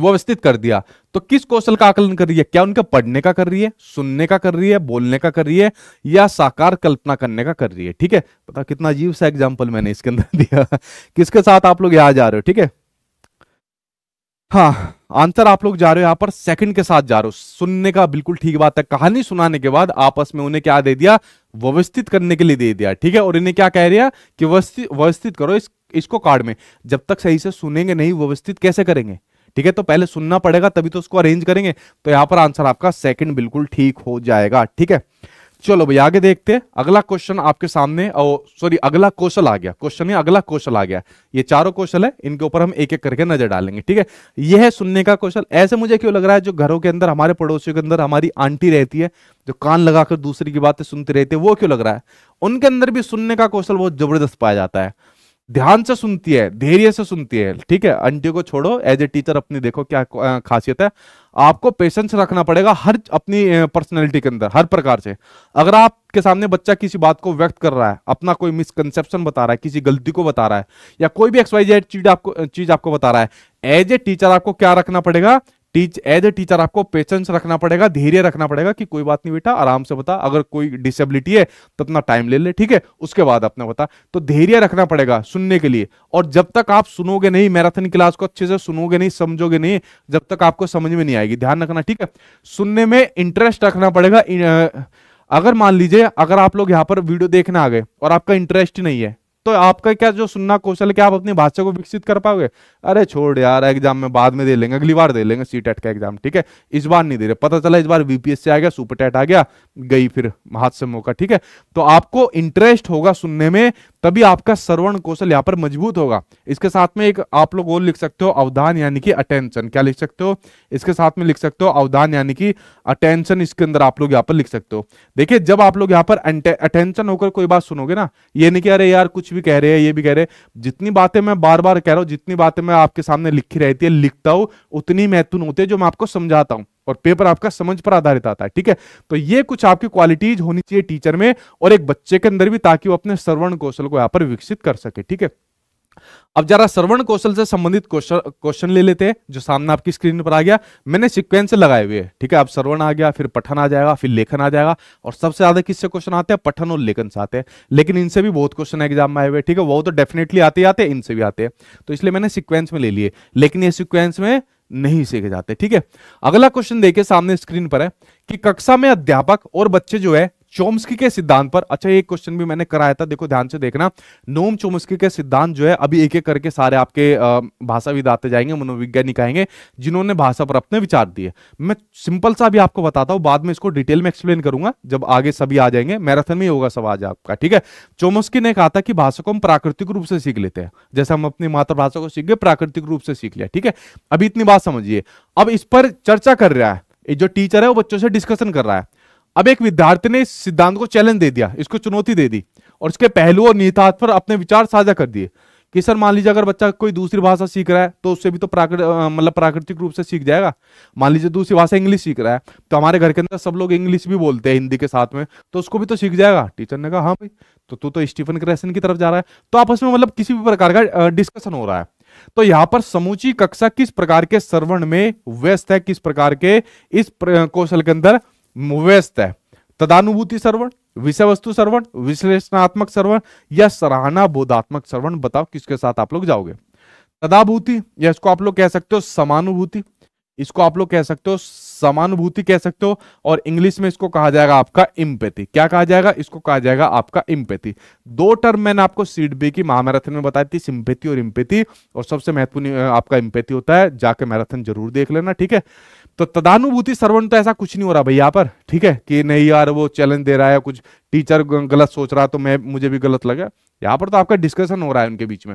व्यवस्थित कर दिया तो किस कौशल का आकलन कर रही है क्या उनके पढ़ने का कर रही है सुनने का कर रही है बोलने का कर रही है या साकार कल्पना करने का कर रही है ठीक है पता कितना अजीब सा एग्जाम्पल मैंने इसके अंदर दिया किसके साथ आप लोग यहाँ जा रहे हो ठीक है हाँ आंसर आप लोग जा रहे हो यहां पर सेकंड के साथ जा रहे हो सुनने का बिल्कुल ठीक बात है कहानी सुनाने के बाद आपस में उन्हें क्या दे दिया व्यवस्थित करने के लिए दे दिया ठीक है और इन्हें क्या कह रहा कि व्यवस्थित करो इस, इसको कार्ड में जब तक सही से सुनेंगे नहीं व्यवस्थित कैसे करेंगे ठीक है तो पहले सुनना पड़ेगा तभी तो उसको अरेंज करेंगे तो यहाँ पर आंसर आपका सेकंड बिल्कुल ठीक हो जाएगा ठीक है चलो भैया आगे देखते हैं अगला क्वेश्चन आपके सामने सॉरी अगला कौशल आ गया क्वेश्चन है अगला कौशल आ गया ये चारों कौशल है इनके ऊपर हम एक एक करके नजर डालेंगे ठीक है यह है सुनने का कौशल ऐसे मुझे क्यों लग रहा है जो घरों के अंदर हमारे पड़ोसियों के अंदर हमारी आंटी रहती है जो कान लगाकर दूसरी की बातें सुनते रहते हैं वो क्यों लग रहा है उनके अंदर भी सुनने का कौशल बहुत जबरदस्त पाया जाता है ध्यान से सुनती है धैर्य से सुनती है ठीक है अंडे को छोड़ो एज ए टीचर अपनी देखो क्या खासियत है आपको पेशेंस रखना पड़ेगा हर अपनी पर्सनैलिटी के अंदर हर प्रकार से अगर आपके सामने बच्चा किसी बात को व्यक्त कर रहा है अपना कोई मिसकनसेप्शन बता रहा है किसी गलती को बता रहा है या कोई भी एक्सवाइजेड चीज आपको चीज आपको बता रहा है एज ए टीचर आपको क्या रखना पड़ेगा टीच एज ए टीचर आपको पेशेंस रखना पड़ेगा धैर्य रखना पड़ेगा कि कोई बात नहीं बेटा आराम से बता अगर कोई डिसेबिलिटी है तो अपना टाइम ले ले ठीक है उसके बाद अपने बता तो धैर्य रखना पड़ेगा सुनने के लिए और जब तक आप सुनोगे नहीं मैराथन क्लास को अच्छे से सुनोगे नहीं समझोगे नहीं जब तक आपको समझ में नहीं आएगी ध्यान रखना ठीक है सुनने में इंटरेस्ट रखना पड़ेगा अगर मान लीजिए अगर आप लोग यहाँ पर वीडियो देखने आ गए और आपका इंटरेस्ट नहीं है तो आपका क्या जो सुनना कौशल है क्या आप अपनी भाषा को विकसित कर पाओगे अरे छोड़ यार एग्जाम में बाद में दे लेंगे अगली बार दे लेंगे सी e का एग्जाम ठीक है इस बार नहीं दे रहे पता चला इस बार बीपीएससी आ गया सुपर टेट आ गया गई फिर हाथ से मौका ठीक है तो आपको इंटरेस्ट होगा सुनने में तभी आपका श्रवण कौशल यहाँ पर मजबूत होगा इसके साथ में एक आप लोग और लिख सकते हो अवधान यानी कि अटेंशन क्या लिख सकते हो इसके साथ में लिख सकते हो अवधान यानी कि अटेंशन इसके अंदर आप लोग यहाँ पर लिख सकते हो देखिए जब आप लोग यहाँ पर अटेंशन होकर कोई बात सुनोगे ना ये नहीं कि अरे यार कुछ भी कह रहे हैं ये भी कह रहे हैं जितनी बातें मैं बार बार कह रहा हूँ जितनी बातें मैं आपके सामने लिखी रहती है लिखता हूँ उतनी महत्वपूर्ण होती है जो मैं आपको समझाता हूँ और पेपर आपका समझ पर आधारित आता है ठीक है तो ये कुछ आपकी क्वालिटीज होनी चाहिए टीचर में और एक बच्चे के अंदर भी ताकि वो अपने श्रवण कौशल को यहाँ पर विकसित कर सके ठीक है अब जरा श्रवण कौशल से संबंधित क्वेश्चन ले लेते हैं जो सामने आपकी स्क्रीन पर आ गया मैंने सिक्वेंस लगाए हुए ठीक है अब श्रवण आ गया फिर पठन आ जाएगा फिर लेखन आ जाएगा और सबसे ज्यादा किससे क्वेश्चन आते हैं पठन और लेखन से आते हैं लेकिन इनसे भी बहुत क्वेश्चन एग्जाम में आए हुए ठीक है वो तो डेफिनेटली आते ही आते इनसे भी आते हैं तो इसलिए मैंने सिक्वेंस में ले लिए लेकिन ये सिक्वेंस में नहीं सीखे जाते ठीक है अगला क्वेश्चन देखिए सामने स्क्रीन पर है कि कक्षा में अध्यापक और बच्चे जो है चोम्स्की के सिद्धांत पर अच्छा एक क्वेश्चन भी मैंने कराया था देखो ध्यान से देखना नोम चोम्स्की के सिद्धांत जो है अभी एक एक करके सारे आपके भाषा आते जाएंगे मनोविज्ञानिक आएंगे जिन्होंने भाषा पर अपने विचार दिए मैं सिंपल सा भी आपको बताता हूं बाद में इसको डिटेल में एक्सप्लेन करूंगा जब आगे सभी आ जाएंगे मैराथन में होगा सब आज आपका ठीक है चोमस्की ने कहा था कि भाषा को हम प्राकृतिक रूप से सीख लेते हैं जैसे हम अपनी मातृभाषा को सीख गए प्राकृतिक रूप से सीख लिया ठीक है अभी इतनी बात समझिए अब इस पर चर्चा कर रहा है जो टीचर है वो बच्चों से डिस्कशन कर रहा है अब एक विद्यार्थी ने इस सिद्धांत को चैलेंज दे दिया इसको चुनौती दे दी और इसके पहलू और निहितार्थ पर अपने विचार साझा कर दिए कि सर मान लीजिए अगर बच्चा कोई दूसरी भाषा सीख रहा है तो उससे भी तो प्राकृत मतलब प्राकृतिक रूप से सीख जाएगा मान लीजिए दूसरी भाषा इंग्लिश सीख रहा है तो हमारे घर के अंदर सब लोग इंग्लिश भी बोलते हैं हिंदी के साथ में तो उसको भी तो सीख जाएगा टीचर ने कहा हाँ भाई तो तू तो स्टीफन क्रेसन की तरफ जा रहा है तो आपस में मतलब किसी भी प्रकार का डिस्कशन हो रहा है तो यहां पर समूची कक्षा किस प्रकार के सर्वण में व्यस्त है किस प्रकार के इस कौशल के अंदर व्यस्त है तदानुभूति सर्वण विषय वस्तु सर्वण विश्लेषणात्मक सर्वण या सराहना बोधात्मक सर्वण बताओ किसके साथ आप लोग जाओगे तदाभूति या इसको आप लोग कह सकते हो समानुभूति इसको आप लोग कह सकते हो समानुभूति कह सकते हो और इंग्लिश में इसको कहा जाएगा आपका इम्पेति क्या कहा जाएगा इसको कहा जाएगा आपका इम्पेति दो टर्म मैंने आपको सीट बी की महामैराथन में बताई थी सिंपेथी और इम्पेथी और सबसे महत्वपूर्ण आपका इम्पेथी होता है जाके मैराथन जरूर देख लेना ठीक है तो तदानुभूति सर्वण तो ऐसा कुछ नहीं हो रहा भाई यहाँ पर ठीक है कि नहीं यार वो चैलेंज दे रहा है कुछ टीचर गलत सोच रहा तो मैं मुझे भी गलत लगा यहाँ पर तो आपका डिस्कशन हो रहा है उनके बीच में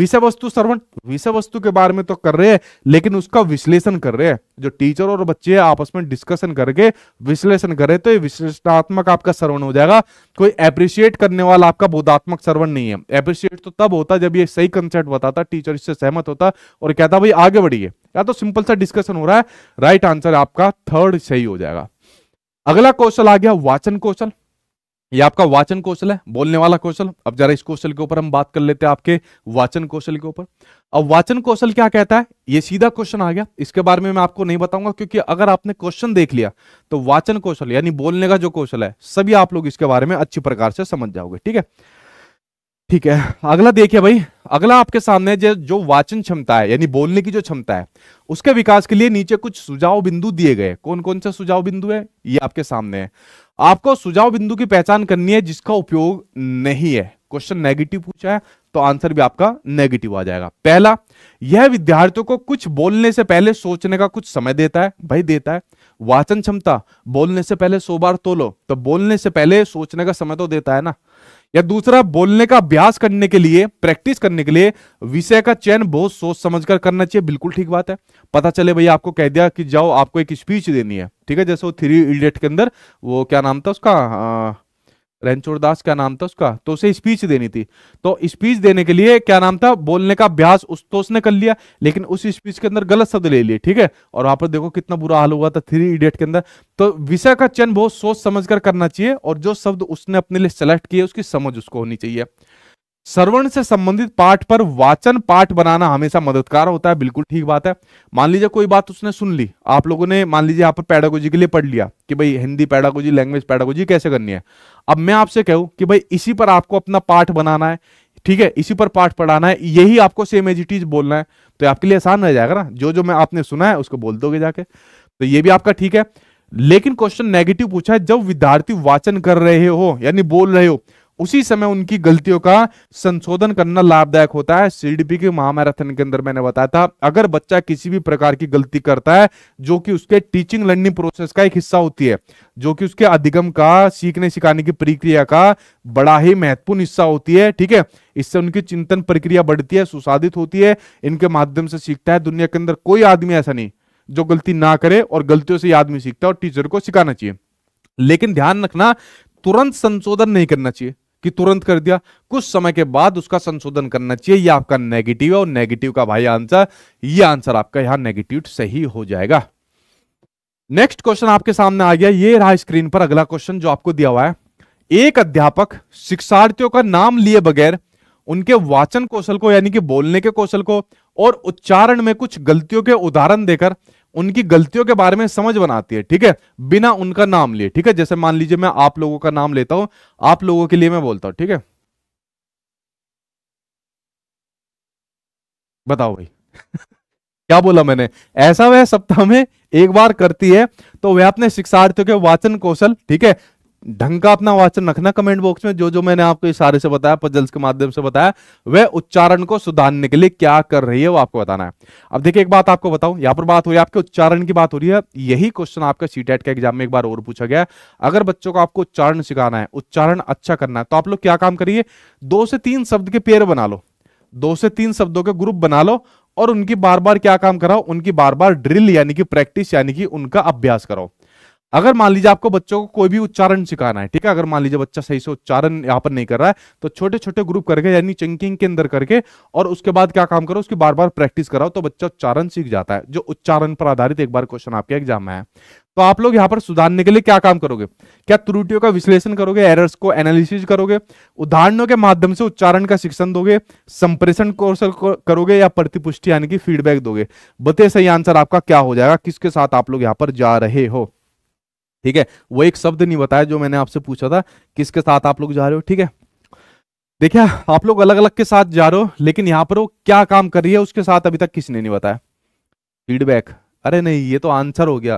विषय वस्तु श्रवण विषय वस्तु के बारे में तो कर रहे हैं लेकिन उसका विश्लेषण कर रहे हैं जो टीचर और बच्चे आपस में डिस्कशन करके विश्लेषण कर रहे तो ये विश्लेषणात्मक आपका श्रवण हो जाएगा कोई अप्रिशिएट करने वाला आपका बोधात्मक श्रवण नहीं है अप्रिशिएट तो तब होता जब ये सही कंसेप्ट बताता टीचर इससे सहमत होता और कहता भाई आगे बढ़िए या तो सिंपल सा डिस्कशन हो रहा है राइट आंसर आपका थर्ड सही हो जाएगा अगला कौशल आ गया वाचन कौशल ये आपका वाचन कौशल है बोलने वाला कौशल अब जरा इस कौशल के ऊपर हम बात कर लेते हैं आपके वाचन कौशल के ऊपर अब वाचन कौशल क्या कहता है ये सीधा क्वेश्चन आ गया इसके बारे में मैं आपको नहीं बताऊंगा क्योंकि अगर आपने क्वेश्चन देख लिया तो वाचन कौशल यानी बोलने का जो कौशल है सभी आप लोग इसके बारे में अच्छी प्रकार से समझ जाओगे ठीक है ठीक है अगला देखिए भाई अगला आपके सामने जो जो वाचन क्षमता है यानी बोलने की जो क्षमता है उसके विकास के लिए नीचे कुछ सुझाव बिंदु दिए गए कौन कौन से सुझाव बिंदु है ये आपके सामने है आपको सुझाव बिंदु की पहचान करनी है जिसका उपयोग नहीं है क्वेश्चन नेगेटिव पूछा है तो आंसर भी आपका नेगेटिव आ जाएगा पहला यह विद्यार्थियों को कुछ बोलने से पहले सोचने का कुछ समय देता है भाई देता है वाचन क्षमता बोलने से पहले सो बार तो लो तो बोलने से पहले सोचने का समय तो देता है ना या दूसरा बोलने का अभ्यास करने के लिए प्रैक्टिस करने के लिए विषय का चयन बहुत सोच समझ कर करना चाहिए बिल्कुल ठीक बात है पता चले भैया आपको कह दिया कि जाओ आपको एक स्पीच देनी है ठीक है जैसे वो थ्री इडियट के अंदर वो क्या नाम था उसका आ, रणछोड़ दास क्या नाम था उसका तो उसे स्पीच देनी थी तो स्पीच देने के लिए क्या नाम था बोलने का अभ्यास उस तो उसने कर लिया लेकिन उस स्पीच के अंदर गलत शब्द ले लिए ठीक है और वहां पर देखो कितना बुरा हाल हुआ था थ्री इडियट के अंदर तो विषय का चयन बहुत सोच समझ कर करना चाहिए और जो शब्द उसने अपने लिए सेलेक्ट किया उसकी समझ उसको होनी चाहिए सर्वण से संबंधित पाठ पर वाचन पाठ बनाना हमेशा मददगार होता है बिल्कुल ठीक बात है मान लीजिए कोई बात उसने सुन ली आप लोगों ने मान लीजिए यहाँ पर पैडागोजी के लिए पढ़ लिया कि भाई हिंदी पैडागोजी लैंग्वेज पैडागोजी कैसे करनी है अब मैं आपसे कहूँ कि भाई इसी पर आपको अपना पाठ बनाना है ठीक है इसी पर पाठ पढ़ाना है यही आपको सेम एज इज बोलना है तो आपके लिए आसान रह जाएगा ना जो जो मैं आपने सुना है उसको बोल दोगे जाके तो ये भी आपका ठीक है लेकिन क्वेश्चन नेगेटिव पूछा है जब विद्यार्थी वाचन कर रहे हो यानी बोल रहे हो उसी समय उनकी गलतियों का संशोधन करना लाभदायक होता है सीडीपी के महामैराथन के अंदर मैंने बताया था अगर बच्चा किसी भी प्रकार की गलती करता है जो कि उसके टीचिंग लर्निंग प्रोसेस का एक हिस्सा होती है जो कि उसके अधिगम का सीखने सिखाने की प्रक्रिया का बड़ा ही महत्वपूर्ण हिस्सा होती है ठीक है इससे उनकी चिंतन प्रक्रिया बढ़ती है सुसाधित होती है इनके माध्यम से सीखता है दुनिया के अंदर कोई आदमी ऐसा नहीं जो गलती ना करे और गलतियों से आदमी सीखता है और टीचर को सिखाना चाहिए लेकिन ध्यान रखना तुरंत संशोधन नहीं करना चाहिए कि तुरंत कर दिया कुछ समय के बाद उसका संशोधन करना चाहिए ये आपका नेगेटिव है और नेगेटिव का भाई आंसर ये आंसर आपका यहां नेगेटिव सही हो जाएगा नेक्स्ट क्वेश्चन आपके सामने आ गया ये रहा स्क्रीन पर अगला क्वेश्चन जो आपको दिया हुआ है एक अध्यापक शिक्षार्थियों का नाम लिए बगैर उनके वाचन कौशल को यानी कि बोलने के कौशल को और उच्चारण में कुछ गलतियों के उदाहरण देकर उनकी गलतियों के बारे में समझ बनाती है ठीक है बिना उनका नाम लिए ठीक है जैसे मान लीजिए मैं आप लोगों का नाम लेता हूं आप लोगों के लिए मैं बोलता हूं ठीक है बताओ भाई क्या बोला मैंने ऐसा वह सप्ताह में एक बार करती है तो वह अपने शिक्षार्थियों के वाचन कौशल ठीक है ढंग का अपना वाचन रखना कमेंट बॉक्स में जो जो मैंने आपको इशारे से बताया पजल्स के माध्यम से बताया वह उच्चारण को सुधारने के लिए क्या कर रही है वो आपको बताना है अब देखिए एक बात आपको बताऊं यहां पर बात हो रही है आपके उच्चारण की बात हो रही है यही क्वेश्चन आपका सीटेट e के एग्जाम में एक बार और पूछा गया अगर बच्चों को आपको उच्चारण सिखाना है उच्चारण अच्छा करना है तो आप लोग क्या काम करिए दो से तीन शब्द के पेयर बना लो दो से तीन शब्दों के ग्रुप बना लो और उनकी बार बार क्या काम कराओ उनकी बार बार ड्रिल यानी कि प्रैक्टिस यानी कि उनका अभ्यास कराओ अगर मान लीजिए आपको बच्चों को कोई भी उच्चारण सिखाना है ठीक है अगर मान लीजिए बच्चा सही से उच्चारण यहाँ पर नहीं कर रहा है तो छोटे छोटे ग्रुप करके यानी चंकिंग के अंदर करके और उसके बाद क्या काम करो उसकी बार बार प्रैक्टिस कराओ तो बच्चा उच्चारण सीख जाता है जो उच्चारण पर आधारित एक बार क्वेश्चन आपके एग्जाम में है तो आप लोग यहाँ पर सुधारने के लिए क्या काम करोगे क्या त्रुटियों का विश्लेषण करोगे एरर्स को एनालिसिस करोगे उदाहरणों के माध्यम से उच्चारण का शिक्षण दोगे संप्रेषण कौशल करोगे या प्रतिपुष्टि यानी कि फीडबैक दोगे बते सही आंसर आपका क्या हो जाएगा किसके साथ आप लोग यहाँ पर जा रहे हो ठीक है वो एक शब्द नहीं बताया जो मैंने आपसे पूछा था किसके साथ आप लोग जा रहे हो ठीक है देखिए आप लोग अलग अलग के साथ जा रहे हो लेकिन यहाँ पर वो क्या काम कर रही है उसके साथ अभी तक किसी ने नहीं बताया फीडबैक अरे नहीं ये तो आंसर हो गया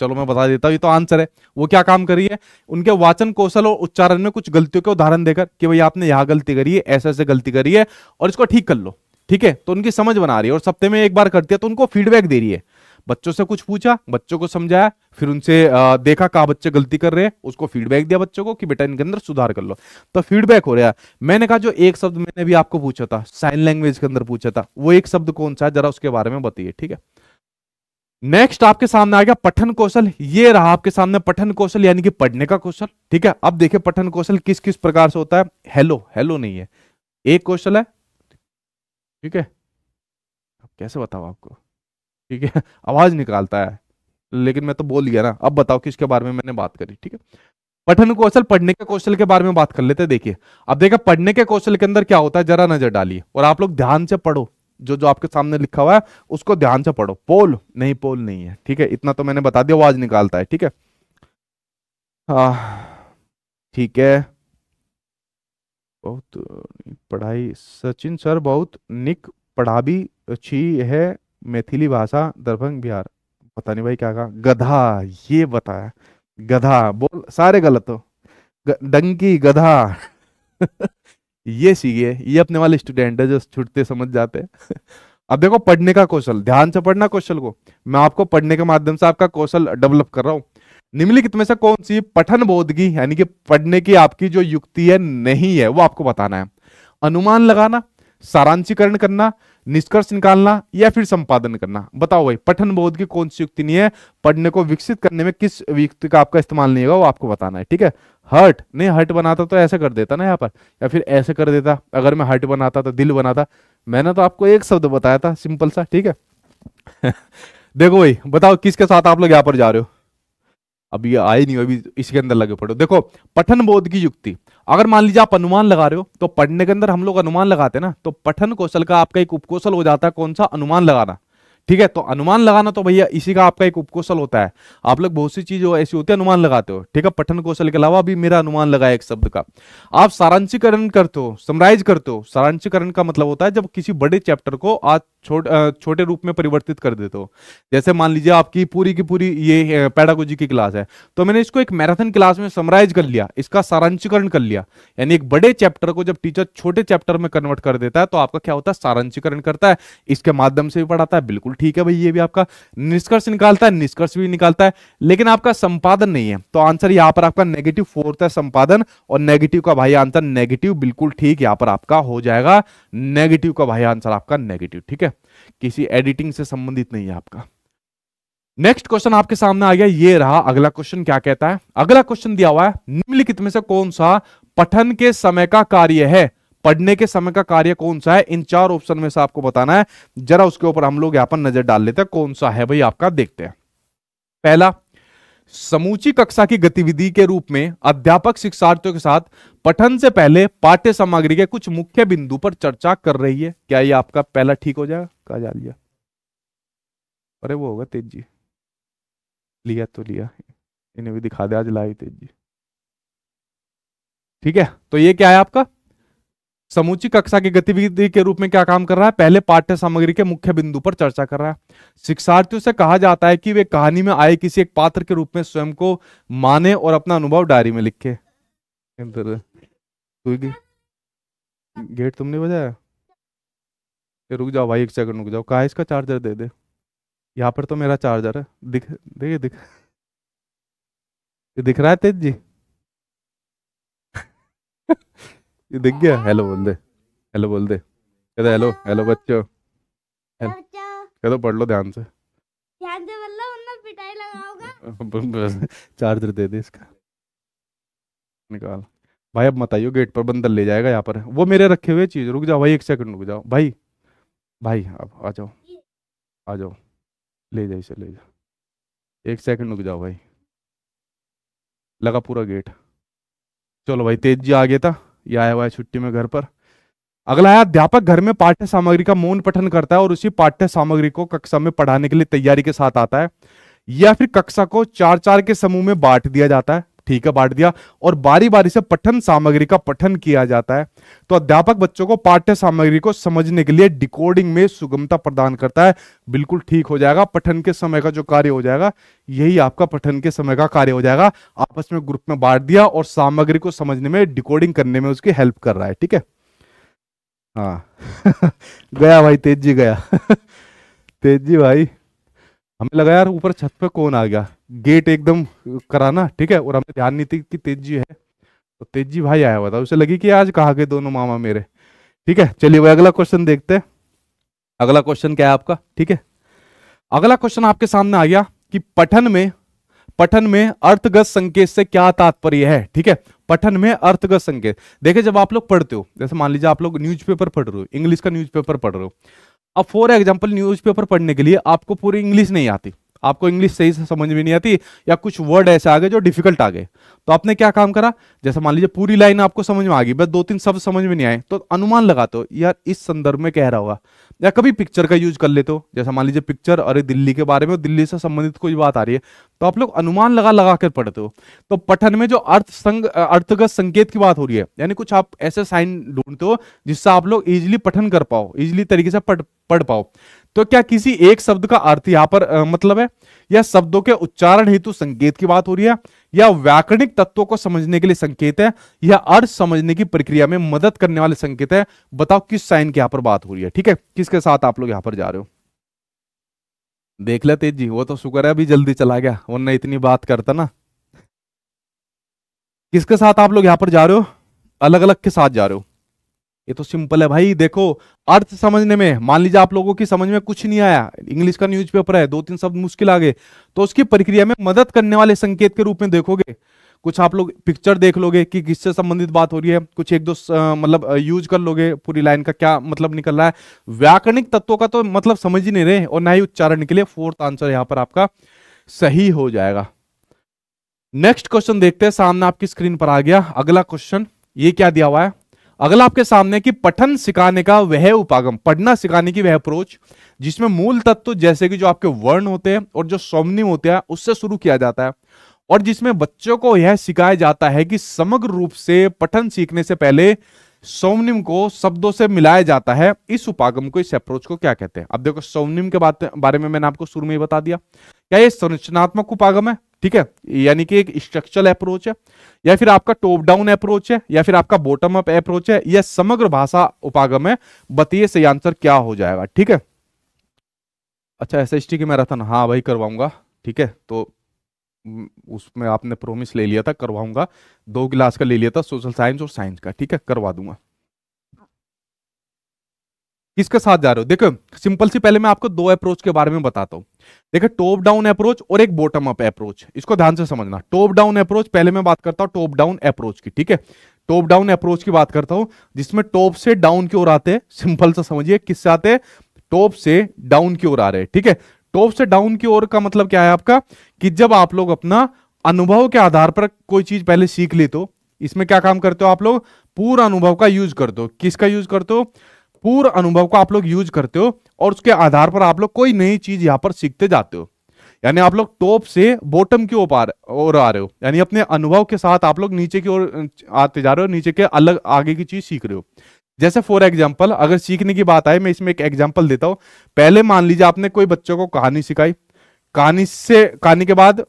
चलो मैं बता देता हूँ ये तो आंसर है वो क्या काम कर रही है उनके वाचन कौशल और उच्चारण में कुछ गलतियों के उदाहरण देकर कि भाई आपने यहाँ गलती करी है ऐसे ऐसे गलती करी है और इसको ठीक कर लो ठीक है तो उनकी समझ बना रही है और सप्ते में एक बार करती है तो उनको फीडबैक दे रही है बच्चों से कुछ पूछा बच्चों को समझाया फिर उनसे देखा कहा बच्चे गलती कर रहे हैं उसको फीडबैक दिया बच्चों को कि बेटा इनके अंदर सुधार कर लो तो फीडबैक हो रहा है मैंने कहा जो एक शब्द मैंने भी आपको पूछा था साइन लैंग्वेज के अंदर पूछा था वो एक शब्द कौन सा है जरा उसके बारे में बताइए ठीक है नेक्स्ट आपके सामने आ गया पठन कौशल ये रहा आपके सामने पठन कौशल यानी कि पढ़ने का कौशल ठीक है अब देखिये पठन कौशल किस किस प्रकार से होता है हेलो हेलो नहीं है एक कौशल है ठीक है कैसे बताओ आपको ठीक है आवाज निकालता है लेकिन मैं तो बोल गया ना अब बताओ किसके बारे में मैंने बात करी ठीक है पठन कौशल पढ़ने के कौशल के बारे में बात कर लेते हैं देखिए अब देखिए पढ़ने के कौशल के अंदर क्या होता है जरा नजर डालिए और आप लोग ध्यान से पढ़ो जो जो आपके सामने लिखा हुआ है उसको ध्यान से पढ़ो पोल नहीं पोल नहीं है ठीक है इतना तो मैंने बता दिया आवाज निकालता है ठीक है हाँ, ठीक है बहुत पढ़ाई सचिन सर बहुत निक पढ़ा भी अच्छी है मैथिली भाषा दरभंग बिहार पता नहीं भाई क्या कहा गधा ये बताया गधा बोल सारे गलत हो डंकी गधा ये सीखिए ये अपने वाले स्टूडेंट है जो छुटते समझ जाते अब देखो पढ़ने का कौशल ध्यान से पढ़ना कौशल को मैं आपको पढ़ने के माध्यम से आपका कौशल डेवलप कर रहा हूं निम्नलिखित में से कौन सी पठन बोधगी यानी कि पढ़ने की आपकी जो युक्ति है नहीं है वो आपको बताना है अनुमान लगाना सारांशीकरण करना निष्कर्ष निकालना या फिर संपादन करना बताओ भाई पठन बोध की कौन सी युक्ति नहीं है पढ़ने को विकसित करने में किस युक्ति का आपका इस्तेमाल नहीं होगा वो आपको बताना है ठीक है हर्ट नहीं हर्ट बनाता तो ऐसे कर देता ना यहाँ पर या फिर ऐसे कर देता अगर मैं हर्ट बनाता तो दिल बनाता मैंने तो आपको एक शब्द बताया था सिंपल सा ठीक है देखो भाई बताओ किसके साथ आप लोग यहाँ पर जा रहे हो अभी आए नहीं अभी इसके अंदर लगे पड़ो देखो पठन बोध की युक्ति अगर मान लीजिए आप अनुमान लगा रहे हो तो पढ़ने के अंदर हम लोग अनुमान लगाते हैं ना तो पठन कौशल का आपका एक उपकौशल हो जाता है कौन सा अनुमान लगाना ठीक है तो अनुमान लगाना तो भैया इसी का आपका एक उपकौशल होता है आप लोग बहुत सी चीज ऐसी होती है अनुमान लगाते हो ठीक है पठन कौशल के अलावा भी मेरा अनुमान लगाया एक शब्द का आप सारांशीकरण करते हो समराइज करते हो सारांशीकरण का मतलब होता है जब किसी बड़े चैप्टर को आज छोटे रूप में परिवर्तित कर देते हो जैसे मान लीजिए आपकी पूरी की पूरी ये पैडागोजी की क्लास है तो मैंने इसको एक मैराथन क्लास में समराइज कर लिया इसका सारांशीकरण कर लिया यानी एक बड़े चैप्टर को जब टीचर छोटे चैप्टर में कन्वर्ट कर देता है तो आपका क्या होता है सारांशीकरण करता है इसके माध्यम से भी पढ़ाता है बिल्कुल बिल्कुल ठीक है भाई ये भी आपका निष्कर्ष निकालता है निष्कर्ष भी निकालता है लेकिन आपका संपादन नहीं है तो आंसर यहाँ पर आपका नेगेटिव फोर्थ है संपादन और नेगेटिव का भाई आंसर नेगेटिव बिल्कुल ठीक यहाँ पर आपका हो जाएगा नेगेटिव का भाई आंसर आपका नेगेटिव ठीक है किसी एडिटिंग से संबंधित नहीं है आपका नेक्स्ट क्वेश्चन आपके सामने आ गया ये रहा अगला क्वेश्चन क्या कहता है अगला क्वेश्चन दिया हुआ है निम्नलिखित में से कौन सा पठन के समय का कार्य है पढ़ने के समय का कार्य कौन सा है इन चार ऑप्शन में से आपको बताना है जरा उसके ऊपर हम लोग यहां पर नजर डाल लेते हैं कौन सा है भाई आपका देखते हैं पहला समूची कक्षा की गतिविधि के रूप में अध्यापक शिक्षार्थियों के साथ पठन से पहले पाठ्य सामग्री के कुछ मुख्य बिंदु पर चर्चा कर रही है क्या ये आपका पहला ठीक हो जाएगा कहा जा लिया अरे वो होगा तेज जी लिया तो लिया इन्हें भी दिखा दे आज लाई तेज जी ठीक है तो ये क्या है आपका समूची कक्षा की गतिविधि के रूप में क्या काम कर रहा है पहले पाठ्य सामग्री के मुख्य बिंदु पर चर्चा कर रहा है शिक्षार्थियों से कहा जाता है कि वे कहानी में आए किसी एक पात्र के रूप में स्वयं को माने और अपना अनुभव डायरी में लिखे गेट तुमने बजाया रुक जाओ भाई एक सेकंड रुक जाओ कहा इसका चार्जर दे दे यहाँ पर तो मेरा चार्जर है दिख देखिए दिख दिख रहा है तेज जी ये दिख गया हेलो बोल दे हेलो बोल दे कहते हेलो हेलो बच्चों दो पढ़ लो ध्यान से ध्यान से बोल लो वरना पिटाई लगाऊंगा चार्जर दे दे इसका निकाल भाई अब मत आइयो गेट पर बंदर ले जाएगा यहाँ पर वो मेरे रखे हुए चीज रुक जाओ भाई एक सेकंड रुक जाओ भाई भाई अब आ जाओ आ जाओ ले जाओ इसे ले जाओ एक सेकंड रुक जाओ भाई लगा पूरा गेट चलो भाई तेज जी आ गया था ये आया हुआ है छुट्टी में घर पर अगला है अध्यापक घर में पाठ्य सामग्री का मौन पठन करता है और उसी पाठ्य सामग्री को कक्षा में पढ़ाने के लिए तैयारी के साथ आता है या फिर कक्षा को चार चार के समूह में बांट दिया जाता है ठीक है बांट दिया और बारी बारी से पठन सामग्री का पठन किया जाता है तो अध्यापक बच्चों को पाठ्य सामग्री को समझने के लिए डिकोडिंग में सुगमता प्रदान करता है बिल्कुल ठीक हो जाएगा पठन के समय का जो कार्य हो जाएगा यही आपका पठन के समय का कार्य हो जाएगा आपस में ग्रुप में बांट दिया और सामग्री को समझने में डिकोडिंग करने में उसकी हेल्प कर रहा है ठीक है हाँ गया भाई तेज जी गया तेज जी भाई हमें लगा यार ऊपर छत पे कौन आ गया गेट एकदम कराना ठीक है और हमें ध्यान नहीं थी कि तेजी है तो तेजी भाई आया हुआ था उसे लगी कि आज कहा गए दोनों मामा मेरे ठीक है चलिए भाई अगला क्वेश्चन देखते हैं अगला क्वेश्चन क्या है आपका ठीक है अगला क्वेश्चन आपके सामने आ गया कि पठन में पठन में अर्थगत संकेत से क्या तात्पर्य है ठीक है पठन में अर्थगत संकेत देखिए जब आप लोग पढ़ते हो जैसे मान लीजिए आप लोग न्यूज़पेपर पढ़ रहे हो इंग्लिश का न्यूज़पेपर पढ़ रहे हो अब फॉर एग्जाम्पल न्यूज़पेपर पढ़ने के लिए आपको पूरी इंग्लिश नहीं आती आपको इंग्लिश सही से समझ में नहीं आती या कुछ वर्ड ऐसे आ गए जो डिफिकल्ट आ गए तो आपने क्या काम करा जैसे मान लीजिए पूरी लाइन आपको समझ में आ गई बस दो तीन शब्द समझ में नहीं आए तो अनुमान लगाते हो यार इस संदर्भ में कह रहा होगा या कभी पिक्चर का यूज कर लेते हो जैसे मान लीजिए पिक्चर अरे दिल्ली के बारे में दिल्ली से संबंधित कोई बात आ रही है तो आप लोग अनुमान लगा लगा कर पढ़ते हो तो पठन में जो अर्थ संग अर्थगत संकेत की बात हो रही है यानी कुछ आप ऐसे साइन ढूंढते हो जिससे आप लोग इजिली पठन कर पाओ इजिली तरीके से पढ़ पढ़ पाओ तो क्या किसी एक शब्द का अर्थ यहां पर आ, मतलब है या शब्दों के उच्चारण हेतु संकेत की बात हो रही है या व्याकरणिक तत्वों को समझने के लिए संकेत है या अर्थ समझने की प्रक्रिया में मदद करने वाले संकेत है बताओ किस साइन की यहां पर बात हो रही है ठीक है किसके साथ आप लोग यहां पर जा रहे हो देख लेते जी वो तो शुक्र है अभी जल्दी चला गया वरना इतनी बात करता ना किसके साथ आप लोग यहां पर जा रहे हो अलग अलग के साथ जा रहे हो ये तो सिंपल है भाई देखो अर्थ समझने में मान लीजिए आप लोगों की समझ में कुछ नहीं आया इंग्लिश का न्यूज पेपर है दो तीन शब्द मुश्किल आ गए तो उसकी प्रक्रिया में मदद करने वाले संकेत के रूप में देखोगे कुछ आप लोग पिक्चर देख लोगे कि किससे संबंधित बात हो रही है कुछ एक दो मतलब यूज कर लोगे पूरी लाइन का क्या मतलब निकल रहा है व्याकरणिक तत्वों का तो मतलब समझ ही नहीं रहे और ना ही उच्चारण के लिए फोर्थ आंसर यहाँ पर आपका सही हो जाएगा नेक्स्ट क्वेश्चन देखते हैं सामने आपकी स्क्रीन पर आ गया अगला क्वेश्चन ये क्या दिया हुआ है अगला आपके सामने कि पठन सिखाने का वह उपागम पढ़ना सिखाने की वह अप्रोच जिसमें मूल तत्व जैसे कि जो आपके वर्ण होते हैं और जो सौम्निम होते हैं उससे शुरू किया जाता है और जिसमें बच्चों को यह सिखाया जाता है कि समग्र रूप से पठन सीखने से पहले सौम्निम को शब्दों से मिलाया जाता है इस उपागम को इस अप्रोच को क्या कहते हैं अब देखो सौम्निम के बारे में मैंने आपको शुरू में ही बता दिया क्या ये संरचनात्मक उपागम है ठीक है यानी कि एक स्ट्रक्चरल अप्रोच है या फिर आपका टॉप डाउन अप्रोच है या फिर आपका बॉटम अप अप्रोच है यह समग्र भाषा उपागम है बताइए सही आंसर क्या हो जाएगा ठीक है अच्छा एस एस टी की मैराथन हाँ भाई करवाऊंगा ठीक है तो उसमें आपने प्रोमिस ले लिया था करवाऊंगा दो गिलास का ले लिया था सोशल साइंस और साइंस का ठीक है करवा दूंगा किसके साथ जा रहे हो देखो सिंपल सी पहले मैं आपको दो अप्रोच के बारे में बताता हूँ देखो टॉप डाउन अप्रोच और एक बॉटम अप अप्रोच इसको ध्यान से समझना टॉप डाउन अप्रोच पहले मैं बात करता हूँ टॉप डाउन अप्रोच की ठीक है टॉप डाउन अप्रोच की बात करता हूँ जिसमें टॉप से डाउन की ओर आते हैं सिंपल से समझिए किससे आते हैं टॉप से डाउन की ओर आ रहे हैं ठीक है टॉप से डाउन की ओर का मतलब क्या है आपका कि जब आप लोग अपना अनुभव के आधार पर कोई चीज पहले सीख ले तो इसमें क्या काम करते हो आप लोग पूरा अनुभव का यूज करते हो किसका यूज करते हो पूर्व अनुभव को आप लोग यूज करते हो और उसके आधार पर आप लोग कोई नई चीज यहाँ पर सीखते जाते हो यानी आप लोग टॉप से बॉटम की ओर आ रहे हो यानी अपने अनुभव के साथ आप लोग नीचे की ओर आते जा रहे हो नीचे के अलग आगे की चीज सीख रहे हो जैसे फॉर एग्जाम्पल अगर सीखने की बात आए मैं इसमें एक एग्जाम्पल देता हूँ पहले मान लीजिए आपने कोई बच्चों को कहानी सिखाई कहानी से कहानी के बाद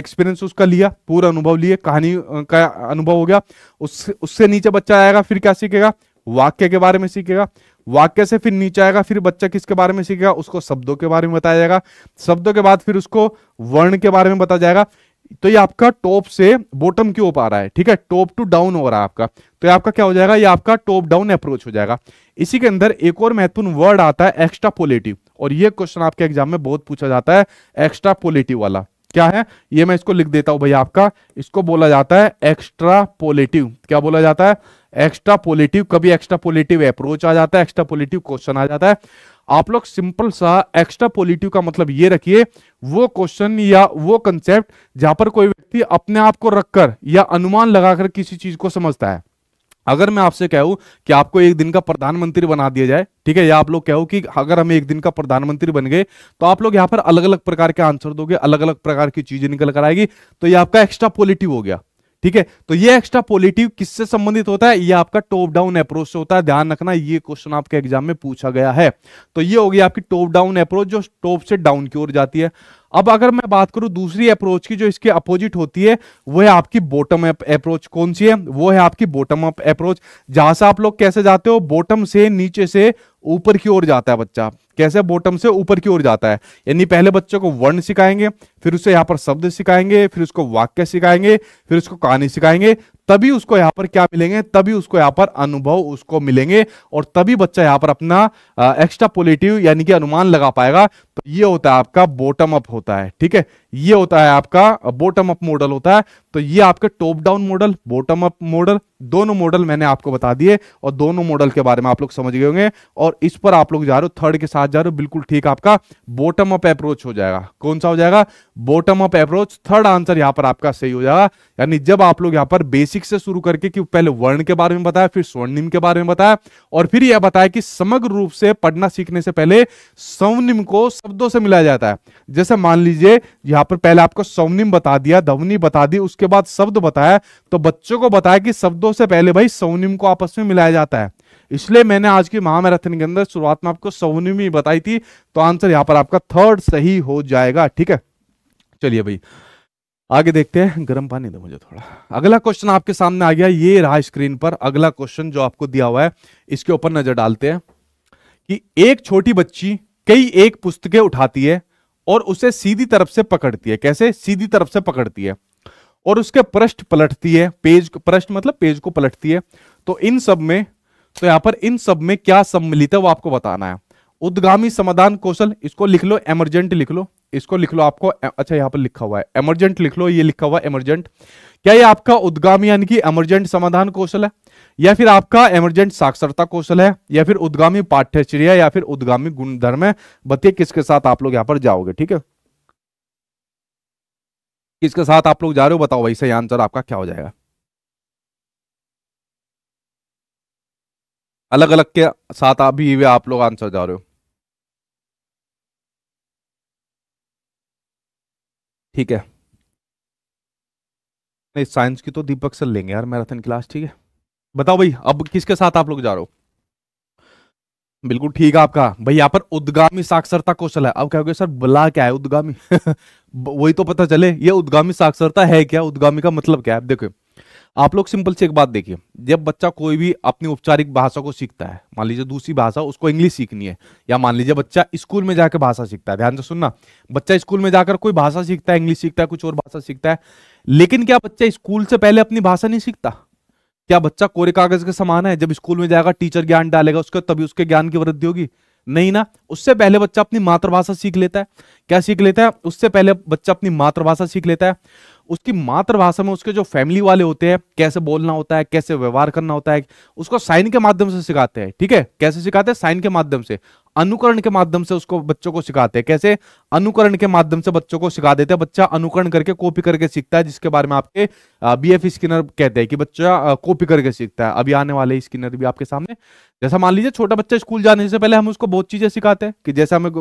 एक्सपीरियंस उसका लिया पूरा अनुभव लिए कहानी का अनुभव हो गया उस उससे नीचे बच्चा आएगा फिर क्या सीखेगा वाक्य के बारे में सीखेगा वाक्य से फिर नीचे आएगा फिर बच्चा किसके बारे में सीखेगा उसको शब्दों के बारे में बताया जाएगा शब्दों के बाद फिर उसको वर्ण के बारे में बताया जाएगा तो ये आपका टॉप से बॉटम की ओप आ रहा है ठीक है टॉप टू डाउन हो रहा है आपका तो आपका क्या हो जाएगा ये आपका टॉप डाउन अप्रोच हो जाएगा इसी के अंदर एक और महत्वपूर्ण वर्ड आता है एक्स्ट्रा पोलेटिव और ये क्वेश्चन आपके एग्जाम में बहुत पूछा जाता है एक्स्ट्रा पोलेटिव वाला क्या है ये मैं इसको लिख देता हूं भैया आपका इसको बोला जाता है एक्स्ट्रा पोलेटिव क्या बोला जाता है एक्स्ट्रा पॉलिटिव कभी एक्स्ट्रा पॉलिटिव अप्रोच आ जाता है एक्स्ट्रा पॉलिटिव क्वेश्चन आ जाता है आप लोग सिंपल सा एक्स्ट्रा पॉलिटिव का मतलब ये रखिए वो क्वेश्चन या वो कंसेप्ट जहां पर कोई व्यक्ति अपने आप को रखकर या अनुमान लगाकर किसी चीज को समझता है अगर मैं आपसे कहूं कि आपको एक दिन का प्रधानमंत्री बना दिया जाए ठीक है या आप लोग कहो कि अगर हम एक दिन का प्रधानमंत्री बन गए तो आप लोग यहां पर अलग अलग प्रकार के आंसर दोगे अलग अलग प्रकार की चीजें निकल कर आएगी तो ये आपका एक्स्ट्रा पॉलिटिव हो गया ठीक है तो ये एक्स्ट्रा पॉलिटिव किससे संबंधित होता है ये आपका टॉप डाउन अप्रोच से होता है ध्यान रखना ये क्वेश्चन आपके एग्जाम में पूछा गया है तो ये होगी आपकी टॉप डाउन अप्रोच जो टॉप से डाउन की ओर जाती है अब अगर मैं बात करूं दूसरी अप्रोच की जो इसके अपोजिट होती है वो है आपकी बॉटम अप अप्रोच कौन सी है वो है आपकी बॉटम अप अप्रोच जहां से आप लोग कैसे जाते हो बॉटम से नीचे से ऊपर की ओर जाता है बच्चा कैसे बॉटम से ऊपर की ओर जाता है यानी पहले बच्चों को वर्ण सिखाएंगे फिर उसे यहाँ पर शब्द सिखाएंगे फिर उसको वाक्य सिखाएंगे फिर उसको कहानी सिखाएंगे तभी उसको यहाँ पर क्या मिलेंगे तभी उसको यहाँ पर अनुभव उसको मिलेंगे और तभी बच्चा यहाँ पर अपना एक्स्ट्रा पोलिटिव यानी कि अनुमान लगा पाएगा तो ये होता है आपका बॉटम अप होता है ठीक है ये होता है आपका बॉटम अप मॉडल होता है तो ये आपके top down model bottom up model दोनों मॉडल मैंने आपको बता दिए और दोनों मॉडल के बारे में आप लोग समझ गए होंगे और इस पर आप लोग जा रहे हो थर्ड के साथ जा रहे हो बिल्कुल ठीक आपका बॉटम अप अप्रोच हो जाएगा कौन सा हो जाएगा bottom up approach third answer यहां पर आपका सही हो जाएगा यानी जब आप लोग यहां पर बेसिक से शुरू करके कि पहले वर्ण के बारे में बताया फिर स्वर्णिम के बारे में बताया और फिर यह बताया कि समग्र रूप से पढ़ना सीखने से पहले स्वर्णिम को शब्दों से मिलाया जाता है जैसे मान लीजिए यहां यहाँ पर पहले आपको सौनिम बता दिया धवनी बता दी उसके बाद शब्द बताया तो बच्चों को बताया कि शब्दों से पहले भाई सौनिम को आपस में मिलाया जाता है इसलिए मैंने आज की महामैराथन के अंदर शुरुआत में आपको सौनिम ही बताई थी तो आंसर यहाँ पर आपका थर्ड सही हो जाएगा ठीक है चलिए भाई आगे देखते हैं गर्म पानी दो मुझे थोड़ा अगला क्वेश्चन आपके सामने आ गया ये रहा स्क्रीन पर अगला क्वेश्चन जो आपको दिया हुआ है इसके ऊपर नजर डालते हैं कि एक छोटी बच्ची कई एक पुस्तकें उठाती है और उसे सीधी तरफ से पकड़ती है कैसे सीधी तरफ से पकड़ती है और उसके पृष्ठ पलटती है पेज पृष्ठ मतलब पेज को पलटती है तो इन सब में तो यहां पर इन सब में क्या सम्मिलित है वो आपको बताना है उद्गामी समाधान कौशल इसको लिख लो एमरजेंट लिख लो इसको लिख लो आपको अच्छा यहां पर लिखा हुआ है एमरजेंट लिख लो ये लिखा हुआ है एमरजेंट क्या ये आपका उद्गामी यानी कि एमरजेंट समाधान कौशल है या फिर आपका एमरजेंट साक्षरता कौशल है या फिर उद्गामी पाठ्यचर्या या फिर उद्गामी गुणधर्म है बताइए किसके साथ आप लोग यहाँ पर जाओगे ठीक है किसके साथ आप लोग जा रहे हो बताओ वही सही आंसर आपका क्या हो जाएगा अलग अलग के साथ आप वे आप लोग आंसर जा रहे हो ठीक है नहीं साइंस की तो दीपक सर लेंगे यार मैराथन क्लास ठीक है बताओ भाई अब किसके साथ आप लोग जा रहे हो बिल्कुल ठीक है आपका भाई यहाँ पर उद्गामी साक्षरता कौशल है अब गया सर बुला क्या है उद्गामी वही तो पता चले ये उद्गामी साक्षरता है क्या उद्गामी का मतलब क्या है देखो आप लोग सिंपल से एक बात देखिए जब बच्चा कोई भी अपनी औपचारिक भाषा को सीखता है मान लीजिए दूसरी भाषा उसको इंग्लिश सीखनी है या मान लीजिए बच्चा स्कूल में जाकर भाषा सीखता है ध्यान से सुनना बच्चा स्कूल में जाकर कोई भाषा सीखता है इंग्लिश सीखता है कुछ और भाषा सीखता है लेकिन क्या बच्चा स्कूल से पहले अपनी भाषा नहीं सीखता क्या बच्चा कोरे कागज के समान है जब स्कूल में जाएगा टीचर ज्ञान डालेगा उसके तभी उसके ज्ञान की वृद्धि होगी नहीं ना उससे पहले बच्चा अपनी मातृभाषा सीख लेता है क्या सीख लेता है उससे पहले बच्चा अपनी मातृभाषा सीख लेता है उसकी मातृभाषा में उसके जो फैमिली वाले होते हैं कैसे बोलना होता है कैसे व्यवहार करना होता है उसको साइन के माध्यम से सिखाते हैं ठीक है कैसे सिखाते हैं साइन के माध्यम से अनुकरण के माध्यम से उसको बच्चों को सिखाते हैं कैसे अनुकरण के माध्यम से बच्चों को सिखा देते हैं बच्चा अनुकरण करके कॉपी करके सीखता है जिसके बारे में आपके बी एफ स्किनर कहते हैं कि बच्चा कॉपी करके सीखता है अभी आने वाले स्किनर भी आपके सामने जैसा मान लीजिए छोटा बच्चा स्कूल जाने से पहले हम उसको बहुत चीजें सिखाते हैं कि जैसे हमें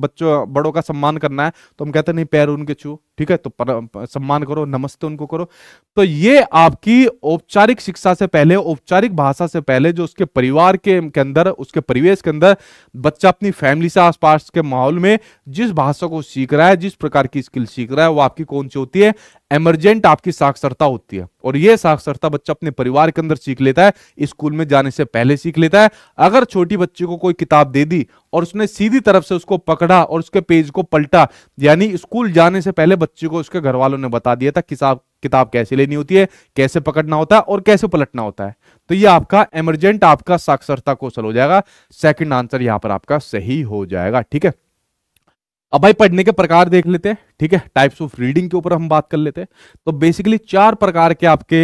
बच्चों बड़ों का सम्मान करना है तो हम कहते हैं नहीं पैर उनके छू ठीक है तो पर, सम्मान करो नमस्ते उनको करो तो ये आपकी औपचारिक शिक्षा से पहले औपचारिक भाषा से पहले जो उसके परिवार के के अंदर उसके परिवेश के अंदर बच्चा अपनी फैमिली से आसपास के माहौल में जिस भाषा को सीख रहा है जिस प्रकार की स्किल सीख रहा है वो आपकी कौन सी होती है एमरजेंट आपकी साक्षरता होती है और ये साक्षरता बच्चा अपने परिवार के अंदर सीख लेता है स्कूल में जाने से पहले सीख लेता है अगर छोटी बच्ची को कोई किताब दे दी और उसने सीधी तरफ से उसको पकड़ा और उसके पेज को पलटा यानी स्कूल जाने से पहले बच्चे को उसके घर वालों ने बता दिया था किताब किताब कैसे लेनी होती है कैसे पकड़ना होता है और कैसे पलटना होता है तो ये आपका इमरजेंट आपका साक्षरता कौशल हो जाएगा सेकंड आंसर यहां पर आपका सही हो जाएगा ठीक है अब भाई पढ़ने के प्रकार देख लेते हैं ठीक है टाइप्स ऑफ रीडिंग के ऊपर हम बात कर लेते हैं तो बेसिकली चार प्रकार के आपके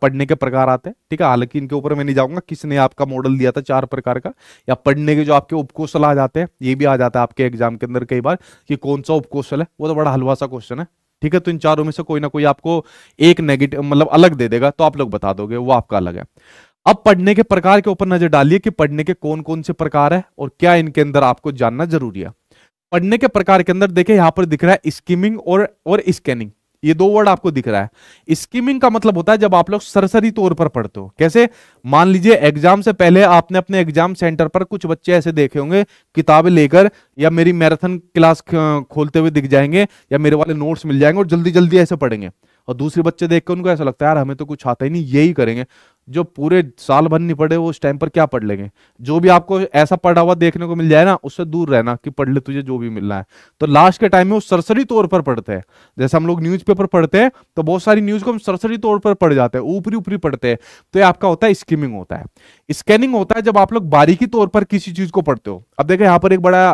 पढ़ने के प्रकार आते हैं ठीक है हालांकि इनके ऊपर मैं नहीं जाऊंगा किसने आपका मॉडल दिया था चार प्रकार का या पढ़ने के जो आपके उपकौशल आ जाते हैं ये भी आ जाता है आपके एग्जाम के अंदर कई बार कि कौन सा उपकौशल है वो तो बड़ा हलवा सा क्वेश्चन है ठीक है तो इन चारों में से कोई ना कोई आपको एक नेगेटिव मतलब अलग दे देगा तो आप लोग बता दोगे वो आपका अलग है अब पढ़ने के प्रकार के ऊपर नजर डालिए कि पढ़ने के कौन कौन से प्रकार है और क्या इनके अंदर आपको जानना जरूरी है पढ़ने के प्रकार के अंदर देखिए यहां पर दिख रहा है स्कीमिंग और और स्कैनिंग ये दो वर्ड आपको दिख रहा है स्कीमिंग का मतलब होता है जब आप लोग सरसरी तौर पर पढ़ते हो कैसे मान लीजिए एग्जाम से पहले आपने अपने एग्जाम सेंटर पर कुछ बच्चे ऐसे देखे होंगे किताबें लेकर या मेरी मैराथन क्लास खोलते हुए दिख जाएंगे या मेरे वाले नोट्स मिल जाएंगे और जल्दी जल्दी ऐसे पढ़ेंगे और दूसरे बच्चे देख कर उनको ऐसा लगता है यार हमें तो कुछ आता ही नहीं यही करेंगे जो पूरे साल भर नहीं पढ़े वो उस टाइम पर क्या पढ़ लेंगे जो भी आपको ऐसा पढ़ा हुआ देखने को मिल जाए ना उससे दूर रहना कि पढ़ ले तुझे जो भी मिलना है तो लास्ट के टाइम में वो सरसरी तौर पर पढ़ते हैं जैसे हम लोग पेपर पढ़ते हैं तो बहुत सारी न्यूज़ को हम सरसरी तौर पर पढ़ जाते हैं ऊपरी ऊपरी पढ़ते हैं तो ये आपका होता है स्कीमिंग होता है स्कैनिंग होता है जब आप लोग बारीकी तौर पर किसी चीज़ को पढ़ते हो अब देखो यहाँ पर एक बड़ा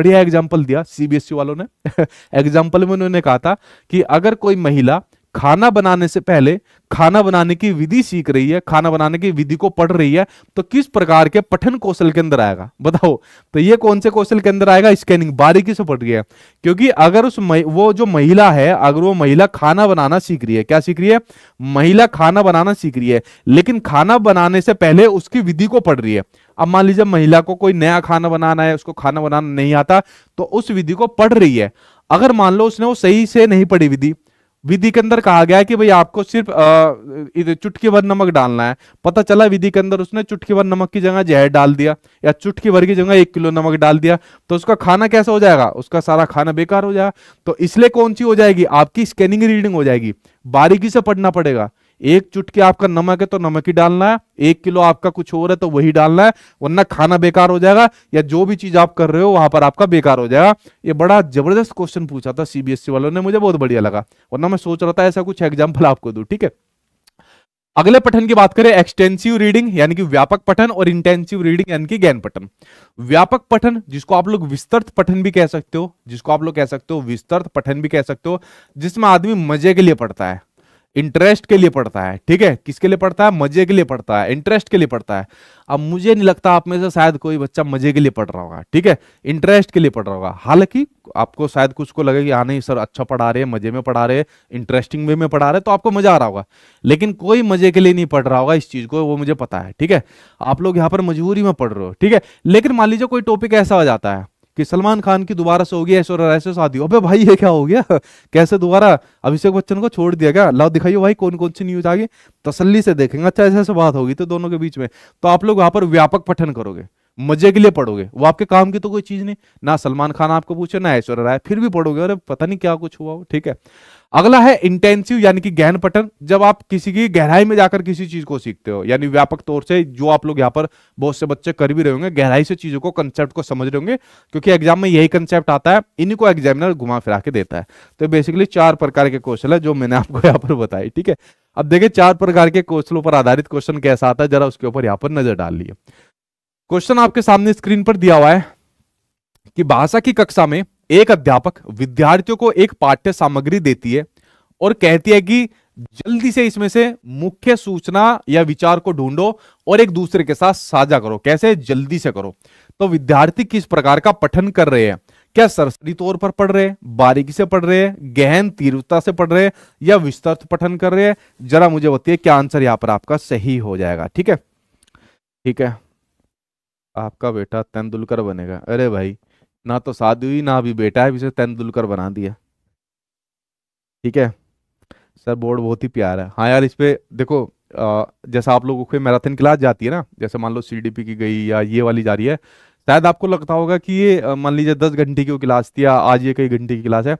बढ़िया एग्जाम्पल दिया सीबीएसई e वालों ने एग्जाम्पल में उन्होंने कहा था कि अगर कोई महिला खाना बनाने से पहले खाना बनाने की विधि सीख रही है खाना बनाने की विधि को पढ़ रही है तो किस प्रकार के पठन कौशल के अंदर आएगा बताओ तो ये कौन से कौशल के अंदर आएगा स्कैनिंग बारीकी से पढ़ रही है क्योंकि अगर उस वो जो महिला है अगर वो महिला खाना बनाना सीख रही है क्या सीख रही है महिला खाना बनाना सीख रही है लेकिन खाना बनाने से पहले उसकी विधि को पढ़ रही है अब मान लीजिए महिला को कोई नया खाना बनाना है उसको खाना बनाना नहीं आता तो उस विधि को पढ़ रही है अगर मान लो उसने वो सही से नहीं पढ़ी विधि विधि के अंदर कहा गया है कि भाई आपको सिर्फ चुटकी भर नमक डालना है पता चला विधि के अंदर उसने चुटकी भर नमक की जगह जहर डाल दिया या चुटकी भर की जगह एक किलो नमक डाल दिया तो उसका खाना कैसा हो जाएगा उसका सारा खाना बेकार हो जाएगा तो इसलिए कौन सी हो जाएगी आपकी स्कैनिंग रीडिंग हो जाएगी बारीकी से पढ़ना पड़ेगा एक चुटकी आपका नमक है तो नमक ही डालना है एक किलो आपका कुछ और है तो वही डालना है वरना खाना बेकार हो जाएगा या जो भी चीज आप कर रहे हो वहां पर आपका बेकार हो जाएगा ये बड़ा जबरदस्त क्वेश्चन पूछा था सीबीएसई वालों ने मुझे बहुत बढ़िया लगा वरना मैं सोच रहा था ऐसा कुछ एग्जाम्पल आपको दू ठीक है अगले पठन की बात करें एक्सटेंसिव रीडिंग यानी कि व्यापक पठन और इंटेंसिव रीडिंग यानी कि ज्ञान पठन व्यापक पठन जिसको आप लोग विस्तृत पठन भी कह सकते हो जिसको आप लोग कह सकते हो विस्तृत पठन भी कह सकते हो जिसमें आदमी मजे के लिए पढ़ता है इंटरेस्ट के लिए पढ़ता है ठीक है किसके लिए पढ़ता है मजे के लिए पढ़ता है इंटरेस्ट के लिए पढ़ता है अब मुझे नहीं लगता आप में से शायद कोई बच्चा मजे के लिए पढ़ रहा होगा ठीक है इंटरेस्ट के लिए पढ़ रहा होगा हालांकि आपको शायद कुछ को लगे कि हाँ नहीं सर अच्छा पढ़ा रहे हैं मजे में पढ़ा रहे हैं इंटरेस्टिंग वे में पढ़ा रहे तो आपको मजा आ रहा होगा लेकिन कोई मजे के लिए नहीं पढ़ रहा होगा इस चीज को वो मुझे पता है ठीक है आप लोग यहाँ पर मजबूरी में पढ़ रहे हो ठीक है लेकिन मान लीजिए कोई टॉपिक ऐसा हो जाता है कि सलमान खान की दोबारा से हो गया ऐश्वर्या राय से शादी अबे भाई ये क्या हो गया कैसे दोबारा अभिषेक बच्चन को छोड़ दिया क्या लाओ दिखाइए भाई कौन कौन सी न्यूज आ गई तसली से देखेंगे अच्छा ऐसे ऐसे बात होगी तो दोनों के बीच में तो आप लोग वहां पर व्यापक पठन करोगे मजे के लिए पढ़ोगे वो आपके काम की तो कोई चीज नहीं ना सलमान खान आपको पूछे ना ऐश्वर्या राय फिर भी पढ़ोगे अरे पता नहीं क्या कुछ हुआ ठीक है अगला है इंटेंसिव यानी कि गहन पठन जब आप किसी की गहराई में जाकर किसी चीज को सीखते हो यानी व्यापक तौर से जो आप लोग यहाँ पर बहुत से बच्चे कर भी रहे होंगे गहराई से चीजों को कंसेप्ट को समझ रहे होंगे क्योंकि एग्जाम में यही कंसेप्ट आता है इन्हीं को एग्जामिनर घुमा फिरा के देता है तो बेसिकली चार प्रकार के क्वेश्चन है जो मैंने आपको यहाँ पर बताए ठीक है अब देखिये चार प्रकार के क्वेश्चनों पर आधारित क्वेश्चन कैसा आता है जरा उसके ऊपर यहाँ पर नजर डाल लिए क्वेश्चन आपके सामने स्क्रीन पर दिया हुआ है कि भाषा की कक्षा में एक अध्यापक विद्यार्थियों को एक पाठ्य सामग्री देती है और कहती है कि जल्दी से इसमें से मुख्य सूचना या विचार को ढूंढो और एक दूसरे के साथ साझा करो कैसे जल्दी से करो तो विद्यार्थी किस प्रकार का पठन कर रहे हैं क्या सरसरी तौर पर पढ़ रहे हैं बारीकी से पढ़ रहे हैं गहन तीव्रता से पढ़ रहे हैं या विस्तृत पठन कर रहे हैं जरा मुझे बताइए क्या आंसर यहां पर आपका सही हो जाएगा ठीक है ठीक है आपका बेटा तेंदुलकर बनेगा अरे भाई ना तो शादी हुई ना अभी बेटा है इसे तेंदुलकर बना दिया ठीक है सर बोर्ड बहुत ही प्यार है हाँ यार इस पर देखो आ, जैसा आप लोगों को मैराथन क्लास जाती है ना जैसे मान लो सी की गई या ये वाली जा रही है शायद आपको लगता होगा कि ये मान लीजिए दस घंटे की क्लास थी या आज ये कई घंटे की क्लास है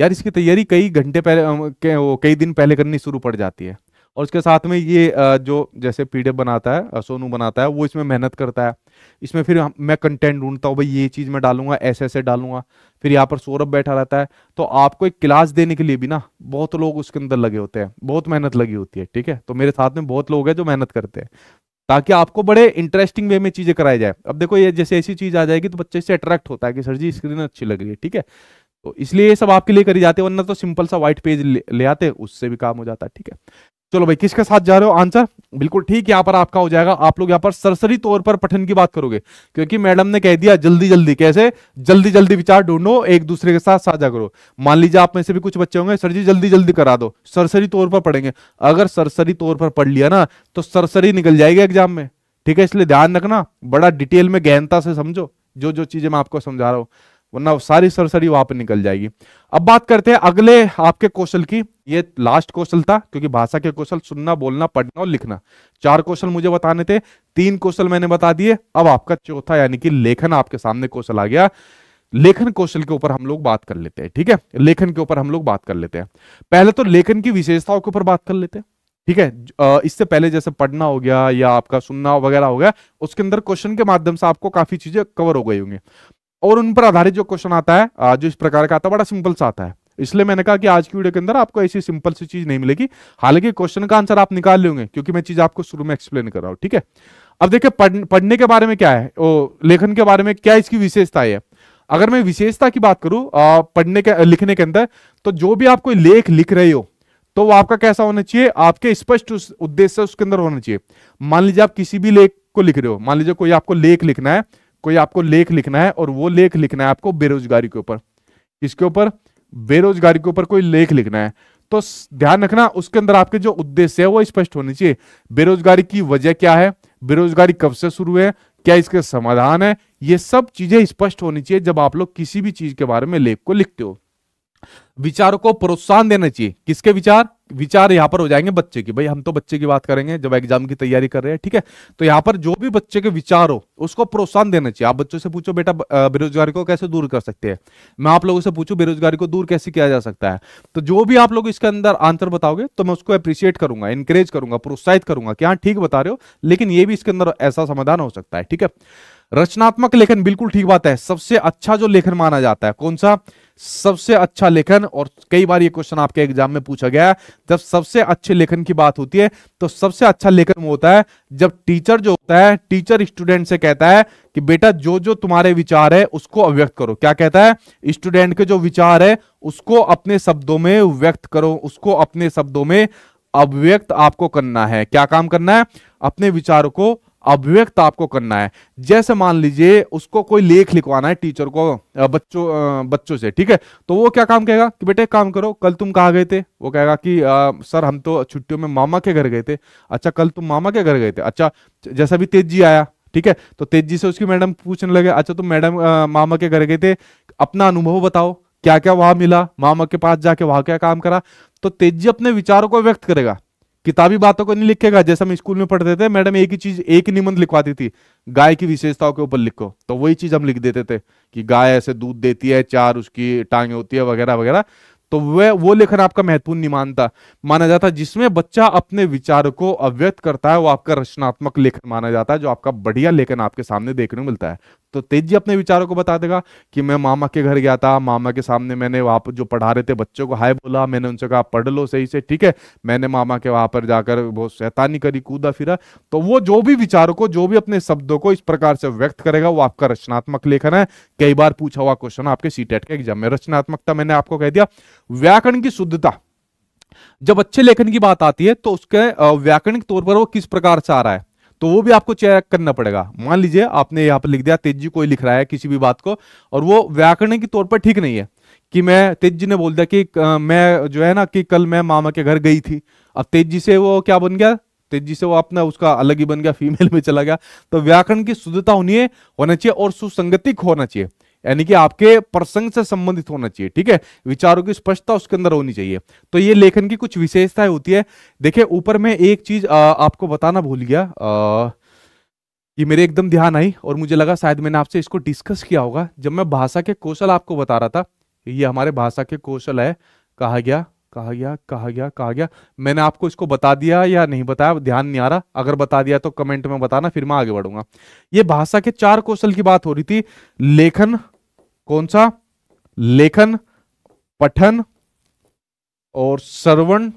यार इसकी तैयारी कई घंटे पहले के, वो कई दिन पहले करनी शुरू पड़ जाती है और उसके साथ में ये जो जैसे पीडीएफ बनाता है सोनू बनाता है वो इसमें मेहनत करता है इसमें फिर मैं कंटेंट ढूंढता हूँ भाई ये चीज़ मैं डालूंगा ऐसे ऐसे डालूंगा फिर यहाँ पर सौरभ बैठा रहता है तो आपको एक क्लास देने के लिए भी ना बहुत लोग उसके अंदर लगे होते हैं बहुत मेहनत लगी होती है ठीक है तो मेरे साथ में बहुत लोग हैं जो मेहनत करते हैं ताकि आपको बड़े इंटरेस्टिंग वे में चीज़ें कराई जाए अब देखो ये जैसे ऐसी चीज़ आ जाएगी तो बच्चे इससे अट्रैक्ट होता है कि सर जी स्क्रीन अच्छी लग रही है ठीक है तो इसलिए ये सब आपके लिए करी जाते हैं वरना तो सिंपल सा व्हाइट पेज ले आते उससे भी काम हो जाता है ठीक है चलो भाई किसके साथ जा रहे हो आंसर बिल्कुल ठीक यहाँ पर आपका हो जाएगा आप लोग यहाँ पर सरसरी तौर पर पठन की बात करोगे क्योंकि मैडम ने कह दिया जल्दी जल्दी कैसे जल्दी जल्दी विचार ढूंढो एक दूसरे के साथ साझा करो मान लीजिए आप में से भी कुछ बच्चे होंगे सर जी जल्दी जल्दी करा दो सरसरी तौर पर पढ़ेंगे अगर सरसरी तौर पर पढ़ लिया ना तो सरसरी निकल जाएगी एग्जाम में ठीक है इसलिए ध्यान रखना बड़ा डिटेल में गहनता से समझो जो जो चीजें मैं आपको समझा रहा हूँ वरना सारी सरसरी वहां पर निकल जाएगी अब बात करते हैं अगले आपके कौशल की ये लास्ट कौशल था क्योंकि भाषा के कौशल सुनना बोलना पढ़ना और लिखना चार कौशल मुझे बताने थे तीन कौशल मैंने बता दिए अब आपका चौथा यानी कि लेखन आपके सामने कौशल आ गया लेखन कौशल के ऊपर हम लोग बात कर लेते हैं ठीक है लेखन के ऊपर हम लोग बात कर लेते हैं पहले तो लेखन की विशेषताओं के ऊपर बात कर लेते हैं ठीक है इससे पहले जैसे पढ़ना हो गया या आपका सुनना वगैरह हो गया उसके अंदर क्वेश्चन के माध्यम से आपको काफी चीजें कवर हो गई होंगी और उन पर आधारित जो क्वेश्चन आता है जो इस प्रकार का आता है बड़ा सिंपल सा आता है इसलिए मैंने कहा कि आज की वीडियो के अंदर आपको ऐसी सिंपल सी चीज नहीं मिलेगी हालांकि क्वेश्चन का आंसर आप निकाल लेंगे क्योंकि मैं चीज आपको शुरू में एक्सप्लेन कर रहा हूं ठीक है अब देखिए पढ़, पढ़ने के बारे में क्या है ओ, लेखन के बारे में क्या इसकी विशेषता है अगर मैं विशेषता की बात करूं आ, पढ़ने के लिखने के अंदर तो जो भी आप कोई लेख लिख रहे हो तो वो आपका कैसा होना चाहिए आपके स्पष्ट उद्देश्य उसके अंदर होना चाहिए मान लीजिए आप किसी भी लेख को लिख रहे हो मान लीजिए कोई आपको लेख लिखना है कोई आपको लेख लिखना है और वो लेख लिखना है आपको बेरोजगारी के ऊपर किसके ऊपर बेरोजगारी के ऊपर कोई लेख लिखना है तो ध्यान रखना उसके अंदर आपके जो उद्देश्य है वो स्पष्ट होने चाहिए बेरोजगारी की वजह क्या है बेरोजगारी कब से शुरू है क्या इसके समाधान है ये सब चीजें स्पष्ट होनी चाहिए जब आप लोग किसी भी चीज के बारे में लेख को लिखते हो विचारों को प्रोत्साहन देना चाहिए किसके विचार विचार यहाँ पर हो जाएंगे बच्चे की भाई हम तो बच्चे की बात करेंगे जब एग्जाम की तैयारी कर रहे हैं ठीक है तो यहाँ पर जो भी बच्चे के विचार हो उसको प्रोत्साहन देना चाहिए आप बच्चों से पूछो बेटा बेरोजगारी को कैसे दूर कर सकते हैं मैं आप लोगों से पूछू बेरोजगारी को दूर कैसे किया जा सकता है तो जो भी आप लोग इसके अंदर आंसर बताओगे तो मैं उसको अप्रिशिएट करूंगा इंकरेज करूंगा प्रोत्साहित करूंगा कि हाँ ठीक बता रहे हो लेकिन ये भी इसके अंदर ऐसा समाधान हो सकता है ठीक है रचनात्मक लेखन बिल्कुल ठीक बात है सबसे अच्छा जो लेखन माना जाता है कौन सा सबसे अच्छा लेखन और कई बार ये क्वेश्चन आपके एग्जाम में पूछा गया है जब सबसे अच्छे लेखन की बात होती है तो सबसे अच्छा लेखन वो होता है जब टीचर जो होता है टीचर स्टूडेंट से कहता है कि बेटा जो जो तुम्हारे विचार है उसको अव्यक्त करो क्या कहता है स्टूडेंट के जो विचार है उसको अपने शब्दों में व्यक्त करो उसको अपने शब्दों में अव्यक्त आपको करना है क्या काम करना है अपने विचारों को अभिव्यक्त आपको करना है जैसे मान लीजिए उसको कोई लेख लिखवाना है टीचर को बच्चों बच्चों से ठीक है तो वो क्या काम कहेगा कि बेटे काम करो कल तुम कहाँ गए थे वो कहेगा कि आ, सर हम तो छुट्टियों में मामा के घर गए थे अच्छा कल तुम मामा के घर गए थे अच्छा जैसा भी तेज जी आया ठीक है तो तेज जी से उसकी मैडम पूछने लगे अच्छा तुम मैडम मामा के घर गए थे अपना अनुभव बताओ क्या क्या वहां मिला मामा के पास जाके वहां क्या काम करा तो तेज जी अपने विचारों को व्यक्त करेगा किताबी बातों को नहीं लिखेगा जैसे हम स्कूल में पढ़ते थे मैडम एक ही चीज एक निबंध लिखवाती थी गाय की विशेषताओं के ऊपर लिखो तो वही चीज हम लिख देते थे कि गाय ऐसे दूध देती है चार उसकी टांगे होती है वगैरह वगैरह तो वह वो लेखन आपका महत्वपूर्ण नहीं मानता माना जाता है जिसमें बच्चा अपने विचार को अव्यक्त करता है वो आपका रचनात्मक लेखन माना जाता है जो आपका बढ़िया लेखन आपके सामने देखने को मिलता है तो तेज जी अपने विचारों को बता देगा कि मैं मामा के घर गया था मामा के सामने मैंने वहां पर जो पढ़ा रहे थे बच्चों को हाय बोला मैंने उनसे कहा पढ़ लो सही से ठीक है मैंने मामा के वहां पर जाकर बहुत शैतानी करी कूदा फिरा तो वो जो भी विचारों को जो भी अपने शब्दों को इस प्रकार से व्यक्त करेगा वो आपका रचनात्मक लेखन है कई बार पूछा हुआ क्वेश्चन आपके सी के एग्जाम में रचनात्मकता मैंने आपको कह दिया व्याकरण की शुद्धता जब अच्छे लेखन की बात आती है तो उसके व्याकरणिक तौर पर वो किस प्रकार से आ रहा है तो वो भी आपको चेक करना पड़ेगा मान लीजिए आपने यहाँ पर लिख दिया तेजी कोई लिख रहा है किसी भी बात को और वो व्याकरण के तौर पर ठीक नहीं है कि मैं तेज जी ने बोल दिया कि आ, मैं जो है ना कि कल मैं मामा के घर गई थी अब तेज जी से वो क्या बन गया तेज जी से वो अपना उसका अलग ही बन गया फीमेल में चला गया तो व्याकरण की शुद्धता होनी है होना चाहिए और सुसंगतिक होना चाहिए यानी कि आपके प्रसंग से संबंधित होना चाहिए ठीक है विचारों की स्पष्टता उसके अंदर होनी चाहिए तो ये लेखन की कुछ विशेषताएं होती है देखिये ऊपर में एक चीज आपको बताना भूल गया आ, ये मेरे एकदम ध्यान आई और मुझे लगा शायद मैंने आपसे इसको डिस्कस किया होगा जब मैं भाषा के कौशल आपको बता रहा था ये हमारे भाषा के कौशल है कहा गया कहा गया कहा गया कहा गया मैंने आपको इसको बता दिया या नहीं बताया ध्यान नहीं आ रहा अगर बता दिया तो कमेंट में बताना फिर मैं आगे बढ़ूंगा ये भाषा के चार कौशल की बात हो रही थी लेखन कौन सा लेखन पठन और श्रवण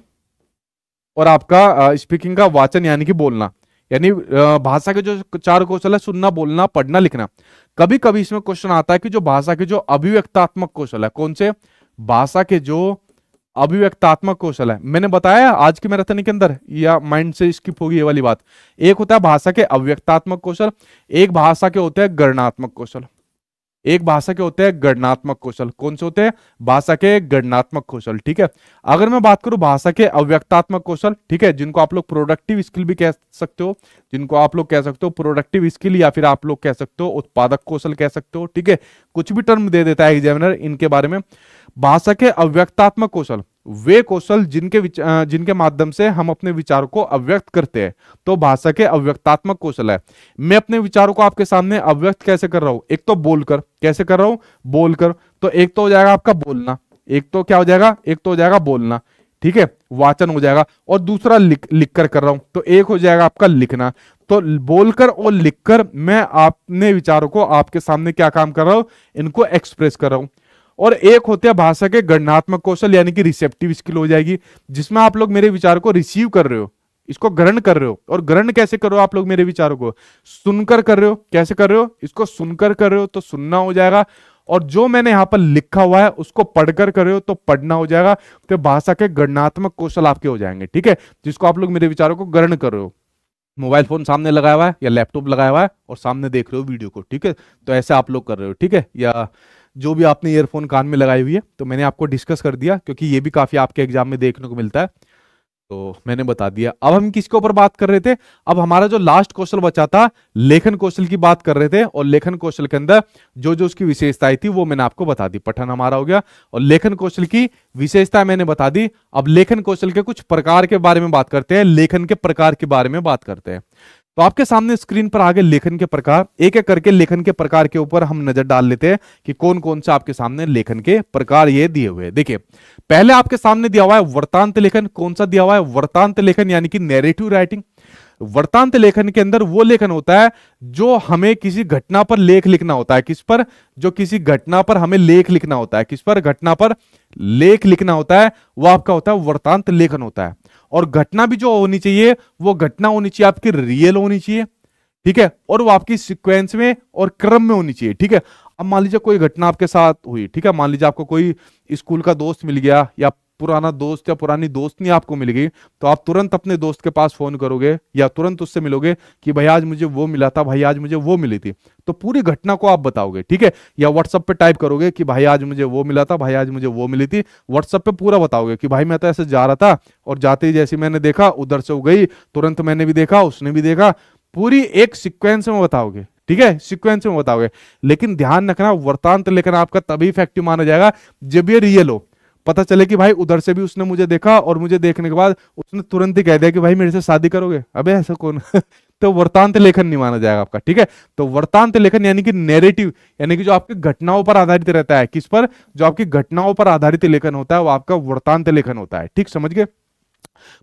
और आपका स्पीकिंग का वाचन यानी कि बोलना यानी भाषा के जो चार कौशल है सुनना बोलना पढ़ना लिखना कभी कभी इसमें क्वेश्चन आता है कि जो भाषा के जो अभिव्यक्तात्मक कौशल है कौन से भाषा के जो अभिव्यक्तात्मक कौशल है मैंने बताया आज की मैराथन के अंदर या माइंड से स्किप होगी ये वाली बात एक होता है भाषा के अव्यक्तात्मक कौशल एक भाषा के होते हैं गणनात्मक कौशल एक भाषा के होते हैं गणनात्मक कौशल कौन से होते हैं भाषा के गणनात्मक कौशल ठीक है अगर मैं बात करूं भाषा के अव्यक्तात्मक कौशल ठीक है जिनको आप लोग प्रोडक्टिव स्किल भी कह सकते हो जिनको आप लोग कह सकते हो प्रोडक्टिव स्किल या फिर आप लोग कह सकते हो उत्पादक कौशल कह सकते हो ठीक है कुछ भी टर्म दे देता है एग्जामिनर इनके बारे में भाषा के अव्यक्तात्मक कौशल वे कौशल जिनके जिनके माध्यम से हम अपने विचार को अव्यक्त करते हैं तो भाषा के अव्यक्तात्मक कौशल है मैं अपने विचारों को आपके सामने अव्यक्त कैसे कर रहा हूं एक तो बोलकर कैसे कर रहा हूं बोलकर तो एक तो हो जाएगा आपका बोलना एक तो क्या हो जाएगा एक तो हो जाएगा बोलना ठीक है वाचन हो जाएगा और दूसरा लिख लिख कर कर रहा हूं तो एक हो जाएगा आपका लिखना तो बोलकर और लिखकर मैं अपने विचारों को आपके सामने क्या काम कर रहा हूं इनको एक्सप्रेस कर रहा हूं और एक होते हैं भाषा के गणनात्मक कौशल यानी कि रिसेप्टिव स्किल हो जाएगी जिसमें आप लोग मेरे विचार को रिसीव कर रहे हो इसको ग्रहण कर रहे हो और ग्रहण कैसे करो आप लोग मेरे विचारों को सुनकर कर रहे हो कैसे कर रहे हो इसको सुनकर कर रहे हो तो सुनना हो जाएगा और जो मैंने यहाँ पर लिखा हुआ है उसको पढ़कर कर रहे हो तो पढ़ना हो जाएगा तो भाषा के गणनात्मक कौशल आपके हो जाएंगे ठीक है जिसको आप लोग मेरे विचारों को ग्रहण कर रहे हो मोबाइल फोन सामने लगाया हुआ है या लैपटॉप लगाया हुआ है और सामने देख रहे हो वीडियो को ठीक है तो ऐसे आप लोग कर रहे हो ठीक है या जो भी आपने ईयरफोन कान में लगाई हुई है तो मैंने आपको डिस्कस कर दिया क्योंकि ये भी काफ़ी आपके एग्जाम में देखने को मिलता है तो मैंने बता दिया अब हम किसके ऊपर बात कर रहे थे अब हमारा जो लास्ट कौशल बचा था लेखन कौशल की बात कर रहे थे और लेखन कौशल के अंदर जो जो उसकी विशेषताएं थी वो मैंने आपको बता दी पठन हमारा हो गया और लेखन कौशल की विशेषता मैंने बता दी अब लेखन कौशल के कुछ प्रकार के बारे में बात करते हैं लेखन के प्रकार के बारे में बात करते हैं तो आपके सामने स्क्रीन पर आगे लेखन के प्रकार एक एक करके लेखन के प्रकार के ऊपर हम नजर डाल लेते हैं कि कौन कौन से आपके सामने लेखन के प्रकार ये दिए हुए देखिए पहले आपके सामने दिया हुआ है वर्तांत लेखन कौन सा दिया हुआ है वर्तांत लेखन यानी कि नेरेटिव राइटिंग वर्तांत लेखन के अंदर वो लेखन होता है जो हमें किसी घटना पर लेख लिखना होता है किस पर जो किसी घटना पर हमें लेख लिखना होता है किस पर घटना पर लेख लिखना होता है वो आपका होता है वर्तांत लेखन होता है और घटना भी जो होनी चाहिए वो घटना होनी चाहिए आपकी रियल होनी चाहिए ठीक है और वो आपकी सिक्वेंस में और क्रम में होनी चाहिए ठीक है अब मान लीजिए कोई घटना आपके साथ हुई ठीक है मान लीजिए आपको कोई स्कूल का दोस्त मिल गया या पुराना दोस्त या पुरानी दोस्त नहीं आपको मिल गई तो आप तुरंत अपने दोस्त के पास फोन करोगे या तुरंत उससे मिलोगे कि भाई आज मुझे वो मिला था भाई आज मुझे वो मिली थी तो पूरी घटना को आप बताओगे ठीक है या व्हाट्सअप पे टाइप करोगे कि भाई आज मुझे वो मिला था भाई आज मुझे वो मिली थी व्हाट्सअप पे पूरा बताओगे कि भाई मैं तो ऐसे जा रहा था और जाते ही जैसे मैंने देखा उधर से वो गई तुरंत मैंने भी देखा उसने भी देखा पूरी एक सिक्वेंस में बताओगे ठीक है सिक्वेंस में बताओगे लेकिन ध्यान रखना वर्तांत लेखन आपका तभी इफेक्टिव माना जाएगा जब ये रियल हो पता चले कि भाई उधर से भी उसने मुझे देखा और मुझे देखने के बाद उसने तुरंत ही कह दिया कि भाई मेरे से शादी करोगे अबे ऐसा कौन तो वर्तांत लेखन नहीं माना जाएगा आपका ठीक है तो वर्तांत लेखन यानी कि नेरेटिव यानी कि जो आपकी घटनाओं पर आधारित रहता है किस पर जो आपकी घटनाओं पर आधारित लेखन होता है वो आपका वर्तांत लेखन होता है ठीक समझ गए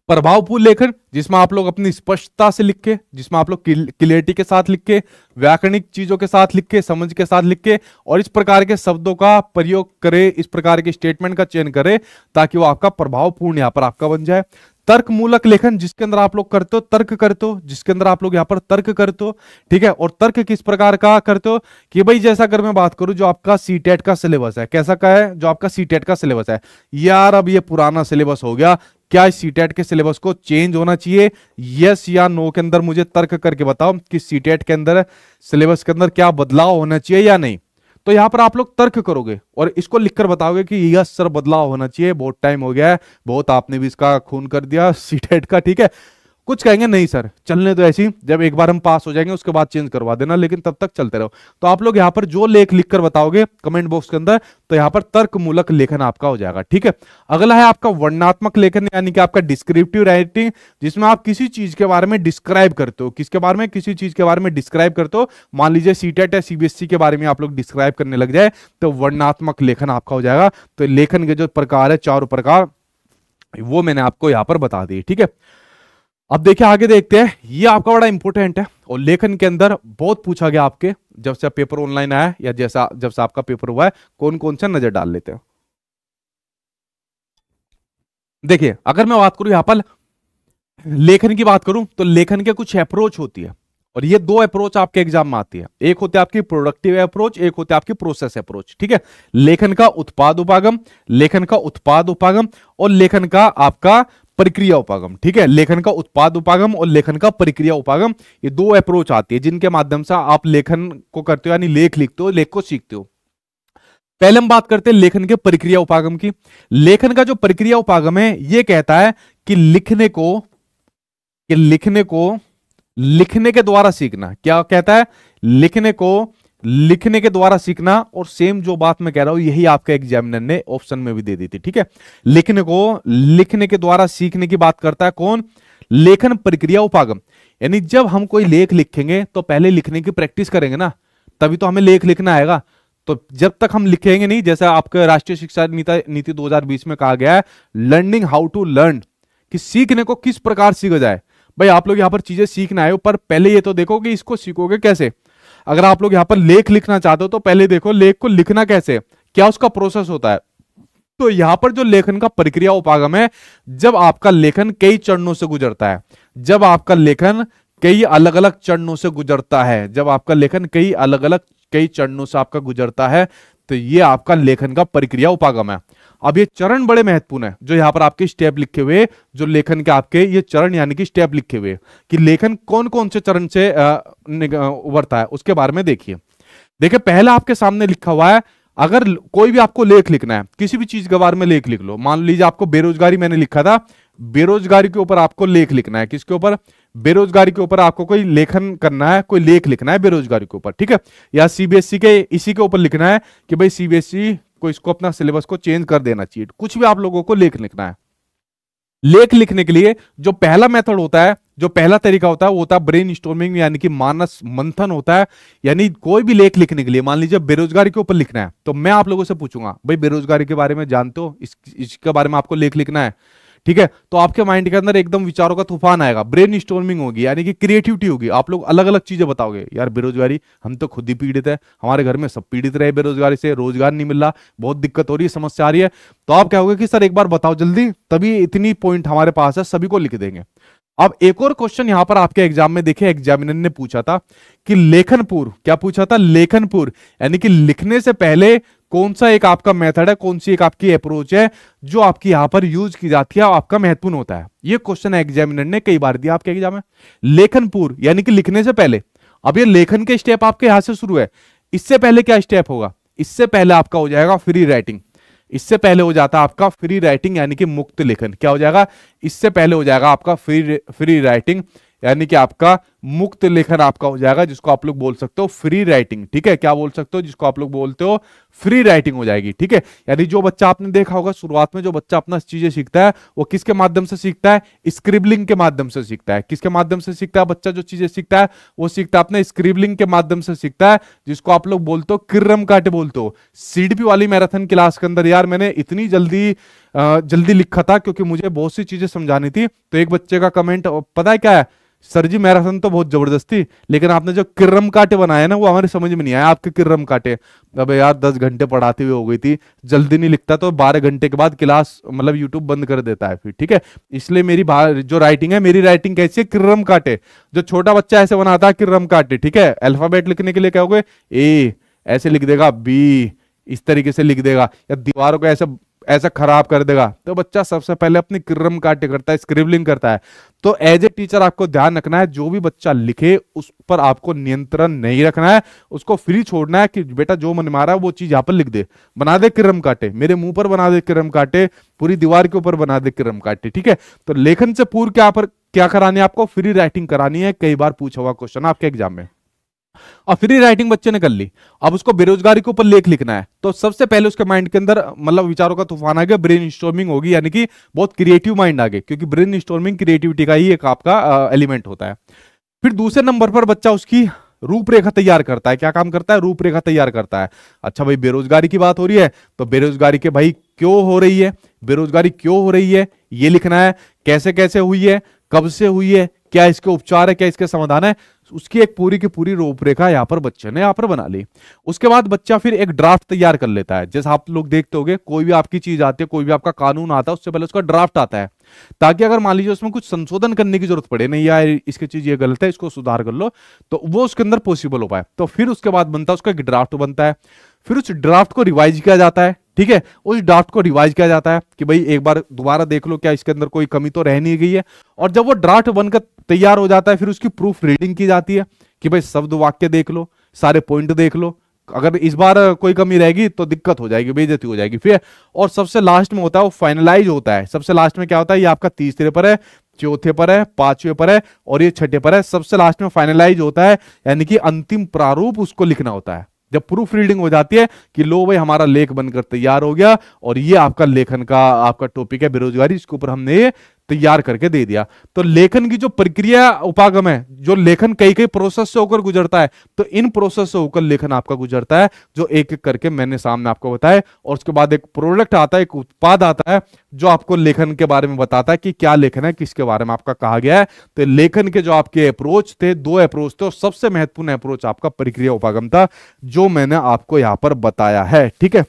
प्रभावपूर्ण लेखन जिसमें आप लोग अपनी स्पष्टता से लिख के जिसमें आप लोग क्लियरिटी के साथ लिख के व्याकरणिक चीजों के साथ लिख के समझ के साथ लिख के और इस प्रकार के शब्दों का प्रयोग करें इस प्रकार के स्टेटमेंट का चयन करें ताकि वो आपका प्रभावपूर्ण यहाँ पर आपका बन जाए तर्क मूलक लेखन जिसके अंदर आप लोग करते हो तर्क करते हो जिसके अंदर आप लोग यहाँ पर तर्क करते हो ठीक है और तर्क किस प्रकार का करते हो कि भाई जैसा अगर मैं बात करूं जो आपका सी e का सिलेबस है कैसा का है जो आपका सी e का सिलेबस है यार अब ये पुराना सिलेबस हो गया क्या सी टेट e के सिलेबस को चेंज होना चाहिए यस या नो के अंदर मुझे तर्क करके बताओ कि टेट के अंदर सिलेबस के अंदर क्या बदलाव होना चाहिए या नहीं तो यहां पर आप लोग तर्क करोगे और इसको लिखकर बताओगे कि यस सर बदलाव होना चाहिए बहुत टाइम हो गया है बहुत आपने भी इसका खून कर दिया सीटेट का ठीक है कुछ कहेंगे नहीं सर चलने तो ऐसी जब एक बार हम पास हो जाएंगे उसके बाद चेंज करवा देना लेकिन तब तक चलते रहो तो आप लोग यहाँ पर जो लेख लिख कर बताओगे कमेंट बॉक्स के अंदर तो यहाँ पर तर्कमूलक लेखन आपका हो जाएगा ठीक है अगला है आपका वर्णात्मक लेखन यानी कि आपका डिस्क्रिप्टिव राइटिंग जिसमें आप किसी चीज के बारे में डिस्क्राइब करते हो किसके बारे में किसी चीज के बारे में डिस्क्राइब करते हो मान लीजिए सीटेट e या सीबीएसई e के बारे में आप लोग डिस्क्राइब करने लग जाए तो वर्णात्मक लेखन आपका हो जाएगा तो लेखन के जो प्रकार है चारों प्रकार वो मैंने आपको यहाँ पर बता दिए ठीक है अब देखिए आगे देखते हैं ये आपका बड़ा इंपॉर्टेंट है और लेखन के अंदर बहुत पूछा गया आपके जब से पेपर ऑनलाइन आया या जैसा जब से आपका पेपर हुआ है कौन कौन सा नजर डाल लेते हैं देखिए अगर मैं बात करूं यहां पर लेखन की बात करूं तो लेखन के कुछ अप्रोच होती है और ये दो अप्रोच आपके एग्जाम में आती है एक होते आपकी प्रोडक्टिव अप्रोच एक होते आपकी प्रोसेस अप्रोच ठीक है लेखन का उत्पाद उपागम लेखन का उत्पाद उपागम और लेखन का आपका प्रक्रिया उपागम ठीक है लेखन का उत्पाद उपागम और लेखन का प्रक्रिया उपागम ये दो अप्रोच आती है जिनके माध्यम से आप लेखन को करते हो यानी लेख लिखते हो लेख को सीखते हो पहले हम बात करते हैं लेखन के प्रक्रिया उपागम की लेखन का जो प्रक्रिया उपागम है यह कहता है कि लिखने को कि लिखने को लिखने के द्वारा सीखना क्या कहता है लिखने को लिखने के द्वारा सीखना और सेम जो बात मैं कह रहा हूं यही आपका एग्जामिनर ने ऑप्शन में भी दे दी थी ठीक है लिखने को लिखने के द्वारा सीखने की बात करता है कौन लेखन प्रक्रिया उपागम यानी जब हम कोई लेख लिखेंगे तो पहले लिखने की प्रैक्टिस करेंगे ना तभी तो हमें लेख लिखना आएगा तो जब तक हम लिखेंगे नहीं जैसा आपके राष्ट्रीय शिक्षा नीति 2020 में कहा गया है लर्निंग हाउ टू लर्न कि सीखने को किस प्रकार सीखा जाए भाई आप लोग यहां पर चीजें सीखना है पर पहले ये तो देखो कि इसको सीखोगे कैसे अगर आप लोग यहाँ पर लेख लिखना चाहते हो तो पहले देखो लेख को लिखना कैसे क्या उसका प्रोसेस होता है तो यहां पर जो लेखन का प्रक्रिया उपागम है जब आपका लेखन कई चरणों से गुजरता है जब आपका लेखन कई अलग अलग चरणों से गुजरता है जब आपका लेखन कई अलग अलग कई चरणों से आपका गुजरता है तो ये आपका लेखन का प्रक्रिया उपागम है अब ये चरण बड़े महत्वपूर्ण है जो यहाँ पर आपके स्टेप लिखे हुए जो लेखन के आपके ये चरण यानी कि स्टेप लिखे हुए कि लेखन कौन कौन से चरण से उभरता है उसके बारे में देखिए देखिए पहला आपके सामने लिखा हुआ है अगर कोई भी आपको लेख लिखना है किसी भी चीज के बारे में लेख लिख लो मान लीजिए आपको बेरोजगारी मैंने लिखा था बेरोजगारी के ऊपर आपको लेख लिखना है किसके ऊपर बेरोजगारी के ऊपर आपको कोई लेखन करना है कोई लेख लिखना है बेरोजगारी के ऊपर ठीक है या सीबीएसई के इसी के ऊपर लिखना है कि भाई सीबीएसई को इसको अपना सिलेबस को चेंज कर देना चाहिए कुछ भी आप लोगों को लेख लिखना है लेख लिखने के लिए जो पहला मेथड होता है जो पहला तरीका होता है वो होता है ब्रेन स्टोमिंग यानी कि मानस मंथन होता है यानी कोई भी लेख लिखने के लिए मान लीजिए बेरोजगारी के ऊपर लिखना है तो मैं आप लोगों से पूछूंगा भाई बेरोजगारी के बारे में जानते हो इस, इसके बारे में आपको लेख लिखना है ठीक है तो आपके माइंड के अंदर एकदम विचारों का तूफान आएगा ब्रेन स्टॉर्मिंग होगी यानी कि क्रिएटिविटी होगी आप लोग अलग अलग चीजें बताओगे यार बेरोजगारी हम तो खुद ही पीड़ित है हमारे घर में सब पीड़ित रहे बेरोजगारी से रोजगार नहीं मिल रहा बहुत दिक्कत हो रही है समस्या आ रही है तो आप कहोगे कि सर एक बार बताओ जल्दी तभी इतनी पॉइंट हमारे पास है सभी को लिख देंगे अब एक और क्वेश्चन यहां पर आपके एग्जाम में देखे एग्जामिनर ने पूछा था कि लेखनपुर क्या पूछा था लेखनपुर यानी कि लिखने से पहले कौन सा एक आपका मेथड है कौन सी एक आपकी अप्रोच है जो आपकी यहां पर यूज की जाती है आपका महत्वपूर्ण होता है ये क्वेश्चन एग्जामिनर ने कई बार दिया आपके एग्जाम में लेखन यानी कि लिखने से पहले अब ये लेखन के स्टेप आपके यहां से शुरू है इससे पहले क्या स्टेप होगा इससे पहले आपका हो जाएगा फ्री राइटिंग इससे पहले हो जाता है आपका फ्री राइटिंग यानी कि मुक्त लेखन क्या हो जाएगा इससे पहले हो जाएगा आपका फ्री फ्री राइटिंग यानी कि आपका मुक्त लेखन आपका हो जाएगा जिसको आप लोग बोल सकते हो फ्री राइटिंग ठीक है क्या बोल सकते हो जिसको आप लोग बोलते हो फ्री राइटिंग हो जाएगी ठीक है यानी जो बच्चा आपने देखा होगा शुरुआत में जो बच्चा अपना चीजें सीखता है वो किसके माध्यम से सीखता है स्क्रिबलिंग के माध्यम से सीखता है किसके माध्यम से सीखता है बच्चा जो चीजें सीखता है वो सीखता है अपने स्क्रिबलिंग के माध्यम से सीखता है जिसको आप लोग बोलते हो किर्रम काटे बोलते हो सीडपी वाली मैराथन क्लास के अंदर यार मैंने इतनी जल्दी जल्दी लिखा था क्योंकि मुझे बहुत सी चीजें समझानी थी तो एक बच्चे का कमेंट पता है क्या है सर जी मैराथन तो बहुत जबरदस्ती लेकिन आपने जो किर्रम काटे बनाए ना वो हमारे समझ में नहीं आया आपके किर्रम काटे अबे यार दस घंटे पढ़ाते हुए हो गई थी जल्दी नहीं लिखता तो बारह घंटे के बाद क्लास मतलब यूट्यूब बंद कर देता है फिर ठीक है इसलिए मेरी जो राइटिंग है मेरी राइटिंग कैसी है किर्रम काटे जो छोटा बच्चा ऐसे बनाता है किर्रम काटे ठीक है अल्फाबेट लिखने के लिए कहोगे ए ऐसे लिख देगा बी इस तरीके से लिख देगा या दीवारों को ऐसे ऐसा खराब कर देगा तो बच्चा सबसे पहले अपनी क्रम काट्य करता है स्क्रिबलिंग करता है तो एज ए टीचर आपको ध्यान रखना है जो भी बच्चा लिखे उस पर आपको नियंत्रण नहीं रखना है उसको फ्री छोड़ना है कि बेटा जो मन मारा वो चीज यहाँ पर लिख दे बना दे क्रम काटे मेरे मुंह पर बना दे क्रम काटे पूरी दीवार के ऊपर बना दे क्रम काटे ठीक है तो लेखन से पूर्व क्या पर क्या करानी है आपको फ्री राइटिंग करानी है कई बार पूछा हुआ क्वेश्चन आपके एग्जाम में और फ्री राइटिंग बच्चे ने कर ली अब उसको बेरोजगारी के ऊपर लेख लिखना है तो सबसे पहले उसके माइंड के अंदर मतलब विचारों का तूफान आ गया ब्रेन स्टॉर्मिंग होगी यानी कि बहुत क्रिएटिव माइंड आ गए क्योंकि ब्रेन स्टॉर्मिंग क्रिएटिविटी का ही एक आपका एलिमेंट होता है फिर दूसरे नंबर पर बच्चा उसकी रूपरेखा तैयार करता है क्या काम करता है रूपरेखा तैयार करता है अच्छा भाई बेरोजगारी की बात हो रही है तो बेरोजगारी के भाई क्यों हो रही है बेरोजगारी क्यों हो रही है ये लिखना है कैसे कैसे हुई है कब से हुई है क्या इसके उपचार है क्या इसके समाधान है उसकी एक पूरी की पूरी रूपरेखा यहाँ पर बच्चे ने यहाँ पर बना ली उसके बाद बच्चा फिर एक ड्राफ्ट तैयार कर लेता है जैसे आप लोग देखते होगे कोई भी आपकी चीज आती है कोई भी आपका कानून आता है उससे पहले उसका ड्राफ्ट आता है ताकि अगर मान लीजिए उसमें कुछ संशोधन करने की जरूरत पड़े नहीं यार इसकी चीज ये गलत है इसको सुधार कर लो तो वो उसके अंदर पॉसिबल हो पाए तो फिर उसके बाद बनता है उसका एक ड्राफ्ट बनता है फिर उस ड्राफ्ट को रिवाइज किया जाता है ठीक है उस ड्राफ्ट को रिवाइज किया जाता है कि भाई एक बार दोबारा देख लो क्या इसके अंदर कोई कमी तो रह नहीं गई है और जब वो ड्राफ्ट बनकर तैयार हो जाता है फिर उसकी प्रूफ रीडिंग की जाती है कि भाई शब्द वाक्य देख लो सारे पॉइंट देख लो अगर इस बार कोई कमी रहेगी तो दिक्कत हो जाएगी बेजती हो जाएगी फिर और सबसे लास्ट में होता है वो फाइनलाइज होता है सबसे लास्ट में क्या होता है ये आपका तीसरे पर है चौथे पर है पांचवे पर है और ये छठे पर है सबसे लास्ट में फाइनलाइज होता है यानी कि अंतिम प्रारूप उसको लिखना होता है जब प्रूफ रीडिंग हो जाती है कि लो भाई हमारा लेख बनकर तैयार हो गया और ये आपका लेखन का आपका टॉपिक है बेरोजगारी इसके ऊपर हमने तैयार करके दे दिया तो लेखन की जो प्रक्रिया उपागम है जो लेखन कई कई प्रोसेस से होकर गुजरता है तो इन प्रोसेस से होकर लेखन आपका गुजरता है जो एक एक करके मैंने सामने आपको बताया और उसके बाद एक प्रोडक्ट आता है एक उत्पाद आता है जो आपको लेखन के बारे में बताता है कि क्या लेखन है किसके बारे में आपका कहा गया है तो लेखन के जो आपके अप्रोच थे दो अप्रोच थे और सबसे महत्वपूर्ण अप्रोच आपका प्रक्रिया उपागम था जो मैंने आपको यहां पर बताया है ठीक है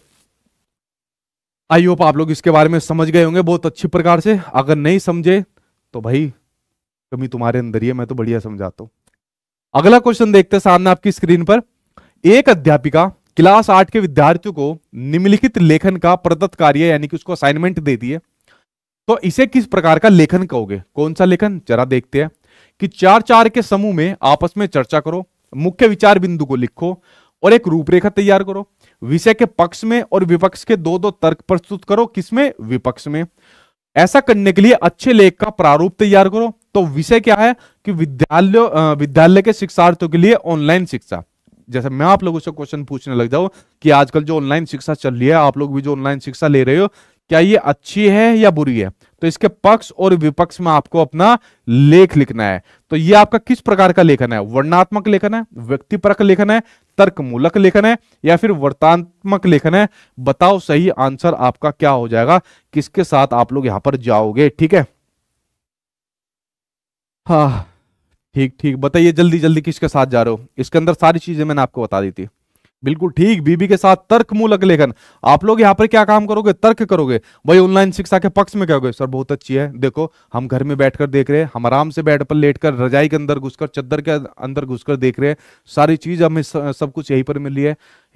आई होप आप लोग इसके बारे में समझ गए होंगे बहुत अच्छी प्रकार से अगर नहीं समझे तो भाई कमी तुम्हारे अंदर ही है मैं तो बढ़िया समझाता हूं अगला क्वेश्चन देखते हैं सामने आपकी स्क्रीन पर एक अध्यापिका क्लास आठ के विद्यार्थियों को निम्नलिखित लेखन का प्रदत्त कार्य यानी कि उसको असाइनमेंट दे दिए तो इसे किस प्रकार का लेखन कहोगे कौन सा लेखन जरा देखते हैं कि चार चार के समूह में आपस में चर्चा करो मुख्य विचार बिंदु को लिखो और एक रूपरेखा तैयार करो विषय के पक्ष में और विपक्ष के दो दो तर्क प्रस्तुत करो किसमें विपक्ष में ऐसा करने के लिए अच्छे लेख का प्रारूप तैयार करो तो विषय क्या है कि विद्यालय विद्यालय के शिक्षार्थियों के लिए ऑनलाइन शिक्षा जैसे मैं आप लोगों से क्वेश्चन पूछने लग जाऊं कि आजकल जो ऑनलाइन शिक्षा चल रही है आप लोग भी जो ऑनलाइन शिक्षा ले रहे हो क्या ये अच्छी है या बुरी है तो इसके पक्ष और विपक्ष में आपको अपना लेख लिखना है तो ये आपका किस प्रकार का लेखन है वर्णात्मक लेखन है व्यक्तिपरक लेखन है तर्कमूलक लेखन है या फिर वर्तात्मक लेखन है बताओ सही आंसर आपका क्या हो जाएगा किसके साथ आप लोग यहां पर जाओगे ठीक है हाँ ठीक ठीक बताइए जल्दी जल्दी किसके साथ जा रहे हो इसके अंदर सारी चीजें मैंने आपको बता दी थी बिल्कुल ठीक बीबी के साथ तर्क मूलक लेखन आप लोग यहाँ पर क्या काम करोगे तर्क करोगे वही ऑनलाइन शिक्षा के पक्ष में कहोगे सर बहुत अच्छी है देखो हम घर में बैठकर देख रहे हैं हम आराम से बेड पर लेटकर रजाई के अंदर घुसकर चद्दर के अंदर घुसकर देख रहे हैं सारी चीज हमें सब कुछ यहीं पर मिली है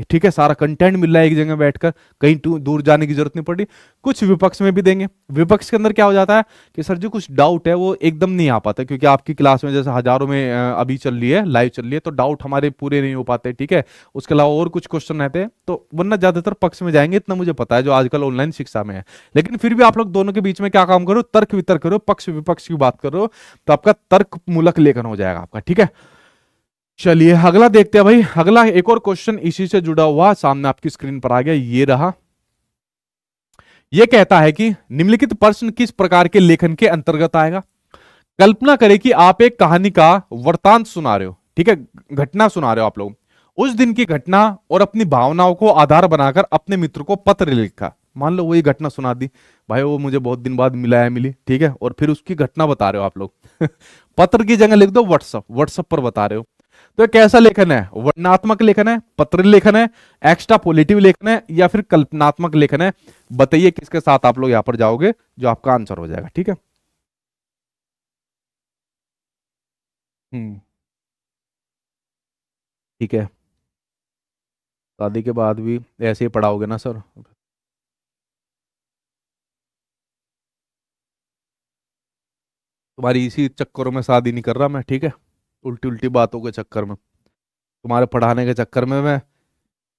ठीक है सारा कंटेंट मिल रहा है एक जगह बैठकर कहीं दूर जाने की जरूरत नहीं पड़ी कुछ विपक्ष में भी देंगे विपक्ष के अंदर क्या हो जाता है कि सर जी कुछ डाउट है वो एकदम नहीं आ पाता क्योंकि आपकी क्लास में जैसे हजारों में अभी चल रही है लाइव चल रही है तो डाउट हमारे पूरे नहीं हो पाते ठीक है उसके अलावा और कुछ क्वेश्चन रहते हैं तो वरना ज्यादातर पक्ष में जाएंगे इतना मुझे पता है जो आजकल ऑनलाइन शिक्षा में है लेकिन फिर भी आप लोग दोनों के बीच में क्या काम करो तर्क वितर्क करो पक्ष विपक्ष की बात करो तो आपका तर्क मूलक लेखन हो जाएगा आपका ठीक है चलिए अगला देखते हैं भाई अगला एक और क्वेश्चन इसी से जुड़ा हुआ सामने आपकी स्क्रीन पर आ गया ये रहा यह कहता है कि निम्नलिखित प्रश्न किस प्रकार के लेखन के अंतर्गत आएगा कल्पना करें कि आप एक कहानी का वर्तांत सुना रहे हो ठीक है घटना सुना रहे हो आप लोग उस दिन की घटना और अपनी भावनाओं को आधार बनाकर अपने मित्र को पत्र लिखा मान लो वही घटना सुना दी भाई वो मुझे बहुत दिन बाद मिला है मिली ठीक है और फिर उसकी घटना बता रहे हो आप लोग पत्र की जगह लिख दो व्हाट्सअप व्हाट्सअप पर बता रहे हो तो कैसा लेखन है वर्णात्मक लेखन है पत्र लेखन है एक्स्ट्रा पॉलिटिव लेखन है या फिर कल्पनात्मक लेखन है बताइए किसके साथ आप लोग यहां पर जाओगे जो आपका आंसर हो जाएगा ठीक है हम्म। ठीक है शादी के बाद भी ऐसे ही पढ़ाओगे ना सर तुम्हारी इसी चक्करों में शादी नहीं कर रहा मैं ठीक है उल्टी उल्टी बातों के चक्कर में तुम्हारे पढ़ाने के चक्कर में मैं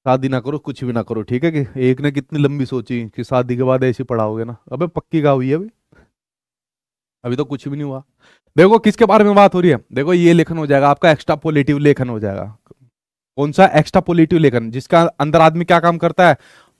शादी ना करो कुछ भी ना करो ठीक है कि एक ने कितनी लंबी सोची कि शादी के बाद ऐसी पढ़ाओगे ना अबे पक्की का हुई है अभी अभी तो कुछ भी नहीं हुआ देखो किसके बारे में बात हो रही है देखो ये लेखन हो जाएगा आपका एक्स्ट्रा पॉलिटिव लेखन हो जाएगा कौन सा एक्स्ट्रा पॉलिटिव लेखन जिसका अंदर आदमी क्या काम करता है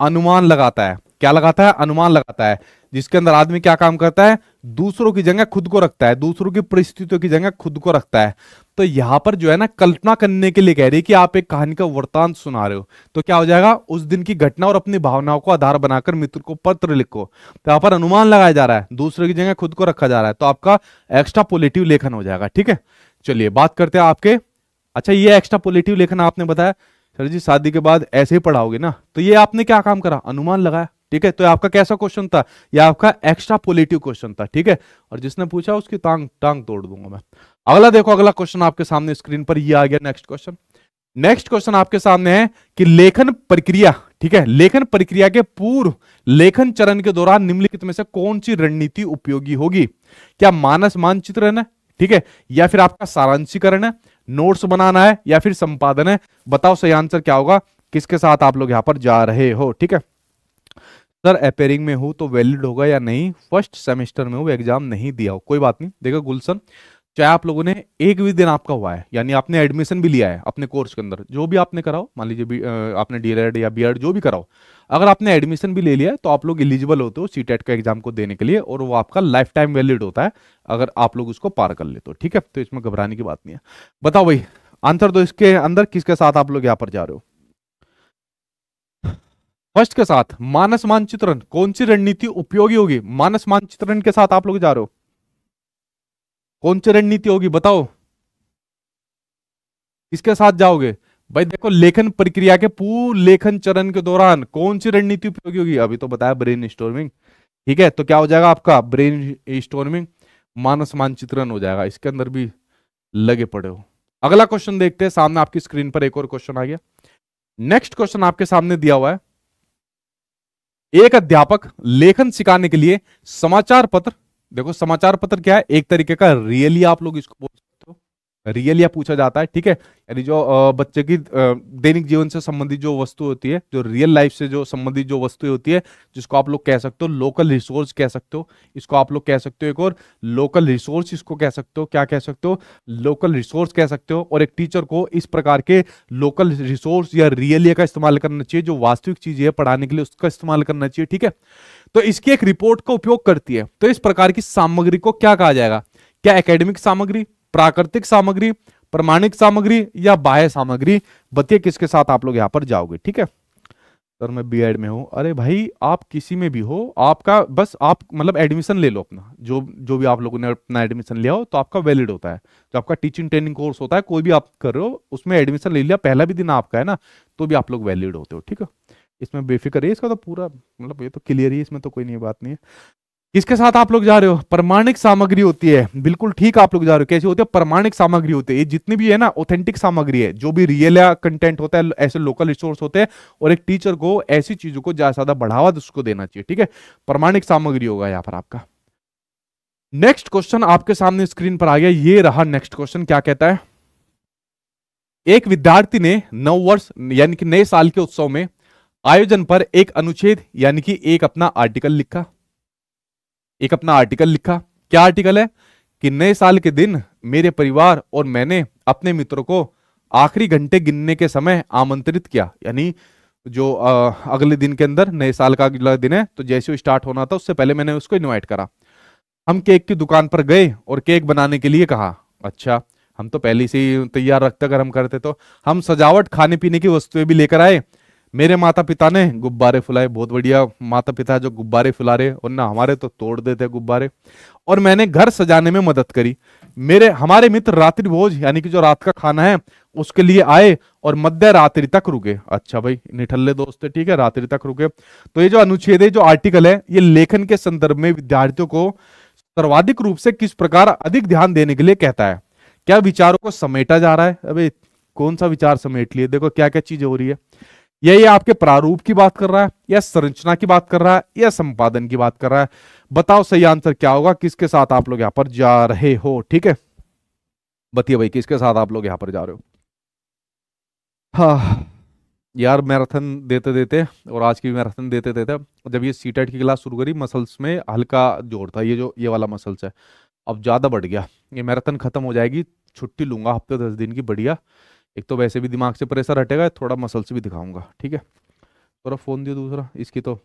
अनुमान लगाता है क्या लगाता है अनुमान लगाता है जिसके अंदर आदमी क्या काम करता है दूसरों की जगह खुद को रखता है दूसरों की परिस्थितियों की जगह खुद को रखता है तो यहां पर जो है ना कल्पना करने के लिए कह रही है कि आप एक कहानी का वर्तान सुना रहे हो तो क्या हो जाएगा उस दिन की घटना और अपनी भावनाओं को आधार बनाकर मित्र को पत्र लिखो तो यहां पर अनुमान लगाया जा रहा है दूसरों की जगह खुद को रखा जा रहा है तो आपका एक्स्ट्रा पॉलिटिव लेखन हो जाएगा ठीक है चलिए बात करते हैं आपके अच्छा ये एक्स्ट्रा पॉलिटिव लेखन आपने बताया सर जी शादी के बाद ऐसे ही पढ़ाओगे ना तो ये आपने क्या काम करा अनुमान लगाया ठीक है तो आपका कैसा क्वेश्चन था यह आपका एक्स्ट्रा पोलिटिव क्वेश्चन था ठीक है और जिसने पूछा उसकी टांग टांग तोड़ दूंगा मैं अगला देखो अगला क्वेश्चन आपके सामने स्क्रीन पर यह आ गया नेक्स्ट क्वेश्चन नेक्स्ट क्वेश्चन आपके सामने है कि लेखन प्रक्रिया ठीक है लेखन प्रक्रिया के पूर्व लेखन चरण के दौरान निम्नलिखित में से कौन सी रणनीति उपयोगी होगी क्या मानस मानचित्र है ठीक है या फिर आपका सारांशीकरण है नोट्स बनाना है या फिर संपादन है बताओ सही आंसर क्या होगा किसके साथ आप लोग यहां पर जा रहे हो ठीक है सर अपेयरिंग में हो तो वैलिड होगा या नहीं फर्स्ट सेमेस्टर में हो एग्जाम नहीं दिया हो कोई बात नहीं देखो गुलशन चाहे आप लोगों ने एक भी दिन आपका हुआ है यानी आपने एडमिशन भी लिया है अपने कोर्स के अंदर जो भी आपने कराओ मान लीजिए आपने डीएलएड e या बीएड जो भी कराओ अगर आपने एडमिशन भी ले लिया है तो आप लोग एलिजिबल होते हो सी e का एग्जाम को देने के लिए और वो आपका लाइफ टाइम वैलिड होता है अगर आप लोग उसको पार कर लेते हो ठीक है तो इसमें घबराने की बात नहीं है बताओ भाई आंसर दो इसके अंदर किसके साथ आप लोग यहाँ पर जा रहे हो फर्स्ट के साथ मानस मानचित्रण कौन सी रणनीति उपयोगी होगी मानस मानचित्रण के साथ आप लोग जा रहे हो कौन सी रणनीति होगी बताओ किसके साथ जाओगे भाई देखो लेखन प्रक्रिया के पूर्व लेखन चरण के दौरान कौन सी रणनीति उपयोगी होगी अभी तो बताया ब्रेन स्टोर्मिंग ठीक है तो क्या हो जाएगा आपका ब्रेन स्टोर्मिंग मानस मानचित्रण हो जाएगा इसके अंदर भी लगे पड़े हो अगला क्वेश्चन देखते हैं सामने आपकी स्क्रीन पर एक और क्वेश्चन आ गया नेक्स्ट क्वेश्चन आपके सामने दिया हुआ है एक अध्यापक लेखन सिखाने के लिए समाचार पत्र देखो समाचार पत्र क्या है एक तरीके का रियली आप लोग इसको बोल रियल या पूछा जाता है ठीक है यानी जो बच्चे की दैनिक जीवन से संबंधित जो वस्तु होती है जो रियल लाइफ से जो संबंधित जो वस्तु होती है जिसको आप लोग कह सकते हो लोकल रिसोर्स कह सकते हो इसको आप लोग कह सकते हो एक और लोकल रिसोर्स इसको कह सकते हो क्या कह सकते हो लोकल रिसोर्स कह सकते हो और एक टीचर को इस प्रकार के लोकल रिसोर्स या रियल का इस्तेमाल करना चाहिए जो वास्तविक चीज है पढ़ाने के लिए उसका इस्तेमाल करना चाहिए ठीक है तो इसकी एक रिपोर्ट का उपयोग करती है तो इस प्रकार की सामग्री को क्या कहा जाएगा क्या एकेडमिक सामग्री प्राकृतिक सामग्री प्रमाणिक सामग्री या बाह्य सामग्री बतिए किसके साथ आप लोग यहाँ पर जाओगे ठीक है सर मैं बीएड में हूँ अरे भाई आप किसी में भी हो आपका बस आप मतलब एडमिशन ले लो अपना जो जो भी आप लोगों ने अपना एडमिशन लिया हो तो आपका वैलिड होता है जो आपका टीचिंग ट्रेनिंग कोर्स होता है कोई भी आप कर रहे हो उसमें एडमिशन ले लिया पहला भी दिन आपका है ना तो भी आप लोग वैलिड होते हो ठीक है इसमें बेफिक्र है इसका तो पूरा मतलब ये तो क्लियर ही इसमें तो कोई नहीं बात नहीं है किसके साथ आप लोग जा रहे हो प्रमाणिक सामग्री होती है बिल्कुल ठीक आप लोग जा रहे हो कैसे होती है प्रमाणिक सामग्री होती है ये जितनी भी है ना ऑथेंटिक सामग्री है जो भी रियल या कंटेंट होता है ऐसे लोकल रिसोर्स होते हैं और एक टीचर को ऐसी चीजों को ज्यादा ज्यादा बढ़ावा उसको देना चाहिए ठीक है प्रमाणिक सामग्री होगा यहाँ पर आपका नेक्स्ट क्वेश्चन आपके सामने स्क्रीन पर आ गया ये रहा नेक्स्ट क्वेश्चन क्या कहता है एक विद्यार्थी ने नव वर्ष यानी कि नए साल के उत्सव में आयोजन पर एक अनुच्छेद यानी कि एक अपना आर्टिकल लिखा एक अपना आर्टिकल लिखा क्या आर्टिकल है कि नए साल के दिन मेरे परिवार और मैंने अपने मित्रों को आखिरी घंटे गिनने के समय आमंत्रित किया यानी जो आ, अगले दिन के अंदर नए साल का अगला दिन है तो जैसे स्टार्ट होना था उससे पहले मैंने उसको इन्वाइट करा हम केक की दुकान पर गए और केक बनाने के लिए कहा अच्छा हम तो पहले से ही तैयार रखते अगर हम करते तो हम सजावट खाने पीने की वस्तुएं भी लेकर आए मेरे माता पिता ने गुब्बारे फुलाए बहुत बढ़िया माता पिता जो गुब्बारे फुला रहे और ना हमारे तो तोड़ देते गुब्बारे और मैंने घर सजाने में मदद करी मेरे हमारे मित्र रात्रि भोज यानी कि जो रात का खाना है उसके लिए आए और मध्य रात्रि तक रुके अच्छा भाई निठल्ले दोस्त ठीक है रात्रि तक रुके तो ये जो अनुच्छेद है जो आर्टिकल है ये लेखन के संदर्भ में विद्यार्थियों को सर्वाधिक रूप से किस प्रकार अधिक ध्यान देने के लिए कहता है क्या विचारों को समेटा जा रहा है अभी कौन सा विचार समेट लिए देखो क्या क्या चीज हो रही है या ये आपके प्रारूप की बात कर रहा है या संरचना की बात कर रहा है या संपादन की बात कर रहा है बताओ सही आंसर क्या होगा किसके साथ आप लोग यहां पर जा रहे हो ठीक है बताइए भाई किसके साथ आप लोग यहां पर जा रहे हो हाँ यार मैराथन देते देते और आज की भी मैराथन देते देते जब ये सी की क्लास शुरू करी मसल्स में हल्का जोर था ये जो ये वाला मसल्स है अब ज़्यादा बढ़ गया ये मैराथन ख़त्म हो जाएगी छुट्टी लूंगा हफ्ते दस दिन की बढ़िया एक तो वैसे भी दिमाग से प्रेशर हटेगा थोड़ा मसल से भी दिखाऊंगा ठीक है थोड़ा फ़ोन दियो दूसरा इसकी तो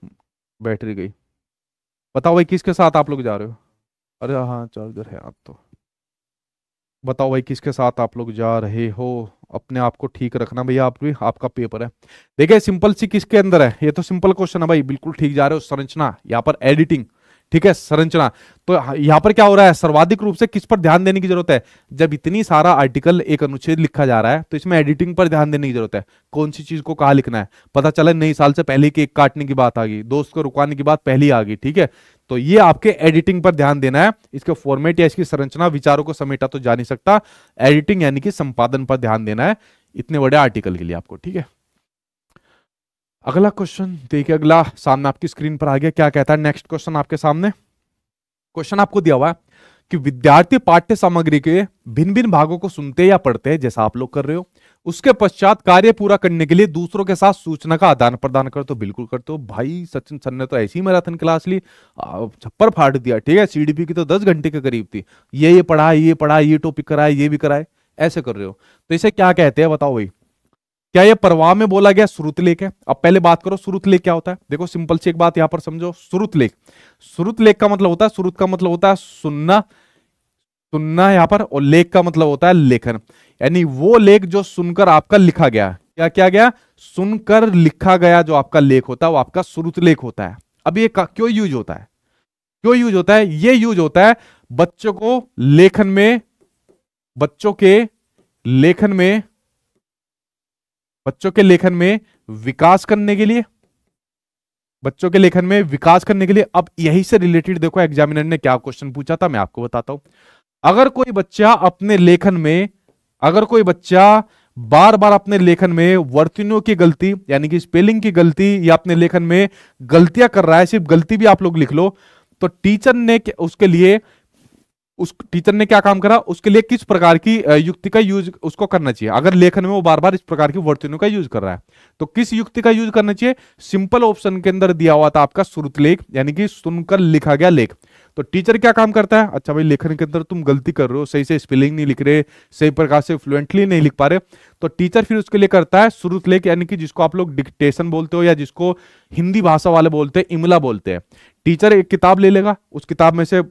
बैटरी गई बताओ भाई किसके साथ आप लोग जा रहे हो अरे हाँ चार्जर है आप तो बताओ भाई किसके साथ आप लोग जा रहे हो अपने आप को ठीक रखना भैया आप भी आपका पेपर है देखिए सिंपल सी किसके अंदर है ये तो सिंपल क्वेश्चन है भाई बिल्कुल ठीक जा रहे हो संरचना यहाँ पर एडिटिंग ठीक है संरचना तो यहां पर क्या हो रहा है सर्वाधिक रूप से किस पर ध्यान देने की जरूरत है जब इतनी सारा आर्टिकल एक अनुच्छेद लिखा जा रहा है तो इसमें एडिटिंग पर ध्यान देने की जरूरत है कौन सी चीज को कहा लिखना है पता चला नई साल से पहले केक काटने की बात आ गई दोस्त को रुकाने की बात पहली आ गई ठीक है तो ये आपके एडिटिंग पर ध्यान देना है इसके फॉर्मेट या इसकी संरचना विचारों को समेटा तो जा नहीं सकता एडिटिंग यानी कि संपादन पर ध्यान देना है इतने बड़े आर्टिकल के लिए आपको ठीक है अगला क्वेश्चन देखिए अगला सामने आपकी स्क्रीन पर आ गया क्या कहता है नेक्स्ट क्वेश्चन आपके सामने क्वेश्चन आपको दिया हुआ है कि विद्यार्थी पाठ्य सामग्री के भिन्न भिन्न भागों को सुनते या पढ़ते हैं जैसा आप लोग कर रहे हो उसके पश्चात कार्य पूरा करने के लिए दूसरों के साथ सूचना का आदान प्रदान करते हो बिल्कुल करते हो भाई सचिन सर ने तो ऐसी मैराथन क्लास ली छप्पर फाड़ दिया ठीक है सीडीपी की तो दस घंटे के करीब थी ये ये पढ़ा ये पढ़ा ये टॉपिक कराए ये भी कराए ऐसे कर रहे हो तो इसे क्या कहते हैं बताओ भाई क्या यह प्रवाह में बोला गया श्रुत लेख है अब पहले बात करो श्रुत लेख क्या होता है देखो सिंपल सी एक बात यहां पर समझो श्रुत लेख श्रुत लेख का मतलब होता है श्रुत का मतलब होता है सुनना सुनना यहां पर और लेख का मतलब होता है लेखन यानी वो लेख जो सुनकर आपका लिखा गया क्या क्या गया सुनकर लिखा गया जो आपका लेख होता है वो आपका श्रुत लेख होता है अब ये क्यों यूज होता है क्यों यूज होता है ये यूज होता है बच्चों को लेखन में बच्चों के लेखन में बच्चों के लेखन में विकास करने के लिए बच्चों के लेखन में विकास करने के लिए अब यही से रिलेटेड देखो एग्जामिनर ने क्या क्वेश्चन पूछा था मैं आपको बताता हूं अगर कोई बच्चा अपने लेखन में अगर कोई बच्चा बार बार अपने लेखन में वर्तनियों की गलती यानी कि स्पेलिंग की गलती या अपने लेखन में गलतियां कर रहा है सिर्फ गलती भी आप लोग लिख लो तो टीचर ने उसके लिए उस टीचर ने क्या काम करा उसके लिए किस प्रकार की युक्ति का यूज उसको करना चाहिए अगर लेखन में वो बार बार इस प्रकार की वर्तनों का यूज कर रहा है तो किस युक्ति का यूज करना चाहिए सिंपल ऑप्शन के अंदर दिया हुआ था आपका श्रुत लेख यानी कि सुनकर लिखा गया लेख तो टीचर क्या काम करता है अच्छा भाई लेखन के अंदर तुम गलती कर रहे हो सही से स्पेलिंग नहीं लिख रहे सही प्रकार से फ्लुएंटली नहीं लिख पा रहे तो टीचर फिर उसके लिए करता है श्रुत लेख यानी कि जिसको आप लोग डिक्टेशन बोलते हो या जिसको हिंदी भाषा वाले बोलते हैं इमला बोलते हैं टीचर एक किताब ले लेगा उस किताब में से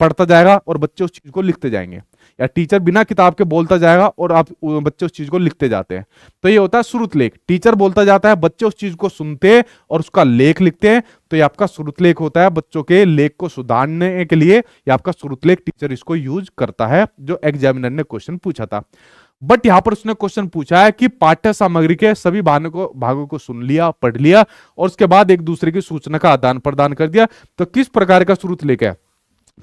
पढ़ता जाएगा और बच्चे उस चीज़ को लिखते जाएंगे या टीचर बिना किताब के बोलता जाएगा और आप बच्चे उस चीज़ को लिखते जाते हैं तो ये होता है श्रुतलेख टीचर बोलता जाता है बच्चे उस चीज़ को सुनते और उसका लेख लिखते हैं तो ये आपका श्रुतलेख होता है बच्चों के लेख को सुधारने के लिए ये आपका लेख टीचर इसको यूज करता है जो एग्जामिनर ने क्वेश्चन पूछा था बट यहां पर उसने क्वेश्चन पूछा है कि पाठ्य सामग्री के सभी भागों को भागों को सुन लिया पढ़ लिया और उसके बाद एक दूसरे की सूचना का आदान प्रदान कर दिया तो किस प्रकार का श्रुत लेख है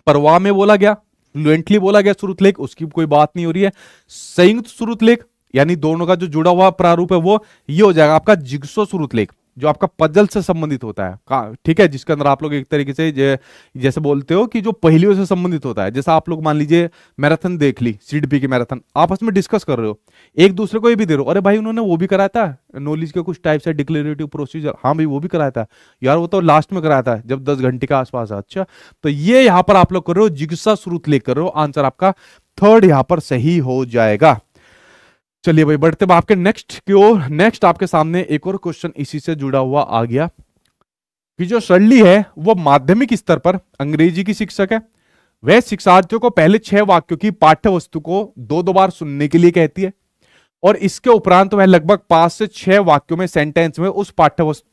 परवाह में बोला गया फ्लुएंटली बोला गया सुरुत लेख उसकी कोई बात नहीं हो रही है संयुक्त सुरुत लेख यानी दोनों का जो जुड़ा हुआ प्रारूप है वो ये हो जाएगा आपका जिग्सो सुरुत लेख जो आपका पजल से संबंधित होता है ठीक है जिसके अंदर आप लोग एक तरीके से जैसे बोलते हो कि जो पहलियों से संबंधित होता है जैसा आप लोग मान लीजिए मैराथन देख ली सीडपी की मैराथन आपस में डिस्कस कर रहे हो एक दूसरे को ये भी दे रहे हो अरे भाई उन्होंने वो भी कराया था नॉलेज के कुछ टाइप्स है डिक्लेरेटिव प्रोसीजर हाँ भाई वो भी कराया था यार वो तो लास्ट में कराया था जब दस घंटे के आसपास है अच्छा तो ये यहाँ पर आप लोग कर रहे हो जिज्ञासा श्रुत लेकर रहे हो आंसर आपका थर्ड यहाँ पर सही हो जाएगा चलिए भाई बढ़ते आपके नेक्स्ट की ओर नेक्स्ट आपके सामने एक और क्वेश्चन इसी से जुड़ा हुआ आ गया कि जो शर्ली है वो माध्यमिक स्तर पर अंग्रेजी की शिक्षक है वह शिक्षार्थियों को पहले छह वाक्यों की पाठ्य वस्तु को दो दो बार सुनने के लिए कहती है और इसके उपरांत वह लगभग पांच से छह वाक्यों में सेंटेंस में उस पाठ्य वस्तु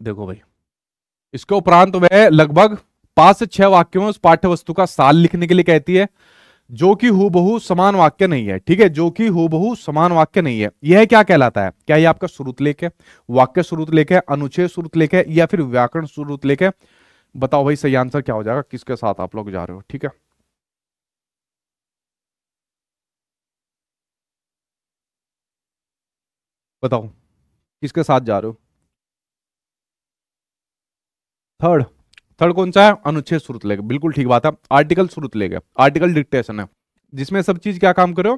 देखो भाई इसके उपरांत वह लगभग पांच से छह वाक्यों में उस पाठ्य वस्तु का साल लिखने के लिए कहती है जो कि हूबहू समान वाक्य नहीं है ठीक है जो कि बहु समान वाक्य नहीं है यह क्या कहलाता है क्या यह आपका श्रुत लेख है वाक्य श्रुत लेख है अनुच्छेद श्रुत लेख है या फिर व्याकरण श्रुत लेख है बताओ भाई सही आंसर क्या हो जाएगा किसके साथ आप लोग जा रहे हो ठीक है बताओ किसके साथ जा रहे हो थर्ड थर्ड कौन सा है अनुच्छेद श्रुत लेख बिल्कुल ठीक बात है आर्टिकल श्रुत लेख आर्टिकल डिक्टेशन है जिसमें सब चीज क्या काम करो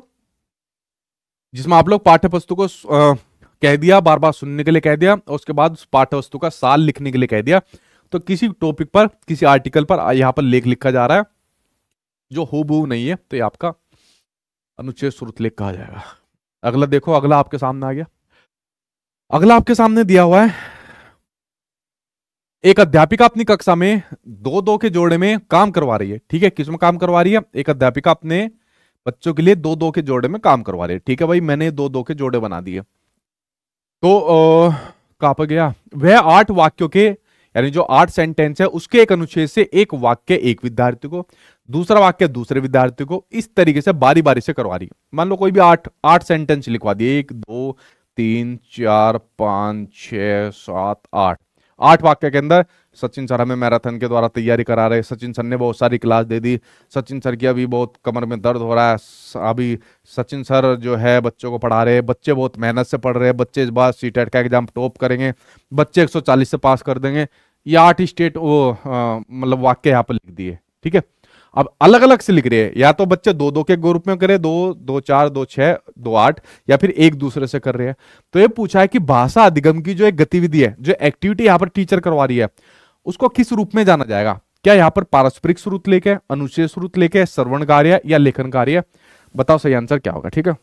जिसमें आप लोग पाठ्य वस्तु को आ, कह दिया बार बार सुनने के लिए कह दिया और उसके बाद उस पाठ्य वस्तु का साल लिखने के लिए कह दिया तो किसी टॉपिक पर किसी आर्टिकल पर यहां पर लेख लिखा जा रहा है जो हु नहीं है तो ये आपका अनुच्छेद श्रुत लेख कहा जाएगा अगला देखो अगला आपके सामने आ गया अगला आपके सामने दिया हुआ है एक अध्यापिका अपनी कक्षा में दो दो के जोड़े में काम करवा रही है ठीक है किसमें काम करवा रही है एक अध्यापिका अपने बच्चों के लिए दो दो के जोड़े में काम करवा रही है ठीक है भाई मैंने दो दो के जोड़े बना दिए तो कहा पर गया वह आठ वाक्यों के यानी जो आठ सेंटेंस है उसके एक अनुच्छेद से एक वाक्य एक विद्यार्थी को दूसरा वाक्य दूसरे विद्यार्थी को इस तरीके से बारी बारी से करवा रही है मान लो कोई भी आठ आठ सेंटेंस लिखवा दिए एक दो तीन चार पांच छ सात आठ आठ वाक्य के अंदर सचिन सर हमें मैराथन के द्वारा तैयारी करा रहे सचिन सर ने बहुत सारी क्लास दे दी सचिन सर की अभी बहुत कमर में दर्द हो रहा है अभी सचिन सर जो है बच्चों को पढ़ा रहे बच्चे बहुत मेहनत से पढ़ रहे हैं बच्चे इस बार सी टेट e का एग्जाम टॉप करेंगे बच्चे 140 से पास कर देंगे ये आठ स्टेट वो मतलब वाक्य यहाँ पर लिख दिए ठीक है अब अलग अलग से लिख रहे हैं या तो बच्चे दो दो के ग्रुप में करे दो दो चार दो छह दो आठ या फिर एक दूसरे से कर रहे हैं तो ये पूछा है कि भाषा अधिगम की जो एक गतिविधि है जो एक्टिविटी यहाँ पर टीचर करवा रही है उसको किस रूप में जाना जाएगा क्या यहाँ पर पारस्परिक स्रोत लेके अनुच्छेद स्रोत लेके श्रवण कार्य या लेखन कार्य बताओ सही आंसर क्या होगा ठीक है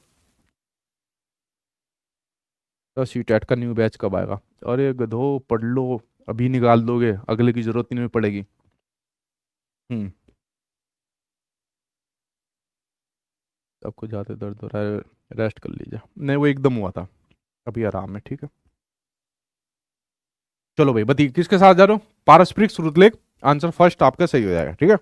तो सी टेट का न्यू बैच कब आएगा अरे गधो पढ़ लो अभी निकाल दोगे अगले की जरूरत नहीं पड़ेगी हम्म आपको ज़्यादा दर्द हो रहा है रेस्ट कर लीजिए नहीं वो एकदम हुआ था अभी आराम है ठीक है चलो भाई बताइए किसके साथ जा रहे हो पारस्परिक श्रुतलेख आंसर फर्स्ट आपका सही हो जाएगा ठीक है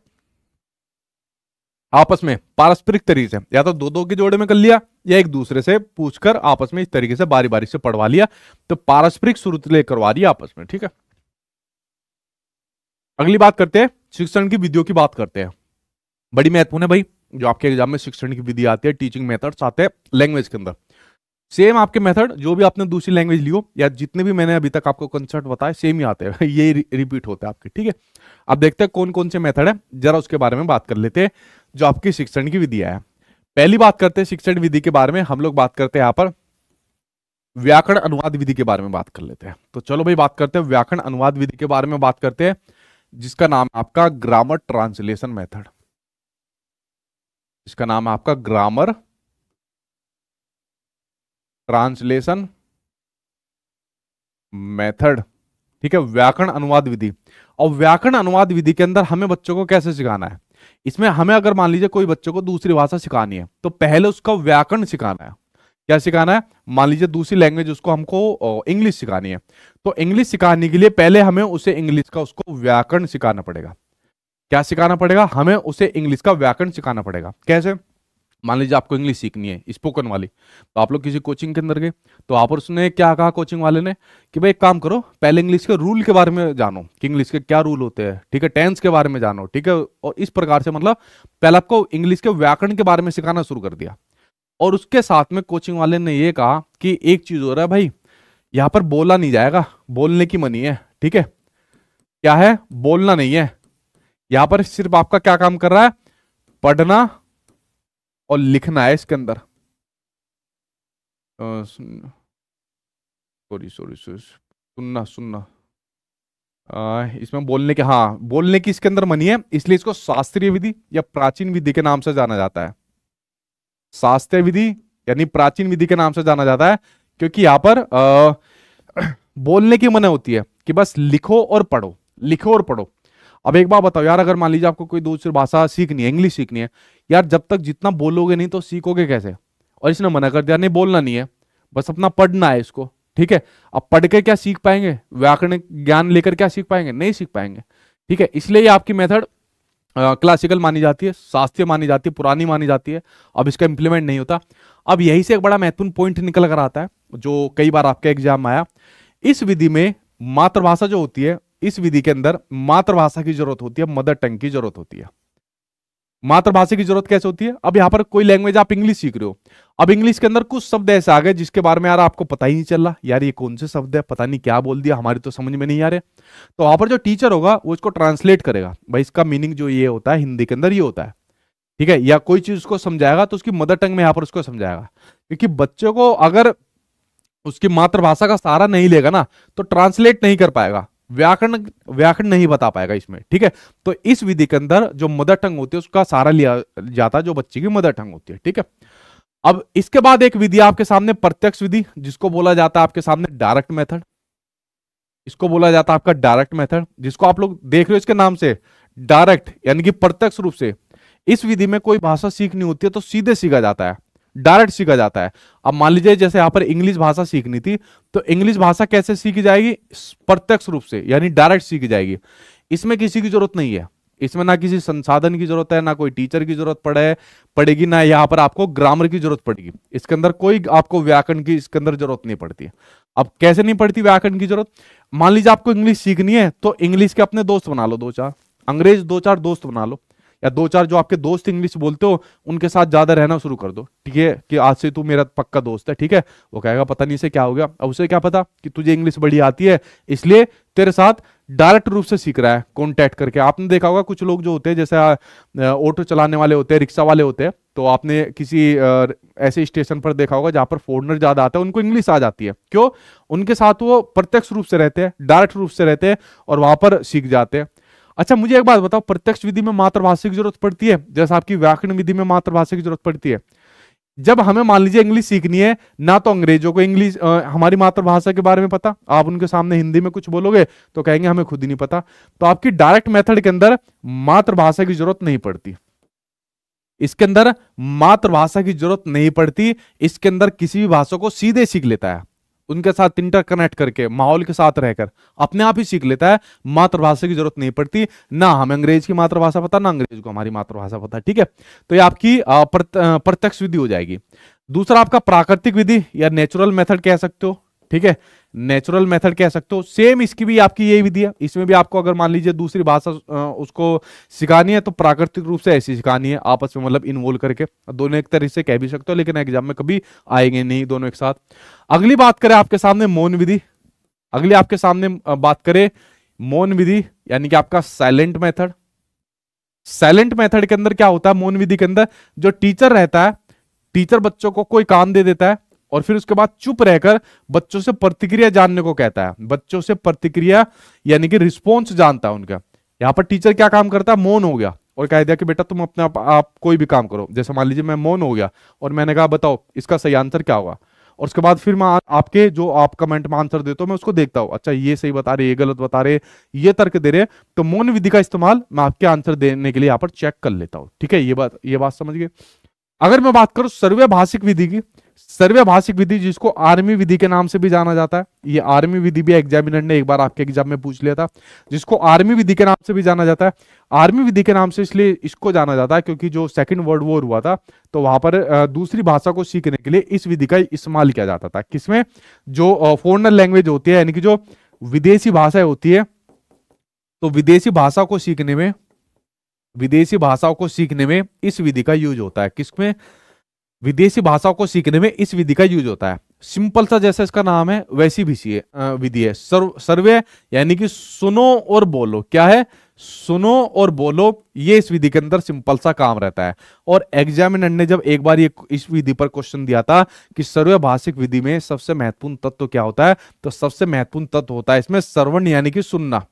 आपस में पारस्परिक तरीके से या तो दो दो के जोड़े में कर लिया या एक दूसरे से पूछकर आपस में इस तरीके से बारी बारी से पढ़वा लिया तो पारस्परिक श्रुतलेख करवा दिया आपस में ठीक है अगली बात करते हैं शिक्षण की विधियों की बात करते हैं बड़ी महत्वपूर्ण है भाई जो आपके एग्जाम में शिक्षण की विधि आती है टीचिंग मेथड्स आते हैं लैंग्वेज के अंदर सेम आपके मेथड जो भी आपने दूसरी लैंग्वेज ली हो या जितने भी मैंने अभी तक आपको कंसर्ट बताया सेम ही आते हैं ये रिपीट होते हैं आपके ठीक है अब देखते हैं कौन कौन से मेथड है जरा उसके बारे में बात कर लेते हैं जो आपकी शिक्षण की विधि है पहली बात करते हैं शिक्षण विधि के बारे में हम लोग बात करते हैं यहाँ पर व्याकरण अनुवाद विधि के बारे में बात कर लेते हैं तो चलो भाई बात करते हैं व्याकरण अनुवाद विधि के बारे में बात करते हैं जिसका नाम आपका ग्रामर ट्रांसलेशन मेथड इसका नाम है आपका ग्रामर ट्रांसलेशन मेथड ठीक है व्याकरण अनुवाद विधि और व्याकरण अनुवाद विधि के अंदर हमें बच्चों को कैसे सिखाना है इसमें हमें अगर मान लीजिए कोई बच्चों को दूसरी भाषा सिखानी है तो पहले उसका व्याकरण सिखाना है क्या सिखाना है मान लीजिए दूसरी लैंग्वेज उसको हमको इंग्लिश सिखानी है तो इंग्लिश सिखाने के लिए पहले हमें उसे इंग्लिश का उसको व्याकरण सिखाना पड़ेगा क्या सिखाना पड़ेगा हमें उसे इंग्लिश का व्याकरण सिखाना पड़ेगा कैसे मान लीजिए आपको इंग्लिश सीखनी है स्पोकन वाली तो आप लोग किसी कोचिंग के अंदर गए तो आप उसने क्या कहा कोचिंग वाले ने कि भाई एक काम करो पहले इंग्लिश के रूल के बारे में जानो कि इंग्लिश के क्या रूल होते हैं ठीक है टेंस के बारे में जानो ठीक है और इस प्रकार से मतलब पहले आपको इंग्लिश के व्याकरण के बारे में सिखाना शुरू कर दिया और उसके साथ में कोचिंग वाले ने यह कहा कि एक चीज हो रहा है भाई यहाँ पर बोला नहीं जाएगा बोलने की मनी है ठीक है क्या है बोलना नहीं है यहां पर सिर्फ आपका क्या काम कर रहा है पढ़ना और लिखना है इसके अंदर सॉरी सॉरी सॉरी सुनना सुनना आ, इसमें बोलने के हाँ बोलने की इसके अंदर मनी है इसलिए इसको शास्त्रीय विधि या प्राचीन विधि के नाम से जाना जाता है शास्त्रीय विधि यानी प्राचीन विधि के नाम से जाना जाता है क्योंकि यहां पर आ, बोलने की मना होती है कि बस लिखो और पढ़ो लिखो और पढ़ो अब एक बार बताओ यार अगर मान लीजिए आपको कोई दूसरी भाषा सीखनी है इंग्लिश सीखनी है यार जब तक जितना बोलोगे नहीं तो सीखोगे कैसे और इसने मना कर दिया नहीं बोलना नहीं है बस अपना पढ़ना है इसको ठीक है अब पढ़ के क्या सीख पाएंगे व्याकरण ज्ञान लेकर क्या सीख पाएंगे नहीं सीख पाएंगे ठीक है इसलिए आपकी मेथड क्लासिकल मानी जाती है शास्त्रीय मानी जाती है पुरानी मानी जाती है अब इसका इंप्लीमेंट नहीं होता अब यही से एक बड़ा महत्वपूर्ण पॉइंट निकल कर आता है जो कई बार आपके एग्जाम आया इस विधि में मातृभाषा जो होती है इस विधि के अंदर मातृभाषा की जरूरत होती है मदर टंग की जरूरत होती है मातृभाषा की जरूरत कैसे होती है अब यहां पर कोई लैंग्वेज आप इंग्लिश सीख रहे हो अब इंग्लिश के अंदर कुछ शब्द ऐसे आ गए जिसके बारे में यार आपको पता ही नहीं चल रहा यार ये कौन से शब्द है पता नहीं क्या बोल दिया हमारी तो समझ में नहीं आ रहे तो वहां पर जो टीचर होगा वो इसको ट्रांसलेट करेगा भाई इसका मीनिंग जो ये होता है हिंदी के अंदर ये होता है ठीक है या कोई चीज उसको समझाएगा तो उसकी मदर टंग में यहां पर उसको समझाएगा क्योंकि बच्चों को अगर उसकी मातृभाषा का सहारा नहीं लेगा ना तो ट्रांसलेट नहीं कर पाएगा व्याकरण व्याकरण नहीं बता पाएगा इसमें ठीक है तो इस विधि के अंदर जो मदर टंग होती है उसका सहारा लिया जाता है जो बच्चे की मदर टंग होती है ठीक है अब इसके बाद एक विधि आपके सामने प्रत्यक्ष विधि जिसको बोला जाता है आपके सामने डायरेक्ट मेथड इसको बोला जाता है आपका डायरेक्ट मेथड जिसको आप लोग देख रहे हो इसके नाम से डायरेक्ट यानी कि प्रत्यक्ष रूप से इस विधि में कोई भाषा सीखनी होती है तो सीधे सीखा जाता है डायरेक्ट सीखा जाता है अब मान लीजिए जैसे यहां पर इंग्लिश भाषा सीखनी थी तो इंग्लिश भाषा कैसे सीखी जाएगी प्रत्यक्ष रूप से यानी डायरेक्ट सीखी जाएगी इसमें किसी की जरूरत नहीं है इसमें ना किसी संसाधन की जरूरत है ना कोई टीचर की जरूरत पड़े पड़ेगी ना यहाँ पर आपको ग्रामर की जरूरत पड़ेगी इसके अंदर कोई आपको व्याकरण की इसके अंदर जरूरत नहीं पड़ती अब कैसे नहीं पड़ती व्याकरण की जरूरत मान लीजिए आपको इंग्लिश सीखनी है तो इंग्लिश के अपने दोस्त बना लो दो चार अंग्रेज दो चार दोस्त बना लो या दो चार जो आपके दोस्त इंग्लिश बोलते हो उनके साथ ज्यादा रहना शुरू कर दो ठीक है कि आज से तू मेरा पक्का दोस्त है ठीक है वो कहेगा पता नहीं से क्या हो गया अब उसे क्या पता कि तुझे इंग्लिश बड़ी आती है इसलिए तेरे साथ डायरेक्ट रूप से सीख रहा है कॉन्टैक्ट करके आपने देखा होगा कुछ लोग जो होते हैं जैसे ऑटो चलाने वाले होते हैं रिक्शा वाले होते हैं तो आपने किसी ऐसे स्टेशन पर देखा होगा जहां पर फॉरनर ज्यादा आता है उनको इंग्लिश आ जाती है क्यों उनके साथ वो प्रत्यक्ष रूप से रहते हैं डायरेक्ट रूप से रहते हैं और वहां पर सीख जाते हैं अच्छा मुझे एक बात बताओ प्रत्यक्ष विधि में मातृभाषा की जरूरत पड़ती है जैसे आपकी व्याकरण विधि में मातृभाषा की जरूरत पड़ती है जब हमें मान लीजिए इंग्लिश सीखनी है ना तो अंग्रेजों को इंग्लिश हमारी मातृभाषा के बारे में पता आप उनके सामने हिंदी में कुछ बोलोगे तो कहेंगे हमें खुद ही नहीं पता तो आपकी डायरेक्ट मेथड के अंदर मातृभाषा की जरूरत नहीं पड़ती इसके अंदर मातृभाषा की जरूरत नहीं पड़ती इसके अंदर किसी भी भाषा को सीधे सीख लेता है उनके साथ इंटर कनेक्ट करके माहौल के साथ रहकर अपने आप ही सीख लेता है मातृभाषा की जरूरत नहीं पड़ती ना हमें अंग्रेज की मातृभाषा पता ना अंग्रेज को हमारी मातृभाषा पता ठीक है तो ये आपकी प्रत्यक्ष विधि हो जाएगी दूसरा आपका प्राकृतिक विधि या नेचुरल मेथड कह सकते हो ठीक है नेचुरल मेथड कह सकते हो सेम इसकी भी आपकी यही विधि है इसमें भी आपको अगर मान लीजिए दूसरी भाषा उसको सिखानी है तो प्राकृतिक रूप से ऐसी सिखानी है आपस में मतलब इन्वॉल्व करके दोनों एक तरह से कह भी सकते हो लेकिन एग्जाम में कभी आएंगे नहीं दोनों एक साथ अगली बात करें आपके सामने मौन विधि अगली आपके सामने बात करें मौन विधि यानी कि आपका साइलेंट मैथड साइलेंट मैथड के अंदर क्या होता है मौन विधि के अंदर जो टीचर रहता है टीचर बच्चों को कोई काम दे देता है और फिर उसके बाद चुप रहकर बच्चों से प्रतिक्रिया जानने को कहता है बच्चों से प्रतिक्रिया यानी कि रिस्पॉन्स जानता है उनका यहाँ पर टीचर क्या काम करता है मौन हो गया और कह दिया कि बेटा तुम अपने आप, आप कोई भी काम करो जैसे मान लीजिए मैं मौन हो गया और मैंने कहा बताओ इसका सही आंसर क्या होगा और उसके बाद फिर मैं आपके जो आप कमेंट में आंसर देता हो मैं उसको देखता हूँ अच्छा ये सही बता रहे ये गलत बता रहे ये तर्क दे रहे तो मौन विधि का इस्तेमाल मैं आपके आंसर देने के लिए यहाँ पर चेक कर लेता हूँ ठीक है ये बात ये बात समझ गए अगर मैं बात करूँ सर्वे भाषिक विधि की सर्वे भाषिक विधि जिसको आर्मी विधि के नाम से भी जाना जाता है ये आर्मी विधि भी एग्जामिनर ने एक बार आपके एग्जाम में पूछ लिया था जिसको आर्मी विधि के नाम से भी जाना जाता है आर्मी विधि के नाम से इसलिए इसको जाना जाता है क्योंकि जो सेकंड वर्ल्ड वॉर हुआ था तो वहां पर दूसरी भाषा को सीखने के लिए इस विधि का इस्तेमाल किया जाता था किसमें जो फॉरनर लैंग्वेज होती है यानी कि जो विदेशी भाषा होती है तो विदेशी भाषा को सीखने में विदेशी भाषाओं को सीखने में इस विधि का यूज होता है किसमें विदेशी भाषाओं को सीखने में इस विधि का यूज होता है सिंपल सा जैसा इसका नाम है वैसी भी विधि है सर्व सर्वे यानी कि सुनो और बोलो क्या है सुनो और बोलो ये इस विधि के अंदर सिंपल सा काम रहता है और एग्जामिनर ने जब एक बार ये इस विधि पर क्वेश्चन दिया था कि भाषिक विधि में सबसे महत्वपूर्ण तत्व क्या होता है तो सबसे महत्वपूर्ण तत्व होता है इसमें सर्वण यानी कि सुनना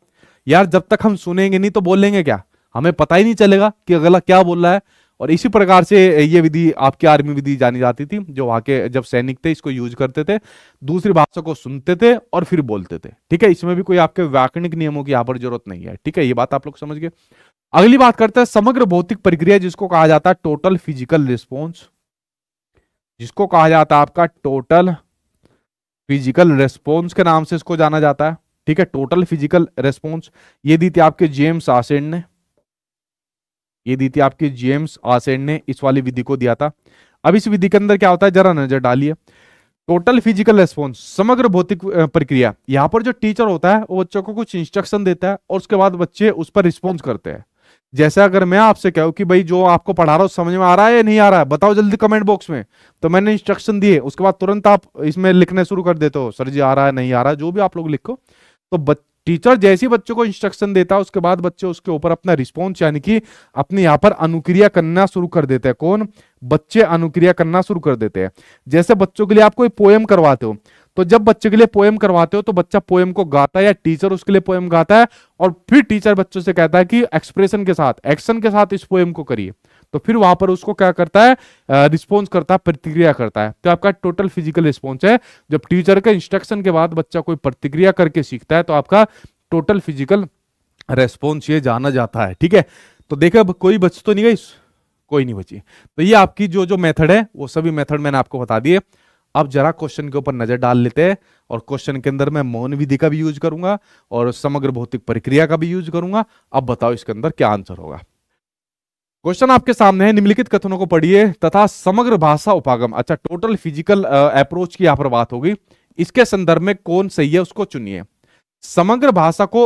यार जब तक हम सुनेंगे नहीं तो बोलेंगे क्या हमें पता ही नहीं चलेगा कि अगला क्या बोल रहा है और इसी प्रकार से ये विधि आपकी आर्मी विधि जानी जाती थी जो वहां के जब सैनिक थे इसको यूज करते थे दूसरी भाषा को सुनते थे और फिर बोलते थे ठीक है इसमें भी कोई आपके व्याकरणिक नियमों की यहाँ पर जरूरत नहीं है ठीक है ये बात आप लोग समझ गए अगली बात करते हैं समग्र भौतिक प्रक्रिया जिसको कहा जाता है टोटल फिजिकल रिस्पॉन्स जिसको कहा जाता है आपका टोटल फिजिकल रेस्पॉन्स के नाम से इसको जाना जाता है ठीक है टोटल फिजिकल रेस्पॉन्स ये दी थी आपके जेम्स आसेंड ने ये दी थी आपके जेम्स आसेंड ने इस वाली विधि को दिया था अब इस विधि के अंदर क्या होता है जरा नजर डालिए टोटल फिजिकल रेस्पॉन्स समग्र भौतिक प्रक्रिया यहाँ पर जो टीचर होता है वो बच्चों को कुछ इंस्ट्रक्शन देता है और उसके बाद बच्चे उस पर रिस्पॉन्स करते हैं जैसे अगर मैं आपसे कहूँ कि भाई जो आपको पढ़ा रहा हूँ समझ में आ रहा है या नहीं आ रहा है बताओ जल्दी कमेंट बॉक्स में तो मैंने इंस्ट्रक्शन दिए उसके बाद तुरंत आप इसमें लिखने शुरू कर देते हो सर जी आ रहा है नहीं आ रहा है जो भी आप लोग लिखो तो टीचर जैसे बच्चों को इंस्ट्रक्शन देता है उसके बाद बच्चे उसके ऊपर अपना रिस्पॉन्स यानी कि अपने यहाँ पर अनुक्रिया करना शुरू कर देते हैं कौन बच्चे अनुक्रिया करना शुरू कर देते हैं जैसे बच्चों के लिए आप कोई पोएम करवाते हो तो जब बच्चे के लिए पोएम करवाते हो तो बच्चा पोएम को गाता है या टीचर उसके लिए पोएम गाता है और फिर टीचर बच्चों से कहता है कि एक्सप्रेशन के साथ एक्शन के साथ इस पोएम को करिए तो फिर वहां पर उसको क्या करता है रिस्पॉन्स करता है प्रतिक्रिया करता है तो आपका टोटल फिजिकल रिस्पॉन्स है जब टीचर के इंस्ट्रक्शन के बाद बच्चा कोई प्रतिक्रिया करके सीखता है तो आपका टोटल फिजिकल रेस्पॉन्स ये जाना जाता है ठीक है तो देखो अब कोई बच तो नहीं गई कोई नहीं बची तो ये आपकी जो जो मेथड है वो सभी मेथड मैंने आपको बता दिए अब जरा क्वेश्चन के ऊपर नजर डाल लेते हैं और क्वेश्चन के अंदर मैं मौन विधि का भी यूज करूंगा और समग्र भौतिक प्रक्रिया का भी यूज करूंगा अब बताओ इसके अंदर क्या आंसर होगा क्वेश्चन आपके सामने है निम्नलिखित कथनों को पढ़िए तथा समग्र भाषा उपागम अच्छा टोटल फिजिकल अप्रोच की यहां पर बात होगी इसके संदर्भ में कौन सही है उसको चुनिए समग्र भाषा को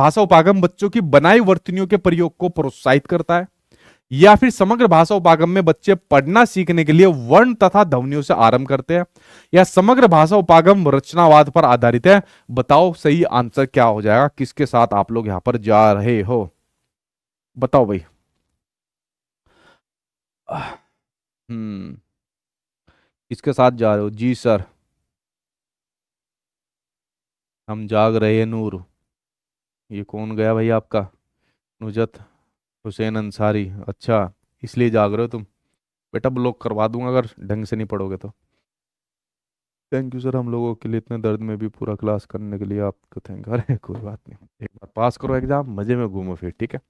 भाषा उपागम बच्चों की बनाई वर्तनियों के प्रयोग को प्रोत्साहित करता है या फिर समग्र भाषा उपागम में बच्चे पढ़ना सीखने के लिए वर्ण तथा ध्वनियों से आरंभ करते हैं या समग्र भाषा उपागम रचनावाद पर आधारित है बताओ सही आंसर क्या हो जाएगा किसके साथ आप लोग यहां पर जा रहे हो बताओ भाई Hmm. किसके साथ जा रहे हो जी सर हम जाग रहे हैं नूर ये कौन गया भाई आपका नुजत हुसैन अंसारी अच्छा इसलिए जाग रहे हो तुम बेटा ब्लॉक करवा दूंगा अगर ढंग से नहीं पढ़ोगे तो थैंक यू सर हम लोगों के लिए इतने दर्द में भी पूरा क्लास करने के लिए आपको थैंक अरे कोई बात नहीं एक बार पास करो एग्जाम मज़े में घूमो फिर ठीक है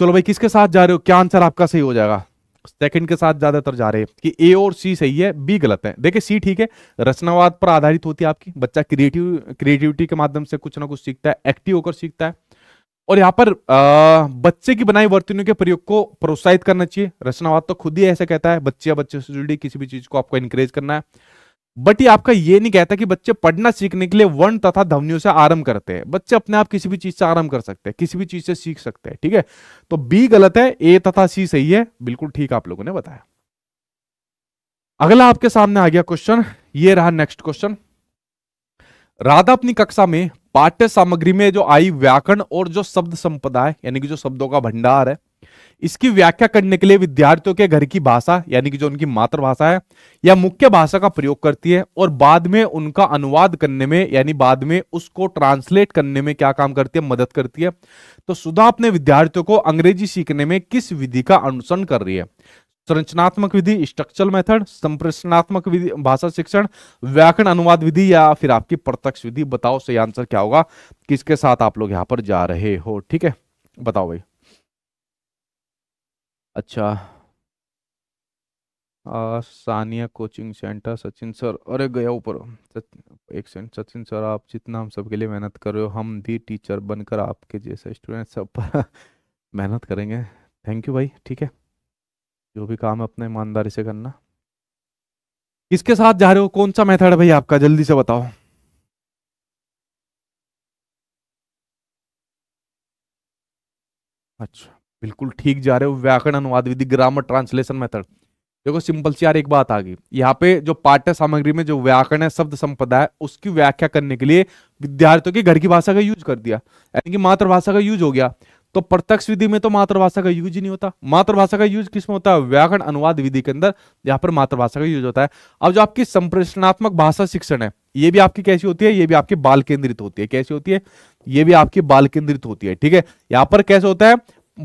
चलो भाई किसके साथ जा रहे हो क्या आंसर आपका सही हो जाएगा सेकंड के साथ ज्यादातर जा रहे हैं कि ए और सी सही है बी गलत है देखिए सी ठीक है रचनावाद पर आधारित होती है आपकी बच्चा क्रिएटिव क्रिएटिविटी के माध्यम से कुछ ना कुछ सीखता है एक्टिव होकर सीखता है और यहाँ पर आ, बच्चे की बनाई वर्तनियों के प्रयोग को प्रोत्साहित करना चाहिए रचनावाद तो खुद ही ऐसे कहता है बच्चे या बच्चे से जुड़ी किसी भी चीज को आपको इंकरेज करना है बट ये आपका ये नहीं कहता कि बच्चे पढ़ना सीखने के लिए वर्ण तथा ध्वनियों से आरंभ करते हैं बच्चे अपने आप किसी भी चीज से आरंभ कर सकते हैं किसी भी चीज से सीख सकते हैं ठीक है तो बी गलत है ए तथा सी सही है बिल्कुल ठीक आप लोगों ने बताया अगला आपके सामने आ गया क्वेश्चन ये रहा नेक्स्ट क्वेश्चन राधा अपनी कक्षा में पाठ्य सामग्री में जो आई व्याकरण और जो शब्द संपदा है यानी कि जो शब्दों का भंडार है इसकी व्याख्या करने के लिए विद्यार्थियों के घर की भाषा यानी कि जो उनकी मातृभाषा है या मुख्य भाषा का प्रयोग करती है और बाद में उनका अनुवाद करने में यानी बाद में उसको ट्रांसलेट करने में क्या काम करती है मदद करती है तो सुधा अपने विद्यार्थियों को अंग्रेजी सीखने में किस विधि का अनुसरण कर रही है संरचनात्मक विधि स्ट्रक्चरल मेथड संप्रचनात्मक विधि भाषा शिक्षण व्याकरण अनुवाद विधि या फिर आपकी प्रत्यक्ष विधि बताओ सही आंसर क्या होगा किसके साथ आप लोग यहाँ पर जा रहे हो ठीक है बताओ भाई अच्छा आ, Sania coaching centre Sachin sir अरे गया ऊपर एक सेकंड सचिन सर आप जितना हम सबके लिए मेहनत कर रहे हो हम भी टीचर बनकर आपके जैसे स्टूडेंट सब पर मेहनत करेंगे थैंक यू भाई ठीक है जो भी काम है अपने ईमानदारी से करना किसके साथ जा रहे हो कौन सा मेथड है भाई आपका जल्दी से बताओ अच्छा बिल्कुल ठीक जा रहे हो व्याकरण अनुवाद विधि ग्रामर ट्रांसलेशन मेथड देखो सिंपल सी यार एक बात आ गई यहाँ पे जो पाठ्य सामग्री में जो व्याकरण है शब्द संपदा है उसकी व्याख्या करने के लिए विद्यार्थियों की घर की भाषा का यूज कर दिया यानी कि मातृभाषा का यूज हो गया तो प्रत्यक्ष विधि में तो मातृभाषा का यूज ही नहीं होता मातृभाषा का यूज किसमें होता है व्याकरण अनुवाद विधि के अंदर यहाँ पर मातृभाषा का यूज होता है अब जो आपकी संप्रेषणात्मक भाषा शिक्षण है ये भी आपकी कैसी होती है ये भी आपकी बाल केंद्रित होती है कैसी होती है ये भी आपकी बाल केंद्रित होती है ठीक है यहाँ पर कैसे होता है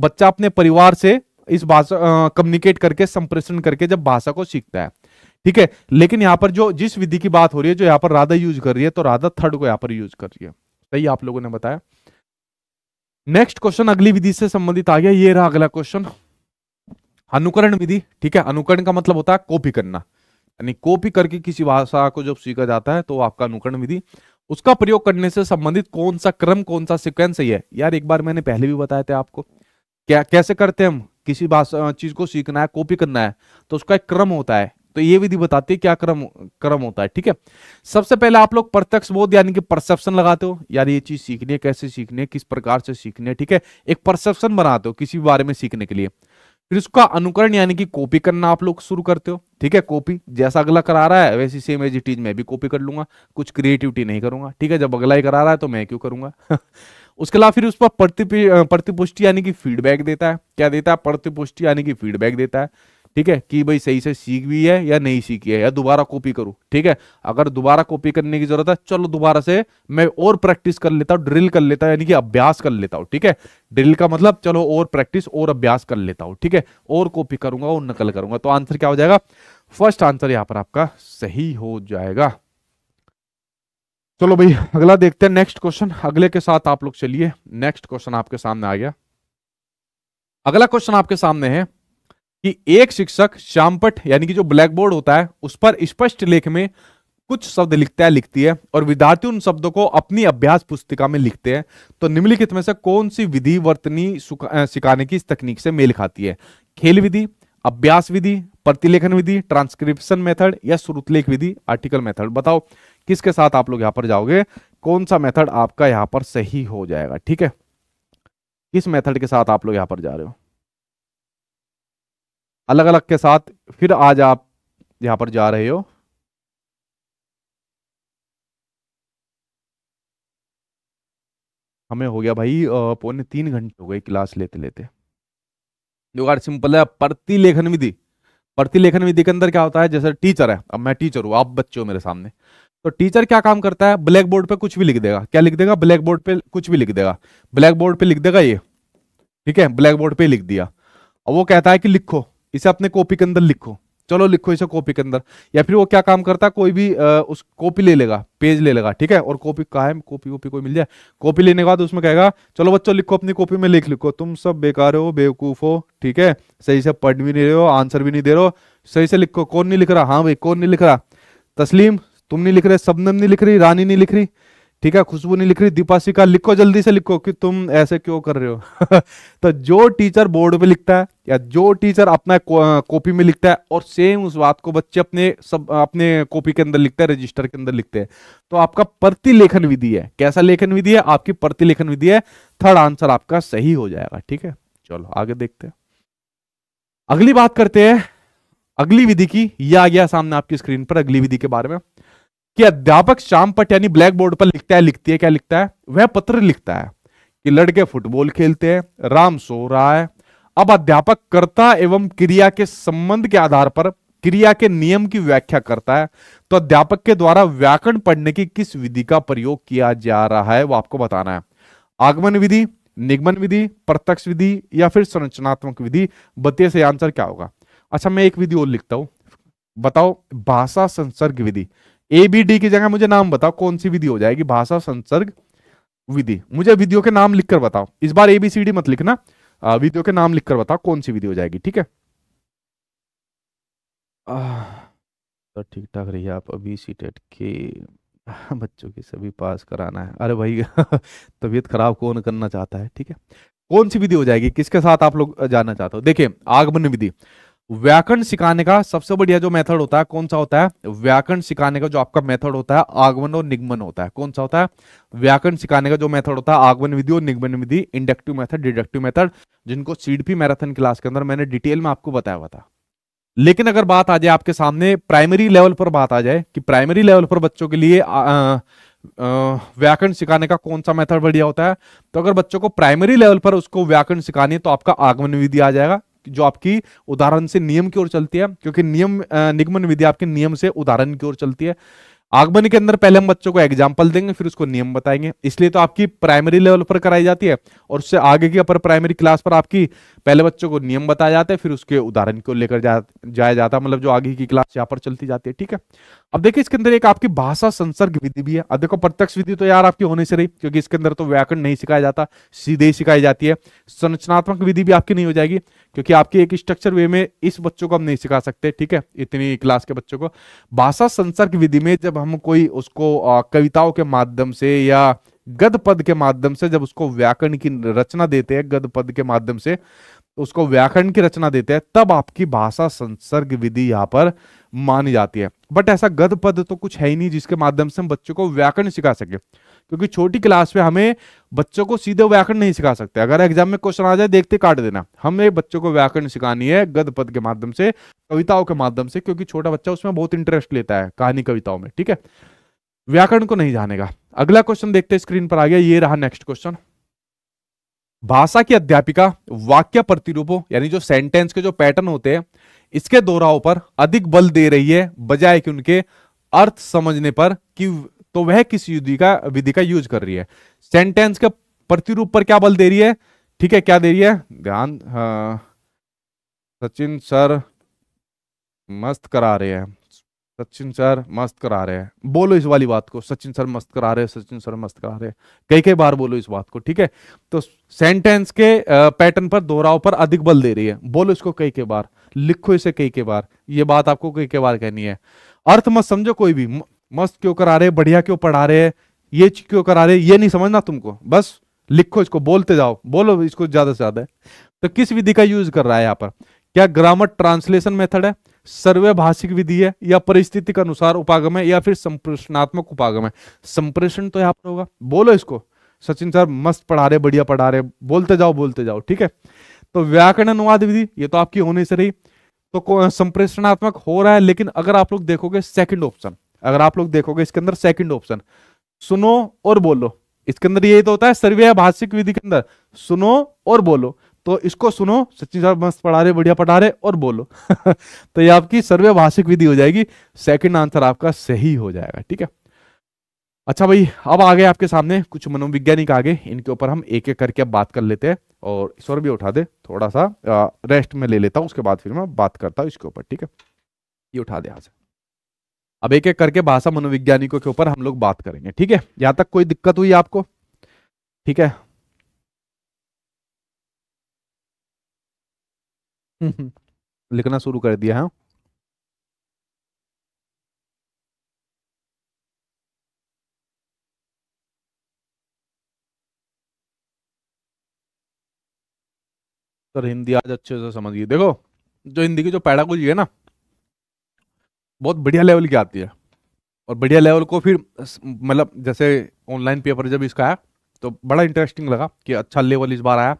बच्चा अपने परिवार से इस भाषा कम्युनिकेट करके संप्रेषण करके जब भाषा को सीखता है ठीक है लेकिन यहाँ पर जो जिस विधि की बात हो रही है जो यहाँ पर राधा यूज कर रही है तो राधा थर्ड को यहाँ पर यूज कर रही है सही आप लोगों ने बताया नेक्स्ट क्वेश्चन अगली विधि से संबंधित आ गया ये रहा अगला क्वेश्चन अनुकरण विधि ठीक है अनुकरण का मतलब होता है कॉपी करना यानी कॉपी करके किसी भाषा को जब सीखा जाता है तो आपका अनुकरण विधि उसका प्रयोग करने से संबंधित कौन सा क्रम कौन सा सिक्वेंस सही है यार एक बार मैंने पहले भी बताया था आपको क्या कैसे करते हैं हम किसी भाषा चीज को सीखना है कॉपी करना है तो उसका एक क्रम होता है तो ये विधि बताती है क्या क्रम क्रम होता है ठीक है सबसे पहले आप लोग प्रत्यक्ष बोध यानी कि परसेप्शन लगाते हो यार ये चीज सीखनी है कैसे सीखनी है किस प्रकार से सीखनी है ठीक है एक परसेप्शन बनाते हो किसी बारे में सीखने के लिए फिर उसका अनुकरण यानी कि कॉपी करना आप लोग शुरू करते हो ठीक है कॉपी जैसा अगला करा रहा है वैसी सेम एज इट इज मैं भी कॉपी कर लूंगा कुछ क्रिएटिविटी नहीं करूंगा ठीक है जब अगला ही करा रहा है तो मैं क्यों करूंगा उसके अलावा फिर उस पर प्रतिपुष्टि यानी कि फीडबैक देता है क्या देता है प्रतिपुष्टि यानी कि फीडबैक देता है ठीक है कि भाई सही से सीख भी है या नहीं सीखी है या दोबारा कॉपी करूं ठीक है अगर दोबारा कॉपी करने की जरूरत है चलो दोबारा से मैं और प्रैक्टिस कर लेता हूँ ड्रिल कर लेता यानी कि अभ्यास कर लेता हूँ ठीक है ड्रिल का मतलब चलो और प्रैक्टिस और अभ्यास कर लेता हूँ ठीक है और कॉपी करूंगा और नकल करूंगा तो आंसर क्या हो जाएगा फर्स्ट आंसर यहाँ पर आपका सही हो जाएगा चलो भाई अगला देखते हैं नेक्स्ट क्वेश्चन अगले के साथ आप लोग चलिए नेक्स्ट क्वेश्चन आपके सामने आ गया अगला क्वेश्चन आपके सामने है कि एक शिक्षक श्यामपट यानी कि जो ब्लैक बोर्ड होता है उस पर स्पष्ट लेख में कुछ शब्द लिखता है लिखती है और विद्यार्थी उन शब्दों को अपनी अभ्यास पुस्तिका में लिखते हैं तो निम्नलिखित में से कौन सी विधि वर्तनी सिखाने की इस तकनीक से मेल खाती है खेल विधि अभ्यास विधि प्रतिलेखन विधि ट्रांसक्रिप्शन मेथड या श्रुतलेख विधि आर्टिकल मेथड बताओ किसके साथ आप लोग यहाँ पर जाओगे कौन सा मेथड आपका यहाँ पर सही हो जाएगा ठीक है किस मेथड के साथ आप लोग यहाँ पर जा रहे हो अलग अलग के साथ फिर आज आप यहाँ पर जा रहे हो हमें हो गया भाई पौने तीन घंटे हो गए क्लास लेते लेते जुगाड़ सिंपल है प्रतिलेखन विधि प्रतिलेखन विधि के अंदर क्या होता है जैसे टीचर है अब मैं टीचर हूँ आप बच्चे हो मेरे सामने तो टीचर क्या काम करता है ब्लैक बोर्ड पे कुछ भी लिख देगा क्या लिख देगा ब्लैक बोर्ड पे कुछ भी लिख देगा ब्लैक बोर्ड पर लिख देगा ये ठीक है ब्लैक बोर्ड पे लिख दिया अब वो कहता है कि लिखो इसे अपने कॉपी के अंदर लिखो चलो लिखो इसे कॉपी के अंदर या फिर वो क्या काम करता है कोई भी आ, उस कॉपी ले लेगा पेज ले लेगा ठीक है और कॉपी कहा है कॉपी वोपी कोई मिल जाए कॉपी लेने के बाद उसमें कहेगा चलो बच्चों लिखो अपनी कॉपी में लिख लिखो तुम सब बेकार हो बेवकूफ हो ठीक है सही से पढ़ भी नहीं रहे हो आंसर भी नहीं दे रहे हो सही से लिखो कौन नहीं लिख रहा हाँ भाई कौन नहीं लिख रहा तस्लीम तुम नहीं लिख रहे सबनम नहीं लिख रही रानी नहीं लिख रही ठीक है खुशबू नहीं लिख रही दीपाशिका लिखो जल्दी से लिखो कि तुम ऐसे क्यों कर रहे हो तो जो टीचर बोर्ड पे लिखता है या जो टीचर अपना कॉपी में लिखता है और सेम उस बात को बच्चे अपने सब अपने कॉपी के अंदर लिखते हैं रजिस्टर के अंदर लिखते हैं तो आपका प्रतिलेखन विधि है कैसा लेखन विधि है आपकी प्रतिलेखन विधि है थर्ड आंसर आपका सही हो जाएगा ठीक है चलो आगे देखते हैं अगली बात करते हैं अगली विधि की यह आ गया सामने आपकी स्क्रीन पर अगली विधि के बारे में कि अध्यापक श्याम पट यानी ब्लैक बोर्ड पर लिखता है लिखती है क्या लिखता है वह पत्र लिखता है कि लड़के फुटबॉल खेलते हैं राम सो रहा है अब अध्यापक कर्ता एवं क्रिया के संबंध के आधार पर क्रिया के नियम की व्याख्या करता है तो अध्यापक के द्वारा व्याकरण पढ़ने की किस विधि का प्रयोग किया जा रहा है वो आपको बताना है आगमन विधि निगमन विधि प्रत्यक्ष विधि या फिर संरचनात्मक विधि बतिया से आंसर क्या होगा अच्छा मैं एक विधि और लिखता हूं बताओ भाषा संसर्ग विधि ए बी डी की जगह मुझे नाम बताओ कौन सी विधि हो जाएगी भाषा संसर्ग विधि मुझे विधियों के नाम लिखकर बताओ इस बार ए बी सी डी मत लिखना विधियों के नाम लिखकर बताओ कौन सी विधि हो जाएगी ठीक है तो ठीक ठाक रहिए आप अभी सी टेट e के बच्चों के सभी पास कराना है अरे भाई तबीयत खराब कौन करना चाहता है ठीक है कौन सी विधि हो जाएगी किसके साथ आप लोग जानना चाहते हो देखिये आगमन विधि व्याकरण सिखाने का सबसे बढ़िया जो मेथड होता है कौन सा होता है व्याकरण सिखाने का जो आपका मेथड होता है आगमन और निगमन होता है कौन सा होता है व्याकरण सिखाने का जो मेथड होता है आगमन विधि और निगमन विधि इंडक्टिव मेथड डिडक्टिव मेथड जिनको सीडपी मैराथन क्लास के अंदर मैंने डिटेल में आपको बताया हुआ था लेकिन अगर बात आ जाए आपके सामने प्राइमरी लेवल पर बात आ जाए कि प्राइमरी लेवल पर बच्चों के लिए व्याकरण सिखाने का कौन सा मेथड बढ़िया होता है तो अगर बच्चों को प्राइमरी लेवल पर उसको व्याकरण सिखानी है तो आपका आगमन विधि आ जाएगा जो आपकी उदाहरण से नियम की ओर चलती है क्योंकि नियम निगमन विधि आपके नियम से उदाहरण की ओर चलती है आगमन के अंदर पहले हम बच्चों को एग्जाम्पल देंगे फिर उसको नियम बताएंगे इसलिए तो आपकी प्राइमरी लेवल पर कराई जाती है और उससे आगे की अपर प्राइमरी क्लास पर आपकी पहले बच्चों को नियम बताया जाता है फिर उसके उदाहरण को लेकर जा, जाया जाता है मतलब जो आगे की क्लास यहाँ पर चलती जाती है ठीक है अब देखिए इसके अंदर एक आपकी भाषा संसर्ग विधि भी है अब देखो प्रत्यक्ष विधि तो यार आपकी होने से रही क्योंकि इसके अंदर तो व्याकरण नहीं सिखाया जाता सीधे ही सिखाई जाती है संरचनात्मक विधि भी आपकी नहीं हो जाएगी क्योंकि आपकी एक स्ट्रक्चर वे में इस बच्चों को हम नहीं सिखा सकते ठीक है इतनी क्लास के बच्चों को भाषा संसर्ग विधि में जब हम कोई उसको कविताओं के माध्यम से या गद पद के माध्यम से जब उसको व्याकरण की रचना देते हैं गद पद के माध्यम से उसको व्याकरण की रचना देते हैं तब आपकी भाषा संसर्ग विधि यहाँ पर मानी जाती है बट ऐसा गद पद तो कुछ है ही नहीं जिसके माध्यम से हम बच्चों को व्याकरण सिखा सके क्योंकि छोटी क्लास में हमें बच्चों को सीधे व्याकरण नहीं सिखा सकते अगर एग्जाम में क्वेश्चन आ जाए देखते काट देना हमें बच्चों को व्याकरण सिखानी है गद पद के माध्यम से कविताओं के माध्यम से क्योंकि छोटा बच्चा उसमें बहुत इंटरेस्ट लेता है कहानी कविताओं में ठीक है व्याकरण को नहीं जानेगा अगला क्वेश्चन देखते स्क्रीन पर आ गया ये रहा नेक्स्ट क्वेश्चन भाषा की अध्यापिका वाक्य प्रतिरूपों यानी जो सेंटेंस के जो पैटर्न होते हैं इसके दोहराव पर अधिक बल दे रही है बजाय कि उनके अर्थ समझने पर कि तो वह किस युद्धि का विधि का यूज कर रही है सेंटेंस के प्रतिरूप पर क्या बल दे रही है ठीक है क्या दे रही है ध्यान हाँ, सचिन सर मस्त करा रहे हैं सचिन सर मस्त करा रहे हैं बोलो इस वाली बात को सचिन सर मस्त करा रहे हैं सचिन सर मस्त करा रहे हैं कई कई बार बोलो इस बात को ठीक है तो सेंटेंस के पैटर्न पर दोहराव पर अधिक बल दे रही है बोलो इसको कई कई बार लिखो इसे कई कई बार ये बात आपको कई कई बार कहनी है अर्थ मत समझो कोई भी मस्त क्यों करा रहे बढ़िया क्यों पढ़ा रहे ये क्यों करा रहे ये नहीं समझना तुमको बस लिखो इसको बोलते जाओ बोलो इसको ज्यादा से ज्यादा तो किस विधि का यूज कर रहा है यहाँ पर क्या ग्रामर ट्रांसलेशन मेथड है सर्वभाषिक विधि है या परिस्थिति के अनुसार उपागम है या फिर संप्रेषणात्मक उपागम है संप्रेषण तो यहाँ पर होगा बोलो इसको सचिन सर मस्त पढ़ा रहे बढ़िया पढ़ा रहे बोलते जाओ बोलते जाओ ठीक है तो व्याकरण अनुवाद विधि ये तो आपकी होने से रही तो संप्रेषणात्मक हो रहा है लेकिन अगर आप लोग देखोगे सेकंड ऑप्शन अगर आप लोग देखोगे इसके अंदर सेकंड ऑप्शन सुनो और बोलो इसके अंदर यही तो होता है सर्वे भाषिक विधि के अंदर सुनो और बोलो तो इसको सुनो सचिन साहब मस्त पढ़ा रहे बढ़िया पढ़ा रहे और बोलो तो ये आपकी सर्वभाषिक विधि हो जाएगी सेकंड आंसर आपका सही हो जाएगा ठीक है अच्छा भाई अब आ गए आपके सामने कुछ आ आगे इनके ऊपर हम एक एक करके अब बात कर लेते हैं और ईश्वर भी उठा दे थोड़ा सा आ, रेस्ट में ले लेता हूँ उसके बाद फिर मैं बात करता हूँ इसके ऊपर ठीक है ये उठा दे आज से अब एक एक करके भाषा मनोविज्ञानिकों के ऊपर हम लोग बात करेंगे ठीक है यहाँ तक कोई दिक्कत हुई आपको ठीक है लिखना शुरू कर दिया है हाँ। सर तो हिंदी आज अच्छे से समझिए देखो जो हिंदी की जो पैडागोजी है ना बहुत बढ़िया लेवल की आती है और बढ़िया लेवल को फिर मतलब जैसे ऑनलाइन पेपर जब इसका आया तो बड़ा इंटरेस्टिंग लगा कि अच्छा लेवल इस बार आया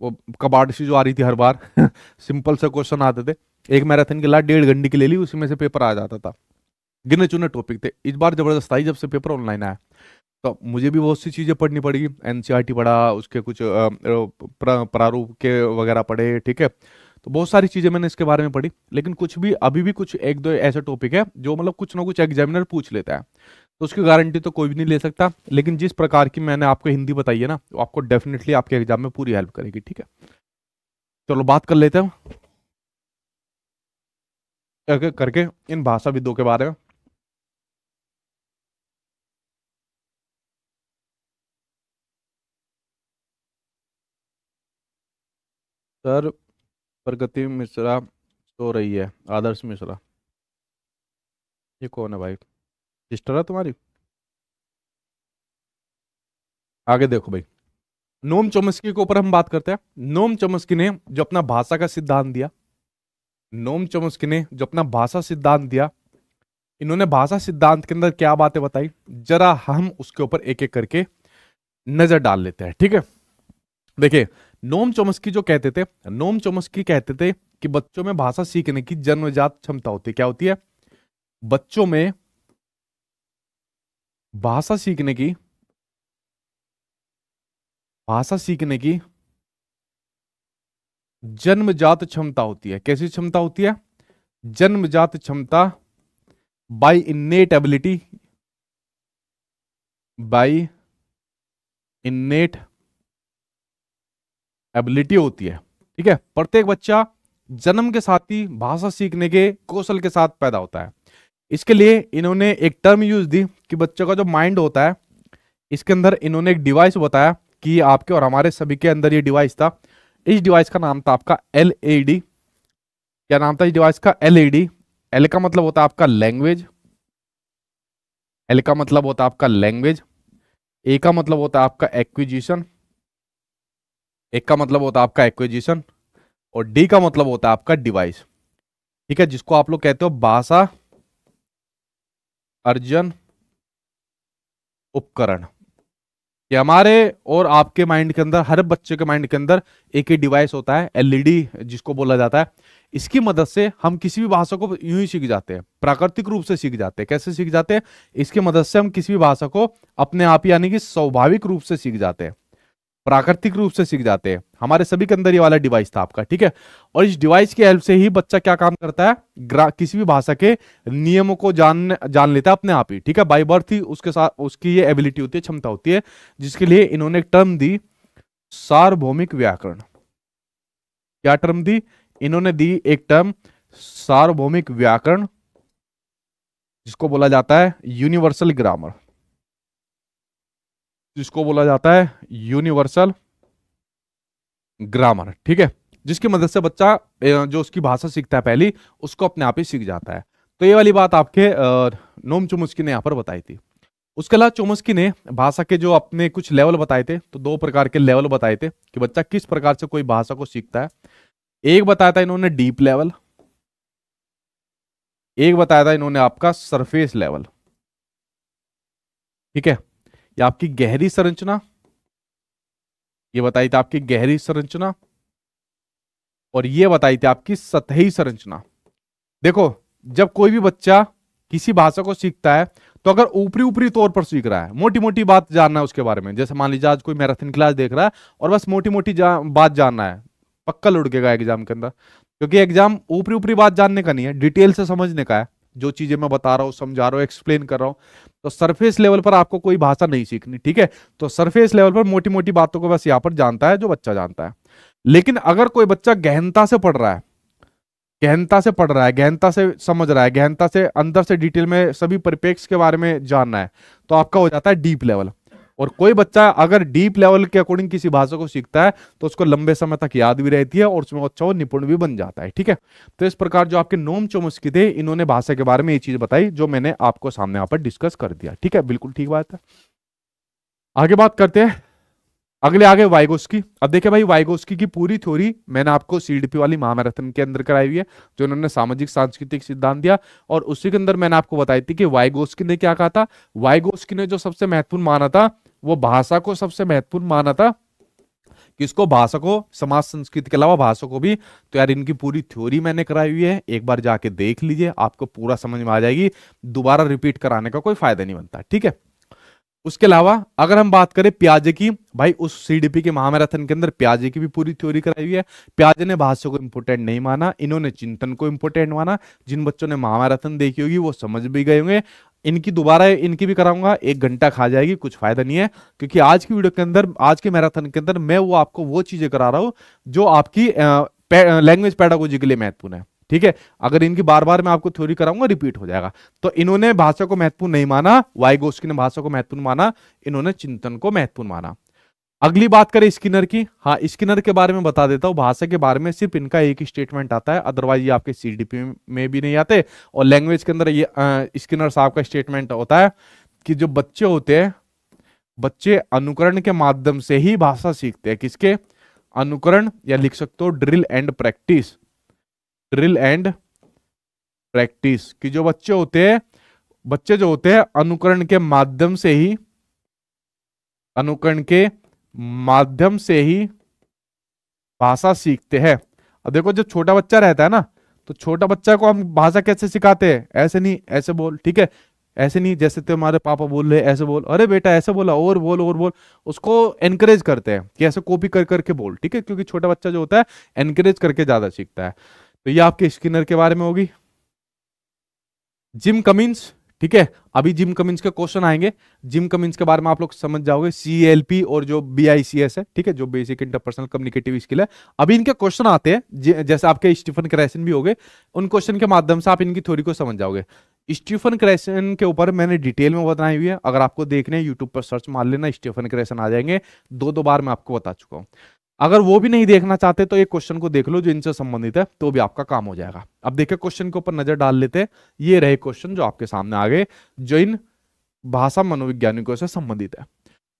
वो कबाड़ सी जो आ रही थी हर बार सिंपल से क्वेश्चन आते थे एक मैराथन के ला डेढ़ घंटे की ले ली उसी में से पेपर आ जाता था गिने चुने टॉपिक थे इस बार जबरदस्त आई जब से पेपर ऑनलाइन आया तो मुझे भी बहुत सी चीज़ें पढ़नी पड़ेगी एन e पढ़ा उसके कुछ प्रारूप के वगैरह पढ़े ठीक है तो बहुत सारी चीज़ें मैंने इसके बारे में पढ़ी लेकिन कुछ भी अभी भी कुछ एक दो ऐसे टॉपिक है जो मतलब कुछ ना कुछ एग्जामिनर पूछ लेता है उसकी गारंटी तो कोई भी नहीं ले सकता लेकिन जिस प्रकार की मैंने आपको हिंदी बताई है ना वो आपको डेफिनेटली आपके एग्जाम में पूरी हेल्प करेगी ठीक है चलो बात कर लेते हैं करके इन भाषा विदों के बारे में सर प्रगति मिश्रा सो रही है आदर्श मिश्रा ये कौन है भाई सिस्टर है तुम्हारी आगे देखो भाई नोम चोमस्की के ऊपर हम बात करते हैं नोम चोमस्की ने जो अपना भाषा का सिद्धांत दिया नोम चोमस्की ने जो अपना भाषा सिद्धांत दिया इन्होंने भाषा सिद्धांत के अंदर क्या बातें बताई जरा हम उसके ऊपर एक एक करके नजर डाल लेते हैं ठीक है देखिए नोम चोमस्की जो कहते थे नोम चोमस्की कहते थे कि बच्चों में भाषा सीखने की जन्मजात क्षमता होती क्या होती है बच्चों में भाषा सीखने की भाषा सीखने की जन्मजात क्षमता होती है कैसी क्षमता होती है जन्मजात क्षमता by innate ability by innate ability होती है ठीक है प्रत्येक बच्चा जन्म के साथ ही भाषा सीखने के कौशल के साथ पैदा होता है इसके लिए इन्होंने एक टर्म यूज दी कि बच्चों का जो माइंड होता है इसके अंदर इन्होंने एक डिवाइस बताया कि आपके और हमारे सभी के अंदर ये डिवाइस था इस डिवाइस का नाम था आपका एल क्या नाम था इस डिवाइस का एल एल का मतलब होता है आपका लैंग्वेज एल का मतलब होता है आपका लैंग्वेज ए का मतलब होता है आपका एक्विजिशन एक का मतलब होता है आपका एक्विजिशन और डी का मतलब होता है आपका डिवाइस ठीक है जिसको आप लोग कहते हो भाषा अर्जन उपकरण कि हमारे और आपके माइंड के अंदर हर बच्चे के माइंड के अंदर एक ही डिवाइस होता है एलईडी e जिसको बोला जाता है इसकी मदद से हम किसी भी भाषा को यूं ही सीख जाते हैं प्राकृतिक रूप से सीख जाते हैं कैसे सीख जाते हैं इसकी मदद से हम किसी भी भाषा को अपने आप यानी कि स्वाभाविक रूप से सीख जाते हैं प्राकृतिक रूप से सीख जाते हैं हमारे सभी के अंदर ये वाला डिवाइस था आपका ठीक है और इस डिवाइस की हेल्प से ही बच्चा क्या काम करता है किसी भी भाषा के नियमों को जान जान लेता है अपने आप ही ठीक है बाई बर्थ ही उसके साथ उसकी ये एबिलिटी होती है क्षमता होती है जिसके लिए इन्होंने एक टर्म दी सार्वभौमिक व्याकरण क्या टर्म दी इन्होंने दी एक टर्म सार्वभौमिक व्याकरण जिसको बोला जाता है यूनिवर्सल ग्रामर जिसको बोला जाता है यूनिवर्सल ग्रामर ठीक है जिसकी मदद से बच्चा जो उसकी भाषा सीखता है पहली उसको अपने आप ही सीख जाता है तो ये वाली बात आपके नोम चुमस्की ने यहाँ पर बताई थी उसके अलावा चोमस्की ने भाषा के जो अपने कुछ लेवल बताए थे तो दो प्रकार के लेवल बताए थे कि बच्चा किस प्रकार से कोई भाषा को सीखता है एक बताया था इन्होंने डीप लेवल एक बताया था इन्होंने आपका सरफेस लेवल ठीक है या आपकी गहरी संरचना ये बताई थी आपकी गहरी संरचना और ये बताई थी आपकी सतही संरचना देखो जब कोई भी बच्चा किसी भाषा को सीखता है तो अगर ऊपरी ऊपरी तौर पर सीख रहा है मोटी मोटी बात जानना है उसके बारे में जैसे मान लीजिए आज कोई मैराथन क्लास देख रहा है और बस मोटी मोटी जा, बात जानना है पक्का लुढ़केगा एग्जाम के अंदर क्योंकि एग्जाम ऊपरी ऊपरी बात जानने का नहीं है डिटेल से समझने का है जो चीजें मैं बता रहा हूँ समझा रहा हूँ एक्सप्लेन कर रहा हूँ तो सरफेस लेवल पर आपको कोई भाषा नहीं सीखनी ठीक है तो सरफेस लेवल पर मोटी मोटी बातों को बस यहां पर जानता है जो बच्चा जानता है लेकिन अगर कोई बच्चा गहनता से पढ़ रहा है गहनता से पढ़ रहा है गहनता से समझ रहा है गहनता से अंदर से डिटेल में सभी परिपेक्ष के बारे में जानना है तो आपका हो जाता है डीप लेवल और कोई बच्चा अगर डीप लेवल के अकॉर्डिंग किसी भाषा को सीखता है तो उसको लंबे समय तक याद भी रहती है और उसमें अच्छा वो निपुण भी बन जाता है ठीक है तो इस प्रकार जो आपके नोम चोमस्की थे इन्होंने भाषा के बारे में ये चीज बताई जो मैंने आपको सामने यहाँ पर डिस्कस कर दिया ठीक है बिल्कुल ठीक बात है आगे बात करते हैं अगले आगे वाइगोस्की अब देखिए भाई वाइगोस्की की पूरी थ्योरी मैंने आपको सीडीपी वाली महामैराथन के अंदर कराई हुई है जो उन्होंने सामाजिक सांस्कृतिक सिद्धांत दिया और उसी के अंदर मैंने आपको बताई थी कि वाइगोस्की ने क्या कहा था वाइगोस्की ने जो सबसे महत्वपूर्ण माना था वो भाषा को सबसे महत्वपूर्ण माना था किसको भाषा को समाज संस्कृति के अलावा भाषा को भी तो यार इनकी पूरी थ्योरी मैंने कराई हुई है एक बार जाके देख लीजिए आपको पूरा समझ में आ जाएगी दोबारा रिपीट कराने का कोई फायदा नहीं बनता ठीक है उसके अलावा अगर हम बात करें प्याजे की भाई उस सीडीपी के महामैराथन के अंदर प्याजे की भी पूरी थ्योरी कराई हुई है प्याजे ने भाषा को इंपोर्टेंट नहीं माना इन्होंने चिंतन को इंपोर्टेंट माना जिन बच्चों ने महामैराथन देखी होगी वो समझ भी गए होंगे इनकी दोबारा इनकी भी कराऊंगा एक घंटा खा जाएगी कुछ फायदा नहीं है क्योंकि आज की वीडियो के अंदर आज के मैराथन के अंदर मैं वो आपको वो चीजें करा रहा हूँ जो आपकी लैंग्वेज पैडागोजी के लिए महत्वपूर्ण है ठीक है अगर इनकी बार बार मैं आपको थ्योरी कराऊंगा रिपीट हो जाएगा तो इन्होंने भाषा को महत्वपूर्ण नहीं माना वाइगोस्की ने भाषा को महत्वपूर्ण माना इन्होंने चिंतन को महत्वपूर्ण माना अगली बात करें स्किनर की हाँ स्किनर के बारे में बता देता हूँ भाषा के बारे में सिर्फ इनका एक ही स्टेटमेंट आता है अदरवाइज ये आपके सीडीपी में भी नहीं आते और लैंग्वेज के अंदर ये स्किनर साहब का स्टेटमेंट होता है कि जो बच्चे होते हैं बच्चे अनुकरण के माध्यम से ही भाषा सीखते हैं किसके अनुकरण या लिख सकते हो drill and practice drill and practice कि जो बच्चे होते हैं बच्चे जो होते हैं अनुकरण के माध्यम से ही अनुकरण के माध्यम से ही भाषा सीखते हैं अब देखो जब छोटा बच्चा रहता है ना तो छोटा बच्चा को हम भाषा कैसे सिखाते हैं ऐसे नहीं ऐसे बोल ठीक है ऐसे नहीं जैसे तुम्हारे तो पापा बोल रहे ऐसे बोल अरे बेटा ऐसे बोला और बोल और बोल उसको एनकरेज करते हैं कि ऐसे कॉपी कर करके बोल ठीक है क्योंकि छोटा बच्चा जो होता है एनकरेज करके ज्यादा सीखता है तो ये आपके स्किनर के बारे में होगी जिम कमिंस ठीक है अभी जिम कमिंस के क्वेश्चन आएंगे जिम कमिंस के बारे में आप लोग समझ जाओगे सीएलपी और जो बीआईसीएस है ठीक है जो बेसिक इंटरपर्सनल कम्युनिकेटिव स्किल है अभी इनके क्वेश्चन आते हैं जैसे आपके स्टीफन क्रेसन भी हो गए उन क्वेश्चन के माध्यम से आप इनकी थ्योरी को समझ जाओगे स्टीफन क्रैसन के ऊपर मैंने डिटेल में बताई हुई है अगर आपको देखने यूट्यूब पर सर्च मार लेना स्टीफन क्रैसन आ जाएंगे दो दो बार मैं आपको बता चुका हूँ अगर वो भी नहीं देखना चाहते तो एक क्वेश्चन को देख लो जो इनसे संबंधित है तो भी आपका काम हो जाएगा अब देखिए क्वेश्चन के ऊपर नजर डाल लेते हैं ये रहे क्वेश्चन जो आपके सामने आ गए जो इन भाषा मनोविज्ञानिकों से संबंधित है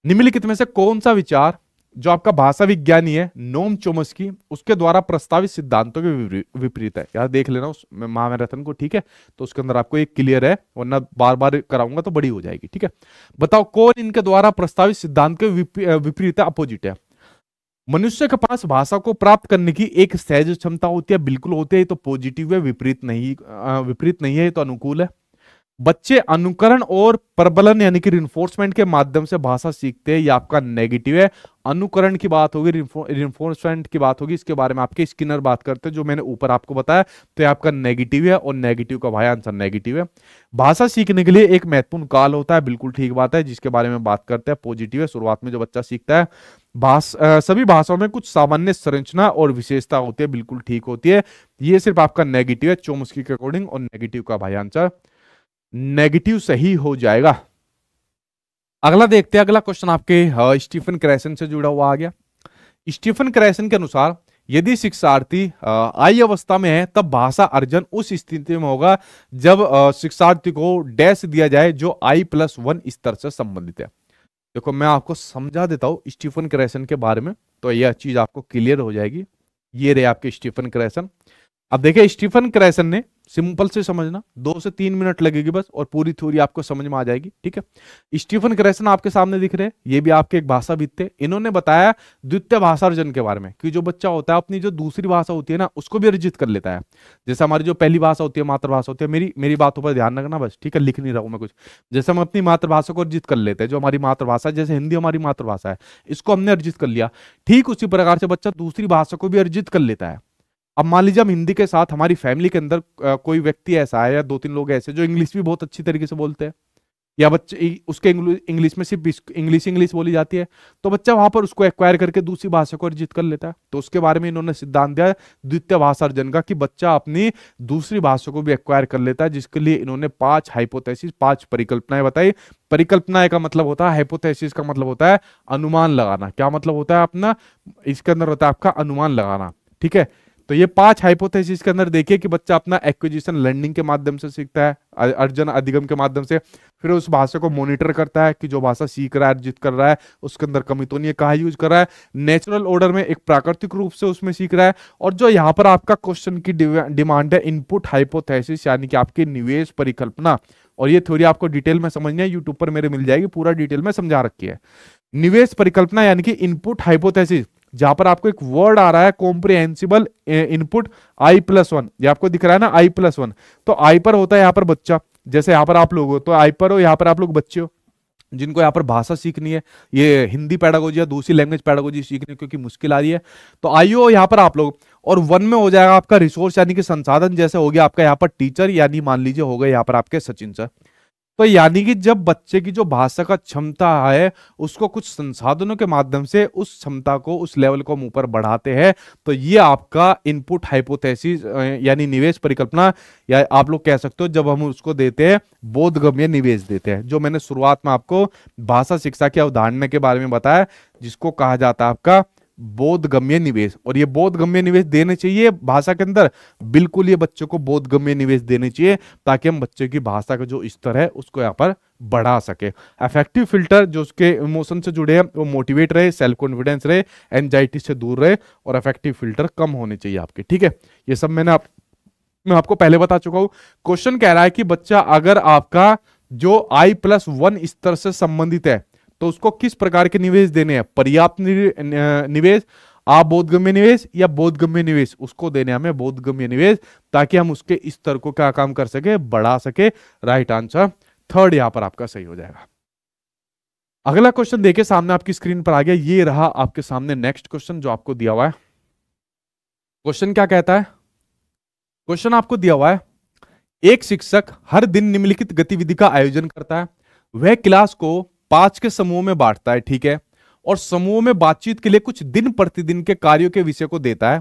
निम्नलिखित में से कौन सा विचार जो आपका भाषा विज्ञानी है नोम की उसके द्वारा प्रस्तावित सिद्धांतों के विपरीत है यार देख लेना उस महामैराथन को ठीक है तो उसके अंदर आपको एक क्लियर है वरना बार बार कराऊंगा तो बड़ी हो जाएगी ठीक है बताओ कौन इनके द्वारा प्रस्तावित सिद्धांत के विपरीत है अपोजिट है मनुष्य के पास भाषा को प्राप्त करने की एक सहज क्षमता होती है बिल्कुल होती है तो पॉजिटिव है विपरीत नहीं विपरीत नहीं है तो अनुकूल है बच्चे अनुकरण और प्रबलन यानी कि रिन्फोर्समेंट के माध्यम से भाषा सीखते हैं ये आपका नेगेटिव है अनुकरण की बात होगी रिफोर्समेंट की बात होगी इसके बारे में आपके स्किनर बात करते हैं जो मैंने ऊपर आपको बताया तो ये आपका नेगेटिव है और नेगेटिव का भाई आंसर नेगेटिव है भाषा सीखने के लिए एक महत्वपूर्ण काल होता है बिल्कुल ठीक बात है जिसके बारे में बात करते हैं पॉजिटिव है शुरुआत में जो बच्चा सीखता है भाष सभी भाषाओं में कुछ सामान्य संरचना और विशेषता होती है बिल्कुल ठीक होती है ये सिर्फ आपका नेगेटिव है चौमुस्की के अकॉर्डिंग और नेगेटिव का भाई आंसर नेगेटिव सही हो जाएगा अगला देखते हैं अगला क्वेश्चन आपके स्टीफन क्रैसन से जुड़ा हुआ आ गया स्टीफन क्रैसन के अनुसार यदि शिक्षार्थी आई अवस्था में है तब भाषा अर्जन उस स्थिति में होगा जब शिक्षार्थी को डैश दिया जाए जो आई प्लस वन स्तर से संबंधित है देखो मैं आपको समझा देता हूँ स्टीफन क्रैसन के बारे में तो यह चीज आपको क्लियर हो जाएगी ये रहे आपके स्टीफन क्रैसन अब देखिए स्टीफन क्रैसन ने सिंपल से समझना दो से तीन मिनट लगेगी बस और पूरी थ्योरी आपको समझ में आ जाएगी ठीक है स्टीफन क्रैसन आपके सामने दिख रहे हैं ये भी आपके एक भाषा भाषाविद थे इन्होंने बताया द्वितीय भाषार्जन के बारे में कि जो बच्चा होता है अपनी जो दूसरी भाषा होती है ना उसको भी अर्जित कर लेता है जैसे हमारी जो पहली भाषा होती है मातृभाषा होती है मेरी मेरी बातों पर ध्यान रखना बस ठीक है लिख नहीं रहा हूं मैं कुछ जैसे हम अपनी मातृभाषा को अर्जित कर लेते हैं जो हमारी मातृभाषा है जैसे हिंदी हमारी मातृभाषा है इसको हमने अर्जित कर लिया ठीक उसी प्रकार से बच्चा दूसरी भाषा को भी अर्जित कर लेता है अब मान लीजिए हम हिंदी के साथ हमारी फैमिली के अंदर कोई व्यक्ति ऐसा है या दो तीन लोग ऐसे जो इंग्लिश भी बहुत अच्छी तरीके से बोलते हैं या बच्चे उसके इंग्लिश में सिर्फ इंग्लिश इंग्लिश बोली जाती है तो बच्चा वहां पर उसको एक्वायर करके दूसरी भाषा को अर्जित कर लेता है तो उसके बारे में इन्होंने सिद्धांत दिया द्वितीय भाषा अर्जन का कि बच्चा अपनी दूसरी भाषा को भी एक्वायर कर लेता है जिसके लिए इन्होंने पांच हाइपोथेसिस पांच परिकल्पनाएं बताई परिकल्पनाएं का मतलब होता है हाइपोथेसिस का मतलब होता है अनुमान लगाना क्या मतलब होता है अपना इसके अंदर होता है आपका अनुमान लगाना ठीक है तो ये पांच हाइपोथेसिस के अंदर देखिए कि बच्चा अपना एक्विजिशन लर्निंग के माध्यम से सीखता है अर्जन अधिगम के माध्यम से फिर उस भाषा को मॉनिटर करता है कि जो भाषा सीख रहा है अर्जित कर रहा है उसके अंदर कमी तो नहीं है कहा यूज कर रहा है नेचुरल ऑर्डर में एक प्राकृतिक रूप से उसमें सीख रहा है और जो यहाँ पर आपका क्वेश्चन की डिमांड है इनपुट हाइपोथेसिस यानी कि आपकी निवेश परिकल्पना और ये थ्योरी आपको डिटेल में समझनी है यूट्यूब पर मेरे मिल जाएगी पूरा डिटेल में समझा रखी है निवेश परिकल्पना यानी कि इनपुट हाइपोथेसिस जहां पर आपको एक वर्ड आ रहा है comprehensible input I plus one ये आपको दिख रहा है ना आई प्लस वन तो आई पर होता है यहाँ पर बच्चा जैसे यहाँ पर आप लोग हो तो आई पर हो यहाँ पर आप लोग बच्चे हो जिनको यहाँ पर भाषा सीखनी है ये हिंदी पैडागोजी या दूसरी लैंग्वेज पैडागोजी सीखनी क्योंकि मुश्किल आ रही है तो आइयो यहाँ पर आप लोग और वन में हो जाएगा आपका रिसोर्स यानी कि संसाधन जैसे हो गया आपका यहाँ पर टीचर यानी मान लीजिए हो गए यहाँ पर आपके सचिन सर तो यानी कि जब बच्चे की जो भाषा का क्षमता है उसको कुछ संसाधनों के माध्यम से उस क्षमता को उस लेवल को हम ऊपर बढ़ाते हैं तो ये आपका इनपुट हाइपोथेसिस यानी निवेश परिकल्पना या आप लोग कह सकते हो जब हम उसको देते हैं बोधगम्य निवेश देते हैं जो मैंने शुरुआत में आपको भाषा शिक्षा की अवधारणा के बारे में बताया जिसको कहा जाता है आपका बोधगम्य निवेश और ये बोधगम्य निवेश देने चाहिए भाषा के अंदर बिल्कुल ये बच्चों को बोधगम्य निवेश देने चाहिए ताकि हम बच्चों की भाषा का जो स्तर है उसको यहाँ पर बढ़ा सके अफेक्टिव फिल्टर जो उसके इमोशन से जुड़े हैं वो मोटिवेट रहे सेल्फ कॉन्फिडेंस रहे एनजाइटी से दूर रहे और अफेक्टिव फिल्टर कम होने चाहिए आपके ठीक है ये सब मैंने आप मैं आपको पहले बता चुका हूं क्वेश्चन कह रहा है कि बच्चा अगर आपका जो आई प्लस वन स्तर से संबंधित है तो उसको किस प्रकार के निवेश देने हैं पर्याप्त निवेश आबोधगम्य निवेश या बोधगम्य निवेश उसको देने हमें बोधगम्य निवेश ताकि हम उसके स्तर को क्या काम कर सके बढ़ा सके राइट आंसर थर्ड यहां पर आपका सही हो जाएगा अगला क्वेश्चन देखे सामने आपकी स्क्रीन पर आ गया ये रहा आपके सामने नेक्स्ट क्वेश्चन जो आपको दिया हुआ है क्वेश्चन क्या कहता है क्वेश्चन आपको दिया हुआ है एक शिक्षक हर दिन निम्नलिखित गतिविधि का आयोजन करता है वह क्लास को पांच के समूह में बांटता है ठीक है और समूह में बातचीत के लिए कुछ दिन प्रतिदिन के कार्यों के विषय को देता है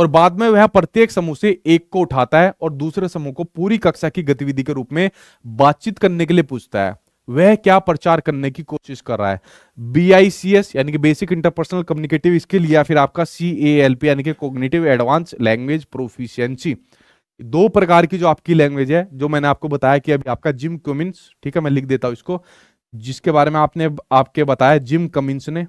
और बाद में वह प्रत्येक समूह से एक को उठाता है और दूसरे समूह को पूरी कक्षा की गतिविधि के रूप में बातचीत करने के लिए पूछता है वह क्या प्रचार करने की कोशिश कर रहा है बी आई सी एस यानी कि बेसिक इंटरपर्सनल कम्युनिकेटिव स्किल या फिर आपका सी ए एल पी यानी कि कोग्नेटिव एडवांस लैंग्वेज प्रोफिशियंसी दो प्रकार की जो आपकी लैंग्वेज है जो मैंने आपको बताया कि अभी आपका जिम क्यूमिन ठीक है मैं लिख देता हूं इसको जिसके बारे में आपने आपके बताया जिम कमिंस ने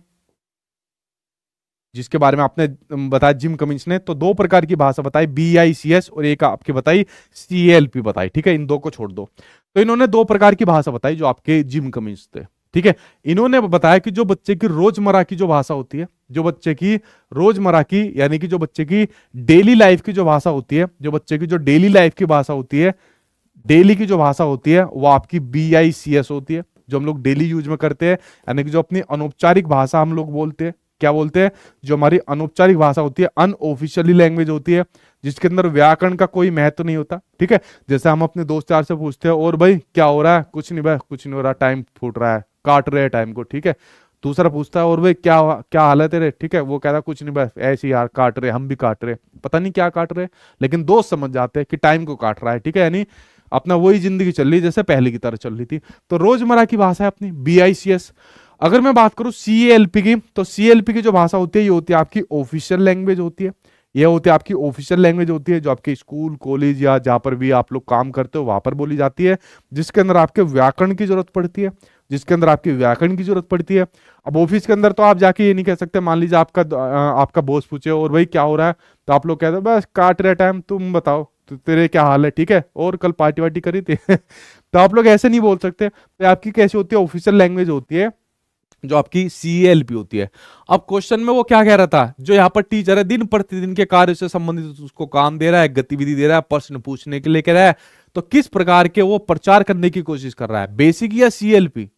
जिसके बारे में आपने बताया जिम कमिंस ने तो दो प्रकार की भाषा बताई बी आई सी एस और एक आपकी बताई सी एल पी बताई ठीक है इन दो को छोड़ दो तो इन्होंने दो प्रकार की भाषा बताई जो आपके जिम कमिंस थे ठीक है इन्होंने बताया कि जो बच्चे की रोजमर्रा की जो भाषा होती है जो बच्चे की रोजमर्रा की यानी कि जो बच्चे की डेली लाइफ की जो भाषा होती है जो बच्चे की जो डेली लाइफ की भाषा होती है डेली की जो भाषा होती है वो आपकी बी आई सी एस होती है जो हम लोग डेली यूज में करते हैं यानी कि जो अपनी अनौपचारिक भाषा हम लोग बोलते हैं क्या बोलते हैं जो हमारी अनौपचारिक भाषा होती है अनऑफिशियली लैंग्वेज होती है जिसके अंदर व्याकरण का कोई महत्व तो नहीं होता ठीक है जैसे हम अपने दोस्त चार से पूछते हैं और भाई क्या हो रहा है कुछ नहीं भाई कुछ नहीं हो रहा टाइम फूट रहा है काट रहे हैं टाइम को ठीक है दूसरा पूछता है और भाई क्या क्या हालत है रे ठीक है वो कहता है कुछ नहीं बस ऐसे यार काट रहे हम भी काट रहे पता नहीं क्या काट रहे लेकिन दोस्त समझ जाते हैं कि टाइम को काट रहा है ठीक है यानी अपना वही जिंदगी चल रही जैसे पहले की तरह चल रही थी तो रोजमर्रा की भाषा है अपनी बी आई सी एस अगर मैं बात करूँ सी एल पी की तो सी एल पी की जो भाषा होती है ये होती है आपकी ऑफिशियल लैंग्वेज होती है यह होती है आपकी ऑफिशियल लैंग्वेज होती है जो आपके स्कूल कॉलेज या जहाँ पर भी आप लोग काम करते हो वहाँ पर बोली जाती है जिसके अंदर आपके व्याकरण की जरूरत पड़ती है जिसके अंदर आपकी व्याकरण की जरूरत पड़ती है अब ऑफिस के अंदर तो आप जाके ये नहीं कह सकते मान लीजिए आपका आपका बॉस पूछे और भाई क्या हो रहा है तो आप लोग कहते हो बस काट रहे टाइम तुम बताओ तो तेरे क्या हाल है ठीक है और कल पार्टी वार्टी करी थी तो आप लोग ऐसे नहीं बोल सकते तो आपकी कैसी होती है ऑफिशियल लैंग्वेज होती है जो आपकी सी एल पी होती है अब क्वेश्चन में वो क्या कह रहा था जो यहाँ पर टीचर है दिन प्रतिदिन के कार्य से संबंधित उसको काम दे रहा है गतिविधि दे रहा है प्रश्न पूछने के लिए कह रहा है तो किस प्रकार के वो प्रचार करने की कोशिश कर रहा है बेसिक या सी एल पी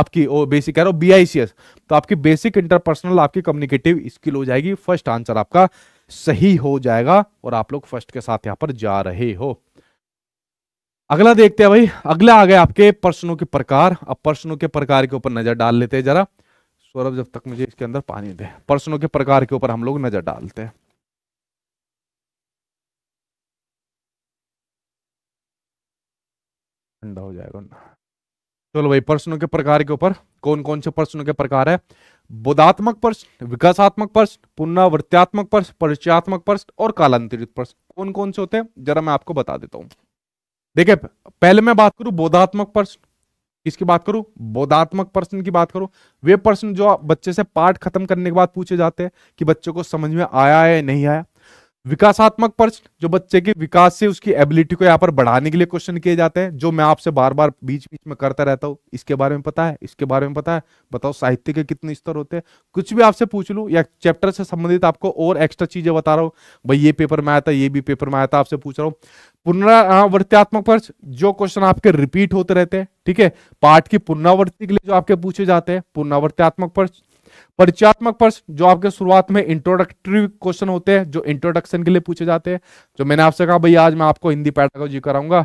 आपकी ओ बेसिक कह रहा हूँ बी आई सी एस तो आपकी बेसिक इंटरपर्सनल आपकी कम्युनिकेटिव स्किल हो जाएगी फर्स्ट आंसर आपका सही हो जाएगा और आप लोग फर्स्ट के साथ यहां पर जा रहे हो अगला देखते हैं भाई अगला आ गया आपके प्रश्नों के प्रकार अब प्रश्नों के प्रकार के ऊपर नजर डाल लेते हैं जरा सौरभ जब तक मुझे इसके अंदर पानी दे प्रश्नों के प्रकार के ऊपर हम लोग नजर डालते हैं ठंडा हो जाएगा चलो भाई प्रश्नों के प्रकार के ऊपर कौन कौन से प्रश्नों के प्रकार है बोधात्मक प्रश्न विकासात्मक प्रश्न पुनर्वृत्तियात्मक प्रश्न परिचयात्मक प्रश्न और कालांतरित प्रश्न कौन कौन से होते हैं जरा मैं आपको बता देता हूं देखिए पहले मैं बात करूं बोधात्मक प्रश्न किसकी बात करूं बोधात्मक प्रश्न की बात करूं वे प्रश्न जो बच्चे से पाठ खत्म करने के बाद पूछे जाते हैं कि बच्चों को समझ में आया है नहीं आया विकासात्मक प्रश्न जो बच्चे के विकास से उसकी एबिलिटी को यहाँ पर बढ़ाने के लिए क्वेश्चन किए जाते हैं जो मैं आपसे बार बार बीच बीच में करता रहता हूँ इसके बारे में पता है इसके बारे में पता है बताओ साहित्य के कितने स्तर होते हैं कुछ भी आपसे पूछ लूँ या चैप्टर से संबंधित आपको और एक्स्ट्रा चीजें बता रहा हूँ भाई ये पेपर में आया था ये भी पेपर में आया था आपसे पूछ रहा हूँ पुनरावृत्त्यात्मक पर्च जो क्वेश्चन आपके रिपीट होते रहते हैं ठीक है पाठ की पुनरावृत्ति के लिए जो आपके पूछे जाते हैं पुनरावृत्त्यात्मक पर्च परिचयात्मक प्रश्न जो आपके शुरुआत में इंट्रोडक्टरी क्वेश्चन होते हैं जो इंट्रोडक्शन के लिए पूछे जाते हैं जो मैंने आपसे कहा भाई आज मैं आपको हिंदी पैडागोजी कराऊंगा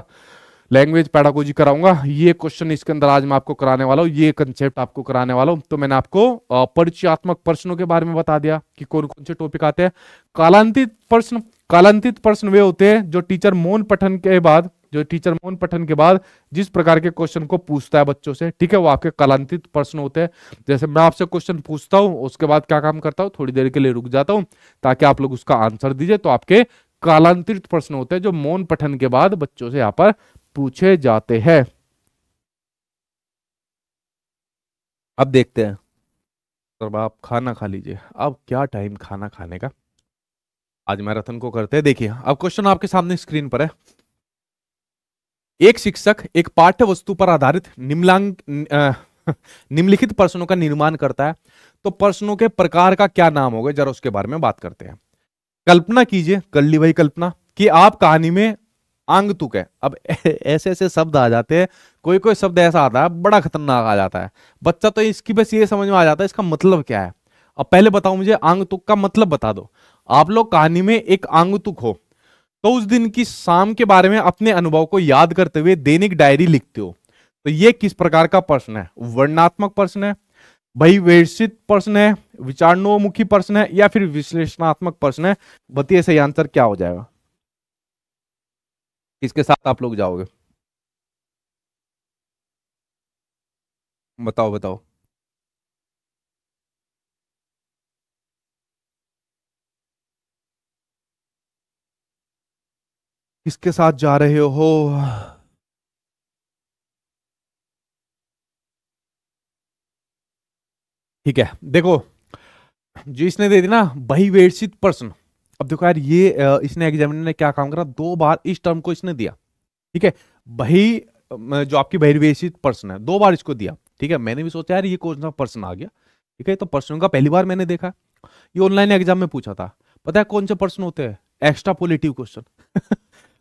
लैंग्वेज पैडागोजी कराऊंगा ये क्वेश्चन इसके अंदर आज मैं आपको कराने वाला हूँ ये कंसेप्ट आपको कराने वाला हूँ तो मैंने आपको परिचयात्मक प्रश्नों के बारे में बता दिया कि कौन कौन से टॉपिक आते हैं कालांतित प्रश्न कालांतित प्रश्न वे होते हैं जो टीचर मौन पठन के बाद जो टीचर मोहन पठन के बाद जिस प्रकार के क्वेश्चन को पूछता है बच्चों से ठीक है वो आपके कलांतित प्रश्न होते हैं जैसे मैं आपसे क्वेश्चन पूछता हूँ उसके बाद क्या काम करता हूँ थोड़ी देर के लिए रुक जाता हूँ ताकि आप लोग उसका आंसर दीजिए तो आपके कालांतरित प्रश्न होते हैं जो मौन पठन के बाद बच्चों से यहाँ पर पूछे जाते हैं अब देखते हैं तो आप खाना खा लीजिए अब क्या टाइम खाना खाने का आज मैराथन को करते हैं देखिए अब क्वेश्चन आपके सामने स्क्रीन पर है एक शिक्षक एक पाठ्य वस्तु पर आधारित निम्नांग निम्नलिखित प्रश्नों का निर्माण करता है तो प्रश्नों के प्रकार का क्या नाम होगा जरा उसके बारे में बात करते हैं कल्पना कीजिए कर ली भाई कल्पना कि आप कहानी में आंग तुक है अब ऐसे ऐसे शब्द आ जाते हैं कोई कोई शब्द ऐसा आता है बड़ा खतरनाक आ जाता है बच्चा तो इसकी बस ये समझ में आ जाता है इसका मतलब क्या है अब पहले बताओ मुझे आंग तुक का मतलब बता दो आप लोग कहानी में एक आंग तुक हो तो उस दिन की शाम के बारे में अपने अनुभव को याद करते हुए दैनिक डायरी लिखते हो तो ये किस प्रकार का प्रश्न है वर्णात्मक प्रश्न है भाई वैश्विक प्रश्न है विचारणोमुखी प्रश्न है या फिर विश्लेषणात्मक प्रश्न है बताइए सही आंसर क्या हो जाएगा इसके साथ आप लोग जाओगे बताओ बताओ किसके साथ जा रहे हो ठीक है देखो जिसने दे दी ना बहिवेषित पर्सन अब देखो यार ये इसने एग्जामिनर ने क्या काम करा दो बार इस टर्म को इसने दिया ठीक है बही जो आपकी बहिर्वेषित पर्सन है दो बार इसको दिया ठीक है मैंने भी सोचा यार ये कौन सा पर्सन आ गया ठीक है तो पर्सन का पहली बार मैंने देखा ये ऑनलाइन एग्जाम में पूछा था पता है कौन से पर्सन होते हैं एक्स्ट्रा पॉलिटिव क्वेश्चन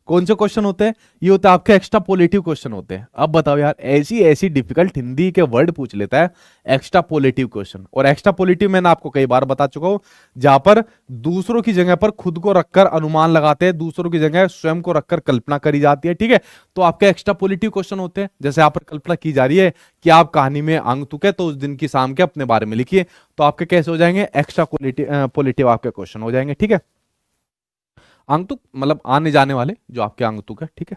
कौन से क्वेश्चन होते हैं ये होते हैं आपके एक्स्ट्रा पॉलिटिव क्वेश्चन होते हैं अब बताओ यार ऐसी ऐसी डिफिकल्ट हिंदी के वर्ड पूछ लेता है एक्स्ट्रा पॉलिटिव क्वेश्चन और एक्स्ट्रा पॉलिटिव मैंने आपको कई बार बता चुका हूं जहां पर दूसरों की जगह पर खुद को रखकर अनुमान लगाते हैं दूसरों की जगह स्वयं को रखकर कल्पना करी जाती है ठीक है तो आपके एक्स्ट्रा पॉलिटिव क्वेश्चन होते हैं जैसे आप कल्पना की जा रही है कि आप कहानी में अंग तुके तो उस दिन की शाम के अपने बारे में लिखिए तो आपके कैसे हो जाएंगे एक्स्ट्रा पॉलिटिव आपके क्वेश्चन हो जाएंगे ठीक है आंगतुक मतलब आने जाने वाले जो आपके आंगतुक है ठीक है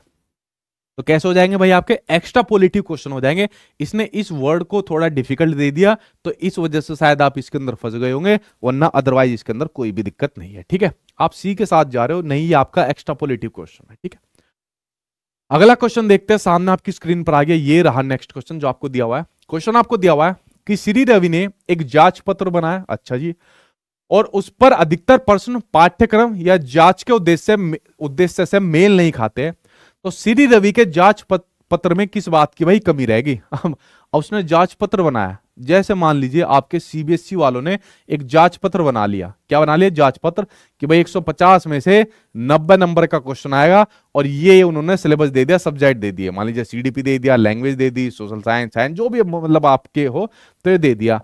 तो कैसे हो जाएंगे भाई आपके एक्स्ट्रा पॉलिटिव क्वेश्चन हो जाएंगे इसने इस वर्ड को थोड़ा डिफिकल्ट दे दिया तो इस वजह से शायद आप इसके अंदर फंस गए होंगे वरना अदरवाइज इसके अंदर कोई भी दिक्कत नहीं है ठीक है आप सी के साथ जा रहे हो नहीं ये आपका एक्स्ट्रा पॉलिटिव क्वेश्चन है ठीक है अगला क्वेश्चन देखते हैं सामने आपकी स्क्रीन पर आ गया ये रहा नेक्स्ट क्वेश्चन जो आपको दिया हुआ है क्वेश्चन आपको दिया हुआ है कि श्री रवि ने एक जांच पत्र बनाया अच्छा जी और उस पर अधिकतर प्रश्न पाठ्यक्रम या जांच के उद्देश्य उद्देश्य से मेल नहीं खाते तो श्री रवि के जांच पत्र में किस बात की भाई कमी रहेगी उसने जांच पत्र बनाया जैसे मान लीजिए आपके सीबीएसई e वालों ने एक जांच पत्र बना लिया क्या बना लिया जांच पत्र कि भाई 150 में से 90 नंबर का क्वेश्चन आएगा और ये उन्होंने सिलेबस दे दिया सब्जेक्ट दे दिए मान लीजिए सीडीपी दे दिया लैंग्वेज दे दी सोशल साइंस साइंस जो भी मतलब आपके हो तो ये दे दिया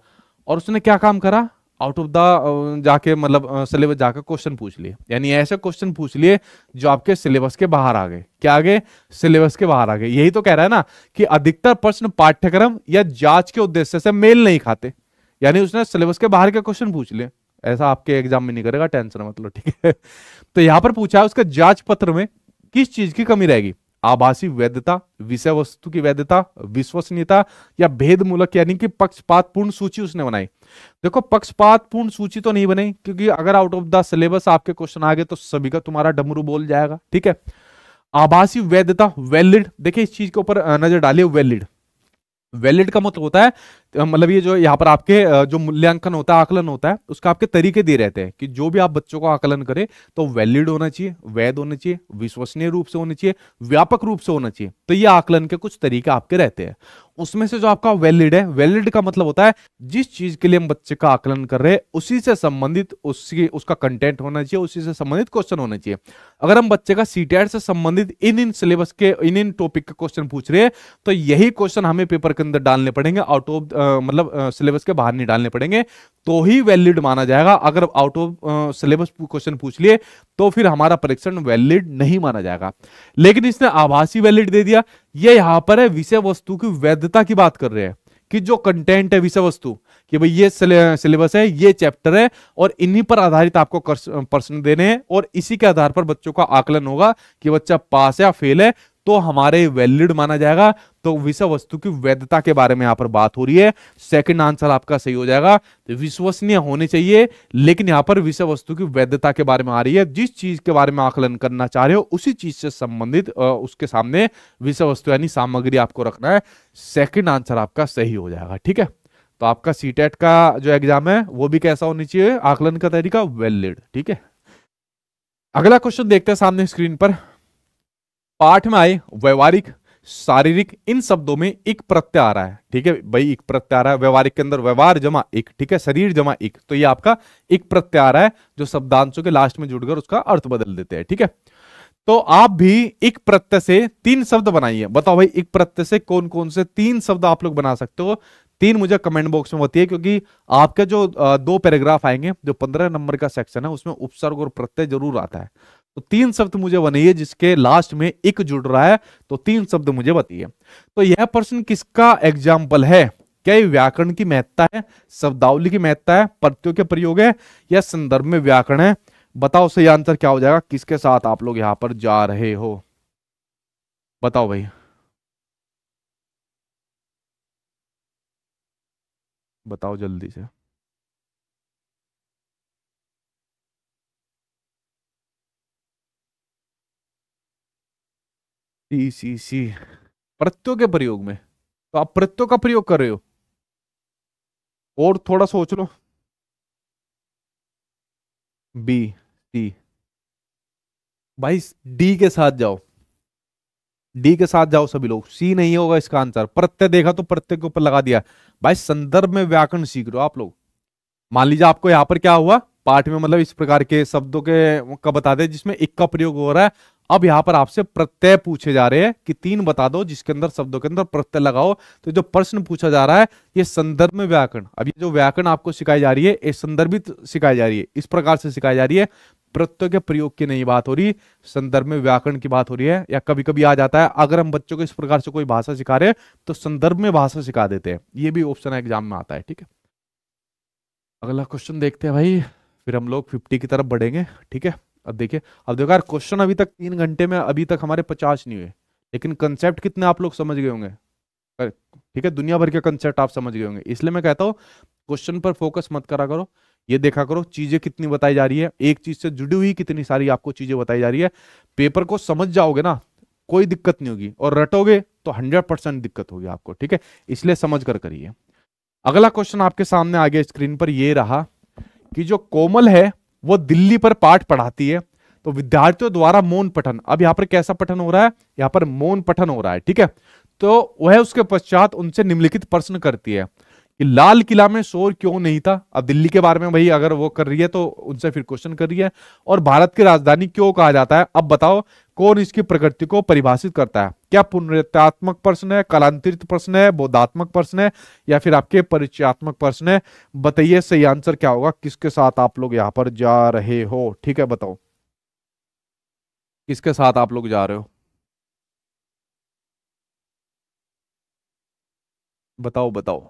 और उसने क्या काम करा आउट ऑफ द जाके मतलब सिलेबस uh, जाकर क्वेश्चन पूछ लिए यानी ऐसे क्वेश्चन पूछ लिए जो आपके सिलेबस के बाहर आ गए क्या आ गए सिलेबस के बाहर आ गए यही तो कह रहा है ना कि अधिकतर प्रश्न पाठ्यक्रम या जांच के उद्देश्य से मेल नहीं खाते यानी उसने सिलेबस के बाहर के क्वेश्चन पूछ लिए ऐसा आपके एग्जाम में नहीं करेगा टेंशन मतलब ठीक है तो यहां पर पूछा है उसके जांच पत्र में किस चीज की कमी रहेगी आभासी वैधता विषय वस्तु की वैधता विश्वसनीयता या भेदमूलक यानी कि पक्षपातपूर्ण सूची उसने बनाई देखो पक्षपातपूर्ण सूची तो नहीं बनाई क्योंकि अगर आउट ऑफ द सिलेबस आपके क्वेश्चन आ गए तो सभी का तुम्हारा डमरू बोल जाएगा ठीक है आभासी वैधता वैलिड देखिए इस चीज के ऊपर नजर डालिए वैलिड वैलिड का मतलब होता है मतलब ये जो यहाँ पर आपके जो मूल्यांकन होता है आकलन होता है उसका आपके तरीके दिए रहते हैं कि जो भी आप बच्चों को आकलन करें तो वैलिड होना चाहिए वैध होना चाहिए विश्वसनीय रूप से होना चाहिए व्यापक रूप से होना चाहिए तो ये आकलन के कुछ तरीके आपके रहते हैं उसमें से जो आपका वैलिड है वैलिड का मतलब होता है जिस चीज के लिए हम बच्चे का आकलन कर रहे हैं उसी से संबंधित उसकी उसका कंटेंट होना चाहिए उसी से संबंधित क्वेश्चन होना चाहिए अगर हम बच्चे का सीटेट से संबंधित इन इन सिलेबस के इन इन टॉपिक के क्वेश्चन पूछ रहे हैं तो यही क्वेश्चन हमें पेपर के अंदर डालने पड़ेंगे आउट ऑफ मतलब सिलेबस के बाहर नहीं डालने पड़ेंगे तो ही वैलिड माना जाएगा अगर आउट ऑफ सिलेबस क्वेश्चन पूछ लिए तो फिर हमारा परीक्षण वैलिड नहीं माना जाएगा लेकिन इसने आभासी वैलिड दे दिया ये यहां पर है विषय वस्तु की वैधता की बात कर रहे हैं कि जो कंटेंट है विषय वस्तु कि भाई ये सिलेबस है ये चैप्टर है और इन्हीं पर आधारित आपको प्रश्न देने हैं और इसी के आधार पर बच्चों का आकलन होगा कि बच्चा पास है या फेल है तो हमारे वैलिड माना जाएगा तो विषय वस्तु की वैधता के बारे में यहां पर बात हो रही है सेकंड आंसर आपका सही हो जाएगा तो विश्वसनीय होने चाहिए लेकिन यहां पर विषय वस्तु की वैधता के बारे में आ रही है जिस चीज के बारे में आकलन करना चाह रहे हो उसी चीज से संबंधित उसके सामने विषय वस्तु यानी सामग्री आपको रखना है सेकेंड आंसर आपका सही हो जाएगा ठीक है तो आपका सीटेट का जो एग्जाम है वो भी कैसा होनी चाहिए आकलन का तरीका वेलिड ठीक है अगला क्वेश्चन देखते हैं सामने स्क्रीन पर पाठ में आए व्यवहारिक शारीरिक इन शब्दों में एक प्रत्यय आ रहा है ठीक है भाई एक प्रत्यय आ रहा है व्यवहारिक के अंदर व्यवहार जमा एक ठीक है शरीर जमा एक तो ये आपका एक प्रत्यय आ रहा है जो शब्दांशों के लास्ट में जुड़कर उसका अर्थ बदल देते हैं ठीक है तो आप भी एक प्रत्यय से तीन शब्द बनाइए बताओ भाई एक प्रत्यय से कौन कौन से तीन शब्द आप लोग बना सकते हो तीन मुझे कमेंट बॉक्स में बताइए क्योंकि आपके जो दो पैराग्राफ आएंगे जो पंद्रह नंबर का सेक्शन है उसमें उपसर्ग और प्रत्यय जरूर आता है तो तीन शब्द मुझे बनाइए जिसके लास्ट में एक जुड़ रहा है तो तीन शब्द मुझे बताइए तो यह प्रश्न किसका एग्जाम्पल है क्या व्याकरण की महत्ता है शब्दावली की महत्ता है प्रत्यो के प्रयोग है या संदर्भ में व्याकरण है बताओ सही आंसर क्या हो जाएगा किसके साथ आप लोग यहां पर जा रहे हो बताओ भाई बताओ जल्दी से सी सी सी प्रत्यो के प्रयोग में तो आप प्रत्यो का प्रयोग कर रहे हो और थोड़ा सोच लो बी सी भाई डी के साथ जाओ डी के साथ जाओ सभी लोग सी नहीं होगा इसका आंसर प्रत्यय देखा तो प्रत्यय के ऊपर लगा दिया भाई संदर्भ में व्याकरण सीख रहे हो आप लोग मान लीजिए आपको यहाँ पर क्या हुआ पाठ में मतलब इस प्रकार के शब्दों के का बता दे जिसमें एक का प्रयोग हो रहा है अब यहां पर आपसे प्रत्यय पूछे जा रहे हैं कि तीन बता दो जिसके अंदर शब्दों के अंदर प्रत्यय लगाओ तो जो प्रश्न पूछा जा रहा है ये संदर्भ में व्याकरण अब ये जो व्याकरण आपको सिखाई जा रही है ये संदर्भित सिखाई जा रही है इस प्रकार से सिखाई जा रही है प्रत्यय के प्रयोग की नहीं बात हो रही संदर्भ में व्याकरण की बात हो रही है या कभी कभी आ जाता है अगर हम बच्चों को इस प्रकार से कोई भाषा सिखा रहे हैं तो संदर्भ में भाषा सिखा देते हैं ये भी ऑप्शन एग्जाम में आता है ठीक है अगला क्वेश्चन देखते हैं भाई फिर हम लोग फिफ्टी की तरफ बढ़ेंगे ठीक है अब देखिए अब देखो यार क्वेश्चन अभी तक तीन घंटे में अभी तक हमारे पचास नहीं हुए लेकिन कंसेप्ट कितने आप लोग समझ गए होंगे ठीक है दुनिया भर के कंसेप्ट आप समझ गए होंगे इसलिए मैं कहता हूँ क्वेश्चन पर फोकस मत करा करो ये देखा करो चीजें कितनी बताई जा रही है एक चीज से जुड़ी हुई कितनी सारी आपको चीजें बताई जा रही है पेपर को समझ जाओगे ना कोई दिक्कत नहीं होगी और रटोगे तो हंड्रेड परसेंट दिक्कत होगी आपको ठीक है इसलिए समझ कर करिए अगला क्वेश्चन आपके सामने आ गया स्क्रीन पर यह रहा कि जो कोमल है वो दिल्ली पर पाठ पढ़ाती है तो विद्यार्थियों द्वारा मौन पठन अब यहाँ पर कैसा पठन हो रहा है यहाँ पर मौन पठन हो रहा है ठीक है तो वह उसके पश्चात उनसे निम्नलिखित प्रश्न करती है कि लाल किला में शोर क्यों नहीं था अब दिल्ली के बारे में भाई अगर वो कर रही है तो उनसे फिर क्वेश्चन कर रही है और भारत की राजधानी क्यों कहा जाता है अब बताओ कौन इसकी प्रकृति को परिभाषित करता है क्या पुनरुत्तात्मक प्रश्न है कलांतरित प्रश्न है बोधात्मक प्रश्न है या फिर आपके परिचयात्मक प्रश्न है बताइए सही आंसर क्या होगा किसके साथ आप लोग यहाँ पर जा रहे हो ठीक है बताओ किसके साथ आप लोग जा रहे हो बताओ बताओ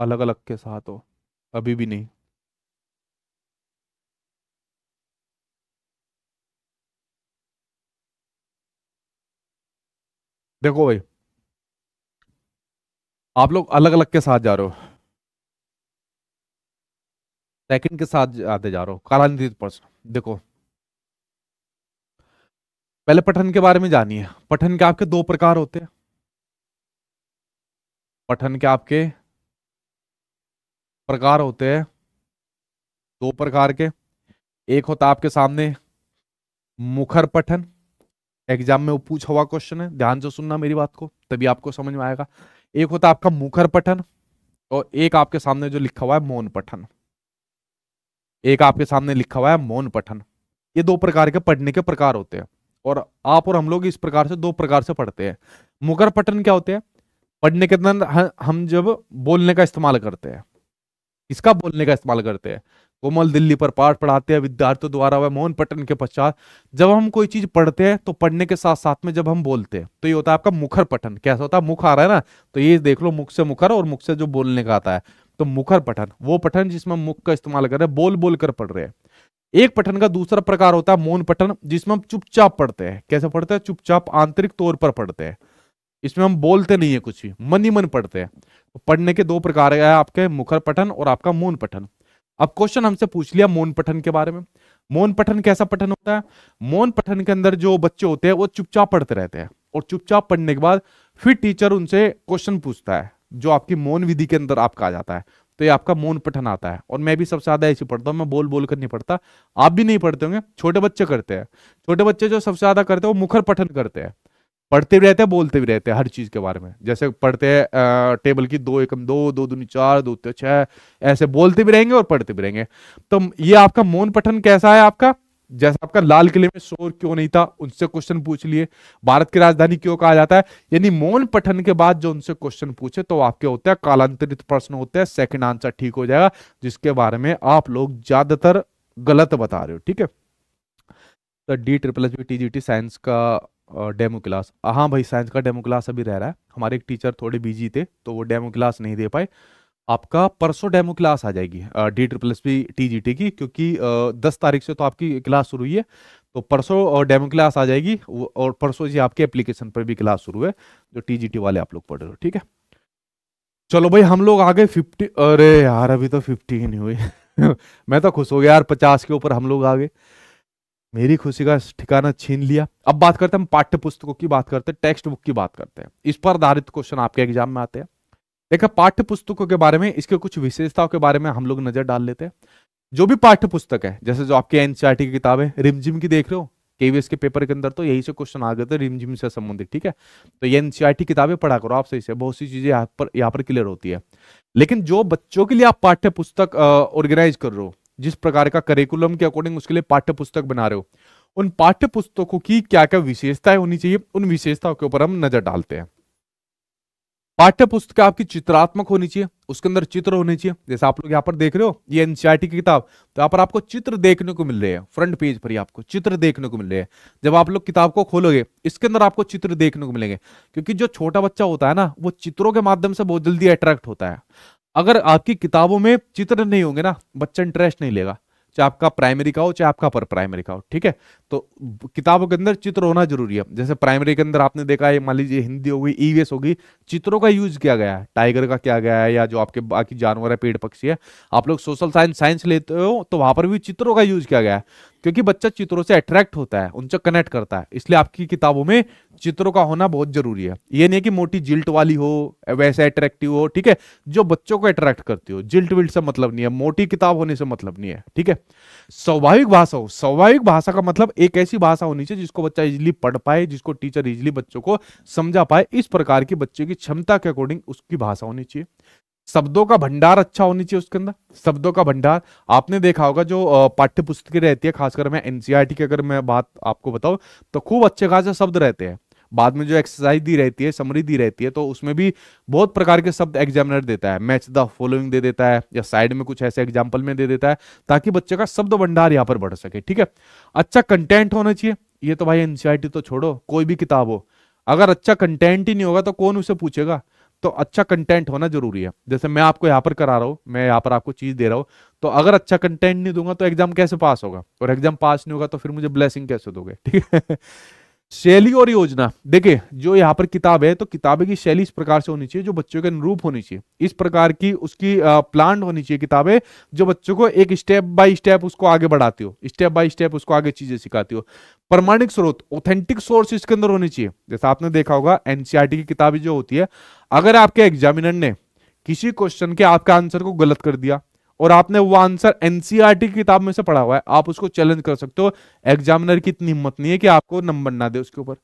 अलग अलग के साथ हो अभी भी नहीं देखो भाई आप लोग अलग अलग के साथ जा रहे हो सेकंड के साथ आते जा रहे हो कालानिधित पर्सन देखो पहले पठन के बारे में जानिए पठन के आपके दो प्रकार होते हैं पठन के आपके प्रकार होते हैं दो प्रकार के एक होता है आपके सामने मुखर पठन एग्जाम में वो पूछा हुआ क्वेश्चन है ध्यान से सुनना मेरी बात को तभी आपको समझ में आएगा एक होता है आपका मुखर पठन और एक आपके सामने जो लिखा हुआ है मौन पठन एक आपके सामने लिखा हुआ है मौन पठन ये दो प्रकार के पढ़ने के प्रकार होते हैं और आप और हम लोग इस प्रकार से दो प्रकार से पढ़ते हैं मुखर पठन क्या होते हैं पढ़ने के अंदर हम जब बोलने का इस्तेमाल करते हैं इसका बोलने का इस्तेमाल करते हैं कोमल दिल्ली पर पाठ पढ़ाते हैं विद्यार्थियों द्वारा वह मोहन पटन के पश्चात जब हम कोई चीज पढ़ते हैं तो पढ़ने के साथ साथ में जब हम बोलते हैं तो ये होता है आपका मुखर पठन कैसा होता है मुख आ रहा है ना तो ये देख लो मुख से मुखर और मुख से जो बोलने का आता है तो मुखर पठन वो पठन जिसमें मुख का इस्तेमाल कर रहे हैं बोल बोल कर पढ़ रहे हैं एक पठन का दूसरा प्रकार होता है मौन पठन जिसमें हम चुपचाप पढ़ते हैं कैसे पढ़ते हैं चुपचाप आंतरिक तौर पर पढ़ते हैं इसमें हम बोलते नहीं है कुछ भी मन ही मन पढ़ते हैं पढ़ने के दो प्रकार है आपके मुखर पठन और आपका मौन पठन अब क्वेश्चन हमसे पूछ लिया मौन पठन के बारे में मौन पठन कैसा पठन होता है मौन पठन के अंदर जो बच्चे होते हैं वो चुपचाप पढ़ते रहते हैं और चुपचाप पढ़ने के बाद फिर टीचर उनसे क्वेश्चन पूछता है जो आपकी मौन विधि के अंदर आपका आ जाता है तो ये आपका मौन पठन आता है और मैं भी सबसे ज्यादा ऐसे पढ़ता हूँ मैं बोल बोल कर नहीं पढ़ता आप भी नहीं पढ़ते होंगे छोटे बच्चे करते हैं छोटे बच्चे जो सबसे ज्यादा करते हैं वो मुखर पठन करते हैं पढ़ते भी रहते हैं बोलते भी रहते हैं हर चीज के बारे में जैसे पढ़ते हैं टेबल की दो एकम दो दो दूनी चार दो तीन तो छह ऐसे बोलते भी रहेंगे और पढ़ते भी रहेंगे तो ये आपका मौन पठन कैसा है आपका जैसा आपका लाल किले में शोर क्यों नहीं था उनसे क्वेश्चन पूछ लिए भारत की राजधानी क्यों कहा जाता है यानी मौन पठन के बाद जो उनसे क्वेश्चन पूछे तो आपके होते हैं कालांतरित प्रश्न होते हैं सेकंड आंसर ठीक हो जाएगा जिसके बारे में आप लोग ज्यादातर गलत बता रहे हो ठीक है तो D triple H T G T science का डेमो क्लास हाँ भाई साइंस का डेमो क्लास अभी रह रहा है हमारे एक टीचर थोड़े बिजी थे तो वो डेमो क्लास नहीं दे पाए आपका परसों डेमो क्लास आ जाएगी D triple S P T G T की क्योंकि दस तारीख से तो आपकी क्लास शुरू हुई है तो परसों डेमो क्लास आ जाएगी और परसों जी आपके एप्लीकेशन पर भी क्लास शुरू है जो टी जी टी वाले आप लोग पढ़ रहे हो ठीक है चलो भाई हम लोग आ गए फिफ्टी अरे यार अभी तो फिफ्टी ही नहीं हुई मैं तो खुश हो गया यार पचास के ऊपर हम लोग आ गए मेरी खुशी का ठिकाना छीन लिया अब बात करते हैं हम पाठ्य पुस्तकों की बात करते हैं टेक्स्ट बुक की बात करते हैं इस पर आधारित क्वेश्चन आपके एग्जाम में आते हैं देखा पाठ्य पुस्तकों के बारे में इसके कुछ विशेषताओं के बारे में हम लोग नजर डाल लेते हैं जो भी पाठ्य पुस्तक है जैसे जो आपके एनसीआरटी e की किताब है रिमझिम की देख रहे हो केवीएस के पेपर के अंदर तो यही से क्वेश्चन आ गए थे रिमझिम से संबंधित ठीक है तो ये एनसीआरटी e किताबें पढ़ा करो आप सही से बहुत सी चीजें यहाँ पर यहाँ पर क्लियर होती है लेकिन जो बच्चों के लिए आप पाठ्य पुस्तक ऑर्गेनाइज कर रहे हो जिस प्रकार का करिकुलम के अकॉर्डिंग उसके लिए पाठ्य पुस्तक बना रहे हो उन पाठ्य पुस्तकों की क्या क्या विशेषताएं होनी चाहिए उन विशेषताओं के ऊपर हम नजर डालते हैं पाठ्य पुस्तक आपकी चित्रात्मक होनी चाहिए उसके अंदर चित्र होने चाहिए जैसे आप लोग यहाँ पर देख रहे हो ये एनसीआरटी की किताब तो यहाँ पर आपको चित्र देखने को मिल रहे हैं फ्रंट पेज पर ही आपको चित्र देखने को मिल रहे हैं जब आप लोग किताब को खोलोगे इसके अंदर आपको चित्र देखने को मिलेंगे क्योंकि जो छोटा बच्चा होता है ना वो चित्रों के माध्यम से बहुत जल्दी अट्रैक्ट होता है अगर आपकी किताबों में चित्र नहीं होंगे ना बच्चा इंटरेस्ट नहीं लेगा चाहे आपका प्राइमरी का हो चाहे आपका पर प्राइमरी का हो ठीक है तो किताबों के अंदर चित्र होना जरूरी है जैसे प्राइमरी के अंदर आपने देखा है मान लीजिए हिंदी होगी ईवीएस e होगी चित्रों का यूज किया गया है टाइगर का किया गया है या जो आपके बाकी जानवर है पेड़ पक्षी है आप लोग सोशल साइंस साइंस लेते हो तो वहां पर भी चित्रों का यूज किया गया है क्योंकि बच्चा चित्रों से अट्रैक्ट होता है उनसे कनेक्ट करता है इसलिए आपकी किताबों में चित्रों का होना बहुत जरूरी है ये नहीं कि मोटी जिल्ट वाली हो वैसे अट्रैक्टिव हो ठीक है जो बच्चों को अट्रैक्ट करती हो जिल्ट विल्ट से मतलब नहीं है मोटी किताब होने से मतलब नहीं है ठीक है स्वाभाविक भाषा हो स्वाभाविक भाषा का मतलब एक ऐसी भाषा होनी चाहिए जिसको बच्चा इजिली पढ़ पाए जिसको टीचर इजिली बच्चों को समझा पाए इस प्रकार की बच्चे की क्षमता के अकॉर्डिंग उसकी भाषा होनी चाहिए शब्दों का भंडार अच्छा होनी चाहिए उसके अंदर शब्दों का भंडार आपने देखा होगा जो पाठ्य पुस्तकें रहती है खासकर मैं एनसीआरटी e की अगर मैं बात आपको बताऊं तो खूब अच्छे खासे शब्द रहते हैं बाद में जो एक्सरसाइज दी रहती है समरी दी रहती है तो उसमें भी बहुत प्रकार के शब्द एग्जामिनर देता है मैच द फॉलोइंग दे देता है या साइड में कुछ ऐसे एग्जाम्पल में दे देता है ताकि बच्चे का शब्द भंडार यहाँ पर बढ़ सके ठीक है अच्छा कंटेंट होना चाहिए ये तो भाई एनसीआरटी तो छोड़ो कोई भी किताब हो अगर अच्छा कंटेंट ही नहीं होगा तो कौन उसे पूछेगा तो अच्छा कंटेंट होना जरूरी है जैसे मैं आपको यहाँ पर करा रहा हूँ मैं यहाँ पर आपको चीज दे रहा हूँ तो अगर अच्छा कंटेंट नहीं दूंगा तो एग्जाम कैसे पास होगा और एग्जाम पास नहीं होगा तो फिर मुझे ब्लेसिंग कैसे दोगे ठीक है शैली और योजना देखिए जो यहाँ पर किताब है तो किताबें की शैली इस प्रकार से होनी चाहिए जो बच्चों के अनुरूप होनी चाहिए इस प्रकार की उसकी प्लांट होनी चाहिए किताबें जो बच्चों को एक स्टेप बाय स्टेप उसको आगे बढ़ाती हो स्टेप बाय स्टेप उसको आगे चीजें सिखाती हो प्रमाणिक स्रोत ऑथेंटिक सोर्स इसके अंदर होनी चाहिए जैसा आपने देखा होगा एनसीआरटी e की किताबें जो होती है अगर आपके एग्जामिनर ने किसी क्वेश्चन के आपके आंसर को गलत कर दिया और आपने वो आंसर एनसीईआरटी e की किताब में से पढ़ा हुआ है आप उसको चैलेंज कर सकते हो एग्जामिनर की इतनी हिम्मत नहीं है कि आपको नंबर ना दे उसके ऊपर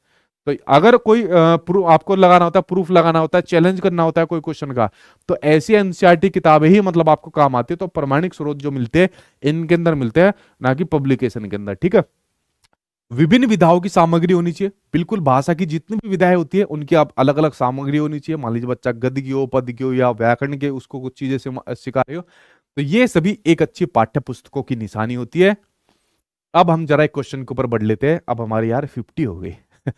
तो अगर कोई प्रूफ आपको लगाना होता है प्रूफ लगाना होता है चैलेंज करना होता है कोई क्वेश्चन का तो ऐसी एनसीआरटी e किताबें ही मतलब आपको काम आती है तो प्रमाणिक स्रोत जो मिलते हैं इनके अंदर मिलते हैं ना कि पब्लिकेशन के अंदर ठीक है विभिन्न विधाओं की सामग्री होनी चाहिए बिल्कुल भाषा की जितनी भी विधाएं होती है उनकी आप अलग अलग सामग्री होनी चाहिए मान लीजिए बच्चा गद्य की हो पद की हो या व्याकरण के उसको कुछ चीजें सिखा रहे हो तो ये सभी एक अच्छी पाठ्य पुस्तकों की निशानी होती है अब हम जरा एक क्वेश्चन के ऊपर बढ़ लेते हैं अब हमारे यार फिफ्टी हो गई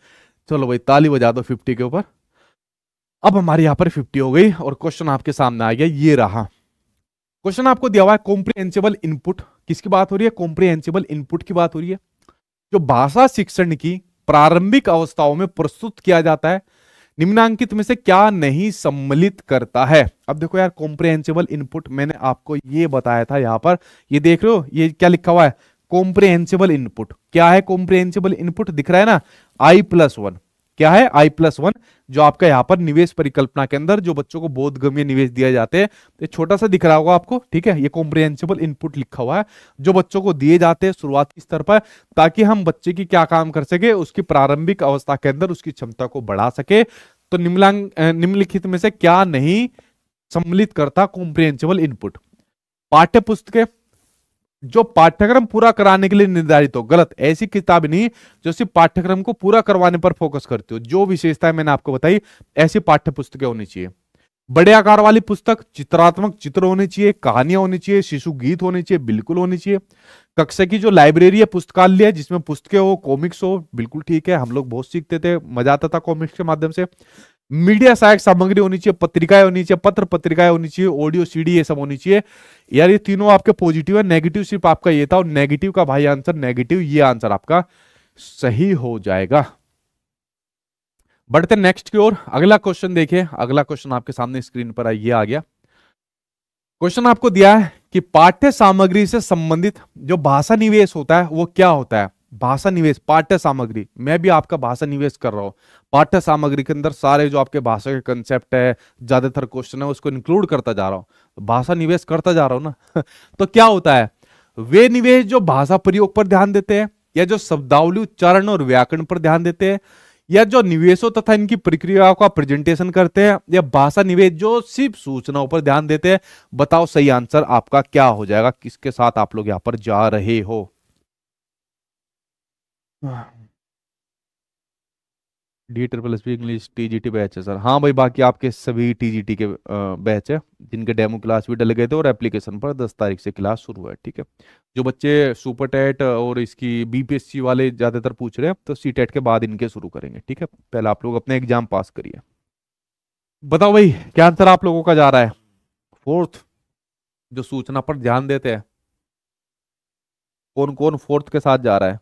चलो भाई ताली बजा दो फिफ्टी के ऊपर अब हमारे यहाँ पर फिफ्टी हो गई और क्वेश्चन आपके सामने आ गया ये रहा क्वेश्चन आपको दिया हुआ है कॉम्प्रिहेंसिबल इनपुट किसकी बात हो रही है कॉम्प्रिहेंसिबल इनपुट की बात हो रही है जो भाषा शिक्षण की प्रारंभिक अवस्थाओं में प्रस्तुत किया जाता है निम्नांकित में से क्या नहीं सम्मिलित करता है अब देखो यार कॉम्प्रिहेंसिबल इनपुट मैंने आपको ये बताया था यहाँ पर ये देख रहे हो ये क्या लिखा हुआ है कॉम्प्रिहेंसिबल इनपुट क्या है कॉम्प्रिहेंसिबल इनपुट दिख रहा है ना आई प्लस वन क्या है आई प्लस वन जो आपका यहाँ पर निवेश परिकल्पना के अंदर जो बच्चों को बोधगम्य निवेश दिया जाते हैं तो छोटा सा दिख रहा होगा आपको ठीक है ये कॉम्प्रिहेंसिबल इनपुट लिखा हुआ है जो बच्चों को दिए जाते हैं शुरुआत स्तर पर ताकि हम बच्चे की क्या काम कर सके उसकी प्रारंभिक अवस्था के अंदर उसकी क्षमता को बढ़ा सके तो निम्लांग निम्नलिखित में से क्या नहीं सम्मिलित करता कॉम्प्रिहेंसिबल इनपुट पाठ्य पुस्तकें जो पाठ्यक्रम पूरा कराने के लिए निर्धारित हो गलत ऐसी किताब नहीं जो सिर्फ पाठ्यक्रम को पूरा करवाने पर फोकस करती हो जो विशेषताएं मैंने आपको बताई ऐसी पाठ्य पुस्तकें होनी चाहिए बड़े आकार वाली पुस्तक चित्रात्मक चित्र होने चाहिए कहानियां होनी चाहिए शिशु गीत होने चाहिए बिल्कुल होनी चाहिए कक्षा की जो लाइब्रेरी है पुस्तकालय है जिसमें पुस्तकें हो कॉमिक्स हो बिल्कुल ठीक है हम लोग बहुत सीखते थे मजा आता था कॉमिक्स के माध्यम से मीडिया सहायक सामग्री होनी चाहिए पत्रिकाएं होनी चाहिए पत्र पत्रिकाएं होनी चाहिए ऑडियो सीडी ये सब होनी चाहिए यार ये तीनों आपके पॉजिटिव है नेगेटिव सिर्फ आपका ये था और नेगेटिव का भाई आंसर नेगेटिव ये आंसर आपका सही हो जाएगा बढ़ते नेक्स्ट की ओर अगला क्वेश्चन देखिए अगला क्वेश्चन आपके सामने स्क्रीन पर आइए आ गया क्वेश्चन आपको दिया है कि पाठ्य सामग्री से संबंधित जो भाषा निवेश होता है वो क्या होता है भाषा निवेश पाठ्य सामग्री मैं भी आपका भाषा निवेश कर रहा हूं पाठ्य सामग्री के अंदर सारे जो आपके भाषा के कंसेप्ट है ज्यादातर क्वेश्चन है उसको इंक्लूड करता जा रहा हूं भाषा निवेश करता जा रहा हूं ना तो क्या होता है वे निवेश जो भाषा प्रयोग पर ध्यान देते हैं या जो शब्दावली उच्चारण और व्याकरण पर ध्यान देते हैं या जो निवेशों तथा इनकी प्रक्रियाओं का प्रेजेंटेशन करते हैं या भाषा निवेश जो सिर्फ सूचनाओं पर ध्यान देते हैं बताओ सही आंसर आपका क्या हो जाएगा किसके साथ आप लोग यहाँ पर जा रहे हो D triple S P English TGT batch है सर हाँ भाई बाकी आपके सभी टीजीटी के बैच है जिनके डेमो क्लास भी डल गए थे और एप्लीकेशन पर 10 तारीख से क्लास शुरू है ठीक है जो बच्चे सुपर टेट और इसकी बीपीएससी वाले ज़्यादातर पूछ रहे हैं तो सी टेट e के बाद इनके शुरू करेंगे ठीक है पहले आप लोग अपने एग्जाम पास करिए बताओ भाई क्या आंसर आप लोगों का जा रहा है फोर्थ जो सूचना पर ध्यान देते हैं कौन कौन फोर्थ के साथ जा रहा है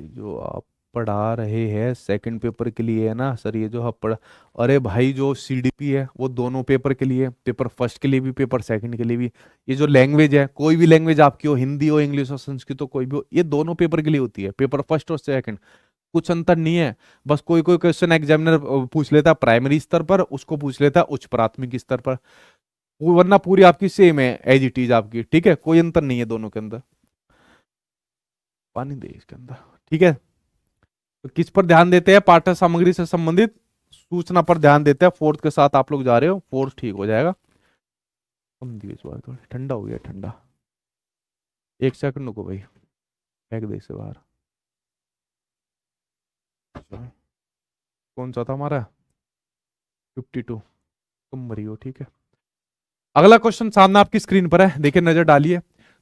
जो आप पढ़ा रहे हैं सेकंड पेपर के लिए है ना सर ये जो आप पढ़ा अरे भाई जो सीडीपी है वो दोनों पेपर के लिए पेपर फर्स्ट के लिए भी पेपर सेकंड के लिए भी ये जो लैंग्वेज है कोई भी लैंग्वेज आपकी हो हिंदी हो इंग्लिश हो संस्कृत हो कोई भी हो ये दोनों पेपर के लिए होती है पेपर फर्स्ट और सेकंड कुछ अंतर नहीं है बस कोई कोई क्वेश्चन एग्जामिनर पूछ लेता प्राइमरी स्तर पर उसको पूछ लेता उच्च प्राथमिक स्तर पर वरना पूरी आपकी सेम है एज इट इज आपकी ठीक है कोई अंतर नहीं है दोनों के अंदर पानी दे इसके अंदर ठीक है तो किस पर ध्यान देते हैं पाठ्य सामग्री से संबंधित सूचना पर ध्यान देते हैं फोर्थ के साथ आप लोग जा रहे हो फोर्थ ठीक हो जाएगा ठंडा हो गया ठंडा एक सेकंड रुको भाई एक दे से बाहर कौन सा था हमारा फिफ्टी टू तुम मरी हो ठीक है अगला क्वेश्चन सामने आपकी स्क्रीन पर है देखिए नजर डालिए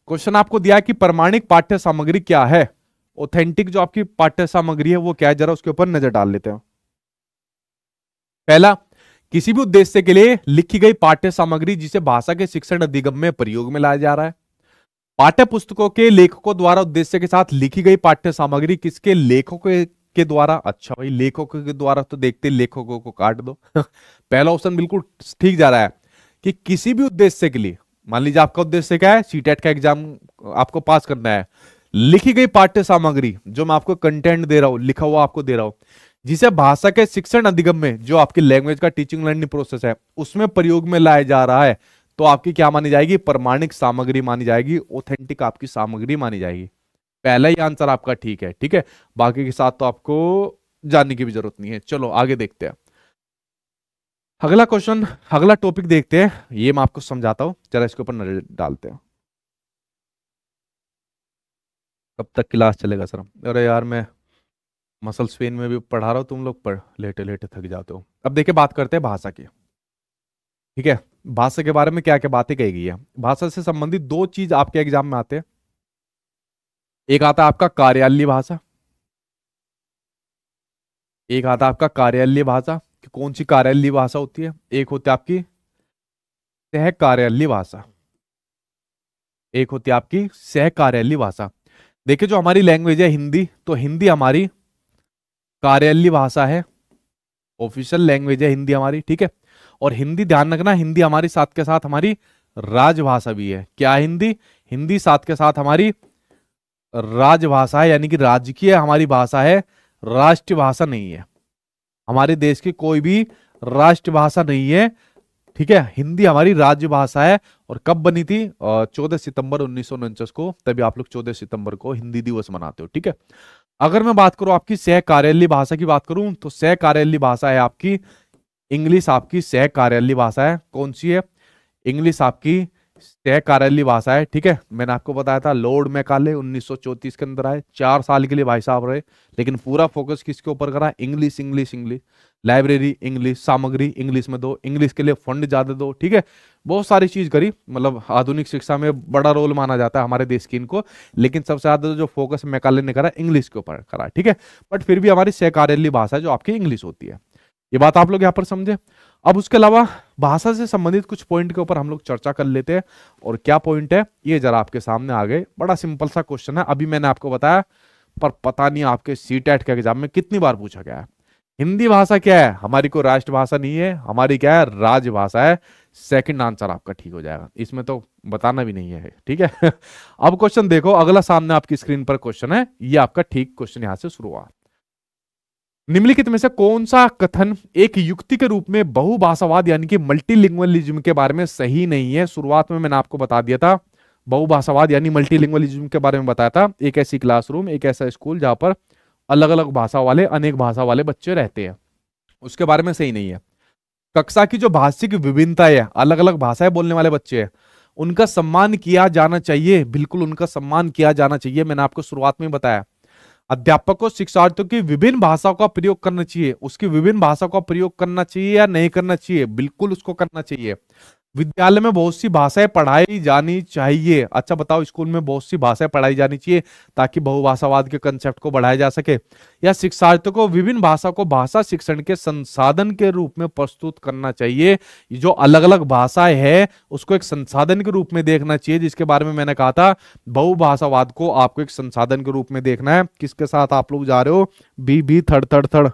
क्वेश्चन आपको दिया कि प्रमाणिक पाठ्य सामग्री क्या है ऑथेंटिक जो आपकी पाठ्य सामग्री है वो क्या है जरा उसके ऊपर नजर डाल लेते हैं पहला किसी भी उद्देश्य के लिए लिखी गई पाठ्य सामग्री जिसे भाषा के शिक्षण अधिगम में प्रयोग में लाया जा रहा है पाठ्य पुस्तकों के लेखकों द्वारा उद्देश्य के साथ लिखी गई पाठ्य सामग्री किसके लेखकों के, के द्वारा अच्छा भाई लेखकों के द्वारा तो देखते लेखकों को काट दो पहला ऑप्शन बिल्कुल ठीक जा रहा है कि किसी भी उद्देश्य के लिए मान लीजिए आपका उद्देश्य क्या है सीटेट e का एग्जाम आपको पास करना है लिखी गई पाठ्य सामग्री जो मैं आपको कंटेंट दे रहा हूं लिखा हुआ आपको दे रहा हूं जिसे भाषा के शिक्षण अधिगम में जो आपकी लैंग्वेज का टीचिंग लर्निंग प्रोसेस है उसमें प्रयोग में लाया जा रहा है तो आपकी क्या मानी जाएगी प्रमाणिक सामग्री मानी जाएगी ऑथेंटिक आपकी सामग्री मानी जाएगी पहला ही आंसर आपका ठीक है ठीक है बाकी के साथ तो आपको जानने की भी जरूरत नहीं है चलो आगे देखते हैं अगला क्वेश्चन अगला टॉपिक देखते हैं ये मैं आपको समझाता हूं जरा इसके ऊपर नजर डालते हैं कब तक क्लास चलेगा सर अरे यार मैं मसल स्पेन में भी पढ़ा रहा हूँ तुम लोग पढ़ लेटे लेटे थक जाते हो अब देखिए बात करते हैं भाषा की ठीक है भाषा के बारे में क्या क्या बातें कही गई है भाषा से संबंधित दो चीज आपके एग्जाम में आते हैं एक आता है आपका कार्यालय भाषा एक आता है आपका कार्यालय भाषा कि कौन सी कार्यालय भाषा होती है एक होती है आपकी सह कार्यालय भाषा एक होती है आपकी सह कार्यालय भाषा देखिए जो हमारी लैंग्वेज है हिंदी तो हिंदी हमारी कार्यालय भाषा है ऑफिशियल लैंग्वेज है हिंदी हमारी ठीक है और हिंदी ध्यान रखना हिंदी हमारी साथ के साथ हमारी राजभाषा भी है क्या हिंदी हिंदी साथ के साथ हमारी राजभाषा है यानी कि राजकीय हमारी भाषा है राष्ट्रभाषा नहीं है हमारे देश की कोई भी राष्ट्रभाषा नहीं है ठीक है हिंदी हमारी राज्य भाषा है और कब बनी थी चौदह सितंबर उन्नीस को तभी आप लोग चौदह सितंबर को हिंदी दिवस मनाते हो ठीक है अगर मैं बात करूं आपकी सह कार्यालय भाषा की बात करूं तो सह कार्यालय भाषा है आपकी इंग्लिश आपकी सह कार्यालय भाषा है कौन सी है इंग्लिश आपकी सह कार्यालय भाषा है ठीक है मैंने आपको बताया था लॉर्ड मैकाले उन्नीस के अंदर आए चार साल के लिए भाई साहब रहे लेकिन पूरा फोकस किसके ऊपर करा English English English library English सामग्री इंग्लिश में दो इंग्लिश के लिए फंड ज़्यादा दो ठीक है बहुत सारी चीज़ करी मतलब आधुनिक शिक्षा में बड़ा रोल माना जाता है हमारे देश की इनको लेकिन सबसे ज़्यादा जो फोकस मैकाले ने करा इंग्लिश के ऊपर करा ठीक है बट फिर भी हमारी सहकार्यली भाषा जो आपकी इंग्लिश होती है ये बात आप लोग यहाँ पर समझे अब उसके अलावा भाषा से संबंधित कुछ पॉइंट के ऊपर हम लोग चर्चा कर लेते हैं और क्या पॉइंट है ये जरा आपके सामने आ गए बड़ा सिंपल सा क्वेश्चन है अभी मैंने आपको बताया पर पता नहीं आपके सी टेट e के एग्जाम में कितनी बार पूछा गया है हिंदी भाषा क्या है हमारी को राष्ट्रभाषा नहीं है हमारी क्या है राजभाषा है सेकंड आंसर आपका ठीक हो जाएगा इसमें तो बताना भी नहीं है ठीक है अब क्वेश्चन देखो अगला सामने आपकी स्क्रीन पर क्वेश्चन है ये आपका ठीक क्वेश्चन यहां से शुरू हुआ निम्नलिखित में से कौन सा कथन एक युक्ति के रूप में बहुभाषावाद यानी कि मल्टीलिंग्वलिज्म के बारे में सही नहीं है शुरुआत में मैंने आपको बता दिया था बहुभाषावाद यानी मल्टीलिंग्वलिज्म के बारे में बताया था एक ऐसी क्लासरूम एक ऐसा स्कूल जहां पर अलग अलग भाषा वाले अनेक भाषा वाले बच्चे रहते हैं उसके बारे में सही नहीं है कक्षा की जो भाषिक विभिन्नता है अलग अलग भाषाएं बोलने वाले बच्चे हैं उनका सम्मान किया जाना चाहिए बिल्कुल उनका सम्मान किया जाना चाहिए मैंने आपको शुरुआत में बताया अध्यापक को शिक्षार्थियों की विभिन्न भाषाओं का प्रयोग करना चाहिए उसकी विभिन्न भाषा का प्रयोग करना चाहिए या नहीं करना चाहिए बिल्कुल उसको करना चाहिए विद्यालय में बहुत सी भाषाएं पढ़ाई जानी चाहिए अच्छा बताओ स्कूल में बहुत सी भाषाएं पढ़ाई जानी चाहिए ताकि बहुभाषावाद के कंसेप्ट को बढ़ाया जा सके या शिक्षार्थियों को विभिन्न भाषा को भाषा शिक्षण के संसाधन के रूप में प्रस्तुत करना चाहिए जो अलग अलग भाषाएं है उसको एक संसाधन के रूप में देखना चाहिए जिसके बारे में मैंने कहा था बहुभाषावाद को आपको एक संसाधन के रूप में देखना है किसके साथ आप लोग जा रहे हो B B third third third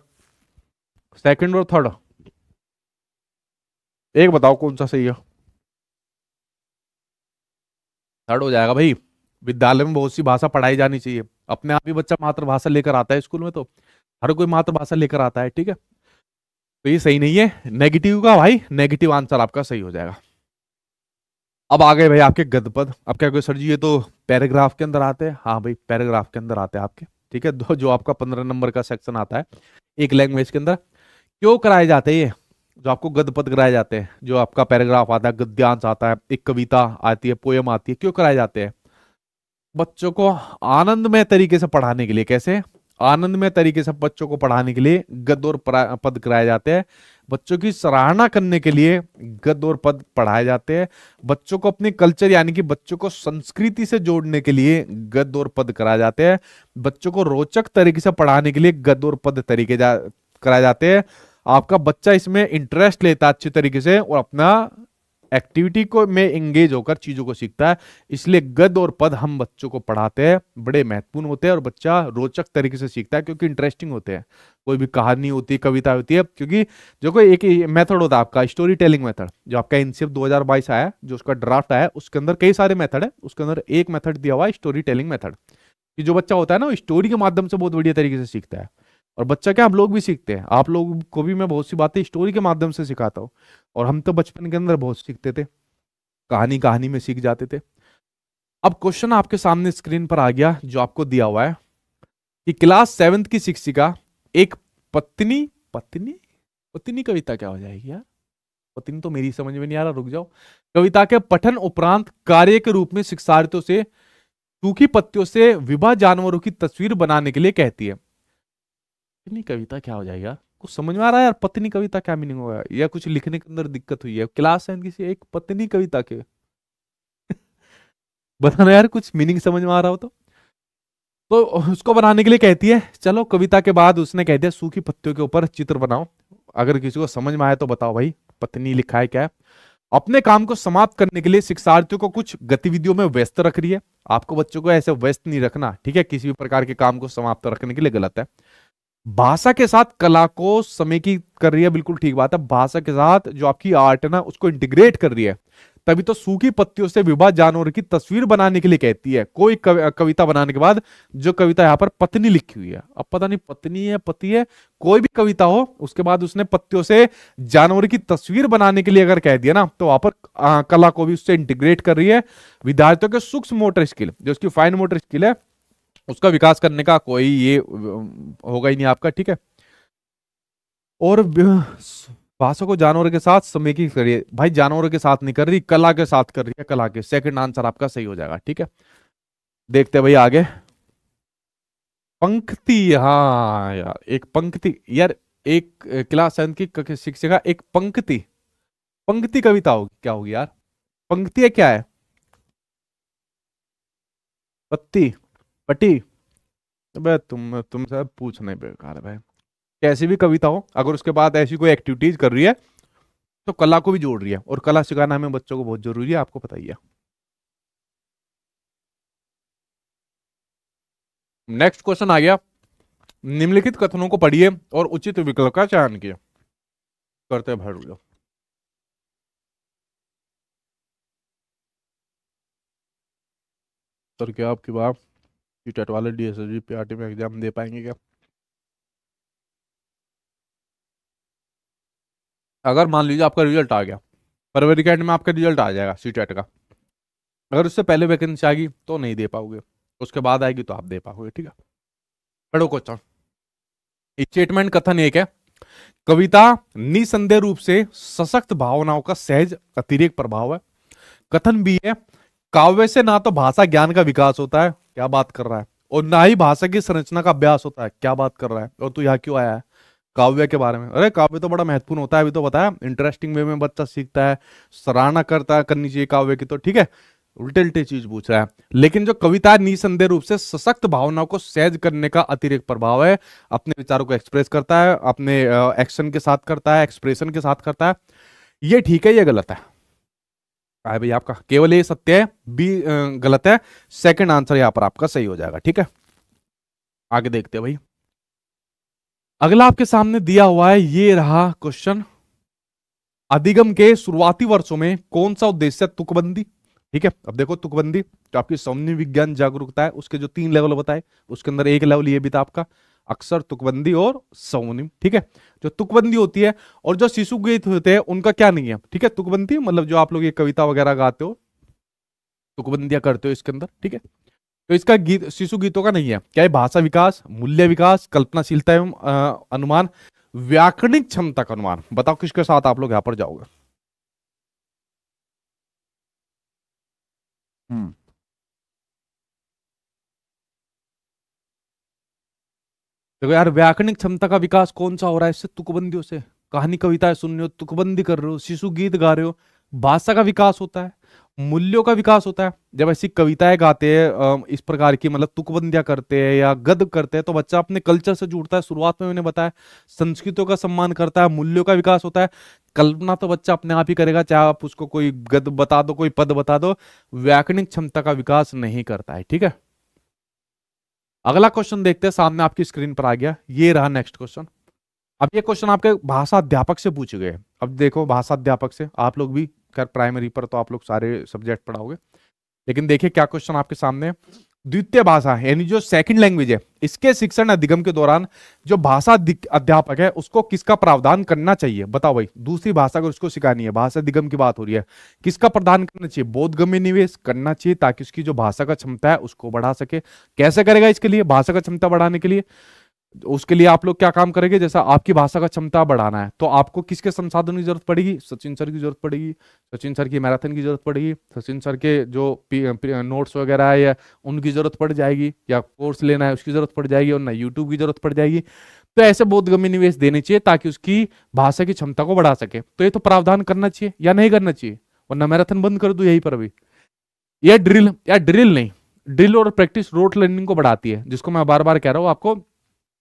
second और थर्ड एक बताओ कौन सा सही है थर्ड हो जाएगा भाई विद्यालय में बहुत सी भाषा पढ़ाई जानी चाहिए अपने आप ही बच्चा मातृभाषा लेकर आता है स्कूल में तो हर कोई मातृभाषा लेकर आता है ठीक है तो ये सही नहीं है नेगेटिव का भाई नेगेटिव आंसर आपका सही हो जाएगा अब आ गए भाई आपके गदपद अब क्या सर जी ये तो पैराग्राफ के अंदर आते हैं हाँ भाई पैराग्राफ के अंदर आते हैं आपके ठीक है जो आपका पंद्रह नंबर का सेक्शन आता है एक लैंग्वेज के अंदर क्यों कराए जाते हैं ये जो आपको गदपद कराए जाते हैं जो आपका पैराग्राफ आता है गद्यांश आता है एक कविता आती है पोएम आती है क्यों कराए जाते हैं बच्चों को आनंदमय तरीके से पढ़ाने के लिए कैसे आनंदमय तरीके से बच्चों को पढ़ाने के लिए गद और पद कराए जाते हैं बच्चों की सराहना करने के लिए गद और पद पढ़ाए जाते हैं बच्चों को अपने कल्चर यानी कि बच्चों को संस्कृति से जोड़ने के लिए गद और पद कराए जाते हैं बच्चों को रोचक तरीके से पढ़ाने के लिए गद और पद तरीके जा कराए जाते हैं आपका बच्चा इसमें इंटरेस्ट लेता है अच्छे तरीके से और अपना एक्टिविटी को में एंगेज होकर चीजों को सीखता है इसलिए गद और पद हम बच्चों को पढ़ाते हैं बड़े महत्वपूर्ण होते हैं और बच्चा रोचक तरीके से सीखता है क्योंकि इंटरेस्टिंग होते हैं कोई भी कहानी होती है कविता होती है क्योंकि जो कोई एक मेथड होता है आपका स्टोरी टेलिंग मेथड जो आपका एनसीएफ 2022 आया जो उसका ड्राफ्ट आया उसके अंदर कई सारे मेथड है उसके अंदर एक मेथड दिया हुआ है स्टोरी टेलिंग मेथड कि जो बच्चा होता है ना वो स्टोरी के माध्यम से बहुत बढ़िया तरीके से सीखता है और बच्चा क्या आप लोग भी सीखते हैं आप लोग को भी मैं बहुत सी बातें स्टोरी के माध्यम से सिखाता हूँ और हम तो बचपन के अंदर बहुत सीखते थे कहानी कहानी में सीख जाते थे अब क्वेश्चन आपके सामने स्क्रीन पर आ गया जो आपको दिया हुआ है कि क्लास सेवेंथ की शिक्षिका एक पत्नी पत्नी पत्नी कविता क्या हो जाएगी यार पत्नी तो मेरी समझ में नहीं आ रहा रुक जाओ कविता के पठन उपरांत कार्य के रूप में शिक्षार्थियों से सूखी पत्तियों से विवाह जानवरों की तस्वीर बनाने के लिए कहती है पत्नी कविता क्या हो जाएगा कुछ समझ में आ रहा है यार पत्नी कविता क्या मीनिंग होगा या कुछ लिखने के अंदर दिक्कत हुई है क्लास है किसी एक पत्नी कविता के बताना यार कुछ मीनिंग समझ में आ रहा हो तो तो उसको बनाने के लिए कहती है चलो कविता के बाद उसने कह दिया सूखी पत्तियों के ऊपर चित्र बनाओ अगर किसी को समझ में आए तो बताओ भाई पत्नी लिखा है क्या अपने काम को समाप्त करने के लिए शिक्षार्थियों को कुछ गतिविधियों में व्यस्त रख रही है आपको बच्चों को ऐसे व्यस्त नहीं रखना ठीक है किसी भी प्रकार के काम को समाप्त रखने के लिए गलत है भाषा के साथ कला को की कर रही है बिल्कुल ठीक बात है भाषा के साथ जो आपकी आर्ट है ना उसको इंटीग्रेट कर रही है तभी तो सूखी पत्तियों से विवाह जानवर की तस्वीर बनाने के लिए कहती है कोई कव, कविता बनाने के बाद जो कविता यहाँ पर पत्नी लिखी हुई है अब पता नहीं पत्नी है पति है कोई भी कविता हो उसके बाद उसने पत्तियों से जानवर की तस्वीर बनाने के लिए अगर कह दिया ना तो वहां पर कला को भी उससे इंटीग्रेट कर रही है विद्यार्थियों के सूक्ष्म मोटर स्किल जो उसकी फाइन मोटर स्किल है उसका विकास करने का कोई ये होगा ही नहीं आपका ठीक है और भाषा को जानवर के साथ की करिए भाई जानवरों के साथ नहीं कर रही कला के साथ कर रही है कला के सेकंड आंसर आपका सही हो जाएगा ठीक है देखते भाई आगे पंक्ति हाँ यार एक पंक्ति यार एक क्लास सेवन की शिक्षिका एक पंक्ति पंक्ति कविता होगी क्या होगी यार पंक्ति क्या है पत्ती पट्टी अबे तो तुम तुम सब पूछने बेकार है भाई कैसी भी कविता हो अगर उसके बाद ऐसी कोई एक्टिविटीज कर रही है तो कला को भी जोड़ रही है और कला सिखाना हमें बच्चों को बहुत जरूरी है आपको पता ही है नेक्स्ट क्वेश्चन आ गया निम्नलिखित कथनों को पढ़िए और उचित विकल्प का चयन किए करते भर लो तो क्या आपकी बात कि टेट वाले D S S G P R T में एग्ज़ाम दे पाएंगे क्या अगर मान लीजिए आपका रिजल्ट आ गया फरवरी कैंड में आपका रिजल्ट आ जाएगा सी e का अगर उससे पहले वैकेंसी आएगी तो नहीं दे पाओगे उसके बाद आएगी तो आप दे पाओगे ठीक है पढ़ो क्वेश्चन स्टेटमेंट कथन एक है कविता निसंदेह रूप से सशक्त भावनाओं का सहज अतिरिक्त प्रभाव है कथन भी है काव्य से ना तो भाषा ज्ञान का विकास होता है क्या बात कर रहा है और ना ही भाषा की संरचना का अभ्यास होता है क्या बात कर रहा है और तू यहाँ क्यों आया है काव्य के बारे में अरे काव्य तो बड़ा महत्वपूर्ण होता है अभी तो बताया इंटरेस्टिंग वे में बच्चा सीखता है सराहना करता है करनी चाहिए काव्य की तो ठीक है उल्टे उल्टे चीज पूछ रहा है लेकिन जो कविता निसंदेह रूप से सशक्त भावनाओं को सहज करने का अतिरिक्त प्रभाव है अपने विचारों को एक्सप्रेस करता है अपने एक्शन के साथ करता है एक्सप्रेशन के साथ करता है ये ठीक है ये गलत है है भाई आपका केवल ए सत्य है बी गलत है सेकंड आंसर यहाँ पर आपका सही हो जाएगा ठीक है आगे देखते हैं भाई अगला आपके सामने दिया हुआ है ये रहा क्वेश्चन अधिगम के शुरुआती वर्षों में कौन सा उद्देश्य तुकबंदी ठीक है अब देखो तुकबंदी जो आपकी सौम्य विज्ञान जागरूकता है उसके जो तीन लेवल बताए उसके अंदर एक लेवल ये भी था आपका अक्सर तुकबंदी और सवनिम ठीक है जो तुकबंदी होती है और जो शिशु गीत होते हैं उनका क्या नहीं है ठीक है तुकबंदी मतलब जो आप लोग ये कविता वगैरह गाते हो तुकबंदियां करते हो इसके अंदर ठीक है तो इसका गीत शिशु गीतों का नहीं है क्या है भाषा विकास मूल्य विकास कल्पनाशीलता एवं अनुमान व्याकरणिक क्षमता का अनुमान बताओ किसके साथ आप लोग यहां पर जाओगे हम्म देखो यार व्याकरणिक क्षमता का विकास कौन सा हो रहा है इससे तुकबंदियों से कहानी कविताएं सुन रहे हो तुकबंदी कर रहे हो शिशु गीत गा रहे हो भाषा का विकास होता है मूल्यों का विकास होता है जब ऐसी कविताएं गाते हैं इस प्रकार की मतलब तुकबंदियां करते हैं या गद करते हैं तो बच्चा अपने कल्चर से जुड़ता है शुरुआत में मैंने बताया संस्कृतियों का सम्मान करता है मूल्यों का विकास होता है कल्पना तो बच्चा अपने आप ही करेगा चाहे आप उसको कोई गद बता दो कोई पद बता दो व्याकरणिक क्षमता का विकास नहीं करता है ठीक है अगला क्वेश्चन देखते हैं सामने आपकी स्क्रीन पर आ गया ये रहा नेक्स्ट क्वेश्चन अब ये क्वेश्चन आपके भाषा अध्यापक से पूछे गए अब देखो भाषा अध्यापक से आप लोग भी कर प्राइमरी पर तो आप लोग सारे सब्जेक्ट पढ़ाओगे लेकिन देखिए क्या क्वेश्चन आपके सामने द्वितीय भाषा है यानी जो सेकंड लैंग्वेज है इसके शिक्षण अधिगम के दौरान जो भाषा अध्यापक है उसको किसका प्रावधान करना चाहिए बताओ भाई दूसरी भाषा अगर उसको सिखानी है भाषा अधिगम की बात हो रही है किसका प्रदान करना चाहिए बोधगम्य निवेश करना चाहिए ताकि उसकी जो भाषा का क्षमता है उसको बढ़ा सके कैसे करेगा इसके लिए भाषा का क्षमता बढ़ाने के लिए उसके लिए आप लोग क्या काम करेंगे जैसा आपकी भाषा का क्षमता बढ़ाना है तो आपको किसके संसाधन की जरूरत पड़ेगी सचिन सर की जरूरत पड़ेगी सचिन सर की मैराथन की जरूरत पड़ेगी सचिन सर के जो नोट्स वगैरह है या उनकी जरूरत पड़ जाएगी या कोर्स लेना है उसकी जरूरत पड़ जाएगी और ना यूट्यूब की जरूरत पड़ जाएगी तो ऐसे बोधगम्य निवेश देने चाहिए ताकि उसकी भाषा की क्षमता को बढ़ा सके तो ये तो प्रावधान करना चाहिए या नहीं करना चाहिए न मैराथन बंद कर दू यही पर अभी यह ड्रिल या ड्रिल नहीं ड्रिल और प्रैक्टिस रोट लर्निंग को बढ़ाती है जिसको मैं बार बार कह रहा हूँ आपको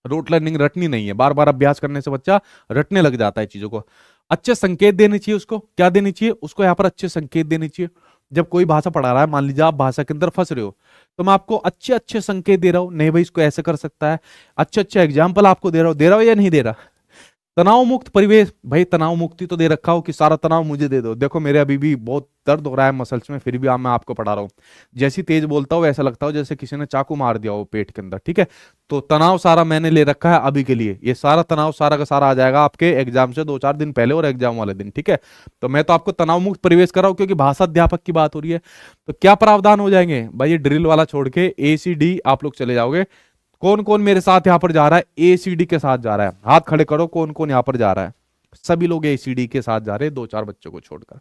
रोट लर्निंग रटनी नहीं है बार बार अभ्यास करने से बच्चा रटने लग जाता है चीजों को अच्छे संकेत देने चाहिए उसको क्या देने चाहिए उसको यहाँ पर अच्छे संकेत देने चाहिए जब कोई भाषा पढ़ा रहा है मान लीजिए आप भाषा के अंदर फंस रहे हो तो मैं आपको अच्छे अच्छे संकेत दे रहा हूँ नहीं भाई इसको ऐसे कर सकता है अच्छे अच्छे एग्जाम्पल आपको दे रहा हूँ दे रहा हूँ या नहीं दे रहा तनाव मुक्त परिवेश भाई तनाव मुक्ति तो दे रखा हो कि सारा तनाव मुझे दे दो देखो मेरे अभी भी बहुत दर्द हो रहा है मसल्स में फिर भी आप मैं आपको पढ़ा रहा हूँ जैसी तेज बोलता हो ऐसा लगता हो जैसे किसी ने चाकू मार दिया हो पेट के अंदर ठीक है तो तनाव सारा मैंने ले रखा है अभी के लिए ये सारा तनाव सारा का सारा आ जाएगा आपके एग्जाम से दो चार दिन पहले और एग्जाम वाले दिन ठीक है तो मैं तो आपको तनाव मुक्त परिवेश कर रहा हूँ क्योंकि भाषा अध्यापक की बात हो रही है तो क्या प्रावधान हो जाएंगे भाई ये ड्रिल वाला छोड़ के ए आप लोग चले जाओगे कौन कौन मेरे साथ यहाँ पर जा रहा है एसीडी के साथ जा रहा है हाथ खड़े करो कौन कौन यहाँ पर जा रहा है सभी लोग एसीडी के साथ जा रहे हैं दो चार बच्चों को छोड़कर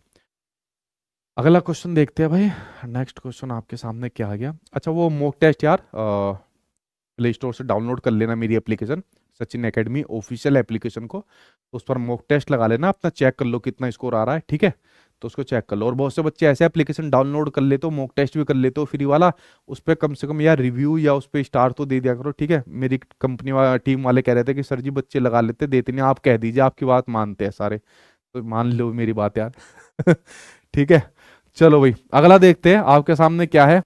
अगला क्वेश्चन देखते हैं भाई नेक्स्ट क्वेश्चन आपके सामने क्या आ गया अच्छा वो मोक टेस्ट यार प्ले स्टोर से डाउनलोड कर लेना मेरी application Sachin academy official application को उस पर मोक टेस्ट लगा लेना अपना चेक कर लो कितना स्कोर आ रहा है ठीक है तो उसको चेक कर लो और बहुत से बच्चे ऐसे एप्लीकेशन डाउनलोड कर लेते हो मॉक टेस्ट भी कर लेते हो फ्री वाला उस पर कम से कम यार रिव्यू या उस पर स्टार तो दे दिया करो ठीक है मेरी कंपनी वाला टीम वाले कह रहे थे कि सर जी बच्चे लगा लेते देते नहीं आप कह दीजिए आपकी बात मानते हैं सारे तो मान लो मेरी बात यार ठीक है चलो भाई अगला देखते हैं आपके सामने क्या है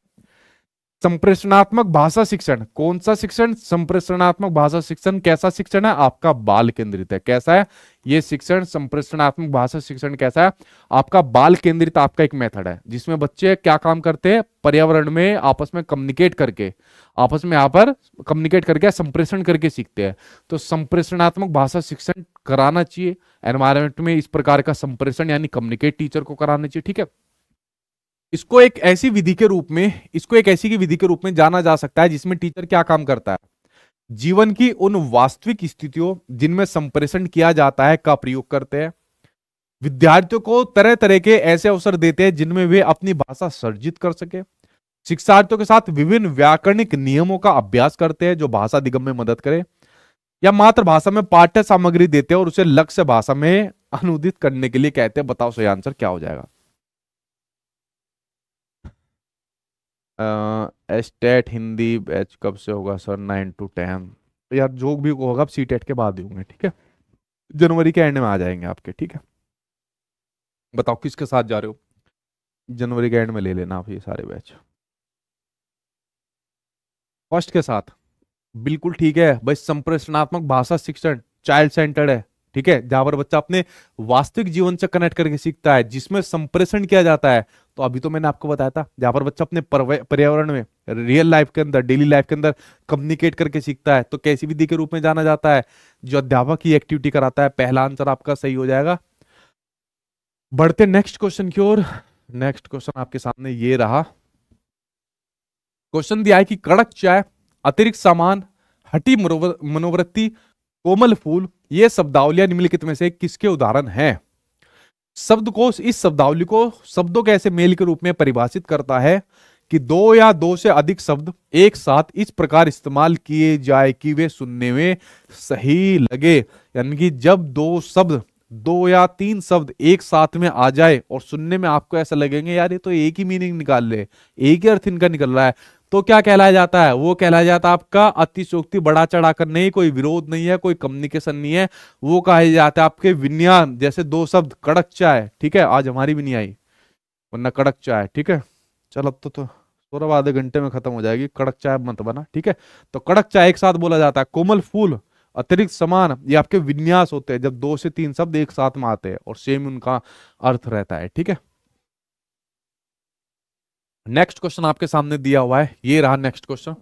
संप्रेषणात्मक भाषा शिक्षण कौन सा शिक्षण संप्रेषणात्मक भाषा शिक्षण कैसा शिक्षण है आपका बाल केंद्रित है कैसा है यह शिक्षण संप्रेषणात्मक भाषा शिक्षण कैसा है आपका बाल केंद्रित आपका एक मेथड है जिसमें बच्चे क्या काम करते हैं पर्यावरण में आपस में कम्युनिकेट करके आपस में यहाँ पर कम्युनिकेट करके संप्रेषण करके सीखते हैं तो संप्रेषणात्मक भाषा शिक्षण कराना चाहिए एनवायरमेंट में इस प्रकार का संप्रेषण यानी कम्युनिकेट टीचर को कराना चाहिए ठीक है इसको एक ऐसी विधि के रूप में इसको एक ऐसी विधि के रूप में जाना जा सकता है जिसमें टीचर क्या काम करता है जीवन की उन वास्तविक स्थितियों जिनमें संप्रेषण किया जाता है का प्रयोग करते हैं विद्यार्थियों को तरह तरह के ऐसे अवसर देते हैं जिनमें वे अपनी भाषा सर्जित कर सके शिक्षार्थियों के साथ विभिन्न व्याकरणिक नियमों का अभ्यास करते हैं जो भाषा दिगम में मदद करे या मातृभाषा में पाठ्य सामग्री देते हैं और उसे लक्ष्य भाषा में अनुदित करने के लिए कहते हैं बताओ सही आंसर क्या हो जाएगा एस्टेट हिंदी बैच कब से होगा सर नाइन टू टेन यार जो भी होगा सी टेट के बाद ही होंगे ठीक है जनवरी के एंड में आ जाएंगे आपके ठीक है बताओ किसके साथ जा रहे हो जनवरी के एंड में ले लेना आप ये सारे बैच फर्स्ट के साथ बिल्कुल ठीक है भाई संप्रेषणात्मक भाषा शिक्षण चाइल्ड सेंटर्ड है ठीक है जहां पर बच्चा अपने वास्तविक जीवन से कनेक्ट करके सीखता है जिसमें संप्रेषण किया जाता है तो अभी तो मैंने आपको बताया था जहां पर बच्चा अपने पर्यावरण में रियल लाइफ के अंदर डेली लाइफ के अंदर कम्युनिकेट करके सीखता है तो कैसी विधि के रूप में जाना जाता है जो अध्यापक की एक्टिविटी कराता है पहला आंसर आपका सही हो जाएगा बढ़ते नेक्स्ट क्वेश्चन की ओर नेक्स्ट क्वेश्चन आपके सामने ये रहा क्वेश्चन दिया है कि कड़क चाय अतिरिक्त सामान हटी मनोवृत्ति कोमल फूल ये शब्दावलियां निम्नलिखित में से किसके उदाहरण हैं शब्दकोश इस शब्दावली को शब्दों के ऐसे मेल के रूप में परिभाषित करता है कि दो या दो से अधिक शब्द एक साथ इस प्रकार इस्तेमाल किए जाए कि वे सुनने में सही लगे यानी कि जब दो शब्द दो या तीन शब्द एक साथ में आ जाए और सुनने में आपको ऐसा लगेंगे यार ये तो एक ही मीनिंग निकाल ले एक ही अर्थ इनका निकल रहा है तो क्या कहलाया जाता है वो कहलाया जाता है आपका अतिशोक्ति बढ़ा चढ़ाकर नहीं कोई विरोध नहीं है कोई कम्युनिकेशन नहीं है वो कहा जाता है आपके विन्याम जैसे दो शब्द कड़क चाय ठीक है आज हमारी भी नहीं आई वरना कड़क चाय ठीक है चल अब तो, तो आधे घंटे में खत्म हो जाएगी कड़क चाय मत बना ठीक है तो कड़क चाय एक साथ बोला जाता है कोमल फूल अतिरिक्त समान ये आपके विन्यास होते हैं जब दो से तीन शब्द एक साथ में आते हैं और सेम उनका अर्थ रहता है ठीक है नेक्स्ट क्वेश्चन आपके सामने दिया हुआ है ये रहा नेक्स्ट क्वेश्चन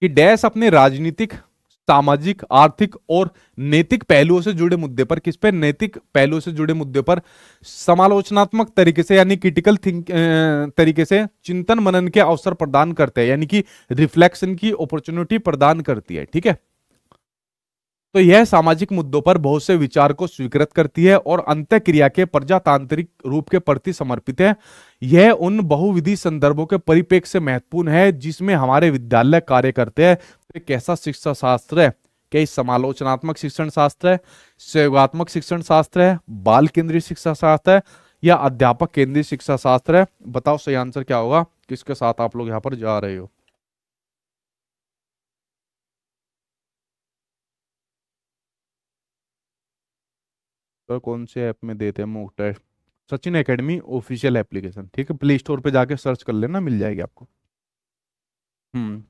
कि डैश अपने राजनीतिक सामाजिक आर्थिक और नैतिक पहलुओं से जुड़े मुद्दे पर किस पे नैतिक पहलुओं से जुड़े मुद्दे पर समालोचनात्मक तरीके से यानी क्रिटिकल थिंक तरीके से चिंतन मनन के अवसर प्रदान करते हैं यानी कि रिफ्लेक्शन की अपॉर्चुनिटी प्रदान करती है ठीक है तो यह सामाजिक मुद्दों पर बहुत से विचार को स्वीकृत करती है और क्रिया के प्रजातांत्रिक रूप के प्रति समर्पित है यह उन बहुविधि संदर्भों के परिपेक्ष से महत्वपूर्ण है जिसमें हमारे विद्यालय कार्य करते हैं तो कैसा शिक्षा शास्त्र है क्या समालोचनात्मक शिक्षण शास्त्र है सहयोगात्मक शिक्षण शास्त्र है बाल केंद्रीय शिक्षा शास्त्र है या अध्यापक केंद्रीय शिक्षा शास्त्र है बताओ सही आंसर क्या होगा किसके साथ आप लोग यहाँ पर जा रहे हो इसका कौन से ऐप में देते हैं mock test Sachin academy official application ठीक है प्ले स्टोर पे जाके सर्च कर लेना मिल जाएगी आपको हम्म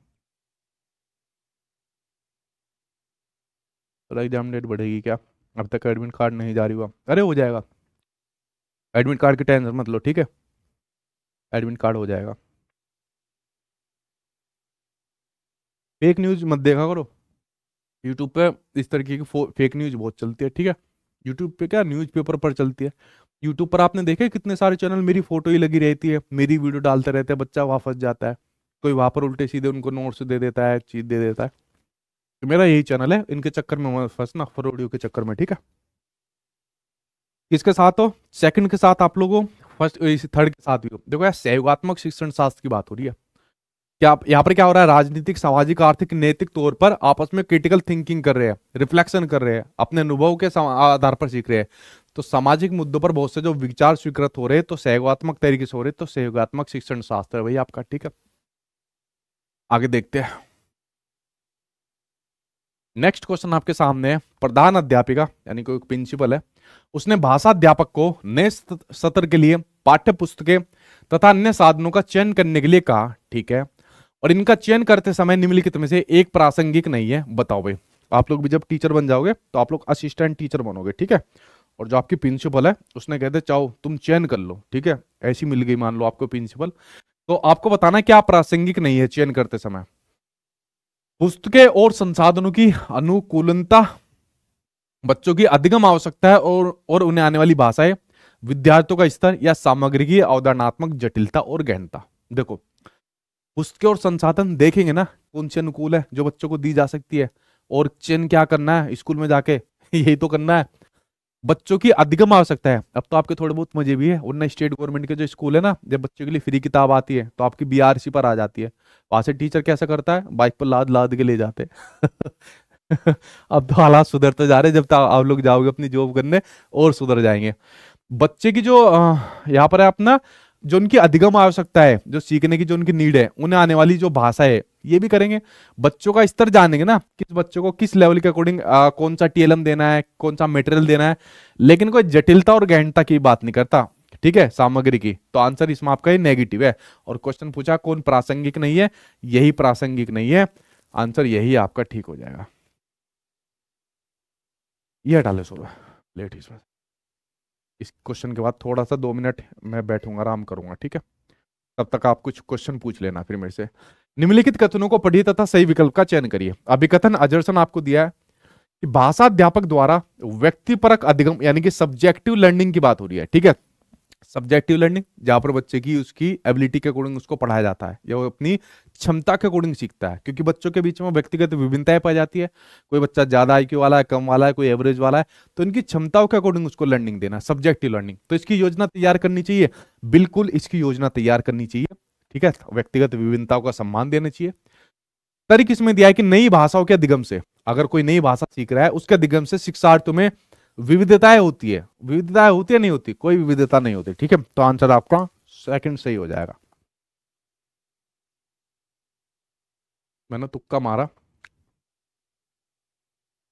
तो एग्जाम डेट बढ़ेगी क्या अब तक एडमिट कार्ड नहीं जारी हुआ अरे हो जाएगा एडमिट कार्ड की टेंशन मत लो ठीक है एडमिट कार्ड हो जाएगा फेक न्यूज़ मत देखा करो यूट्यूब पे इस तरीके की फेक न्यूज़ बहुत चलती है ठीक है यूट्यूब पे क्या न्यूज़पेपर पर चलती है यूट्यूब पर आपने है कितने सारे चैनल मेरी फोटो ही लगी रहती है मेरी वीडियो डालते रहते हैं बच्चा वापस जाता है कोई वहाँ पर उल्टे सीधे उनको नोट्स दे देता है चीज दे देता है तो मेरा यही चैनल है इनके चक्कर में फंसना फ्रॉडियो के चक्कर में ठीक है किसके साथ हो सेकंड के साथ आप लोगों फर्स्ट थर्ड के साथ भी हो देखो यार सहयोगात्मक शिक्षण शास्त्र की बात हो रही है क्या यहाँ पर क्या हो रहा है राजनीतिक सामाजिक आर्थिक नैतिक तौर पर आपस में क्रिटिकल थिंकिंग कर रहे हैं रिफ्लेक्शन कर रहे हैं अपने अनुभव के आधार पर सीख रहे हैं तो सामाजिक मुद्दों पर बहुत से जो विचार स्वीकृत हो रहे हैं तो सहयोगात्मक तरीके से हो रहे तो सहयोगात्मक शिक्षण शास्त्र है भाई आपका ठीक है आगे देखते हैं नेक्स्ट क्वेश्चन आपके सामने है प्रधान अध्यापिका यानी कोई प्रिंसिपल है उसने भाषा अध्यापक को नए सत्र के लिए पाठ्य पुस्तकें तथा अन्य साधनों का चयन करने के लिए कहा ठीक है और इनका चयन करते समय निम्नलिखित में से एक प्रासंगिक नहीं है बताओ भाई आप लोग भी जब टीचर बन जाओगे तो आप लोग असिस्टेंट टीचर बनोगे ठीक है और जो आपकी प्रिंसिपल है उसने कहते चाहो तुम चयन कर लो ठीक है ऐसी मिल गई मान लो आपको प्रिंसिपल तो आपको बताना क्या प्रासंगिक नहीं है चयन करते समय पुस्तकें और संसाधनों की अनुकूलता बच्चों की अधिगम आवश्यकता है और और उन्हें आने वाली भाषाएं विद्यार्थियों का स्तर या सामग्री की अवधारणात्मक जटिलता और गहनता देखो पुस्तकें और संसाधन देखेंगे ना कौन से अनुकूल है जो बच्चों को दी जा सकती है और चयन क्या करना है स्कूल में जाके यही तो करना है बच्चों की अधिगम आवश्यकता है अब तो आपके थोड़े बहुत मजे भी है वरना स्टेट गवर्नमेंट के जो स्कूल है ना जब बच्चों के लिए फ्री किताब आती है तो आपकी बीआरसी पर आ जाती है वहां से टीचर कैसा करता है बाइक पर लाद लाद के ले जाते अब तो हालात सुधरते जा रहे जब तक आप लोग जाओगे अपनी जॉब करने और सुधर जाएंगे बच्चे की जो यहाँ पर है अपना जो उनकी अधिगम आवश्यकता है जो सीखने की जो उनकी नीड है उन्हें आने वाली जो भाषा है ये भी करेंगे बच्चों का स्तर जानेंगे ना किस बच्चों को किस लेवल के अकॉर्डिंग कौन सा टीएलएम देना है कौन सा मेटेरियल देना है लेकिन कोई जटिलता और गहनता की बात नहीं करता ठीक है सामग्री की तो आंसर इसमें आपका नेगेटिव है और क्वेश्चन पूछा कौन प्रासंगिक नहीं है यही प्रासंगिक नहीं है आंसर यही आपका ठीक हो जाएगा यह हटा लो लेट इसमें इस क्वेश्चन के बाद थोड़ा सा दो मिनट मैं बैठूंगा आराम करूंगा ठीक है तब तक आप कुछ क्वेश्चन पूछ लेना फिर मेरे से निम्नलिखित कथनों को पढ़िए तथा सही विकल्प का चयन करिए अभिकथन अजर्सन आपको दिया है कि भाषा अध्यापक द्वारा व्यक्तिपरक अधिगम यानी कि सब्जेक्टिव लर्निंग की बात हो रही है ठीक है सब्जेक्टिव लर्निंग जहां पर बच्चे की उसकी एबिलिटी के अकॉर्डिंग उसको पढ़ाया जाता है या वो अपनी क्षमता के अकॉर्डिंग सीखता है क्योंकि बच्चों के बीच में व्यक्तिगत विभिन्नताएं पाई जाती है कोई बच्चा ज़्यादा आई वाला है कम वाला है कोई एवरेज वाला है तो इनकी क्षमताओं के अकॉर्डिंग उसको लर्निंग देना सब्जेक्टिव लर्निंग तो इसकी योजना तैयार करनी चाहिए बिल्कुल इसकी योजना तैयार करनी चाहिए ठीक है व्यक्तिगत विभिन्नताओं का सम्मान देना चाहिए तरीक इसमें दिया है कि नई भाषाओं के अधिगम से अगर कोई नई भाषा सीख रहा है उसके अधिगम से शिक्षार्थियों में विविधताएं होती है विविधताएं होती है नहीं होती कोई विविधता नहीं होती ठीक है तो आंसर आपका सेकंड सही हो जाएगा मैंने तुक्का मारा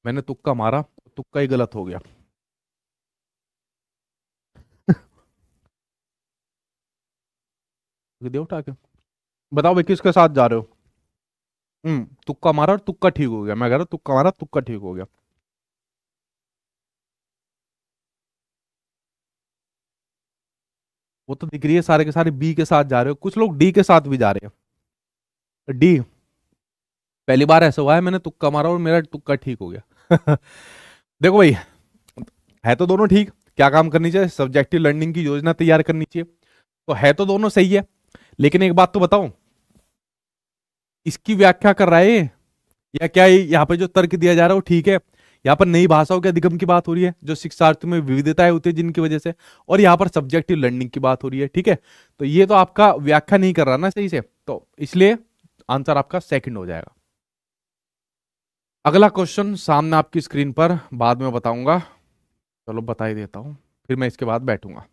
मैंने तुक्का मारा तुक्का ही गलत हो गया दे उठा के बताओ भाई किसके साथ जा रहे हो हम्म तुक्का मारा और तुक्का ठीक हो गया मैं कह रहा तुक्का मारा तुक्का ठीक हो गया वो तो दिख रही है सारे के सारे बी के साथ जा रहे हो कुछ लोग डी के साथ भी जा रहे हैं डी पहली बार ऐसा हुआ है मैंने तुक्का मारा और मेरा तुक्का ठीक हो गया देखो भाई है तो दोनों ठीक क्या काम करनी चाहिए सब्जेक्टिव लर्निंग की योजना तैयार करनी चाहिए तो है तो दोनों सही है लेकिन एक बात तो बताओ इसकी व्याख्या कर रहा है या क्या यहाँ पे जो तर्क दिया जा रहा है वो ठीक है यहाँ पर नई भाषाओं के अधिगम की बात हो रही है जो शिक्षार्थियों में विविधताएं होती है जिनकी वजह से और यहाँ पर सब्जेक्टिव लर्निंग की बात हो रही है ठीक है तो ये तो आपका व्याख्या नहीं कर रहा ना सही से तो इसलिए आंसर आपका सेकंड हो जाएगा अगला क्वेश्चन सामने आपकी स्क्रीन पर बाद में बताऊंगा चलो बता ही देता हूँ फिर मैं इसके बाद बैठूंगा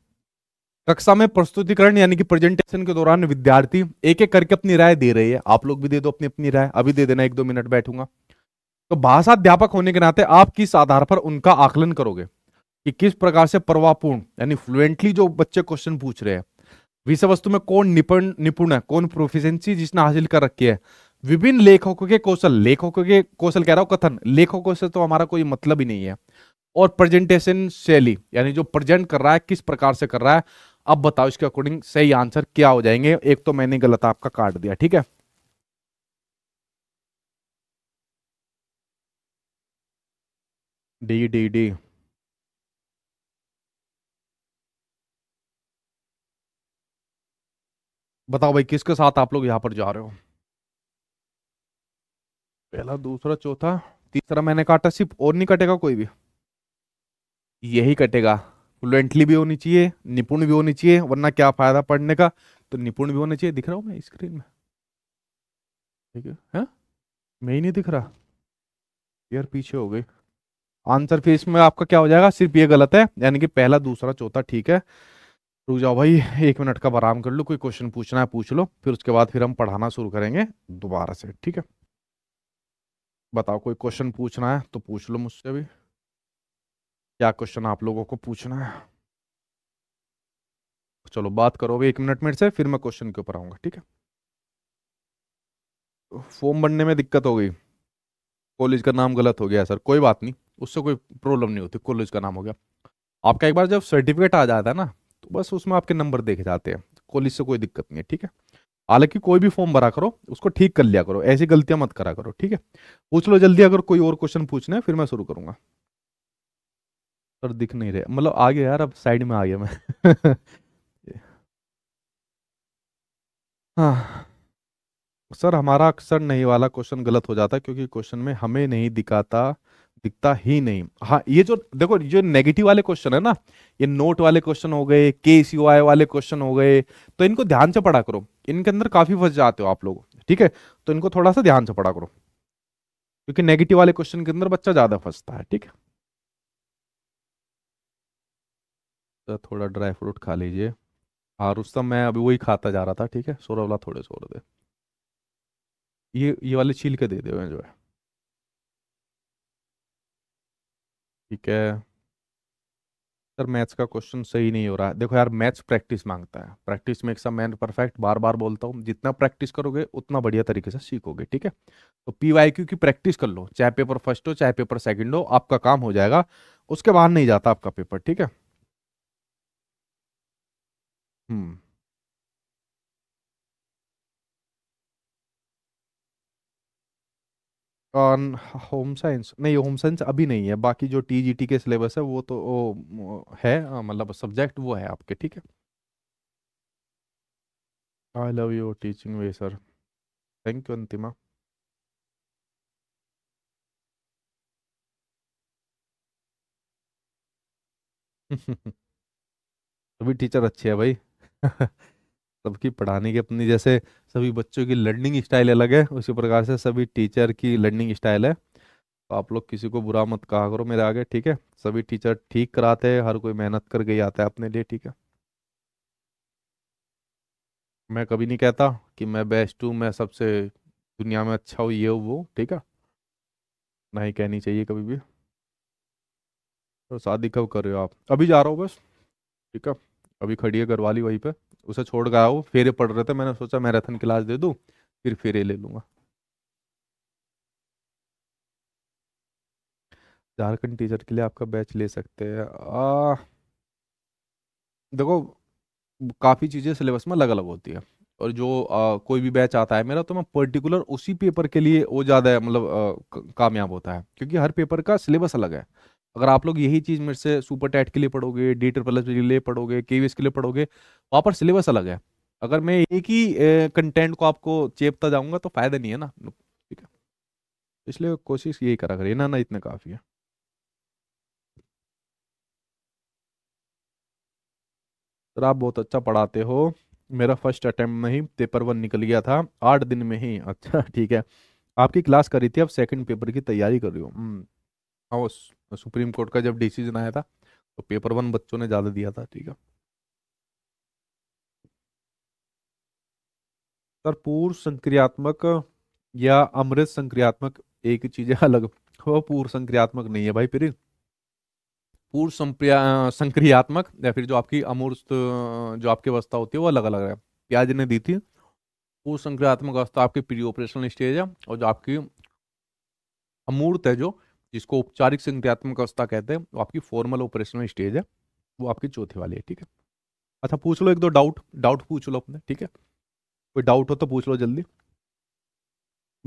कक्षा में प्रस्तुतिकरण यानी कि प्रेजेंटेशन के दौरान विद्यार्थी एक एक करके अपनी राय दे रही है आप लोग भी दे दो अपनी अपनी राय अभी दे देना एक दो मिनट बैठूंगा तो भाषा अध्यापक होने के नाते आप किस आधार पर उनका आकलन करोगे कि किस प्रकार से प्रवाहपूर्ण यानी फ्लुएंटली जो बच्चे क्वेश्चन पूछ रहे हैं विषय वस्तु में कौन निपुण निपुण है कौन प्रोफिशेंसी जिसने हासिल कर रखी है विभिन्न लेखकों के कौशल लेखकों के कौशल कह रहा हूं कथन लेखकों से तो हमारा कोई मतलब ही नहीं है और प्रेजेंटेशन शैली यानी जो प्रेजेंट कर रहा है किस प्रकार से कर रहा है अब बताओ इसके अकॉर्डिंग सही आंसर क्या हो जाएंगे एक तो मैंने गलत आपका काट दिया ठीक है डी डी डी बताओ भाई किसके साथ आप लोग यहां पर जा रहे हो पहला दूसरा चौथा तीसरा मैंने काटा सिर्फ और नहीं कटेगा कोई भी यही कटेगा फ्लुएंटली भी होनी चाहिए निपुण भी होनी चाहिए वरना क्या फायदा पढ़ने का तो निपुण भी होना चाहिए दिख रहा हूँ मैं स्क्रीन में ठीक है हैं हाँ? मैं ही नहीं दिख रहा यार पीछे हो गई आंसर फिर इसमें आपका क्या हो जाएगा सिर्फ ये गलत है यानी कि पहला दूसरा चौथा ठीक है रुक जाओ भाई एक मिनट का आराम कर लो कोई क्वेश्चन पूछना है पूछ लो फिर उसके बाद फिर हम पढ़ाना शुरू करेंगे दोबारा से ठीक है बताओ कोई क्वेश्चन पूछना है तो पूछ लो मुझसे भी क्या क्वेश्चन आप लोगों को पूछना है चलो बात करो अभी एक मिनट मिनट से फिर मैं क्वेश्चन के ऊपर आऊँगा ठीक है फॉर्म बनने में दिक्कत हो गई कॉलेज का नाम गलत हो गया सर कोई बात नहीं उससे कोई प्रॉब्लम नहीं होती कॉलेज का नाम हो गया आपका एक बार जब सर्टिफिकेट आ जाता है ना तो बस उसमें आपके नंबर देखे जाते हैं कॉलेज से कोई दिक्कत नहीं है ठीक है हालांकि कोई भी फॉर्म भरा करो उसको ठीक कर लिया करो ऐसी गलतियां मत करा करो ठीक है पूछ लो जल्दी अगर कोई और क्वेश्चन पूछना है फिर मैं शुरू करूंगा सर दिख नहीं रहे मतलब आ गया यार अब साइड में आ गया मैं हाँ सर हमारा अक्सर नहीं वाला क्वेश्चन गलत हो जाता है क्योंकि क्वेश्चन में हमें नहीं दिखाता दिखता ही नहीं हाँ ये जो देखो जो नेगेटिव वाले क्वेश्चन है ना ये नोट वाले क्वेश्चन हो गए के सी वाले क्वेश्चन हो गए तो इनको ध्यान से पढ़ा करो इनके अंदर काफी फंस जाते हो आप लोग ठीक है तो इनको थोड़ा सा ध्यान से पढ़ा करो क्योंकि नेगेटिव वाले क्वेश्चन के अंदर बच्चा ज्यादा फंसता है ठीक है तो थोड़ा ड्राई फ्रूट खा लीजिए हाँ रुस्तम मैं अभी वही खाता जा रहा था ठीक है सोरवला थोड़े से दे ये ये वाले छील के दे दे जो है ठीक है सर मैथ्स का क्वेश्चन सही नहीं हो रहा है देखो यार मैथ्स प्रैक्टिस मांगता है practice makes a man perfect बार बार बोलता हूँ जितना प्रैक्टिस करोगे उतना बढ़िया तरीके से सीखोगे ठीक है तो पी वाई क्यू की प्रैक्टिस कर लो चाहे पेपर फर्स्ट हो चाहे पेपर सेकंड हो आपका काम हो जाएगा उसके बाहर नहीं जाता आपका पेपर ठीक है हम्म ऑन होम साइंस नहीं होम साइंस अभी नहीं है बाकी जो टी जी टी के सिलेबस है वो तो वो है मतलब सब्जेक्ट वो है आपके ठीक है I love you teaching way sir thank you Antima सभी टीचर अच्छे है भाई सबकी मतलब पढ़ाने की अपनी जैसे सभी बच्चों की लर्निंग स्टाइल अलग है उसी प्रकार से सभी टीचर की लर्निंग स्टाइल है तो आप लोग किसी को बुरा मत कहा करो मेरे आगे ठीक है सभी टीचर ठीक कराते हैं हर कोई मेहनत करके ही आता है अपने लिए ठीक है मैं कभी नहीं कहता कि मैं बेस्ट हूँ मैं सबसे दुनिया में अच्छा हूँ ये हूँ वो ठीक है नहीं कहनी चाहिए कभी भी तो शादी कब कर रहे हो आप अभी जा रहा हूँ बस ठीक है अभी खड़ी है घर वाली वहीं पर उसे छोड़ गया वो फेरे पड़ रहे थे मैंने सोचा मैराथन क्लास दे दूँ फिर फेरे ले लूँगा झारखंड टीचर के लिए आपका बैच ले सकते हैं आ, देखो काफ़ी चीज़ें सिलेबस में अलग अलग होती है और जो आ, कोई भी बैच आता है मेरा तो मैं पर्टिकुलर उसी पेपर के लिए वो ज़्यादा मतलब कामयाब होता है क्योंकि हर पेपर का सिलेबस अलग है अगर आप लोग यही चीज़ मेरे से सुपर टैट के लिए पढ़ोगे डी ट्रिपल एस के लिए पढ़ोगे के के लिए पढ़ोगे वहाँ पर सिलेबस अलग है अगर मैं एक ही कंटेंट को आपको चेपता जाऊँगा तो फ़ायदा नहीं है ना ठीक है इसलिए कोशिश यही करा करिए ना ना इतना काफ़ी है सर आप बहुत अच्छा पढ़ाते हो मेरा फर्स्ट अटेम्प्ट में ही पेपर वन निकल गया था आठ दिन में ही अच्छा ठीक है आपकी क्लास करी थी अब सेकंड पेपर की तैयारी कर रही हो हम्म। हाँ सुप्रीम कोर्ट का जब डिसीजन आया था तो पेपर वन बच्चों ने ज़्यादा दिया था ठीक है सर पूर्व संक्रियात्मक या अमृत संक्रियात्मक एक चीज़ अलग वो पूर्व संक्रियात्मक नहीं है भाई फिर पूर्व संक्रियात्मक या फिर जो आपकी अमूर्त जो आपकी अवस्था होती है वो अलग अलग है प्याज ने दी थी पूर्व संक्रियात्मक अवस्था आपकी प्री ऑपरेशन स्टेज है और जो आपकी अमूर्त है जो जिसको औपचारिक संज्ञात्मक अवस्था कहते हैं वो आपकी फॉर्मल ऑपरेशनल स्टेज है वो आपकी चौथी वाली है ठीक है अच्छा पूछ लो एक दो डाउट डाउट पूछ लो अपने ठीक है कोई डाउट हो तो पूछ लो जल्दी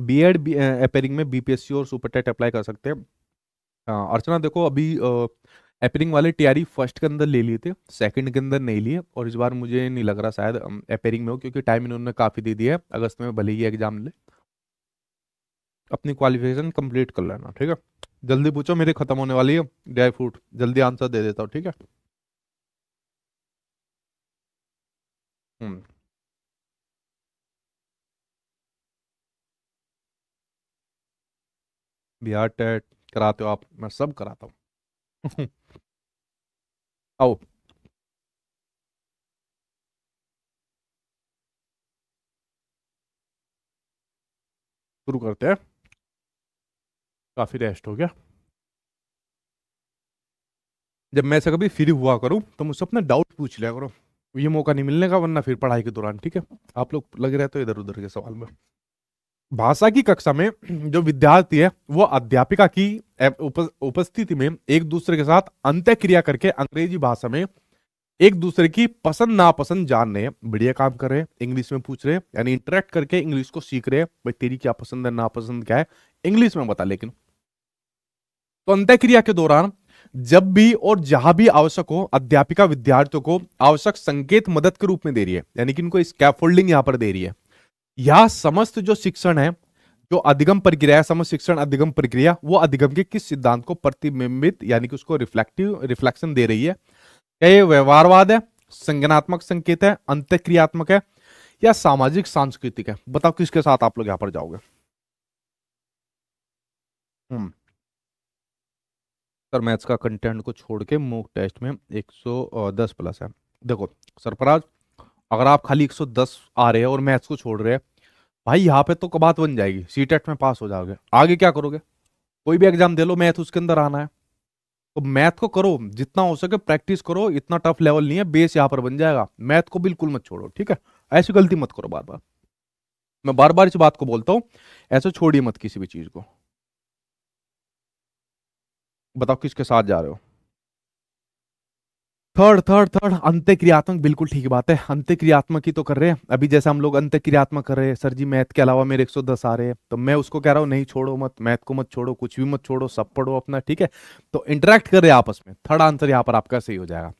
बी एड अपेयरिंग में बीपीएससी और सुपर टेट अप्लाई कर सकते हैं अर्चना देखो अभी अपेयरिंग वाले टीआरई फर्स्ट के अंदर ले लिए थे सेकंड के अंदर नहीं लिए और इस बार मुझे नहीं लग रहा शायद अपेयरिंग में हो क्योंकि टाइम इन्होंने काफ़ी दे दिया है अगस्त में भले ही एग्जाम ले अपनी क्वालिफिकेशन कंप्लीट कर लेना ठीक है जल्दी पूछो मेरे खत्म होने वाली है ड्राई फ्रूट जल्दी आंसर दे देता हूँ ठीक है हम्म। बिहार टेट कराते हो आप मैं सब कराता हूँ आओ शुरू करते हैं काफ़ी रेस्ट हो गया जब मैं से कभी फ्री हुआ करूं तो मुझसे अपना डाउट पूछ लिया करो ये मौका नहीं मिलने का वरना फिर पढ़ाई के दौरान ठीक है आप लोग लग रहे तो इधर उधर के सवाल में भाषा की कक्षा में जो विद्यार्थी है वो अध्यापिका की उपस्थिति में एक दूसरे के साथ अंत क्रिया करके अंग्रेजी भाषा में एक दूसरे की पसंद नापसंद जान रहे हैं बढ़िया काम कर रहे हैं इंग्लिश में पूछ रहे हैं यानी इंटरेक्ट करके इंग्लिश को सीख रहे हैं भाई तेरी क्या पसंद है नापसंद क्या है इंग्लिश में बता लेकिन तो अंत्य क्रिया के दौरान जब भी और जहां भी आवश्यक हो अध्यापिका विद्यार्थियों को आवश्यक संकेत मदद के रूप में दे रही है यानी कि इनको स्कैफोल्डिंग यहां पर दे रही है यह समस्त जो शिक्षण है जो अधिगम प्रक्रिया है समस्त शिक्षण अधिगम प्रक्रिया वो अधिगम के किस सिद्धांत को प्रतिबिंबित यानी कि उसको रिफ्लेक्टिव रिफ्लेक्शन दे रही है क्या ये व्यवहारवाद है संज्ञानात्मक संकेत है अंत्यक्रियात्मक है या सामाजिक सांस्कृतिक है बताओ किसके साथ आप लोग यहां पर जाओगे हम्म सर मैथ्स का कंटेंट को छोड़ के मूक टेस्ट में 110 प्लस है देखो सरफराज अगर आप खाली 110 आ रहे हैं और मैथ्स को छोड़ रहे हैं भाई यहाँ पे तो कबात बन जाएगी सी टेट e में पास हो जाओगे आगे क्या करोगे कोई भी एग्जाम दे लो मैथ उसके अंदर आना है तो मैथ को करो जितना हो सके प्रैक्टिस करो इतना टफ लेवल नहीं है बेस यहाँ पर बन जाएगा मैथ को बिल्कुल मत छोड़ो ठीक है ऐसी गलती मत करो बार बार मैं बार बार इस बात को बोलता हूँ ऐसे छोड़िए मत किसी भी चीज़ को बताओ किसके साथ जा रहे हो थर्ड थर्ड थर्ड अंत्यक्रियात्मक बिल्कुल ठीक बात है अंत्यक्रियात्मक ही तो कर रहे हैं अभी जैसे हम लोग अंत्यक्रियात्मक कर रहे हैं सर जी मैथ के अलावा मेरे 110 आ रहे हैं तो मैं उसको कह रहा हूँ नहीं छोड़ो मत मैथ को मत छोड़ो कुछ भी मत छोड़ो सब पढ़ो अपना ठीक है तो इंटरेक्ट कर रहे हैं आपस में थर्ड आंसर यहाँ पर आपका सही हो जाएगा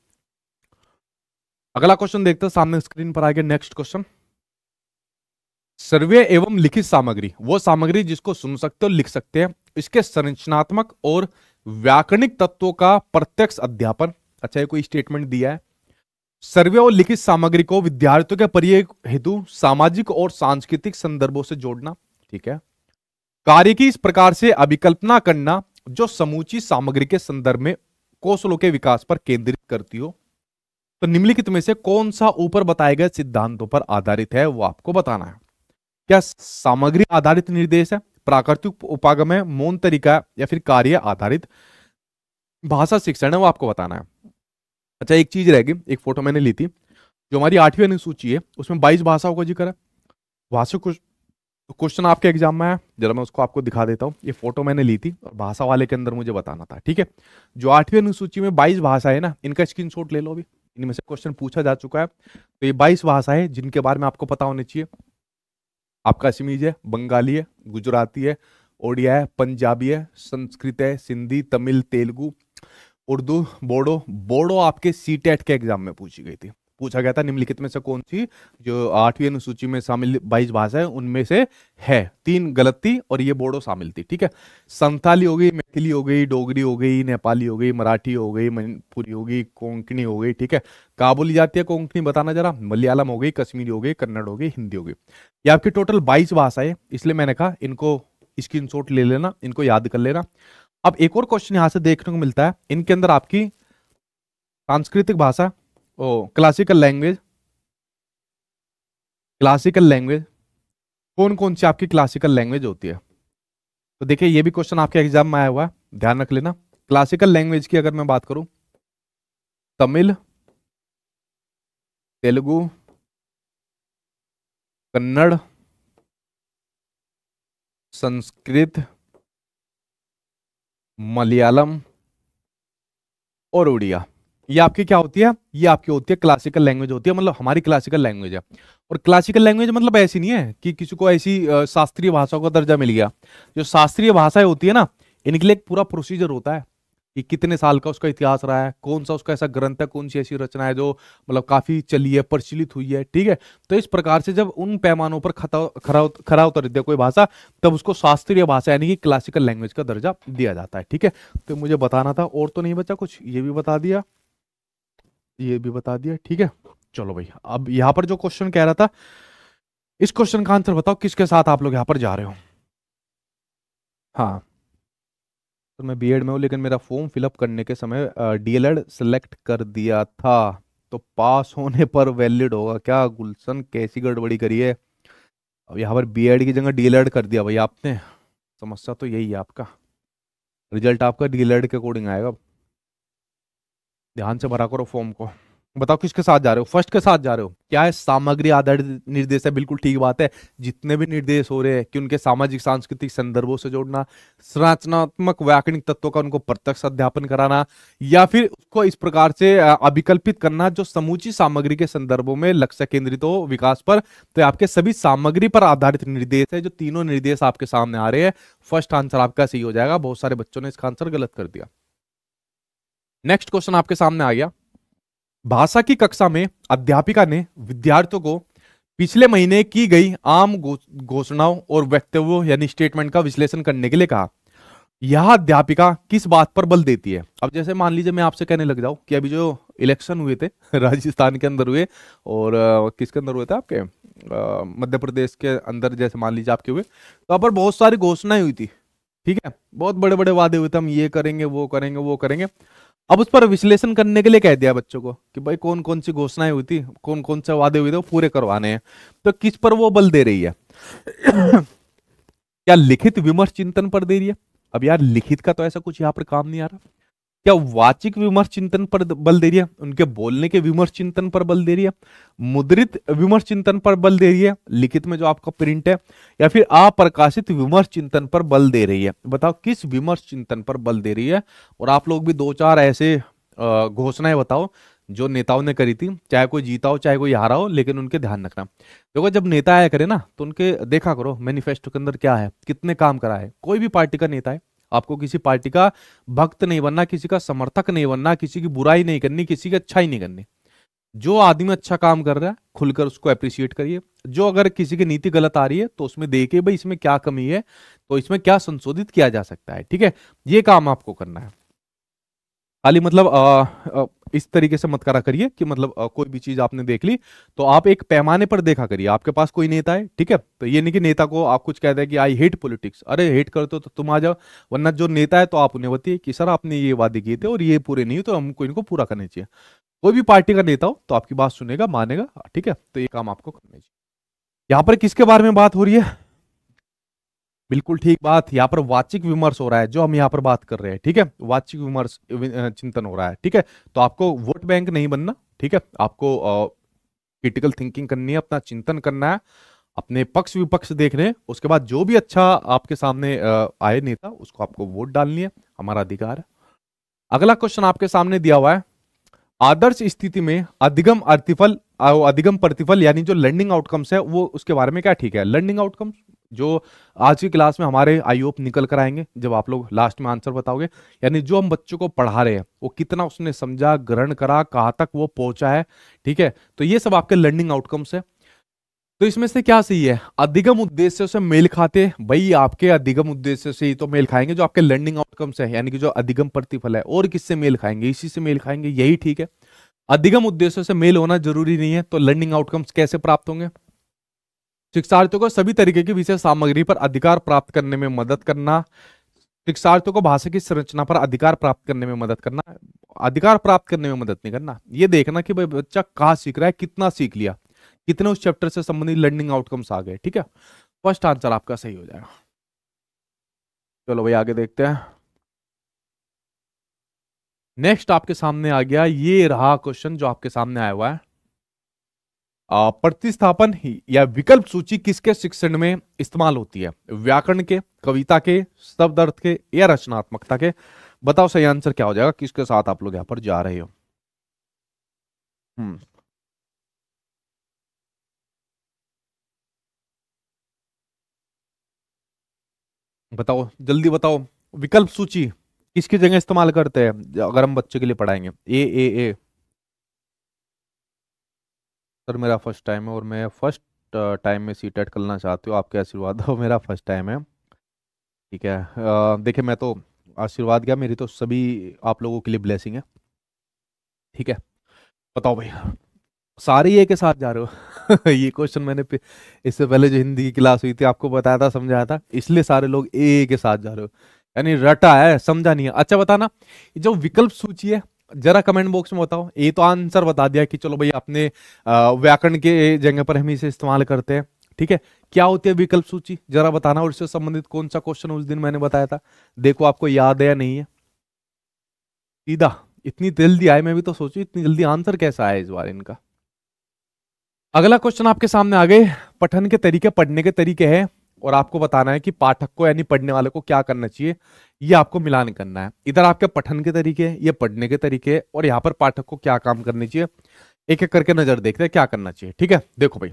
अगला क्वेश्चन देखते हैं सामने स्क्रीन पर आ गया नेक्स्ट क्वेश्चन सर्वे एवं लिखित सामग्री वो सामग्री जिसको सुन सकते हो लिख सकते हैं इसके संरचनात्मक और व्याकरणिक तत्वों का प्रत्यक्ष अध्यापन अच्छा कोई स्टेटमेंट दिया है सर्वे और लिखित सामग्री को विद्यार्थियों के परिय हेतु सामाजिक और सांस्कृतिक संदर्भों से जोड़ना ठीक है कार्य की इस प्रकार से अभिकल्पना करना जो समूची सामग्री के संदर्भ में कौशलों के विकास पर केंद्रित करती हो तो निम्नलिखित में से कौन सा ऊपर बताए गए सिद्धांतों पर आधारित है वो आपको बताना है क्या सामग्री आधारित निर्देश है प्राकृतिक उपागम है मौन तरीका या फिर कार्य आधारित भाषा शिक्षण है वो आपको बताना है अच्छा एक चीज रहेगी एक फोटो मैंने ली थी जो हमारी आठवीं अनुसूची है उसमें बाईस भाषाओं का जिक्र है भाषा कुछ क्वेश्चन आपके एग्जाम में है जरा मैं उसको आपको दिखा देता हूँ ये फोटो मैंने ली थी और भाषा वाले के अंदर मुझे बताना था ठीक है जो आठवीं अनुसूची में बाईस भाषा है ना इनका स्क्रीन ले लो अभी इनमें से क्वेश्चन पूछा जा चुका है तो ये बाईस भाषा है जिनके बारे में आपको पता होना चाहिए आपका असमीज है बंगाली है गुजराती है ओडिया है पंजाबी है संस्कृत है सिंधी तमिल तेलुगु उर्दू बोडो बोडो आपके सी टेट e के एग्जाम में पूछी गई थी पूछा गया था निम्नलिखित में से कौन सी जो आठवीं अनुसूची में शामिल बाईस भाषा है उनमें से है तीन गलत थी और ये बोडो शामिल थी ठीक है संथाली हो गई मैथिली हो गई डोगरी हो गई नेपाली हो गई मराठी हो गई मणिपुरी हो गई कोंकणी हो गई ठीक है कहा बोली जाती है कोंकणी बताना जरा मलयालम हो गई कश्मीरी हो गई कन्नड़ हो गई हिंदी हो गई ये आपकी टोटल बाईस भाषाएं इसलिए मैंने कहा इनको स्क्रीन ले लेना इनको याद कर लेना अब एक और क्वेश्चन यहां से देखने को मिलता है इनके अंदर आपकी सांस्कृतिक भाषा ओ क्लासिकल लैंग्वेज क्लासिकल लैंग्वेज कौन कौन सी आपकी क्लासिकल लैंग्वेज होती है तो देखिए ये भी क्वेश्चन आपके एग्जाम में आया हुआ है ध्यान रख लेना क्लासिकल लैंग्वेज की अगर मैं बात करूं तमिल तेलुगु कन्नड़ संस्कृत मलयालम और उड़िया ये आपकी क्या होती है ये आपकी होती है क्लासिकल लैंग्वेज होती है मतलब हमारी क्लासिकल लैंग्वेज है और क्लासिकल लैंग्वेज मतलब ऐसी नहीं है कि किसी को ऐसी शास्त्रीय भाषा का दर्जा मिल गया जो शास्त्रीय भाषाएं होती है ना इनके लिए एक पूरा प्रोसीजर होता है कि कितने साल का उसका इतिहास रहा है कौन सा उसका ऐसा ग्रंथ है कौन सी ऐसी रचना है जो मतलब काफी चली है प्रचलित हुई है ठीक है तो इस प्रकार से जब उन पैमानों पर खरा खरा दिया है कोई भाषा तब उसको शास्त्रीय भाषा यानी कि क्लासिकल लैंग्वेज का दर्जा दिया जाता है ठीक है तो मुझे बताना था और तो नहीं बचा कुछ ये भी बता दिया ये भी बता दिया ठीक है चलो भाई अब यहाँ पर जो क्वेश्चन कह रहा था इस क्वेश्चन का आंसर बताओ किसके साथ आप लोग यहाँ पर जा रहे हो हाँ तो मैं बीएड में हूँ लेकिन मेरा फॉर्म फिलअप करने के समय डीएलएड सेलेक्ट कर दिया था तो पास होने पर वैलिड होगा क्या गुलशन कैसी गड़बड़ी करी है अब यहाँ पर बीएड की जगह डीएलएड कर दिया भाई आपने समस्या तो यही है आपका रिजल्ट आपका डीएलएड के अकॉर्डिंग आएगा ध्यान से भरा करो फॉर्म को बताओ किसके साथ जा रहे हो फर्स्ट के साथ जा रहे हो क्या है सामग्री आधारित निर्देश है बिल्कुल ठीक बात है जितने भी निर्देश हो रहे हैं कि उनके सामाजिक सांस्कृतिक संदर्भों से जोड़ना संरचनात्मक व्याकरणिक तत्वों का उनको प्रत्यक्ष अध्यापन कराना या फिर उसको इस प्रकार से अभिकल्पित करना जो समूची सामग्री के संदर्भों में लक्ष्य केंद्रित हो विकास पर तो आपके सभी सामग्री पर आधारित निर्देश है जो तीनों निर्देश आपके सामने आ रहे हैं फर्स्ट आंसर आपका सही हो जाएगा बहुत सारे बच्चों ने इसका आंसर गलत कर दिया नेक्स्ट क्वेश्चन आपके सामने आ गया भाषा की कक्षा में अध्यापिका ने विद्यार्थियों को पिछले महीने की गई आम घोषणाओं और वक्तव्य यानी स्टेटमेंट का विश्लेषण करने के लिए कहा यह अध्यापिका किस बात पर बल देती है अब जैसे मान लीजिए मैं आपसे कहने लग जाऊं कि अभी जो इलेक्शन हुए थे राजस्थान के अंदर हुए और किसके अंदर हुए थे आपके मध्य प्रदेश के अंदर जैसे मान लीजिए आपके हुए तो पर बहुत सारी घोषणाएं हुई थी ठीक है बहुत बड़े बड़े वादे हुए थे हम ये करेंगे वो करेंगे वो करेंगे अब उस पर विश्लेषण करने के लिए कह दिया बच्चों को कि भाई कौन कौन सी घोषणाएं हुई थी कौन कौन से वादे हुए थे पूरे करवाने हैं तो किस पर वो बल दे रही है क्या लिखित विमर्श चिंतन पर दे रही है अब यार लिखित का तो ऐसा कुछ यहाँ पर काम नहीं आ रहा क्या वाचिक विमर्श चिंतन पर बल दे रही है उनके बोलने के विमर्श चिंतन पर बल दे रही है मुद्रित विमर्श चिंतन पर बल दे रही है लिखित में जो आपका प्रिंट है या फिर अप्रकाशित विमर्श चिंतन पर बल दे रही है बताओ किस विमर्श चिंतन पर बल दे रही है और आप लोग भी दो चार ऐसे घोषणाएं बताओ जो नेताओं ने करी थी चाहे कोई जीता हो चाहे कोई हारा हो लेकिन उनके ध्यान रखना देखो जब नेता आया करे ना तो उनके देखा करो मैनिफेस्टो के अंदर क्या है कितने काम करा है कोई भी पार्टी का नेता है आपको किसी पार्टी का भक्त नहीं बनना किसी का समर्थक नहीं बनना किसी की बुराई नहीं करनी किसी की अच्छाई नहीं करनी जो आदमी अच्छा काम कर रहा है खुलकर उसको अप्रिशिएट करिए जो अगर किसी की नीति गलत आ रही है तो उसमें देखिए भाई इसमें क्या कमी है तो इसमें क्या संशोधित किया जा सकता है ठीक है ये काम आपको करना है खाली मतलब आ, आ, इस तरीके से मत करा करिए कि मतलब कोई भी चीज आपने देख ली तो आप एक पैमाने पर देखा करिए आपके पास कोई नेता है ठीक है तो ये नहीं कि नेता को आप कुछ कहते हैं कि आई हेट पॉलिटिक्स अरे हेट करते हो तो तुम आ जाओ वरना जो नेता है तो आप उन्हें बताइए कि सर आपने ये वादे किए थे और ये पूरे नहीं तो हमको इनको पूरा करना चाहिए कोई भी पार्टी का नेता हो तो आपकी बात सुनेगा मानेगा ठीक है तो ये काम आपको करना चाहिए यहाँ पर किसके बारे में बात हो रही है बिल्कुल ठीक बात यहाँ पर वाचिक विमर्श हो रहा है जो हम यहाँ पर बात कर रहे हैं ठीक है वाचिक विमर्श चिंतन हो रहा है ठीक है तो आपको वोट बैंक नहीं बनना ठीक है आपको क्रिटिकल थिंकिंग करनी है अपना चिंतन करना है अपने पक्ष विपक्ष देखने उसके बाद जो भी अच्छा आपके सामने आए नेता उसको आपको वोट डालनी है हमारा अधिकार है अगला क्वेश्चन आपके सामने दिया हुआ है आदर्श स्थिति में अधिगम अर्थिफल अधिगम प्रतिफल यानी जो लर्निंग आउटकम्स है वो उसके बारे में क्या ठीक है लर्निंग आउटकम्स जो आज की क्लास में हमारे आई होप निकल कर आएंगे जब आप लोग लास्ट में आंसर बताओगे यानी जो हम बच्चों को पढ़ा रहे हैं वो कितना उसने समझा ग्रहण करा कहाँ तक वो पहुंचा है ठीक है तो ये सब आपके लर्निंग आउटकम्स है तो इसमें से क्या सही है अधिगम उद्देश्य से मेल खाते भाई आपके अधिगम उद्देश्य से ही तो मेल खाएंगे जो आपके लर्निंग आउटकम्स है यानी कि जो अधिगम प्रतिफल है और किससे मेल खाएंगे इसी से मेल खाएंगे यही ठीक है अधिगम उद्देश्य से मेल होना जरूरी नहीं है तो लर्निंग आउटकम्स कैसे प्राप्त होंगे शिक्षार्थियों को सभी तरीके की विषय सामग्री पर अधिकार प्राप्त करने में मदद करना शिक्षार्थियों को भाषा की संरचना पर अधिकार प्राप्त करने में मदद करना अधिकार प्राप्त करने में मदद नहीं करना ये देखना कि भाई बच्चा कहाँ सीख रहा है कितना सीख लिया कितने उस चैप्टर से संबंधित लर्निंग आउटकम्स आ गए ठीक है फर्स्ट आंसर आपका सही हो जाएगा चलो भाई आगे देखते हैं नेक्स्ट आपके सामने आ गया ये रहा क्वेश्चन जो आपके सामने आया हुआ है प्रतिस्थापन ही या विकल्प सूची किसके शिक्षण में इस्तेमाल होती है व्याकरण के कविता के शब्द अर्थ के या रचनात्मकता के बताओ सही आंसर क्या हो जाएगा किसके साथ आप लोग यहाँ पर जा रहे हो हम्म बताओ जल्दी बताओ विकल्प सूची किसकी जगह इस्तेमाल करते हैं अगर हम बच्चे के लिए पढ़ाएंगे ए ए ए सर मेरा फर्स्ट टाइम है और मैं फर्स्ट टाइम में सी टेट करना चाहती हूँ आपके आशीर्वाद हो मेरा फर्स्ट टाइम है ठीक है देखिए मैं तो आशीर्वाद क्या मेरी तो सभी आप लोगों के लिए ब्लेसिंग है ठीक है बताओ भाई सारे ये के साथ जा रहे हो ये क्वेश्चन मैंने इससे पहले जो हिंदी की क्लास हुई थी आपको बताया था समझाया था इसलिए सारे लोग ए के साथ जा रहे हो यानी रटा है समझा नहीं है अच्छा बताना जो विकल्प सूची है जरा कमेंट बॉक्स में बताओ ये तो आंसर बता दिया कि चलो भाई अपने व्याकरण के जगह पर हम इसे इस्तेमाल करते हैं ठीक है क्या होती है विकल्प सूची जरा बताना और इससे संबंधित कौन सा क्वेश्चन उस दिन मैंने बताया था देखो आपको याद है या नहीं है सीधा इतनी जल्दी आए मैं भी तो सोचू इतनी जल्दी आंसर कैसा आया इस बार इनका अगला क्वेश्चन आपके सामने आ गए पठन के तरीके पढ़ने के तरीके हैं और आपको बताना है कि पाठक को यानी पढ़ने वाले को क्या करना चाहिए ये आपको मिलान करना है इधर आपके पठन के तरीके ये पढ़ने के तरीके और यहाँ पर पाठक को क्या काम करनी चाहिए एक एक करके नजर देखते हैं क्या करना चाहिए ठीक है देखो भाई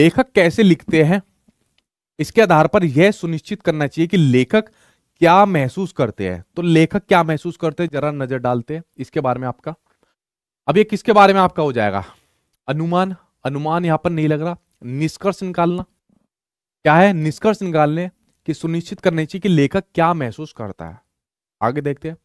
लेखक कैसे लिखते हैं इसके आधार पर यह सुनिश्चित करना चाहिए कि लेखक क्या महसूस करते हैं तो लेखक क्या महसूस करते हैं जरा नजर डालते हैं इसके बारे में आपका अब ये किसके बारे में आपका हो जाएगा अनुमान अनुमान यहां पर नहीं लग रहा निष्कर्ष निकालना क्या है निष्कर्ष निकालने की सुनिश्चित करने चाहिए कि लेखक क्या महसूस करता है आगे देखते हैं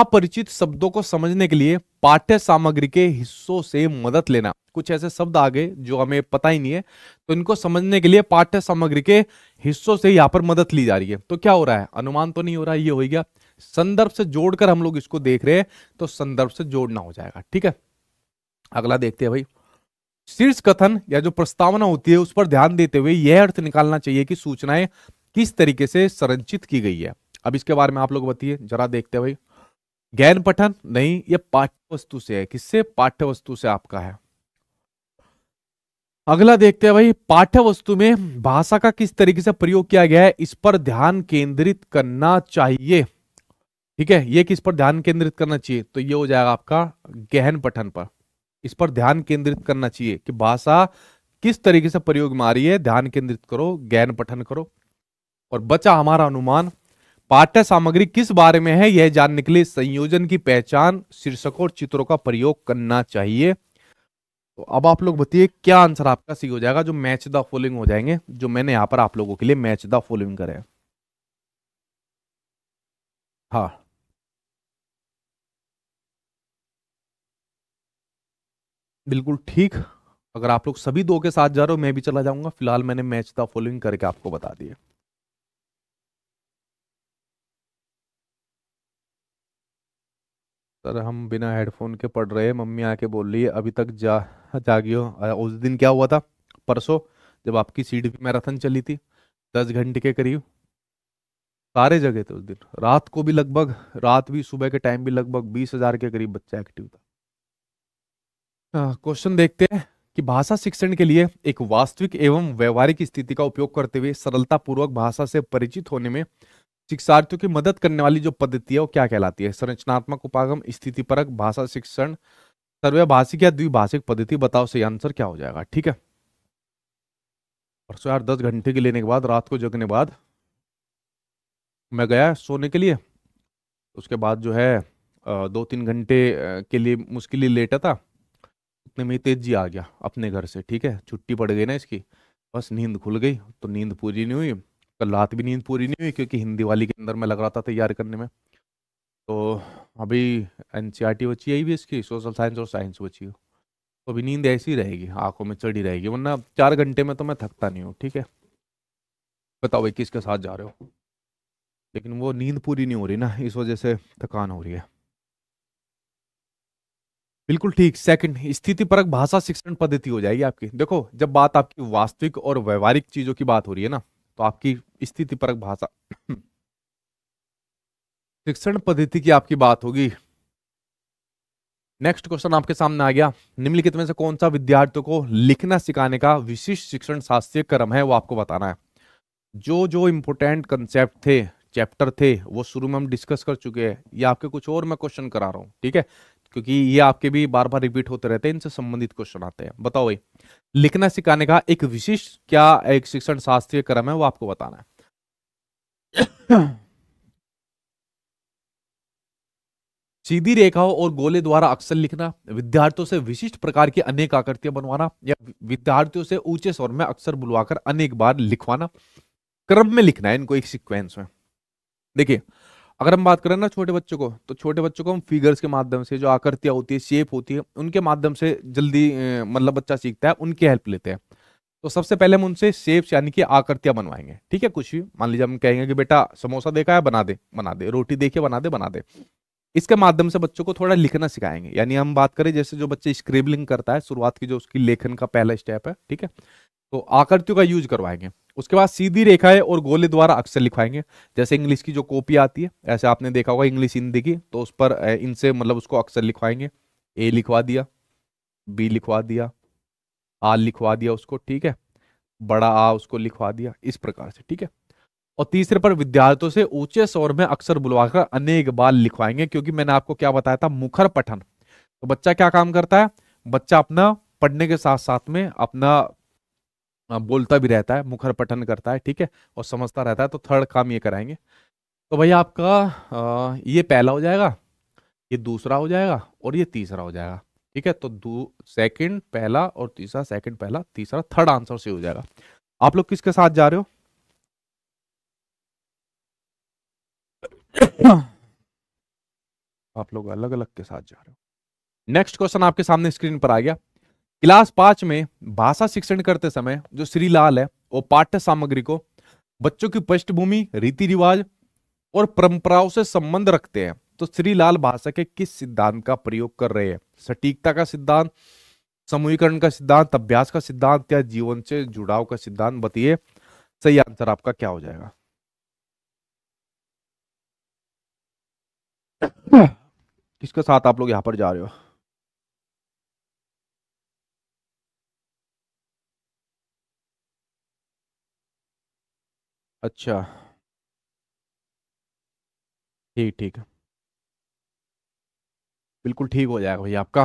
अपरिचित शब्दों को समझने के लिए पाठ्य सामग्री के हिस्सों से मदद लेना कुछ ऐसे शब्द आ गए जो हमें पता ही नहीं है तो इनको समझने के लिए पाठ्य सामग्री के हिस्सों से यहाँ पर मदद ली जा रही है तो क्या हो रहा है अनुमान तो नहीं हो रहा है ये हो गया संदर्भ से जोड़कर हम लोग इसको देख रहे हैं तो संदर्भ से जोड़ना हो जाएगा ठीक है अगला देखते हैं भाई शीर्ष कथन या जो प्रस्तावना होती है उस पर ध्यान देते हुए यह अर्थ निकालना चाहिए कि सूचनाएं किस तरीके से संरचित की गई है अब इसके बारे में आप लोग बताइए जरा देखते भाई ज्ञान पठन नहीं ये पाठ्य वस्तु से है किससे पाठ्य वस्तु से आपका है अगला देखते हैं भाई पाठ्य वस्तु में भाषा का किस तरीके से प्रयोग किया गया है इस पर ध्यान केंद्रित करना चाहिए ठीक है ये किस पर ध्यान केंद्रित करना चाहिए तो ये हो जाएगा आपका गहन पठन पर इस पर ध्यान केंद्रित करना चाहिए कि भाषा किस तरीके से प्रयोग में आ रही है ध्यान केंद्रित करो ज्ञान पठन करो और बचा हमारा अनुमान पाठ्य सामग्री किस बारे में है यह जानने के लिए संयोजन की पहचान शीर्षकों और चित्रों का प्रयोग करना चाहिए तो अब आप लोग बताइए क्या आंसर आपका सही हो जाएगा जो मैच द फॉलोइंग हो जाएंगे जो मैंने यहां पर आप लोगों के लिए मैच द फॉलोइंग करे हाँ बिल्कुल ठीक अगर आप लोग सभी दो के साथ जा रहे हो मैं भी चला जाऊंगा फिलहाल मैंने मैच द फॉलोइंग करके आपको बता दिया सर हम बिना हेडफोन के पढ़ रहे हैं मम्मी आके बोल रही है अभी तक जा जागियो उस दिन क्या हुआ था परसों जब आपकी सीट भी मैराथन चली थी दस घंटे के करीब सारे जगह थे उस दिन रात को भी लगभग रात भी सुबह के टाइम भी लगभग बीस हजार के करीब बच्चा एक्टिव था क्वेश्चन देखते हैं कि भाषा शिक्षण के लिए एक वास्तविक एवं व्यवहारिक स्थिति का उपयोग करते हुए सरलतापूर्वक भाषा से परिचित होने में शिक्षार्थियों की मदद करने वाली जो पद्धति है वो क्या कहलाती है संरचनात्मक उपागम स्थिति परक भाषा शिक्षण सर्वभाषिक या द्विभाषिक पद्धति बताओ सही आंसर क्या हो जाएगा ठीक है परसों यार दस घंटे के लेने के बाद रात को जगने बाद मैं गया सोने के लिए उसके बाद जो है दो तीन घंटे के लिए मुश्किल लेटा था इतने में तेज जी आ गया अपने घर से ठीक है छुट्टी पड़ गई ना इसकी बस नींद खुल गई तो नींद पूरी नहीं हुई कल रात भी नींद पूरी नहीं हुई क्योंकि हिंदी वाली के अंदर मैं लग रहा था तैयार करने में तो अभी एन सी आर टी बची है भी इसकी सोशल साइंस और साइंस बची हो तो अभी नींद ऐसी रहेगी आंखों में चढ़ी रहेगी वरना चार घंटे में तो मैं थकता नहीं हूँ ठीक है बताओ भाई किसके साथ जा रहे हो लेकिन वो नींद पूरी नहीं हो रही ना इस वजह से थकान हो रही है बिल्कुल ठीक सेकंड स्थिति परक भाषा शिक्षण पद्धति हो जाएगी आपकी देखो जब बात आपकी वास्तविक और व्यवहारिक चीजों की बात हो रही है ना तो आपकी स्थिति परक भाषा शिक्षण पद्धति की आपकी बात होगी नेक्स्ट क्वेश्चन आपके सामने आ गया निम्नलिखित में से कौन सा विद्यार्थियों को लिखना सिखाने का विशिष्ट शिक्षण शास्त्रीय क्रम है वो आपको बताना है जो जो इम्पोर्टेंट कंसेप्ट थे चैप्टर थे वो शुरू में हम डिस्कस कर चुके हैं या आपके कुछ और मैं क्वेश्चन करा रहा हूँ ठीक है क्योंकि ये आपके भी बार बार रिपीट होते रहते हैं इनसे संबंधित क्वेश्चन आते हैं बताओ भाई लिखना सिखाने का एक विशिष्ट क्या एक शिक्षण शास्त्रीय क्रम है वो आपको बताना है सीधी रेखाओं और गोले द्वारा अक्सर लिखना विद्यार्थियों से विशिष्ट प्रकार की अनेक आकृतियां बनवाना या विद्यार्थियों से ऊंचे स्वर में अक्सर बुलवाकर अनेक बार लिखवाना क्रम में लिखना है इनको एक सिक्वेंस में देखिए अगर हम बात करें ना छोटे बच्चों को तो छोटे बच्चों को हम फिगर्स के माध्यम से जो आकृतियाँ होती है शेप होती है उनके माध्यम से जल्दी मतलब बच्चा सीखता है उनकी हेल्प लेते हैं तो सबसे पहले हम उनसे शेप्स यानी कि आकृतियाँ बनवाएंगे ठीक है कुछ भी मान लीजिए हम कहेंगे कि बेटा समोसा देखा है बना दे बना दे रोटी देखिए बना दे बना दे इसके माध्यम से बच्चों को थोड़ा लिखना सिखाएंगे यानी हम बात करें जैसे जो बच्चे स्क्रिबलिंग करता है शुरुआत की जो उसकी लेखन का पहला स्टेप है ठीक है तो आकृतियों का यूज करवाएंगे उसके बाद सीधी रेखा है और गोले द्वारा अक्षर लिखवाएंगे जैसे इंग्लिश की जो कॉपी आती है ऐसे आपने देखा होगा इंग्लिश हिंदी की तो उस पर इनसे मतलब उसको अक्षर लिखवाएंगे ए लिखवा दिया बी लिखवा दिया आ लिखवा दिया उसको ठीक है बड़ा आ उसको लिखवा दिया इस प्रकार से ठीक है और तीसरे पर विद्यार्थियों से ऊंचे स्वर में अक्षर बुलवाकर अनेक बार लिखवाएंगे क्योंकि मैंने आपको क्या बताया था मुखर पठन तो बच्चा क्या काम करता है बच्चा अपना पढ़ने के साथ साथ में अपना बोलता भी रहता है मुखर पठन करता है ठीक है और समझता रहता है तो थर्ड काम ये कराएंगे तो भैया आपका ये पहला हो जाएगा ये दूसरा हो जाएगा और ये तीसरा हो जाएगा ठीक है तो दू सेकंड पहला और तीसरा सेकेंड पहला तीसरा थर्ड आंसर से हो जाएगा आप लोग किसके साथ जा रहे हो आप लोग अलग अलग के साथ जा रहे हो नेक्स्ट क्वेश्चन आपके सामने स्क्रीन पर आ गया क्लास पांच में भाषा शिक्षण करते समय जो श्री लाल है वो पाठ्य सामग्री को बच्चों की पृष्ठभूमि रीति रिवाज और परंपराओं से संबंध रखते हैं तो श्री लाल भाषा के किस सिद्धांत का प्रयोग कर रहे हैं सटीकता का सिद्धांत समूहीकरण का सिद्धांत अभ्यास का सिद्धांत या जीवन से जुड़ाव का सिद्धांत बताइए सही आंसर आपका क्या हो जाएगा किसके साथ आप लोग यहां पर जा रहे हो अच्छा ठीक ठीक बिल्कुल ठीक हो जाएगा भैया आपका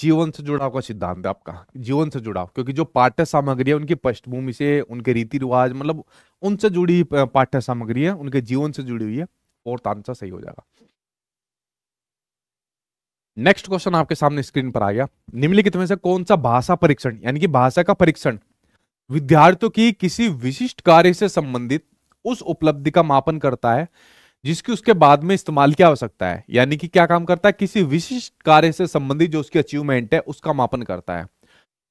जीवन से जुड़ा आपका सिद्धांत है आपका जीवन से जुड़ा क्योंकि जो पाठ्य सामग्री है उनकी पृष्ठभूमि से उनके रीति रिवाज मतलब उनसे जुड़ी पाठ्य सामग्री है उनके जीवन से जुड़ी हुई है और तांसा सही हो जाएगा नेक्स्ट क्वेश्चन आपके सामने स्क्रीन पर आ गया निम्नलिखित में से कौन सा भाषा परीक्षण यानी कि भाषा का परीक्षण विद्यार्थियों की किसी विशिष्ट कार्य से संबंधित उस उपलब्धि का मापन करता है जिसकी उसके बाद में इस्तेमाल की आवश्यकता है यानी कि क्या काम करता है किसी विशिष्ट कार्य से संबंधित जो उसकी अचीवमेंट है उसका मापन करता है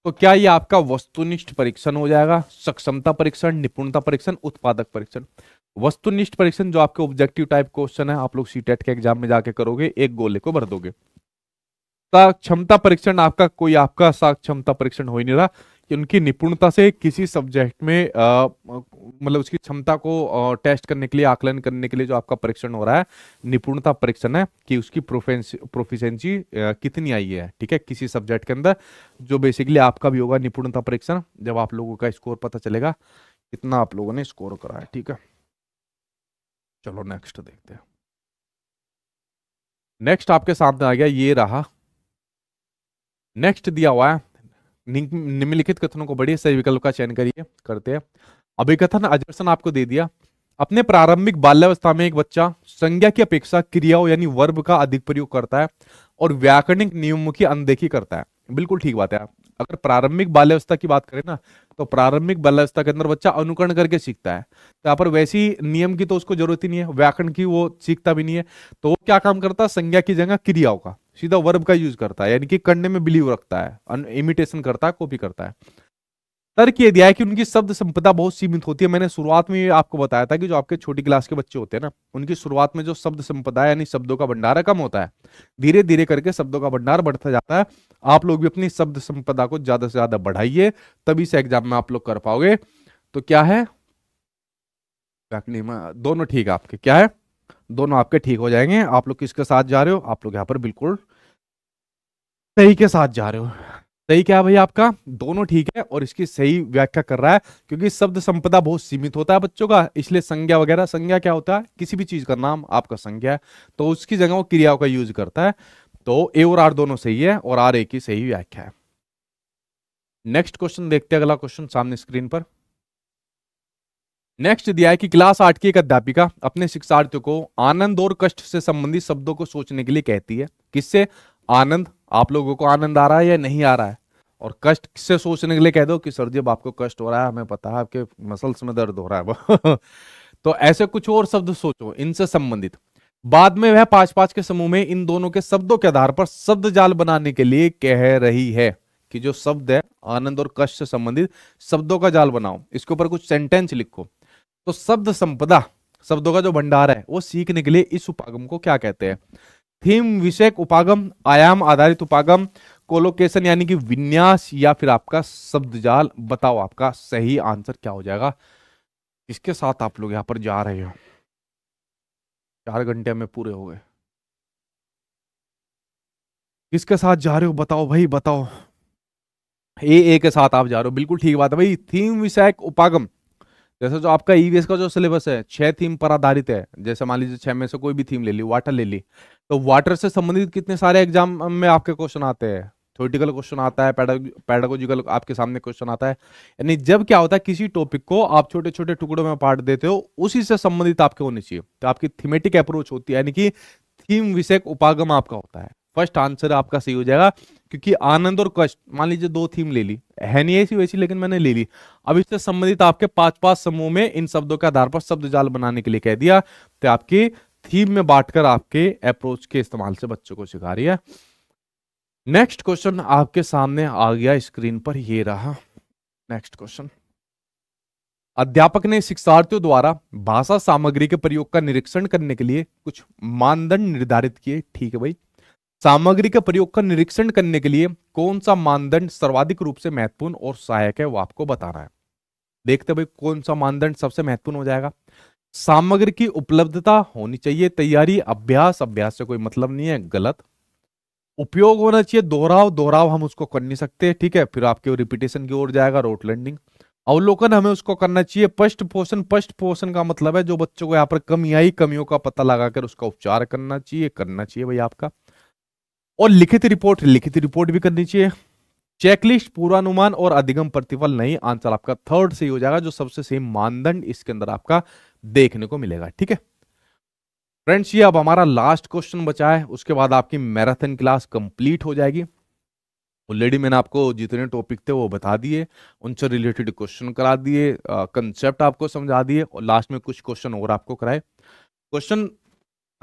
तो क्या ये आपका वस्तुनिष्ठ परीक्षण हो जाएगा सक्षमता परीक्षण निपुणता परीक्षण उत्पादक परीक्षण वस्तुनिष्ठ परीक्षण जो आपके ऑब्जेक्टिव टाइप क्वेश्चन है आप लोग सीटेट e के एग्जाम में जाके करोगे एक गोले को भर दोगे क्षमता परीक्षण आपका कोई आपका साक्षमता परीक्षण हो ही नहीं रहा कि उनकी निपुणता से किसी सब्जेक्ट में मतलब उसकी क्षमता को टेस्ट करने के लिए आकलन करने के लिए जो आपका परीक्षण हो रहा है निपुणता परीक्षण है कि उसकी प्रोफिशेंसी कितनी आई है ठीक है किसी सब्जेक्ट के अंदर जो बेसिकली आपका भी होगा निपुणता परीक्षण जब आप लोगों का स्कोर पता चलेगा कितना आप लोगों ने स्कोर करा है ठीक है चलो नेक्स्ट देखते हैं नेक्स्ट आपके सामने आ गया ये रहा नेक्स्ट दिया हुआ है निम्नलिखित कथनों को बढ़िया सही विकल्प का चयन करिए करते हैं अभिकथन अजर्सन आपको दे दिया अपने प्रारंभिक बाल्यावस्था में एक बच्चा संज्ञा की अपेक्षा क्रियाओं यानी वर्ब का अधिक प्रयोग करता है और व्याकरणिक नियमों की अनदेखी करता है बिल्कुल ठीक बात है अगर प्रारंभिक बाल्यावस्था की बात करें ना तो प्रारंभिक बाल्यावस्था के अंदर बच्चा अनुकरण करके सीखता है तो यहाँ पर वैसी नियम की तो उसको जरूरत ही नहीं है व्याकरण की वो सीखता भी नहीं है तो वो क्या काम करता है संज्ञा की जगह क्रियाओं का सीधा वर्ब का यूज करता है यानी कि करने में बिलीव रखता है इमिटेशन करता है कॉपी करता है तर्क ये दिया है कि उनकी शब्द संपदा बहुत सीमित होती है मैंने शुरुआत में आपको बताया था कि जो आपके छोटी क्लास के बच्चे होते हैं ना उनकी शुरुआत में जो शब्द संपदा यानी शब्दों का भंडार कम होता है धीरे धीरे करके शब्दों का भंडार बढ़ता जाता है आप लोग भी अपनी शब्द संपदा को ज्यादा से ज्यादा बढ़ाइए तभी से एग्जाम में आप लोग कर पाओगे तो क्या है दोनों ठीक है आपके क्या है दोनों आपके ठीक हो जाएंगे आप लोग किसके साथ जा रहे हो आप लोग यहाँ पर बिल्कुल सही के साथ जा रहे हो सही क्या है भाई आपका दोनों ठीक है और इसकी सही व्याख्या कर रहा है क्योंकि शब्द संपदा बहुत सीमित होता है बच्चों का इसलिए संज्ञा वगैरह संज्ञा क्या होता है किसी भी चीज का नाम आपका संज्ञा है तो उसकी जगह वो क्रियाओं का यूज करता है तो ए और आर दोनों सही है और आर ए की सही व्याख्या है नेक्स्ट क्वेश्चन देखते हैं अगला क्वेश्चन सामने स्क्रीन पर नेक्स्ट दिया है कि क्लास आठ की एक अध्यापिका अपने शिक्षार्थियों को आनंद और कष्ट से संबंधित शब्दों को सोचने के लिए कहती है किससे आनंद आप लोगों को आनंद आ रहा है या नहीं आ रहा है और कष्ट किससे सोचने के लिए कह दो कि सर जी अब आपको कष्ट हो रहा है हमें पता है आपके मसल्स में दर्द हो रहा है तो ऐसे कुछ और शब्द सोचो इनसे संबंधित बाद में वह पांच पांच के समूह में इन दोनों के शब्दों के आधार पर शब्द जाल बनाने के लिए कह रही है कि जो शब्द है आनंद और कष्ट से संबंधित शब्दों का जाल बनाओ इसके ऊपर कुछ सेंटेंस लिखो तो शब्द संपदा शब्दों का जो भंडार है वो सीखने के लिए इस उपागम को क्या कहते हैं थीम विषय उपागम आयाम आधारित उपागम कोलोकेशन यानी कि विन्यास या फिर आपका शब्द जाल बताओ आपका सही आंसर क्या हो जाएगा इसके साथ आप लोग यहाँ पर जा रहे हो चार घंटे में पूरे हो गए किसके साथ जा रहे हो बताओ भाई बताओ ए ए के साथ आप जा रहे हो बिल्कुल ठीक बात है भाई थीम विषयक उपागम जैसे जो आपका ईवीएस e का जो सिलेबस है छह थीम पर आधारित है जैसे मान लीजिए छह में से कोई भी थीम ले ली वाटर ले ली तो वाटर से संबंधित कितने सारे एग्जाम में आपके क्वेश्चन आते हैं थ्योरेटिकल क्वेश्चन आता है पैडागोजिकल आपके सामने क्वेश्चन आता है यानी जब क्या होता है किसी टॉपिक को आप छोटे छोटे टुकड़ों में पार्ट देते हो उसी से संबंधित आपके होने चाहिए तो आपकी थीमेटिक अप्रोच होती है यानी कि थीम विषय उपागम आपका होता है फर्स्ट आंसर आपका सही हो जाएगा क्योंकि आनंद और कष्ट मान लीजिए दो थीम ले ली है नहीं ऐसी वैसी लेकिन मैंने ले ली अब इससे संबंधित आपके पांच पांच समूह में इन शब्दों के आधार पर शब्द जाल बनाने के लिए कह दिया तो आपकी थीम में बांटकर आपके अप्रोच के इस्तेमाल से बच्चों को सिखा रही है नेक्स्ट क्वेश्चन आपके सामने आ गया स्क्रीन पर ये रहा नेक्स्ट क्वेश्चन अध्यापक ने शिक्षार्थियों द्वारा भाषा सामग्री के प्रयोग का निरीक्षण करने के लिए कुछ मानदंड निर्धारित किए ठीक है भाई सामग्री के प्रयोग का निरीक्षण करने के लिए कौन सा मानदंड सर्वाधिक रूप से महत्वपूर्ण और सहायक है वो आपको बताना है देखते भाई कौन सा मानदंड सबसे महत्वपूर्ण हो जाएगा सामग्री की उपलब्धता होनी चाहिए तैयारी अभ्यास अभ्यास से कोई मतलब नहीं है गलत उपयोग होना चाहिए दोहराव दोहराव हम उसको कर नहीं सकते ठीक है फिर आपके रिपीटेशन की ओर जाएगा रोट लैंडिंग अवलोकन हमें उसको करना चाहिए पष्ट पोषण पष्ट पोषण का मतलब है जो बच्चों को यहाँ पर कमी आई कमियों का पता लगाकर उसका उपचार करना चाहिए करना चाहिए भाई आपका और लिखित रिपोर्ट लिखित रिपोर्ट भी करनी चाहिए चेकलिस्ट पूर्वानुमान और अधिगम प्रतिफल नहीं आंसर आपका थर्ड से हो जाएगा जो सबसे सेम मानदंड इसके अंदर आपका देखने को मिलेगा ठीक है फ्रेंड्स ये अब हमारा लास्ट क्वेश्चन बचा है उसके बाद आपकी मैराथन क्लास कंप्लीट हो जाएगी ऑलरेडी मैंने आपको जितने टॉपिक थे वो बता दिए उनसे रिलेटेड क्वेश्चन करा दिए कंसेप्ट आपको समझा दिए और लास्ट में कुछ क्वेश्चन और आपको कराए क्वेश्चन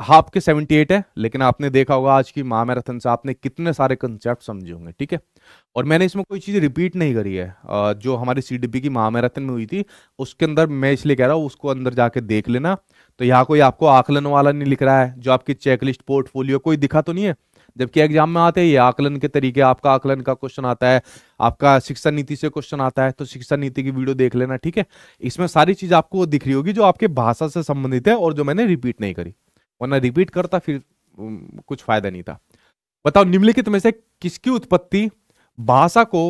हाफ के 78 है लेकिन आपने देखा होगा आज की माँ मैराथन से आपने कितने सारे कंसेप्ट समझे होंगे ठीक है और मैंने इसमें कोई चीज़ रिपीट नहीं करी है जो हमारी सी की माँ मैराथन में हुई थी उसके अंदर मैं इसलिए कह रहा हूँ उसको अंदर जाके देख लेना तो यहाँ कोई आपको आकलन वाला नहीं लिख रहा है जो आपकी चेकलिस्ट पोर्टफोलियो कोई दिखा तो नहीं है जबकि एग्जाम में आते हैं ये आकलन के तरीके आपका आकलन का क्वेश्चन आता है आपका शिक्षा नीति से क्वेश्चन आता है तो शिक्षा नीति की वीडियो देख लेना ठीक है इसमें सारी चीज आपको दिख रही होगी जो आपके भाषा से संबंधित है और जो मैंने रिपीट नहीं करी वरना रिपीट करता फिर कुछ फायदा नहीं था बताओ निम्नलिखित में से किसकी उत्पत्ति भाषा को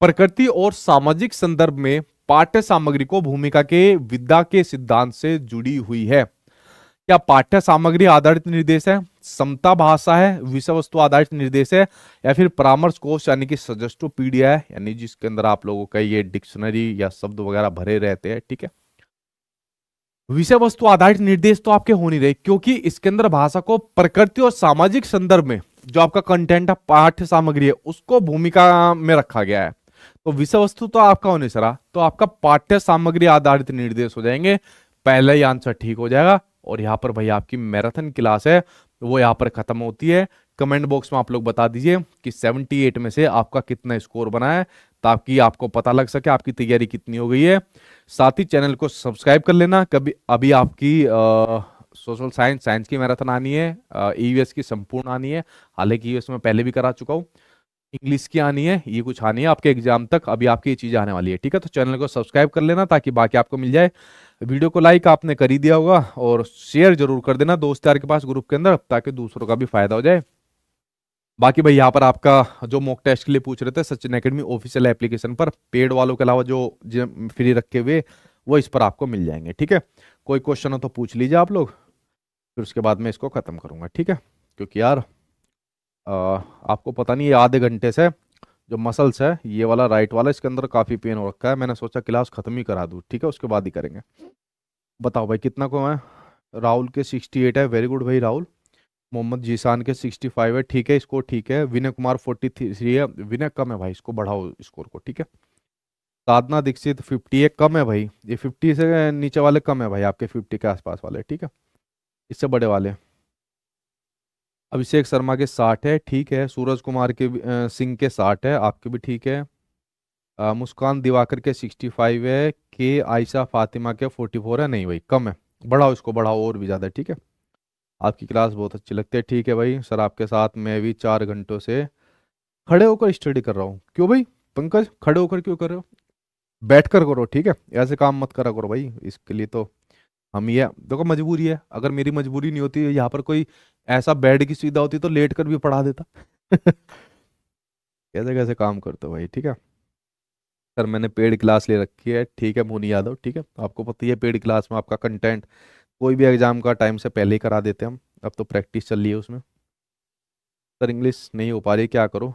प्रकृति और सामाजिक संदर्भ में पाठ्य सामग्री को भूमिका के विद्या के सिद्धांत से जुड़ी हुई है क्या पाठ्य सामग्री आधारित निर्देश है समता भाषा है विषय वस्तु आधारित निर्देश है या फिर परामर्श कोष यानी कि सजेस्टो पीडिया है यानी जिसके अंदर आप लोगों का ये डिक्शनरी या शब्द वगैरह भरे रहते हैं ठीक है विषय वस्तु आधारित निर्देश तो आपके हो नहीं रहे क्योंकि इसके अंदर भाषा को प्रकृति और सामाजिक संदर्भ में जो आपका कंटेंट है पाठ्य सामग्री है उसको भूमिका में रखा गया है तो विषय वस्तु तो आपका होने सरा तो आपका पाठ्य सामग्री आधारित निर्देश हो जाएंगे पहला ही आंसर ठीक हो जाएगा और यहाँ पर भाई आपकी मैराथन क्लास है वो यहाँ पर खत्म होती है कमेंट बॉक्स में आप लोग बता दीजिए कि 78 में से आपका कितना स्कोर बना है ताकि आपको पता लग सके आपकी तैयारी कितनी हो गई है साथ ही चैनल को सब्सक्राइब कर लेना कभी अभी आपकी सोशल साइंस साइंस की मैराथन आनी है ईवीएस e की संपूर्ण आनी है हालांकि ईवीएस e में पहले भी करा चुका हूँ इंग्लिश की आनी है ये कुछ आनी है आपके एग्जाम तक अभी आपकी ये चीज आने वाली है ठीक है तो चैनल को सब्सक्राइब कर लेना ताकि बाकी आपको मिल जाए वीडियो को लाइक आपने कर ही दिया होगा और शेयर जरूर कर देना दोस्त यार के पास ग्रुप के अंदर ताकि दूसरों का भी फायदा हो जाए बाकी भाई यहाँ पर आपका जो मॉक टेस्ट के लिए पूछ रहे थे सचिन अकेडमी ऑफिशियल एप्लीकेशन पर पेड वालों के अलावा जो फ्री रखे हुए वो इस पर आपको मिल जाएंगे ठीक है कोई क्वेश्चन हो तो पूछ लीजिए आप लोग फिर उसके बाद मैं इसको ख़त्म करूँगा ठीक है क्योंकि यार आ, आपको पता नहीं ये आधे घंटे से जो मसल्स है ये वाला राइट वाला इसके अंदर काफ़ी पेन हो रखा है मैंने सोचा क्लास ख़त्म ही करा दूँ ठीक है उसके बाद ही करेंगे बताओ भाई कितना को है राहुल के सिक्सटी एट है वेरी गुड भाई राहुल मोहम्मद जीशान के 65 है ठीक है इसको ठीक है विनय कुमार 43 है विनय कम है भाई इसको बढ़ाओ स्कोर को ठीक है साधना दीक्षित 50 है कम है भाई ये 50 से नीचे वाले कम है भाई आपके 50 के आसपास वाले ठीक है इससे बड़े वाले अभिषेक शर्मा के साठ है ठीक है सूरज कुमार के सिंह के साठ है आपके भी ठीक है मुस्कान दिवाकर के सिक्सटी फाइव है के आयशा फातिमा के फोर्टी फोर है नहीं भाई कम है बढ़ाओ इसको बढ़ाओ और भी ज़्यादा ठीक है आपकी क्लास बहुत अच्छी लगती है ठीक है भाई सर आपके साथ मैं भी चार घंटों से खड़े होकर स्टडी कर रहा हूँ क्यों भाई पंकज खड़े होकर क्यों कर रहे हो बैठ कर करो ठीक है ऐसे काम मत करा करो भाई इसके लिए तो हम ये देखो मजबूरी है अगर मेरी मजबूरी नहीं होती यहाँ पर कोई ऐसा बेड की सुविधा होती तो लेट कर भी पढ़ा देता कैसे कैसे काम करते हो भाई ठीक है सर मैंने पेड क्लास ले रखी है ठीक है मोनी यादव ठीक है आपको पता ही है पेड क्लास में आपका कंटेंट कोई भी एग्ज़ाम का टाइम से पहले ही करा देते हम अब तो प्रैक्टिस चल रही है उसमें सर इंग्लिश नहीं हो पा रही क्या करो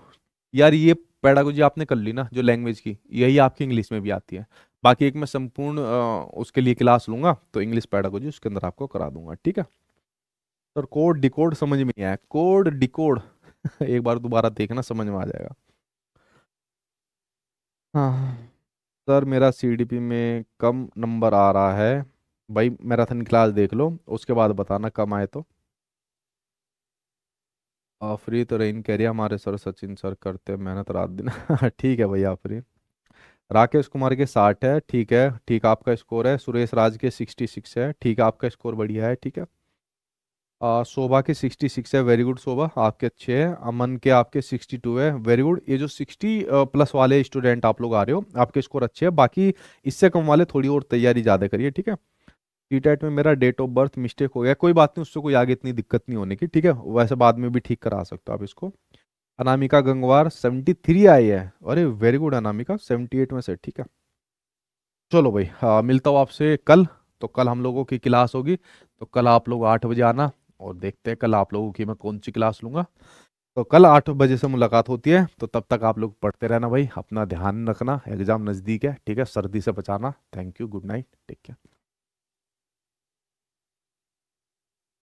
यार ये पैडागोजी आपने कर ली ना जो लैंग्वेज की यही आपकी इंग्लिश में भी आती है बाकी एक मैं संपूर्ण उसके लिए क्लास लूँगा तो इंग्लिश पैडागोजी उसके अंदर आपको करा दूंगा ठीक है सर कोड डिकोड समझ में आया कोड डिकोड एक बार दोबारा देखना समझ में आ जाएगा हाँ सर मेरा सी में कम नंबर आ रहा है भाई मैराथन क्लास देख लो उसके बाद बताना कम आए तो आफरी तो रही कह रही हमारे सर सचिन सर करते मेहनत रात दिन ठीक है भाई आफरी राकेश कुमार के साठ है ठीक है ठीक आपका स्कोर है सुरेश राज के सिक्सटी सिक्स है ठीक है आपका स्कोर बढ़िया है ठीक है शोभा के सिक्सटी सिक्स है वेरी गुड शोभा आपके अच्छे हैं अमन के आपके सिक्सटी टू है वेरी गुड ये जो सिक्सटी प्लस वाले स्टूडेंट आप लोग आ रहे हो आपके स्कोर अच्छे हैं बाकी इससे कम वाले थोड़ी और तैयारी ज़्यादा करिए ठीक है टी टाइट में मेरा डेट ऑफ बर्थ मिस्टेक हो गया कोई बात नहीं उससे कोई आगे इतनी दिक्कत नहीं होने की ठीक है वैसे बाद में भी ठीक करा सकते हो आप इसको अनामिका गंगवार 73 आई है अरे वेरी गुड अनामिका 78 में से ठीक है चलो भाई आ, हाँ, मिलता हूँ आपसे कल तो कल हम लोगों की क्लास होगी तो कल आप लोग आठ बजे आना और देखते हैं कल आप लोगों की मैं कौन सी क्लास लूँगा तो कल आठ बजे से मुलाकात होती है तो तब तक आप लोग पढ़ते रहना भाई अपना ध्यान रखना एग्जाम नज़दीक है ठीक है सर्दी से बचाना thank you good night take care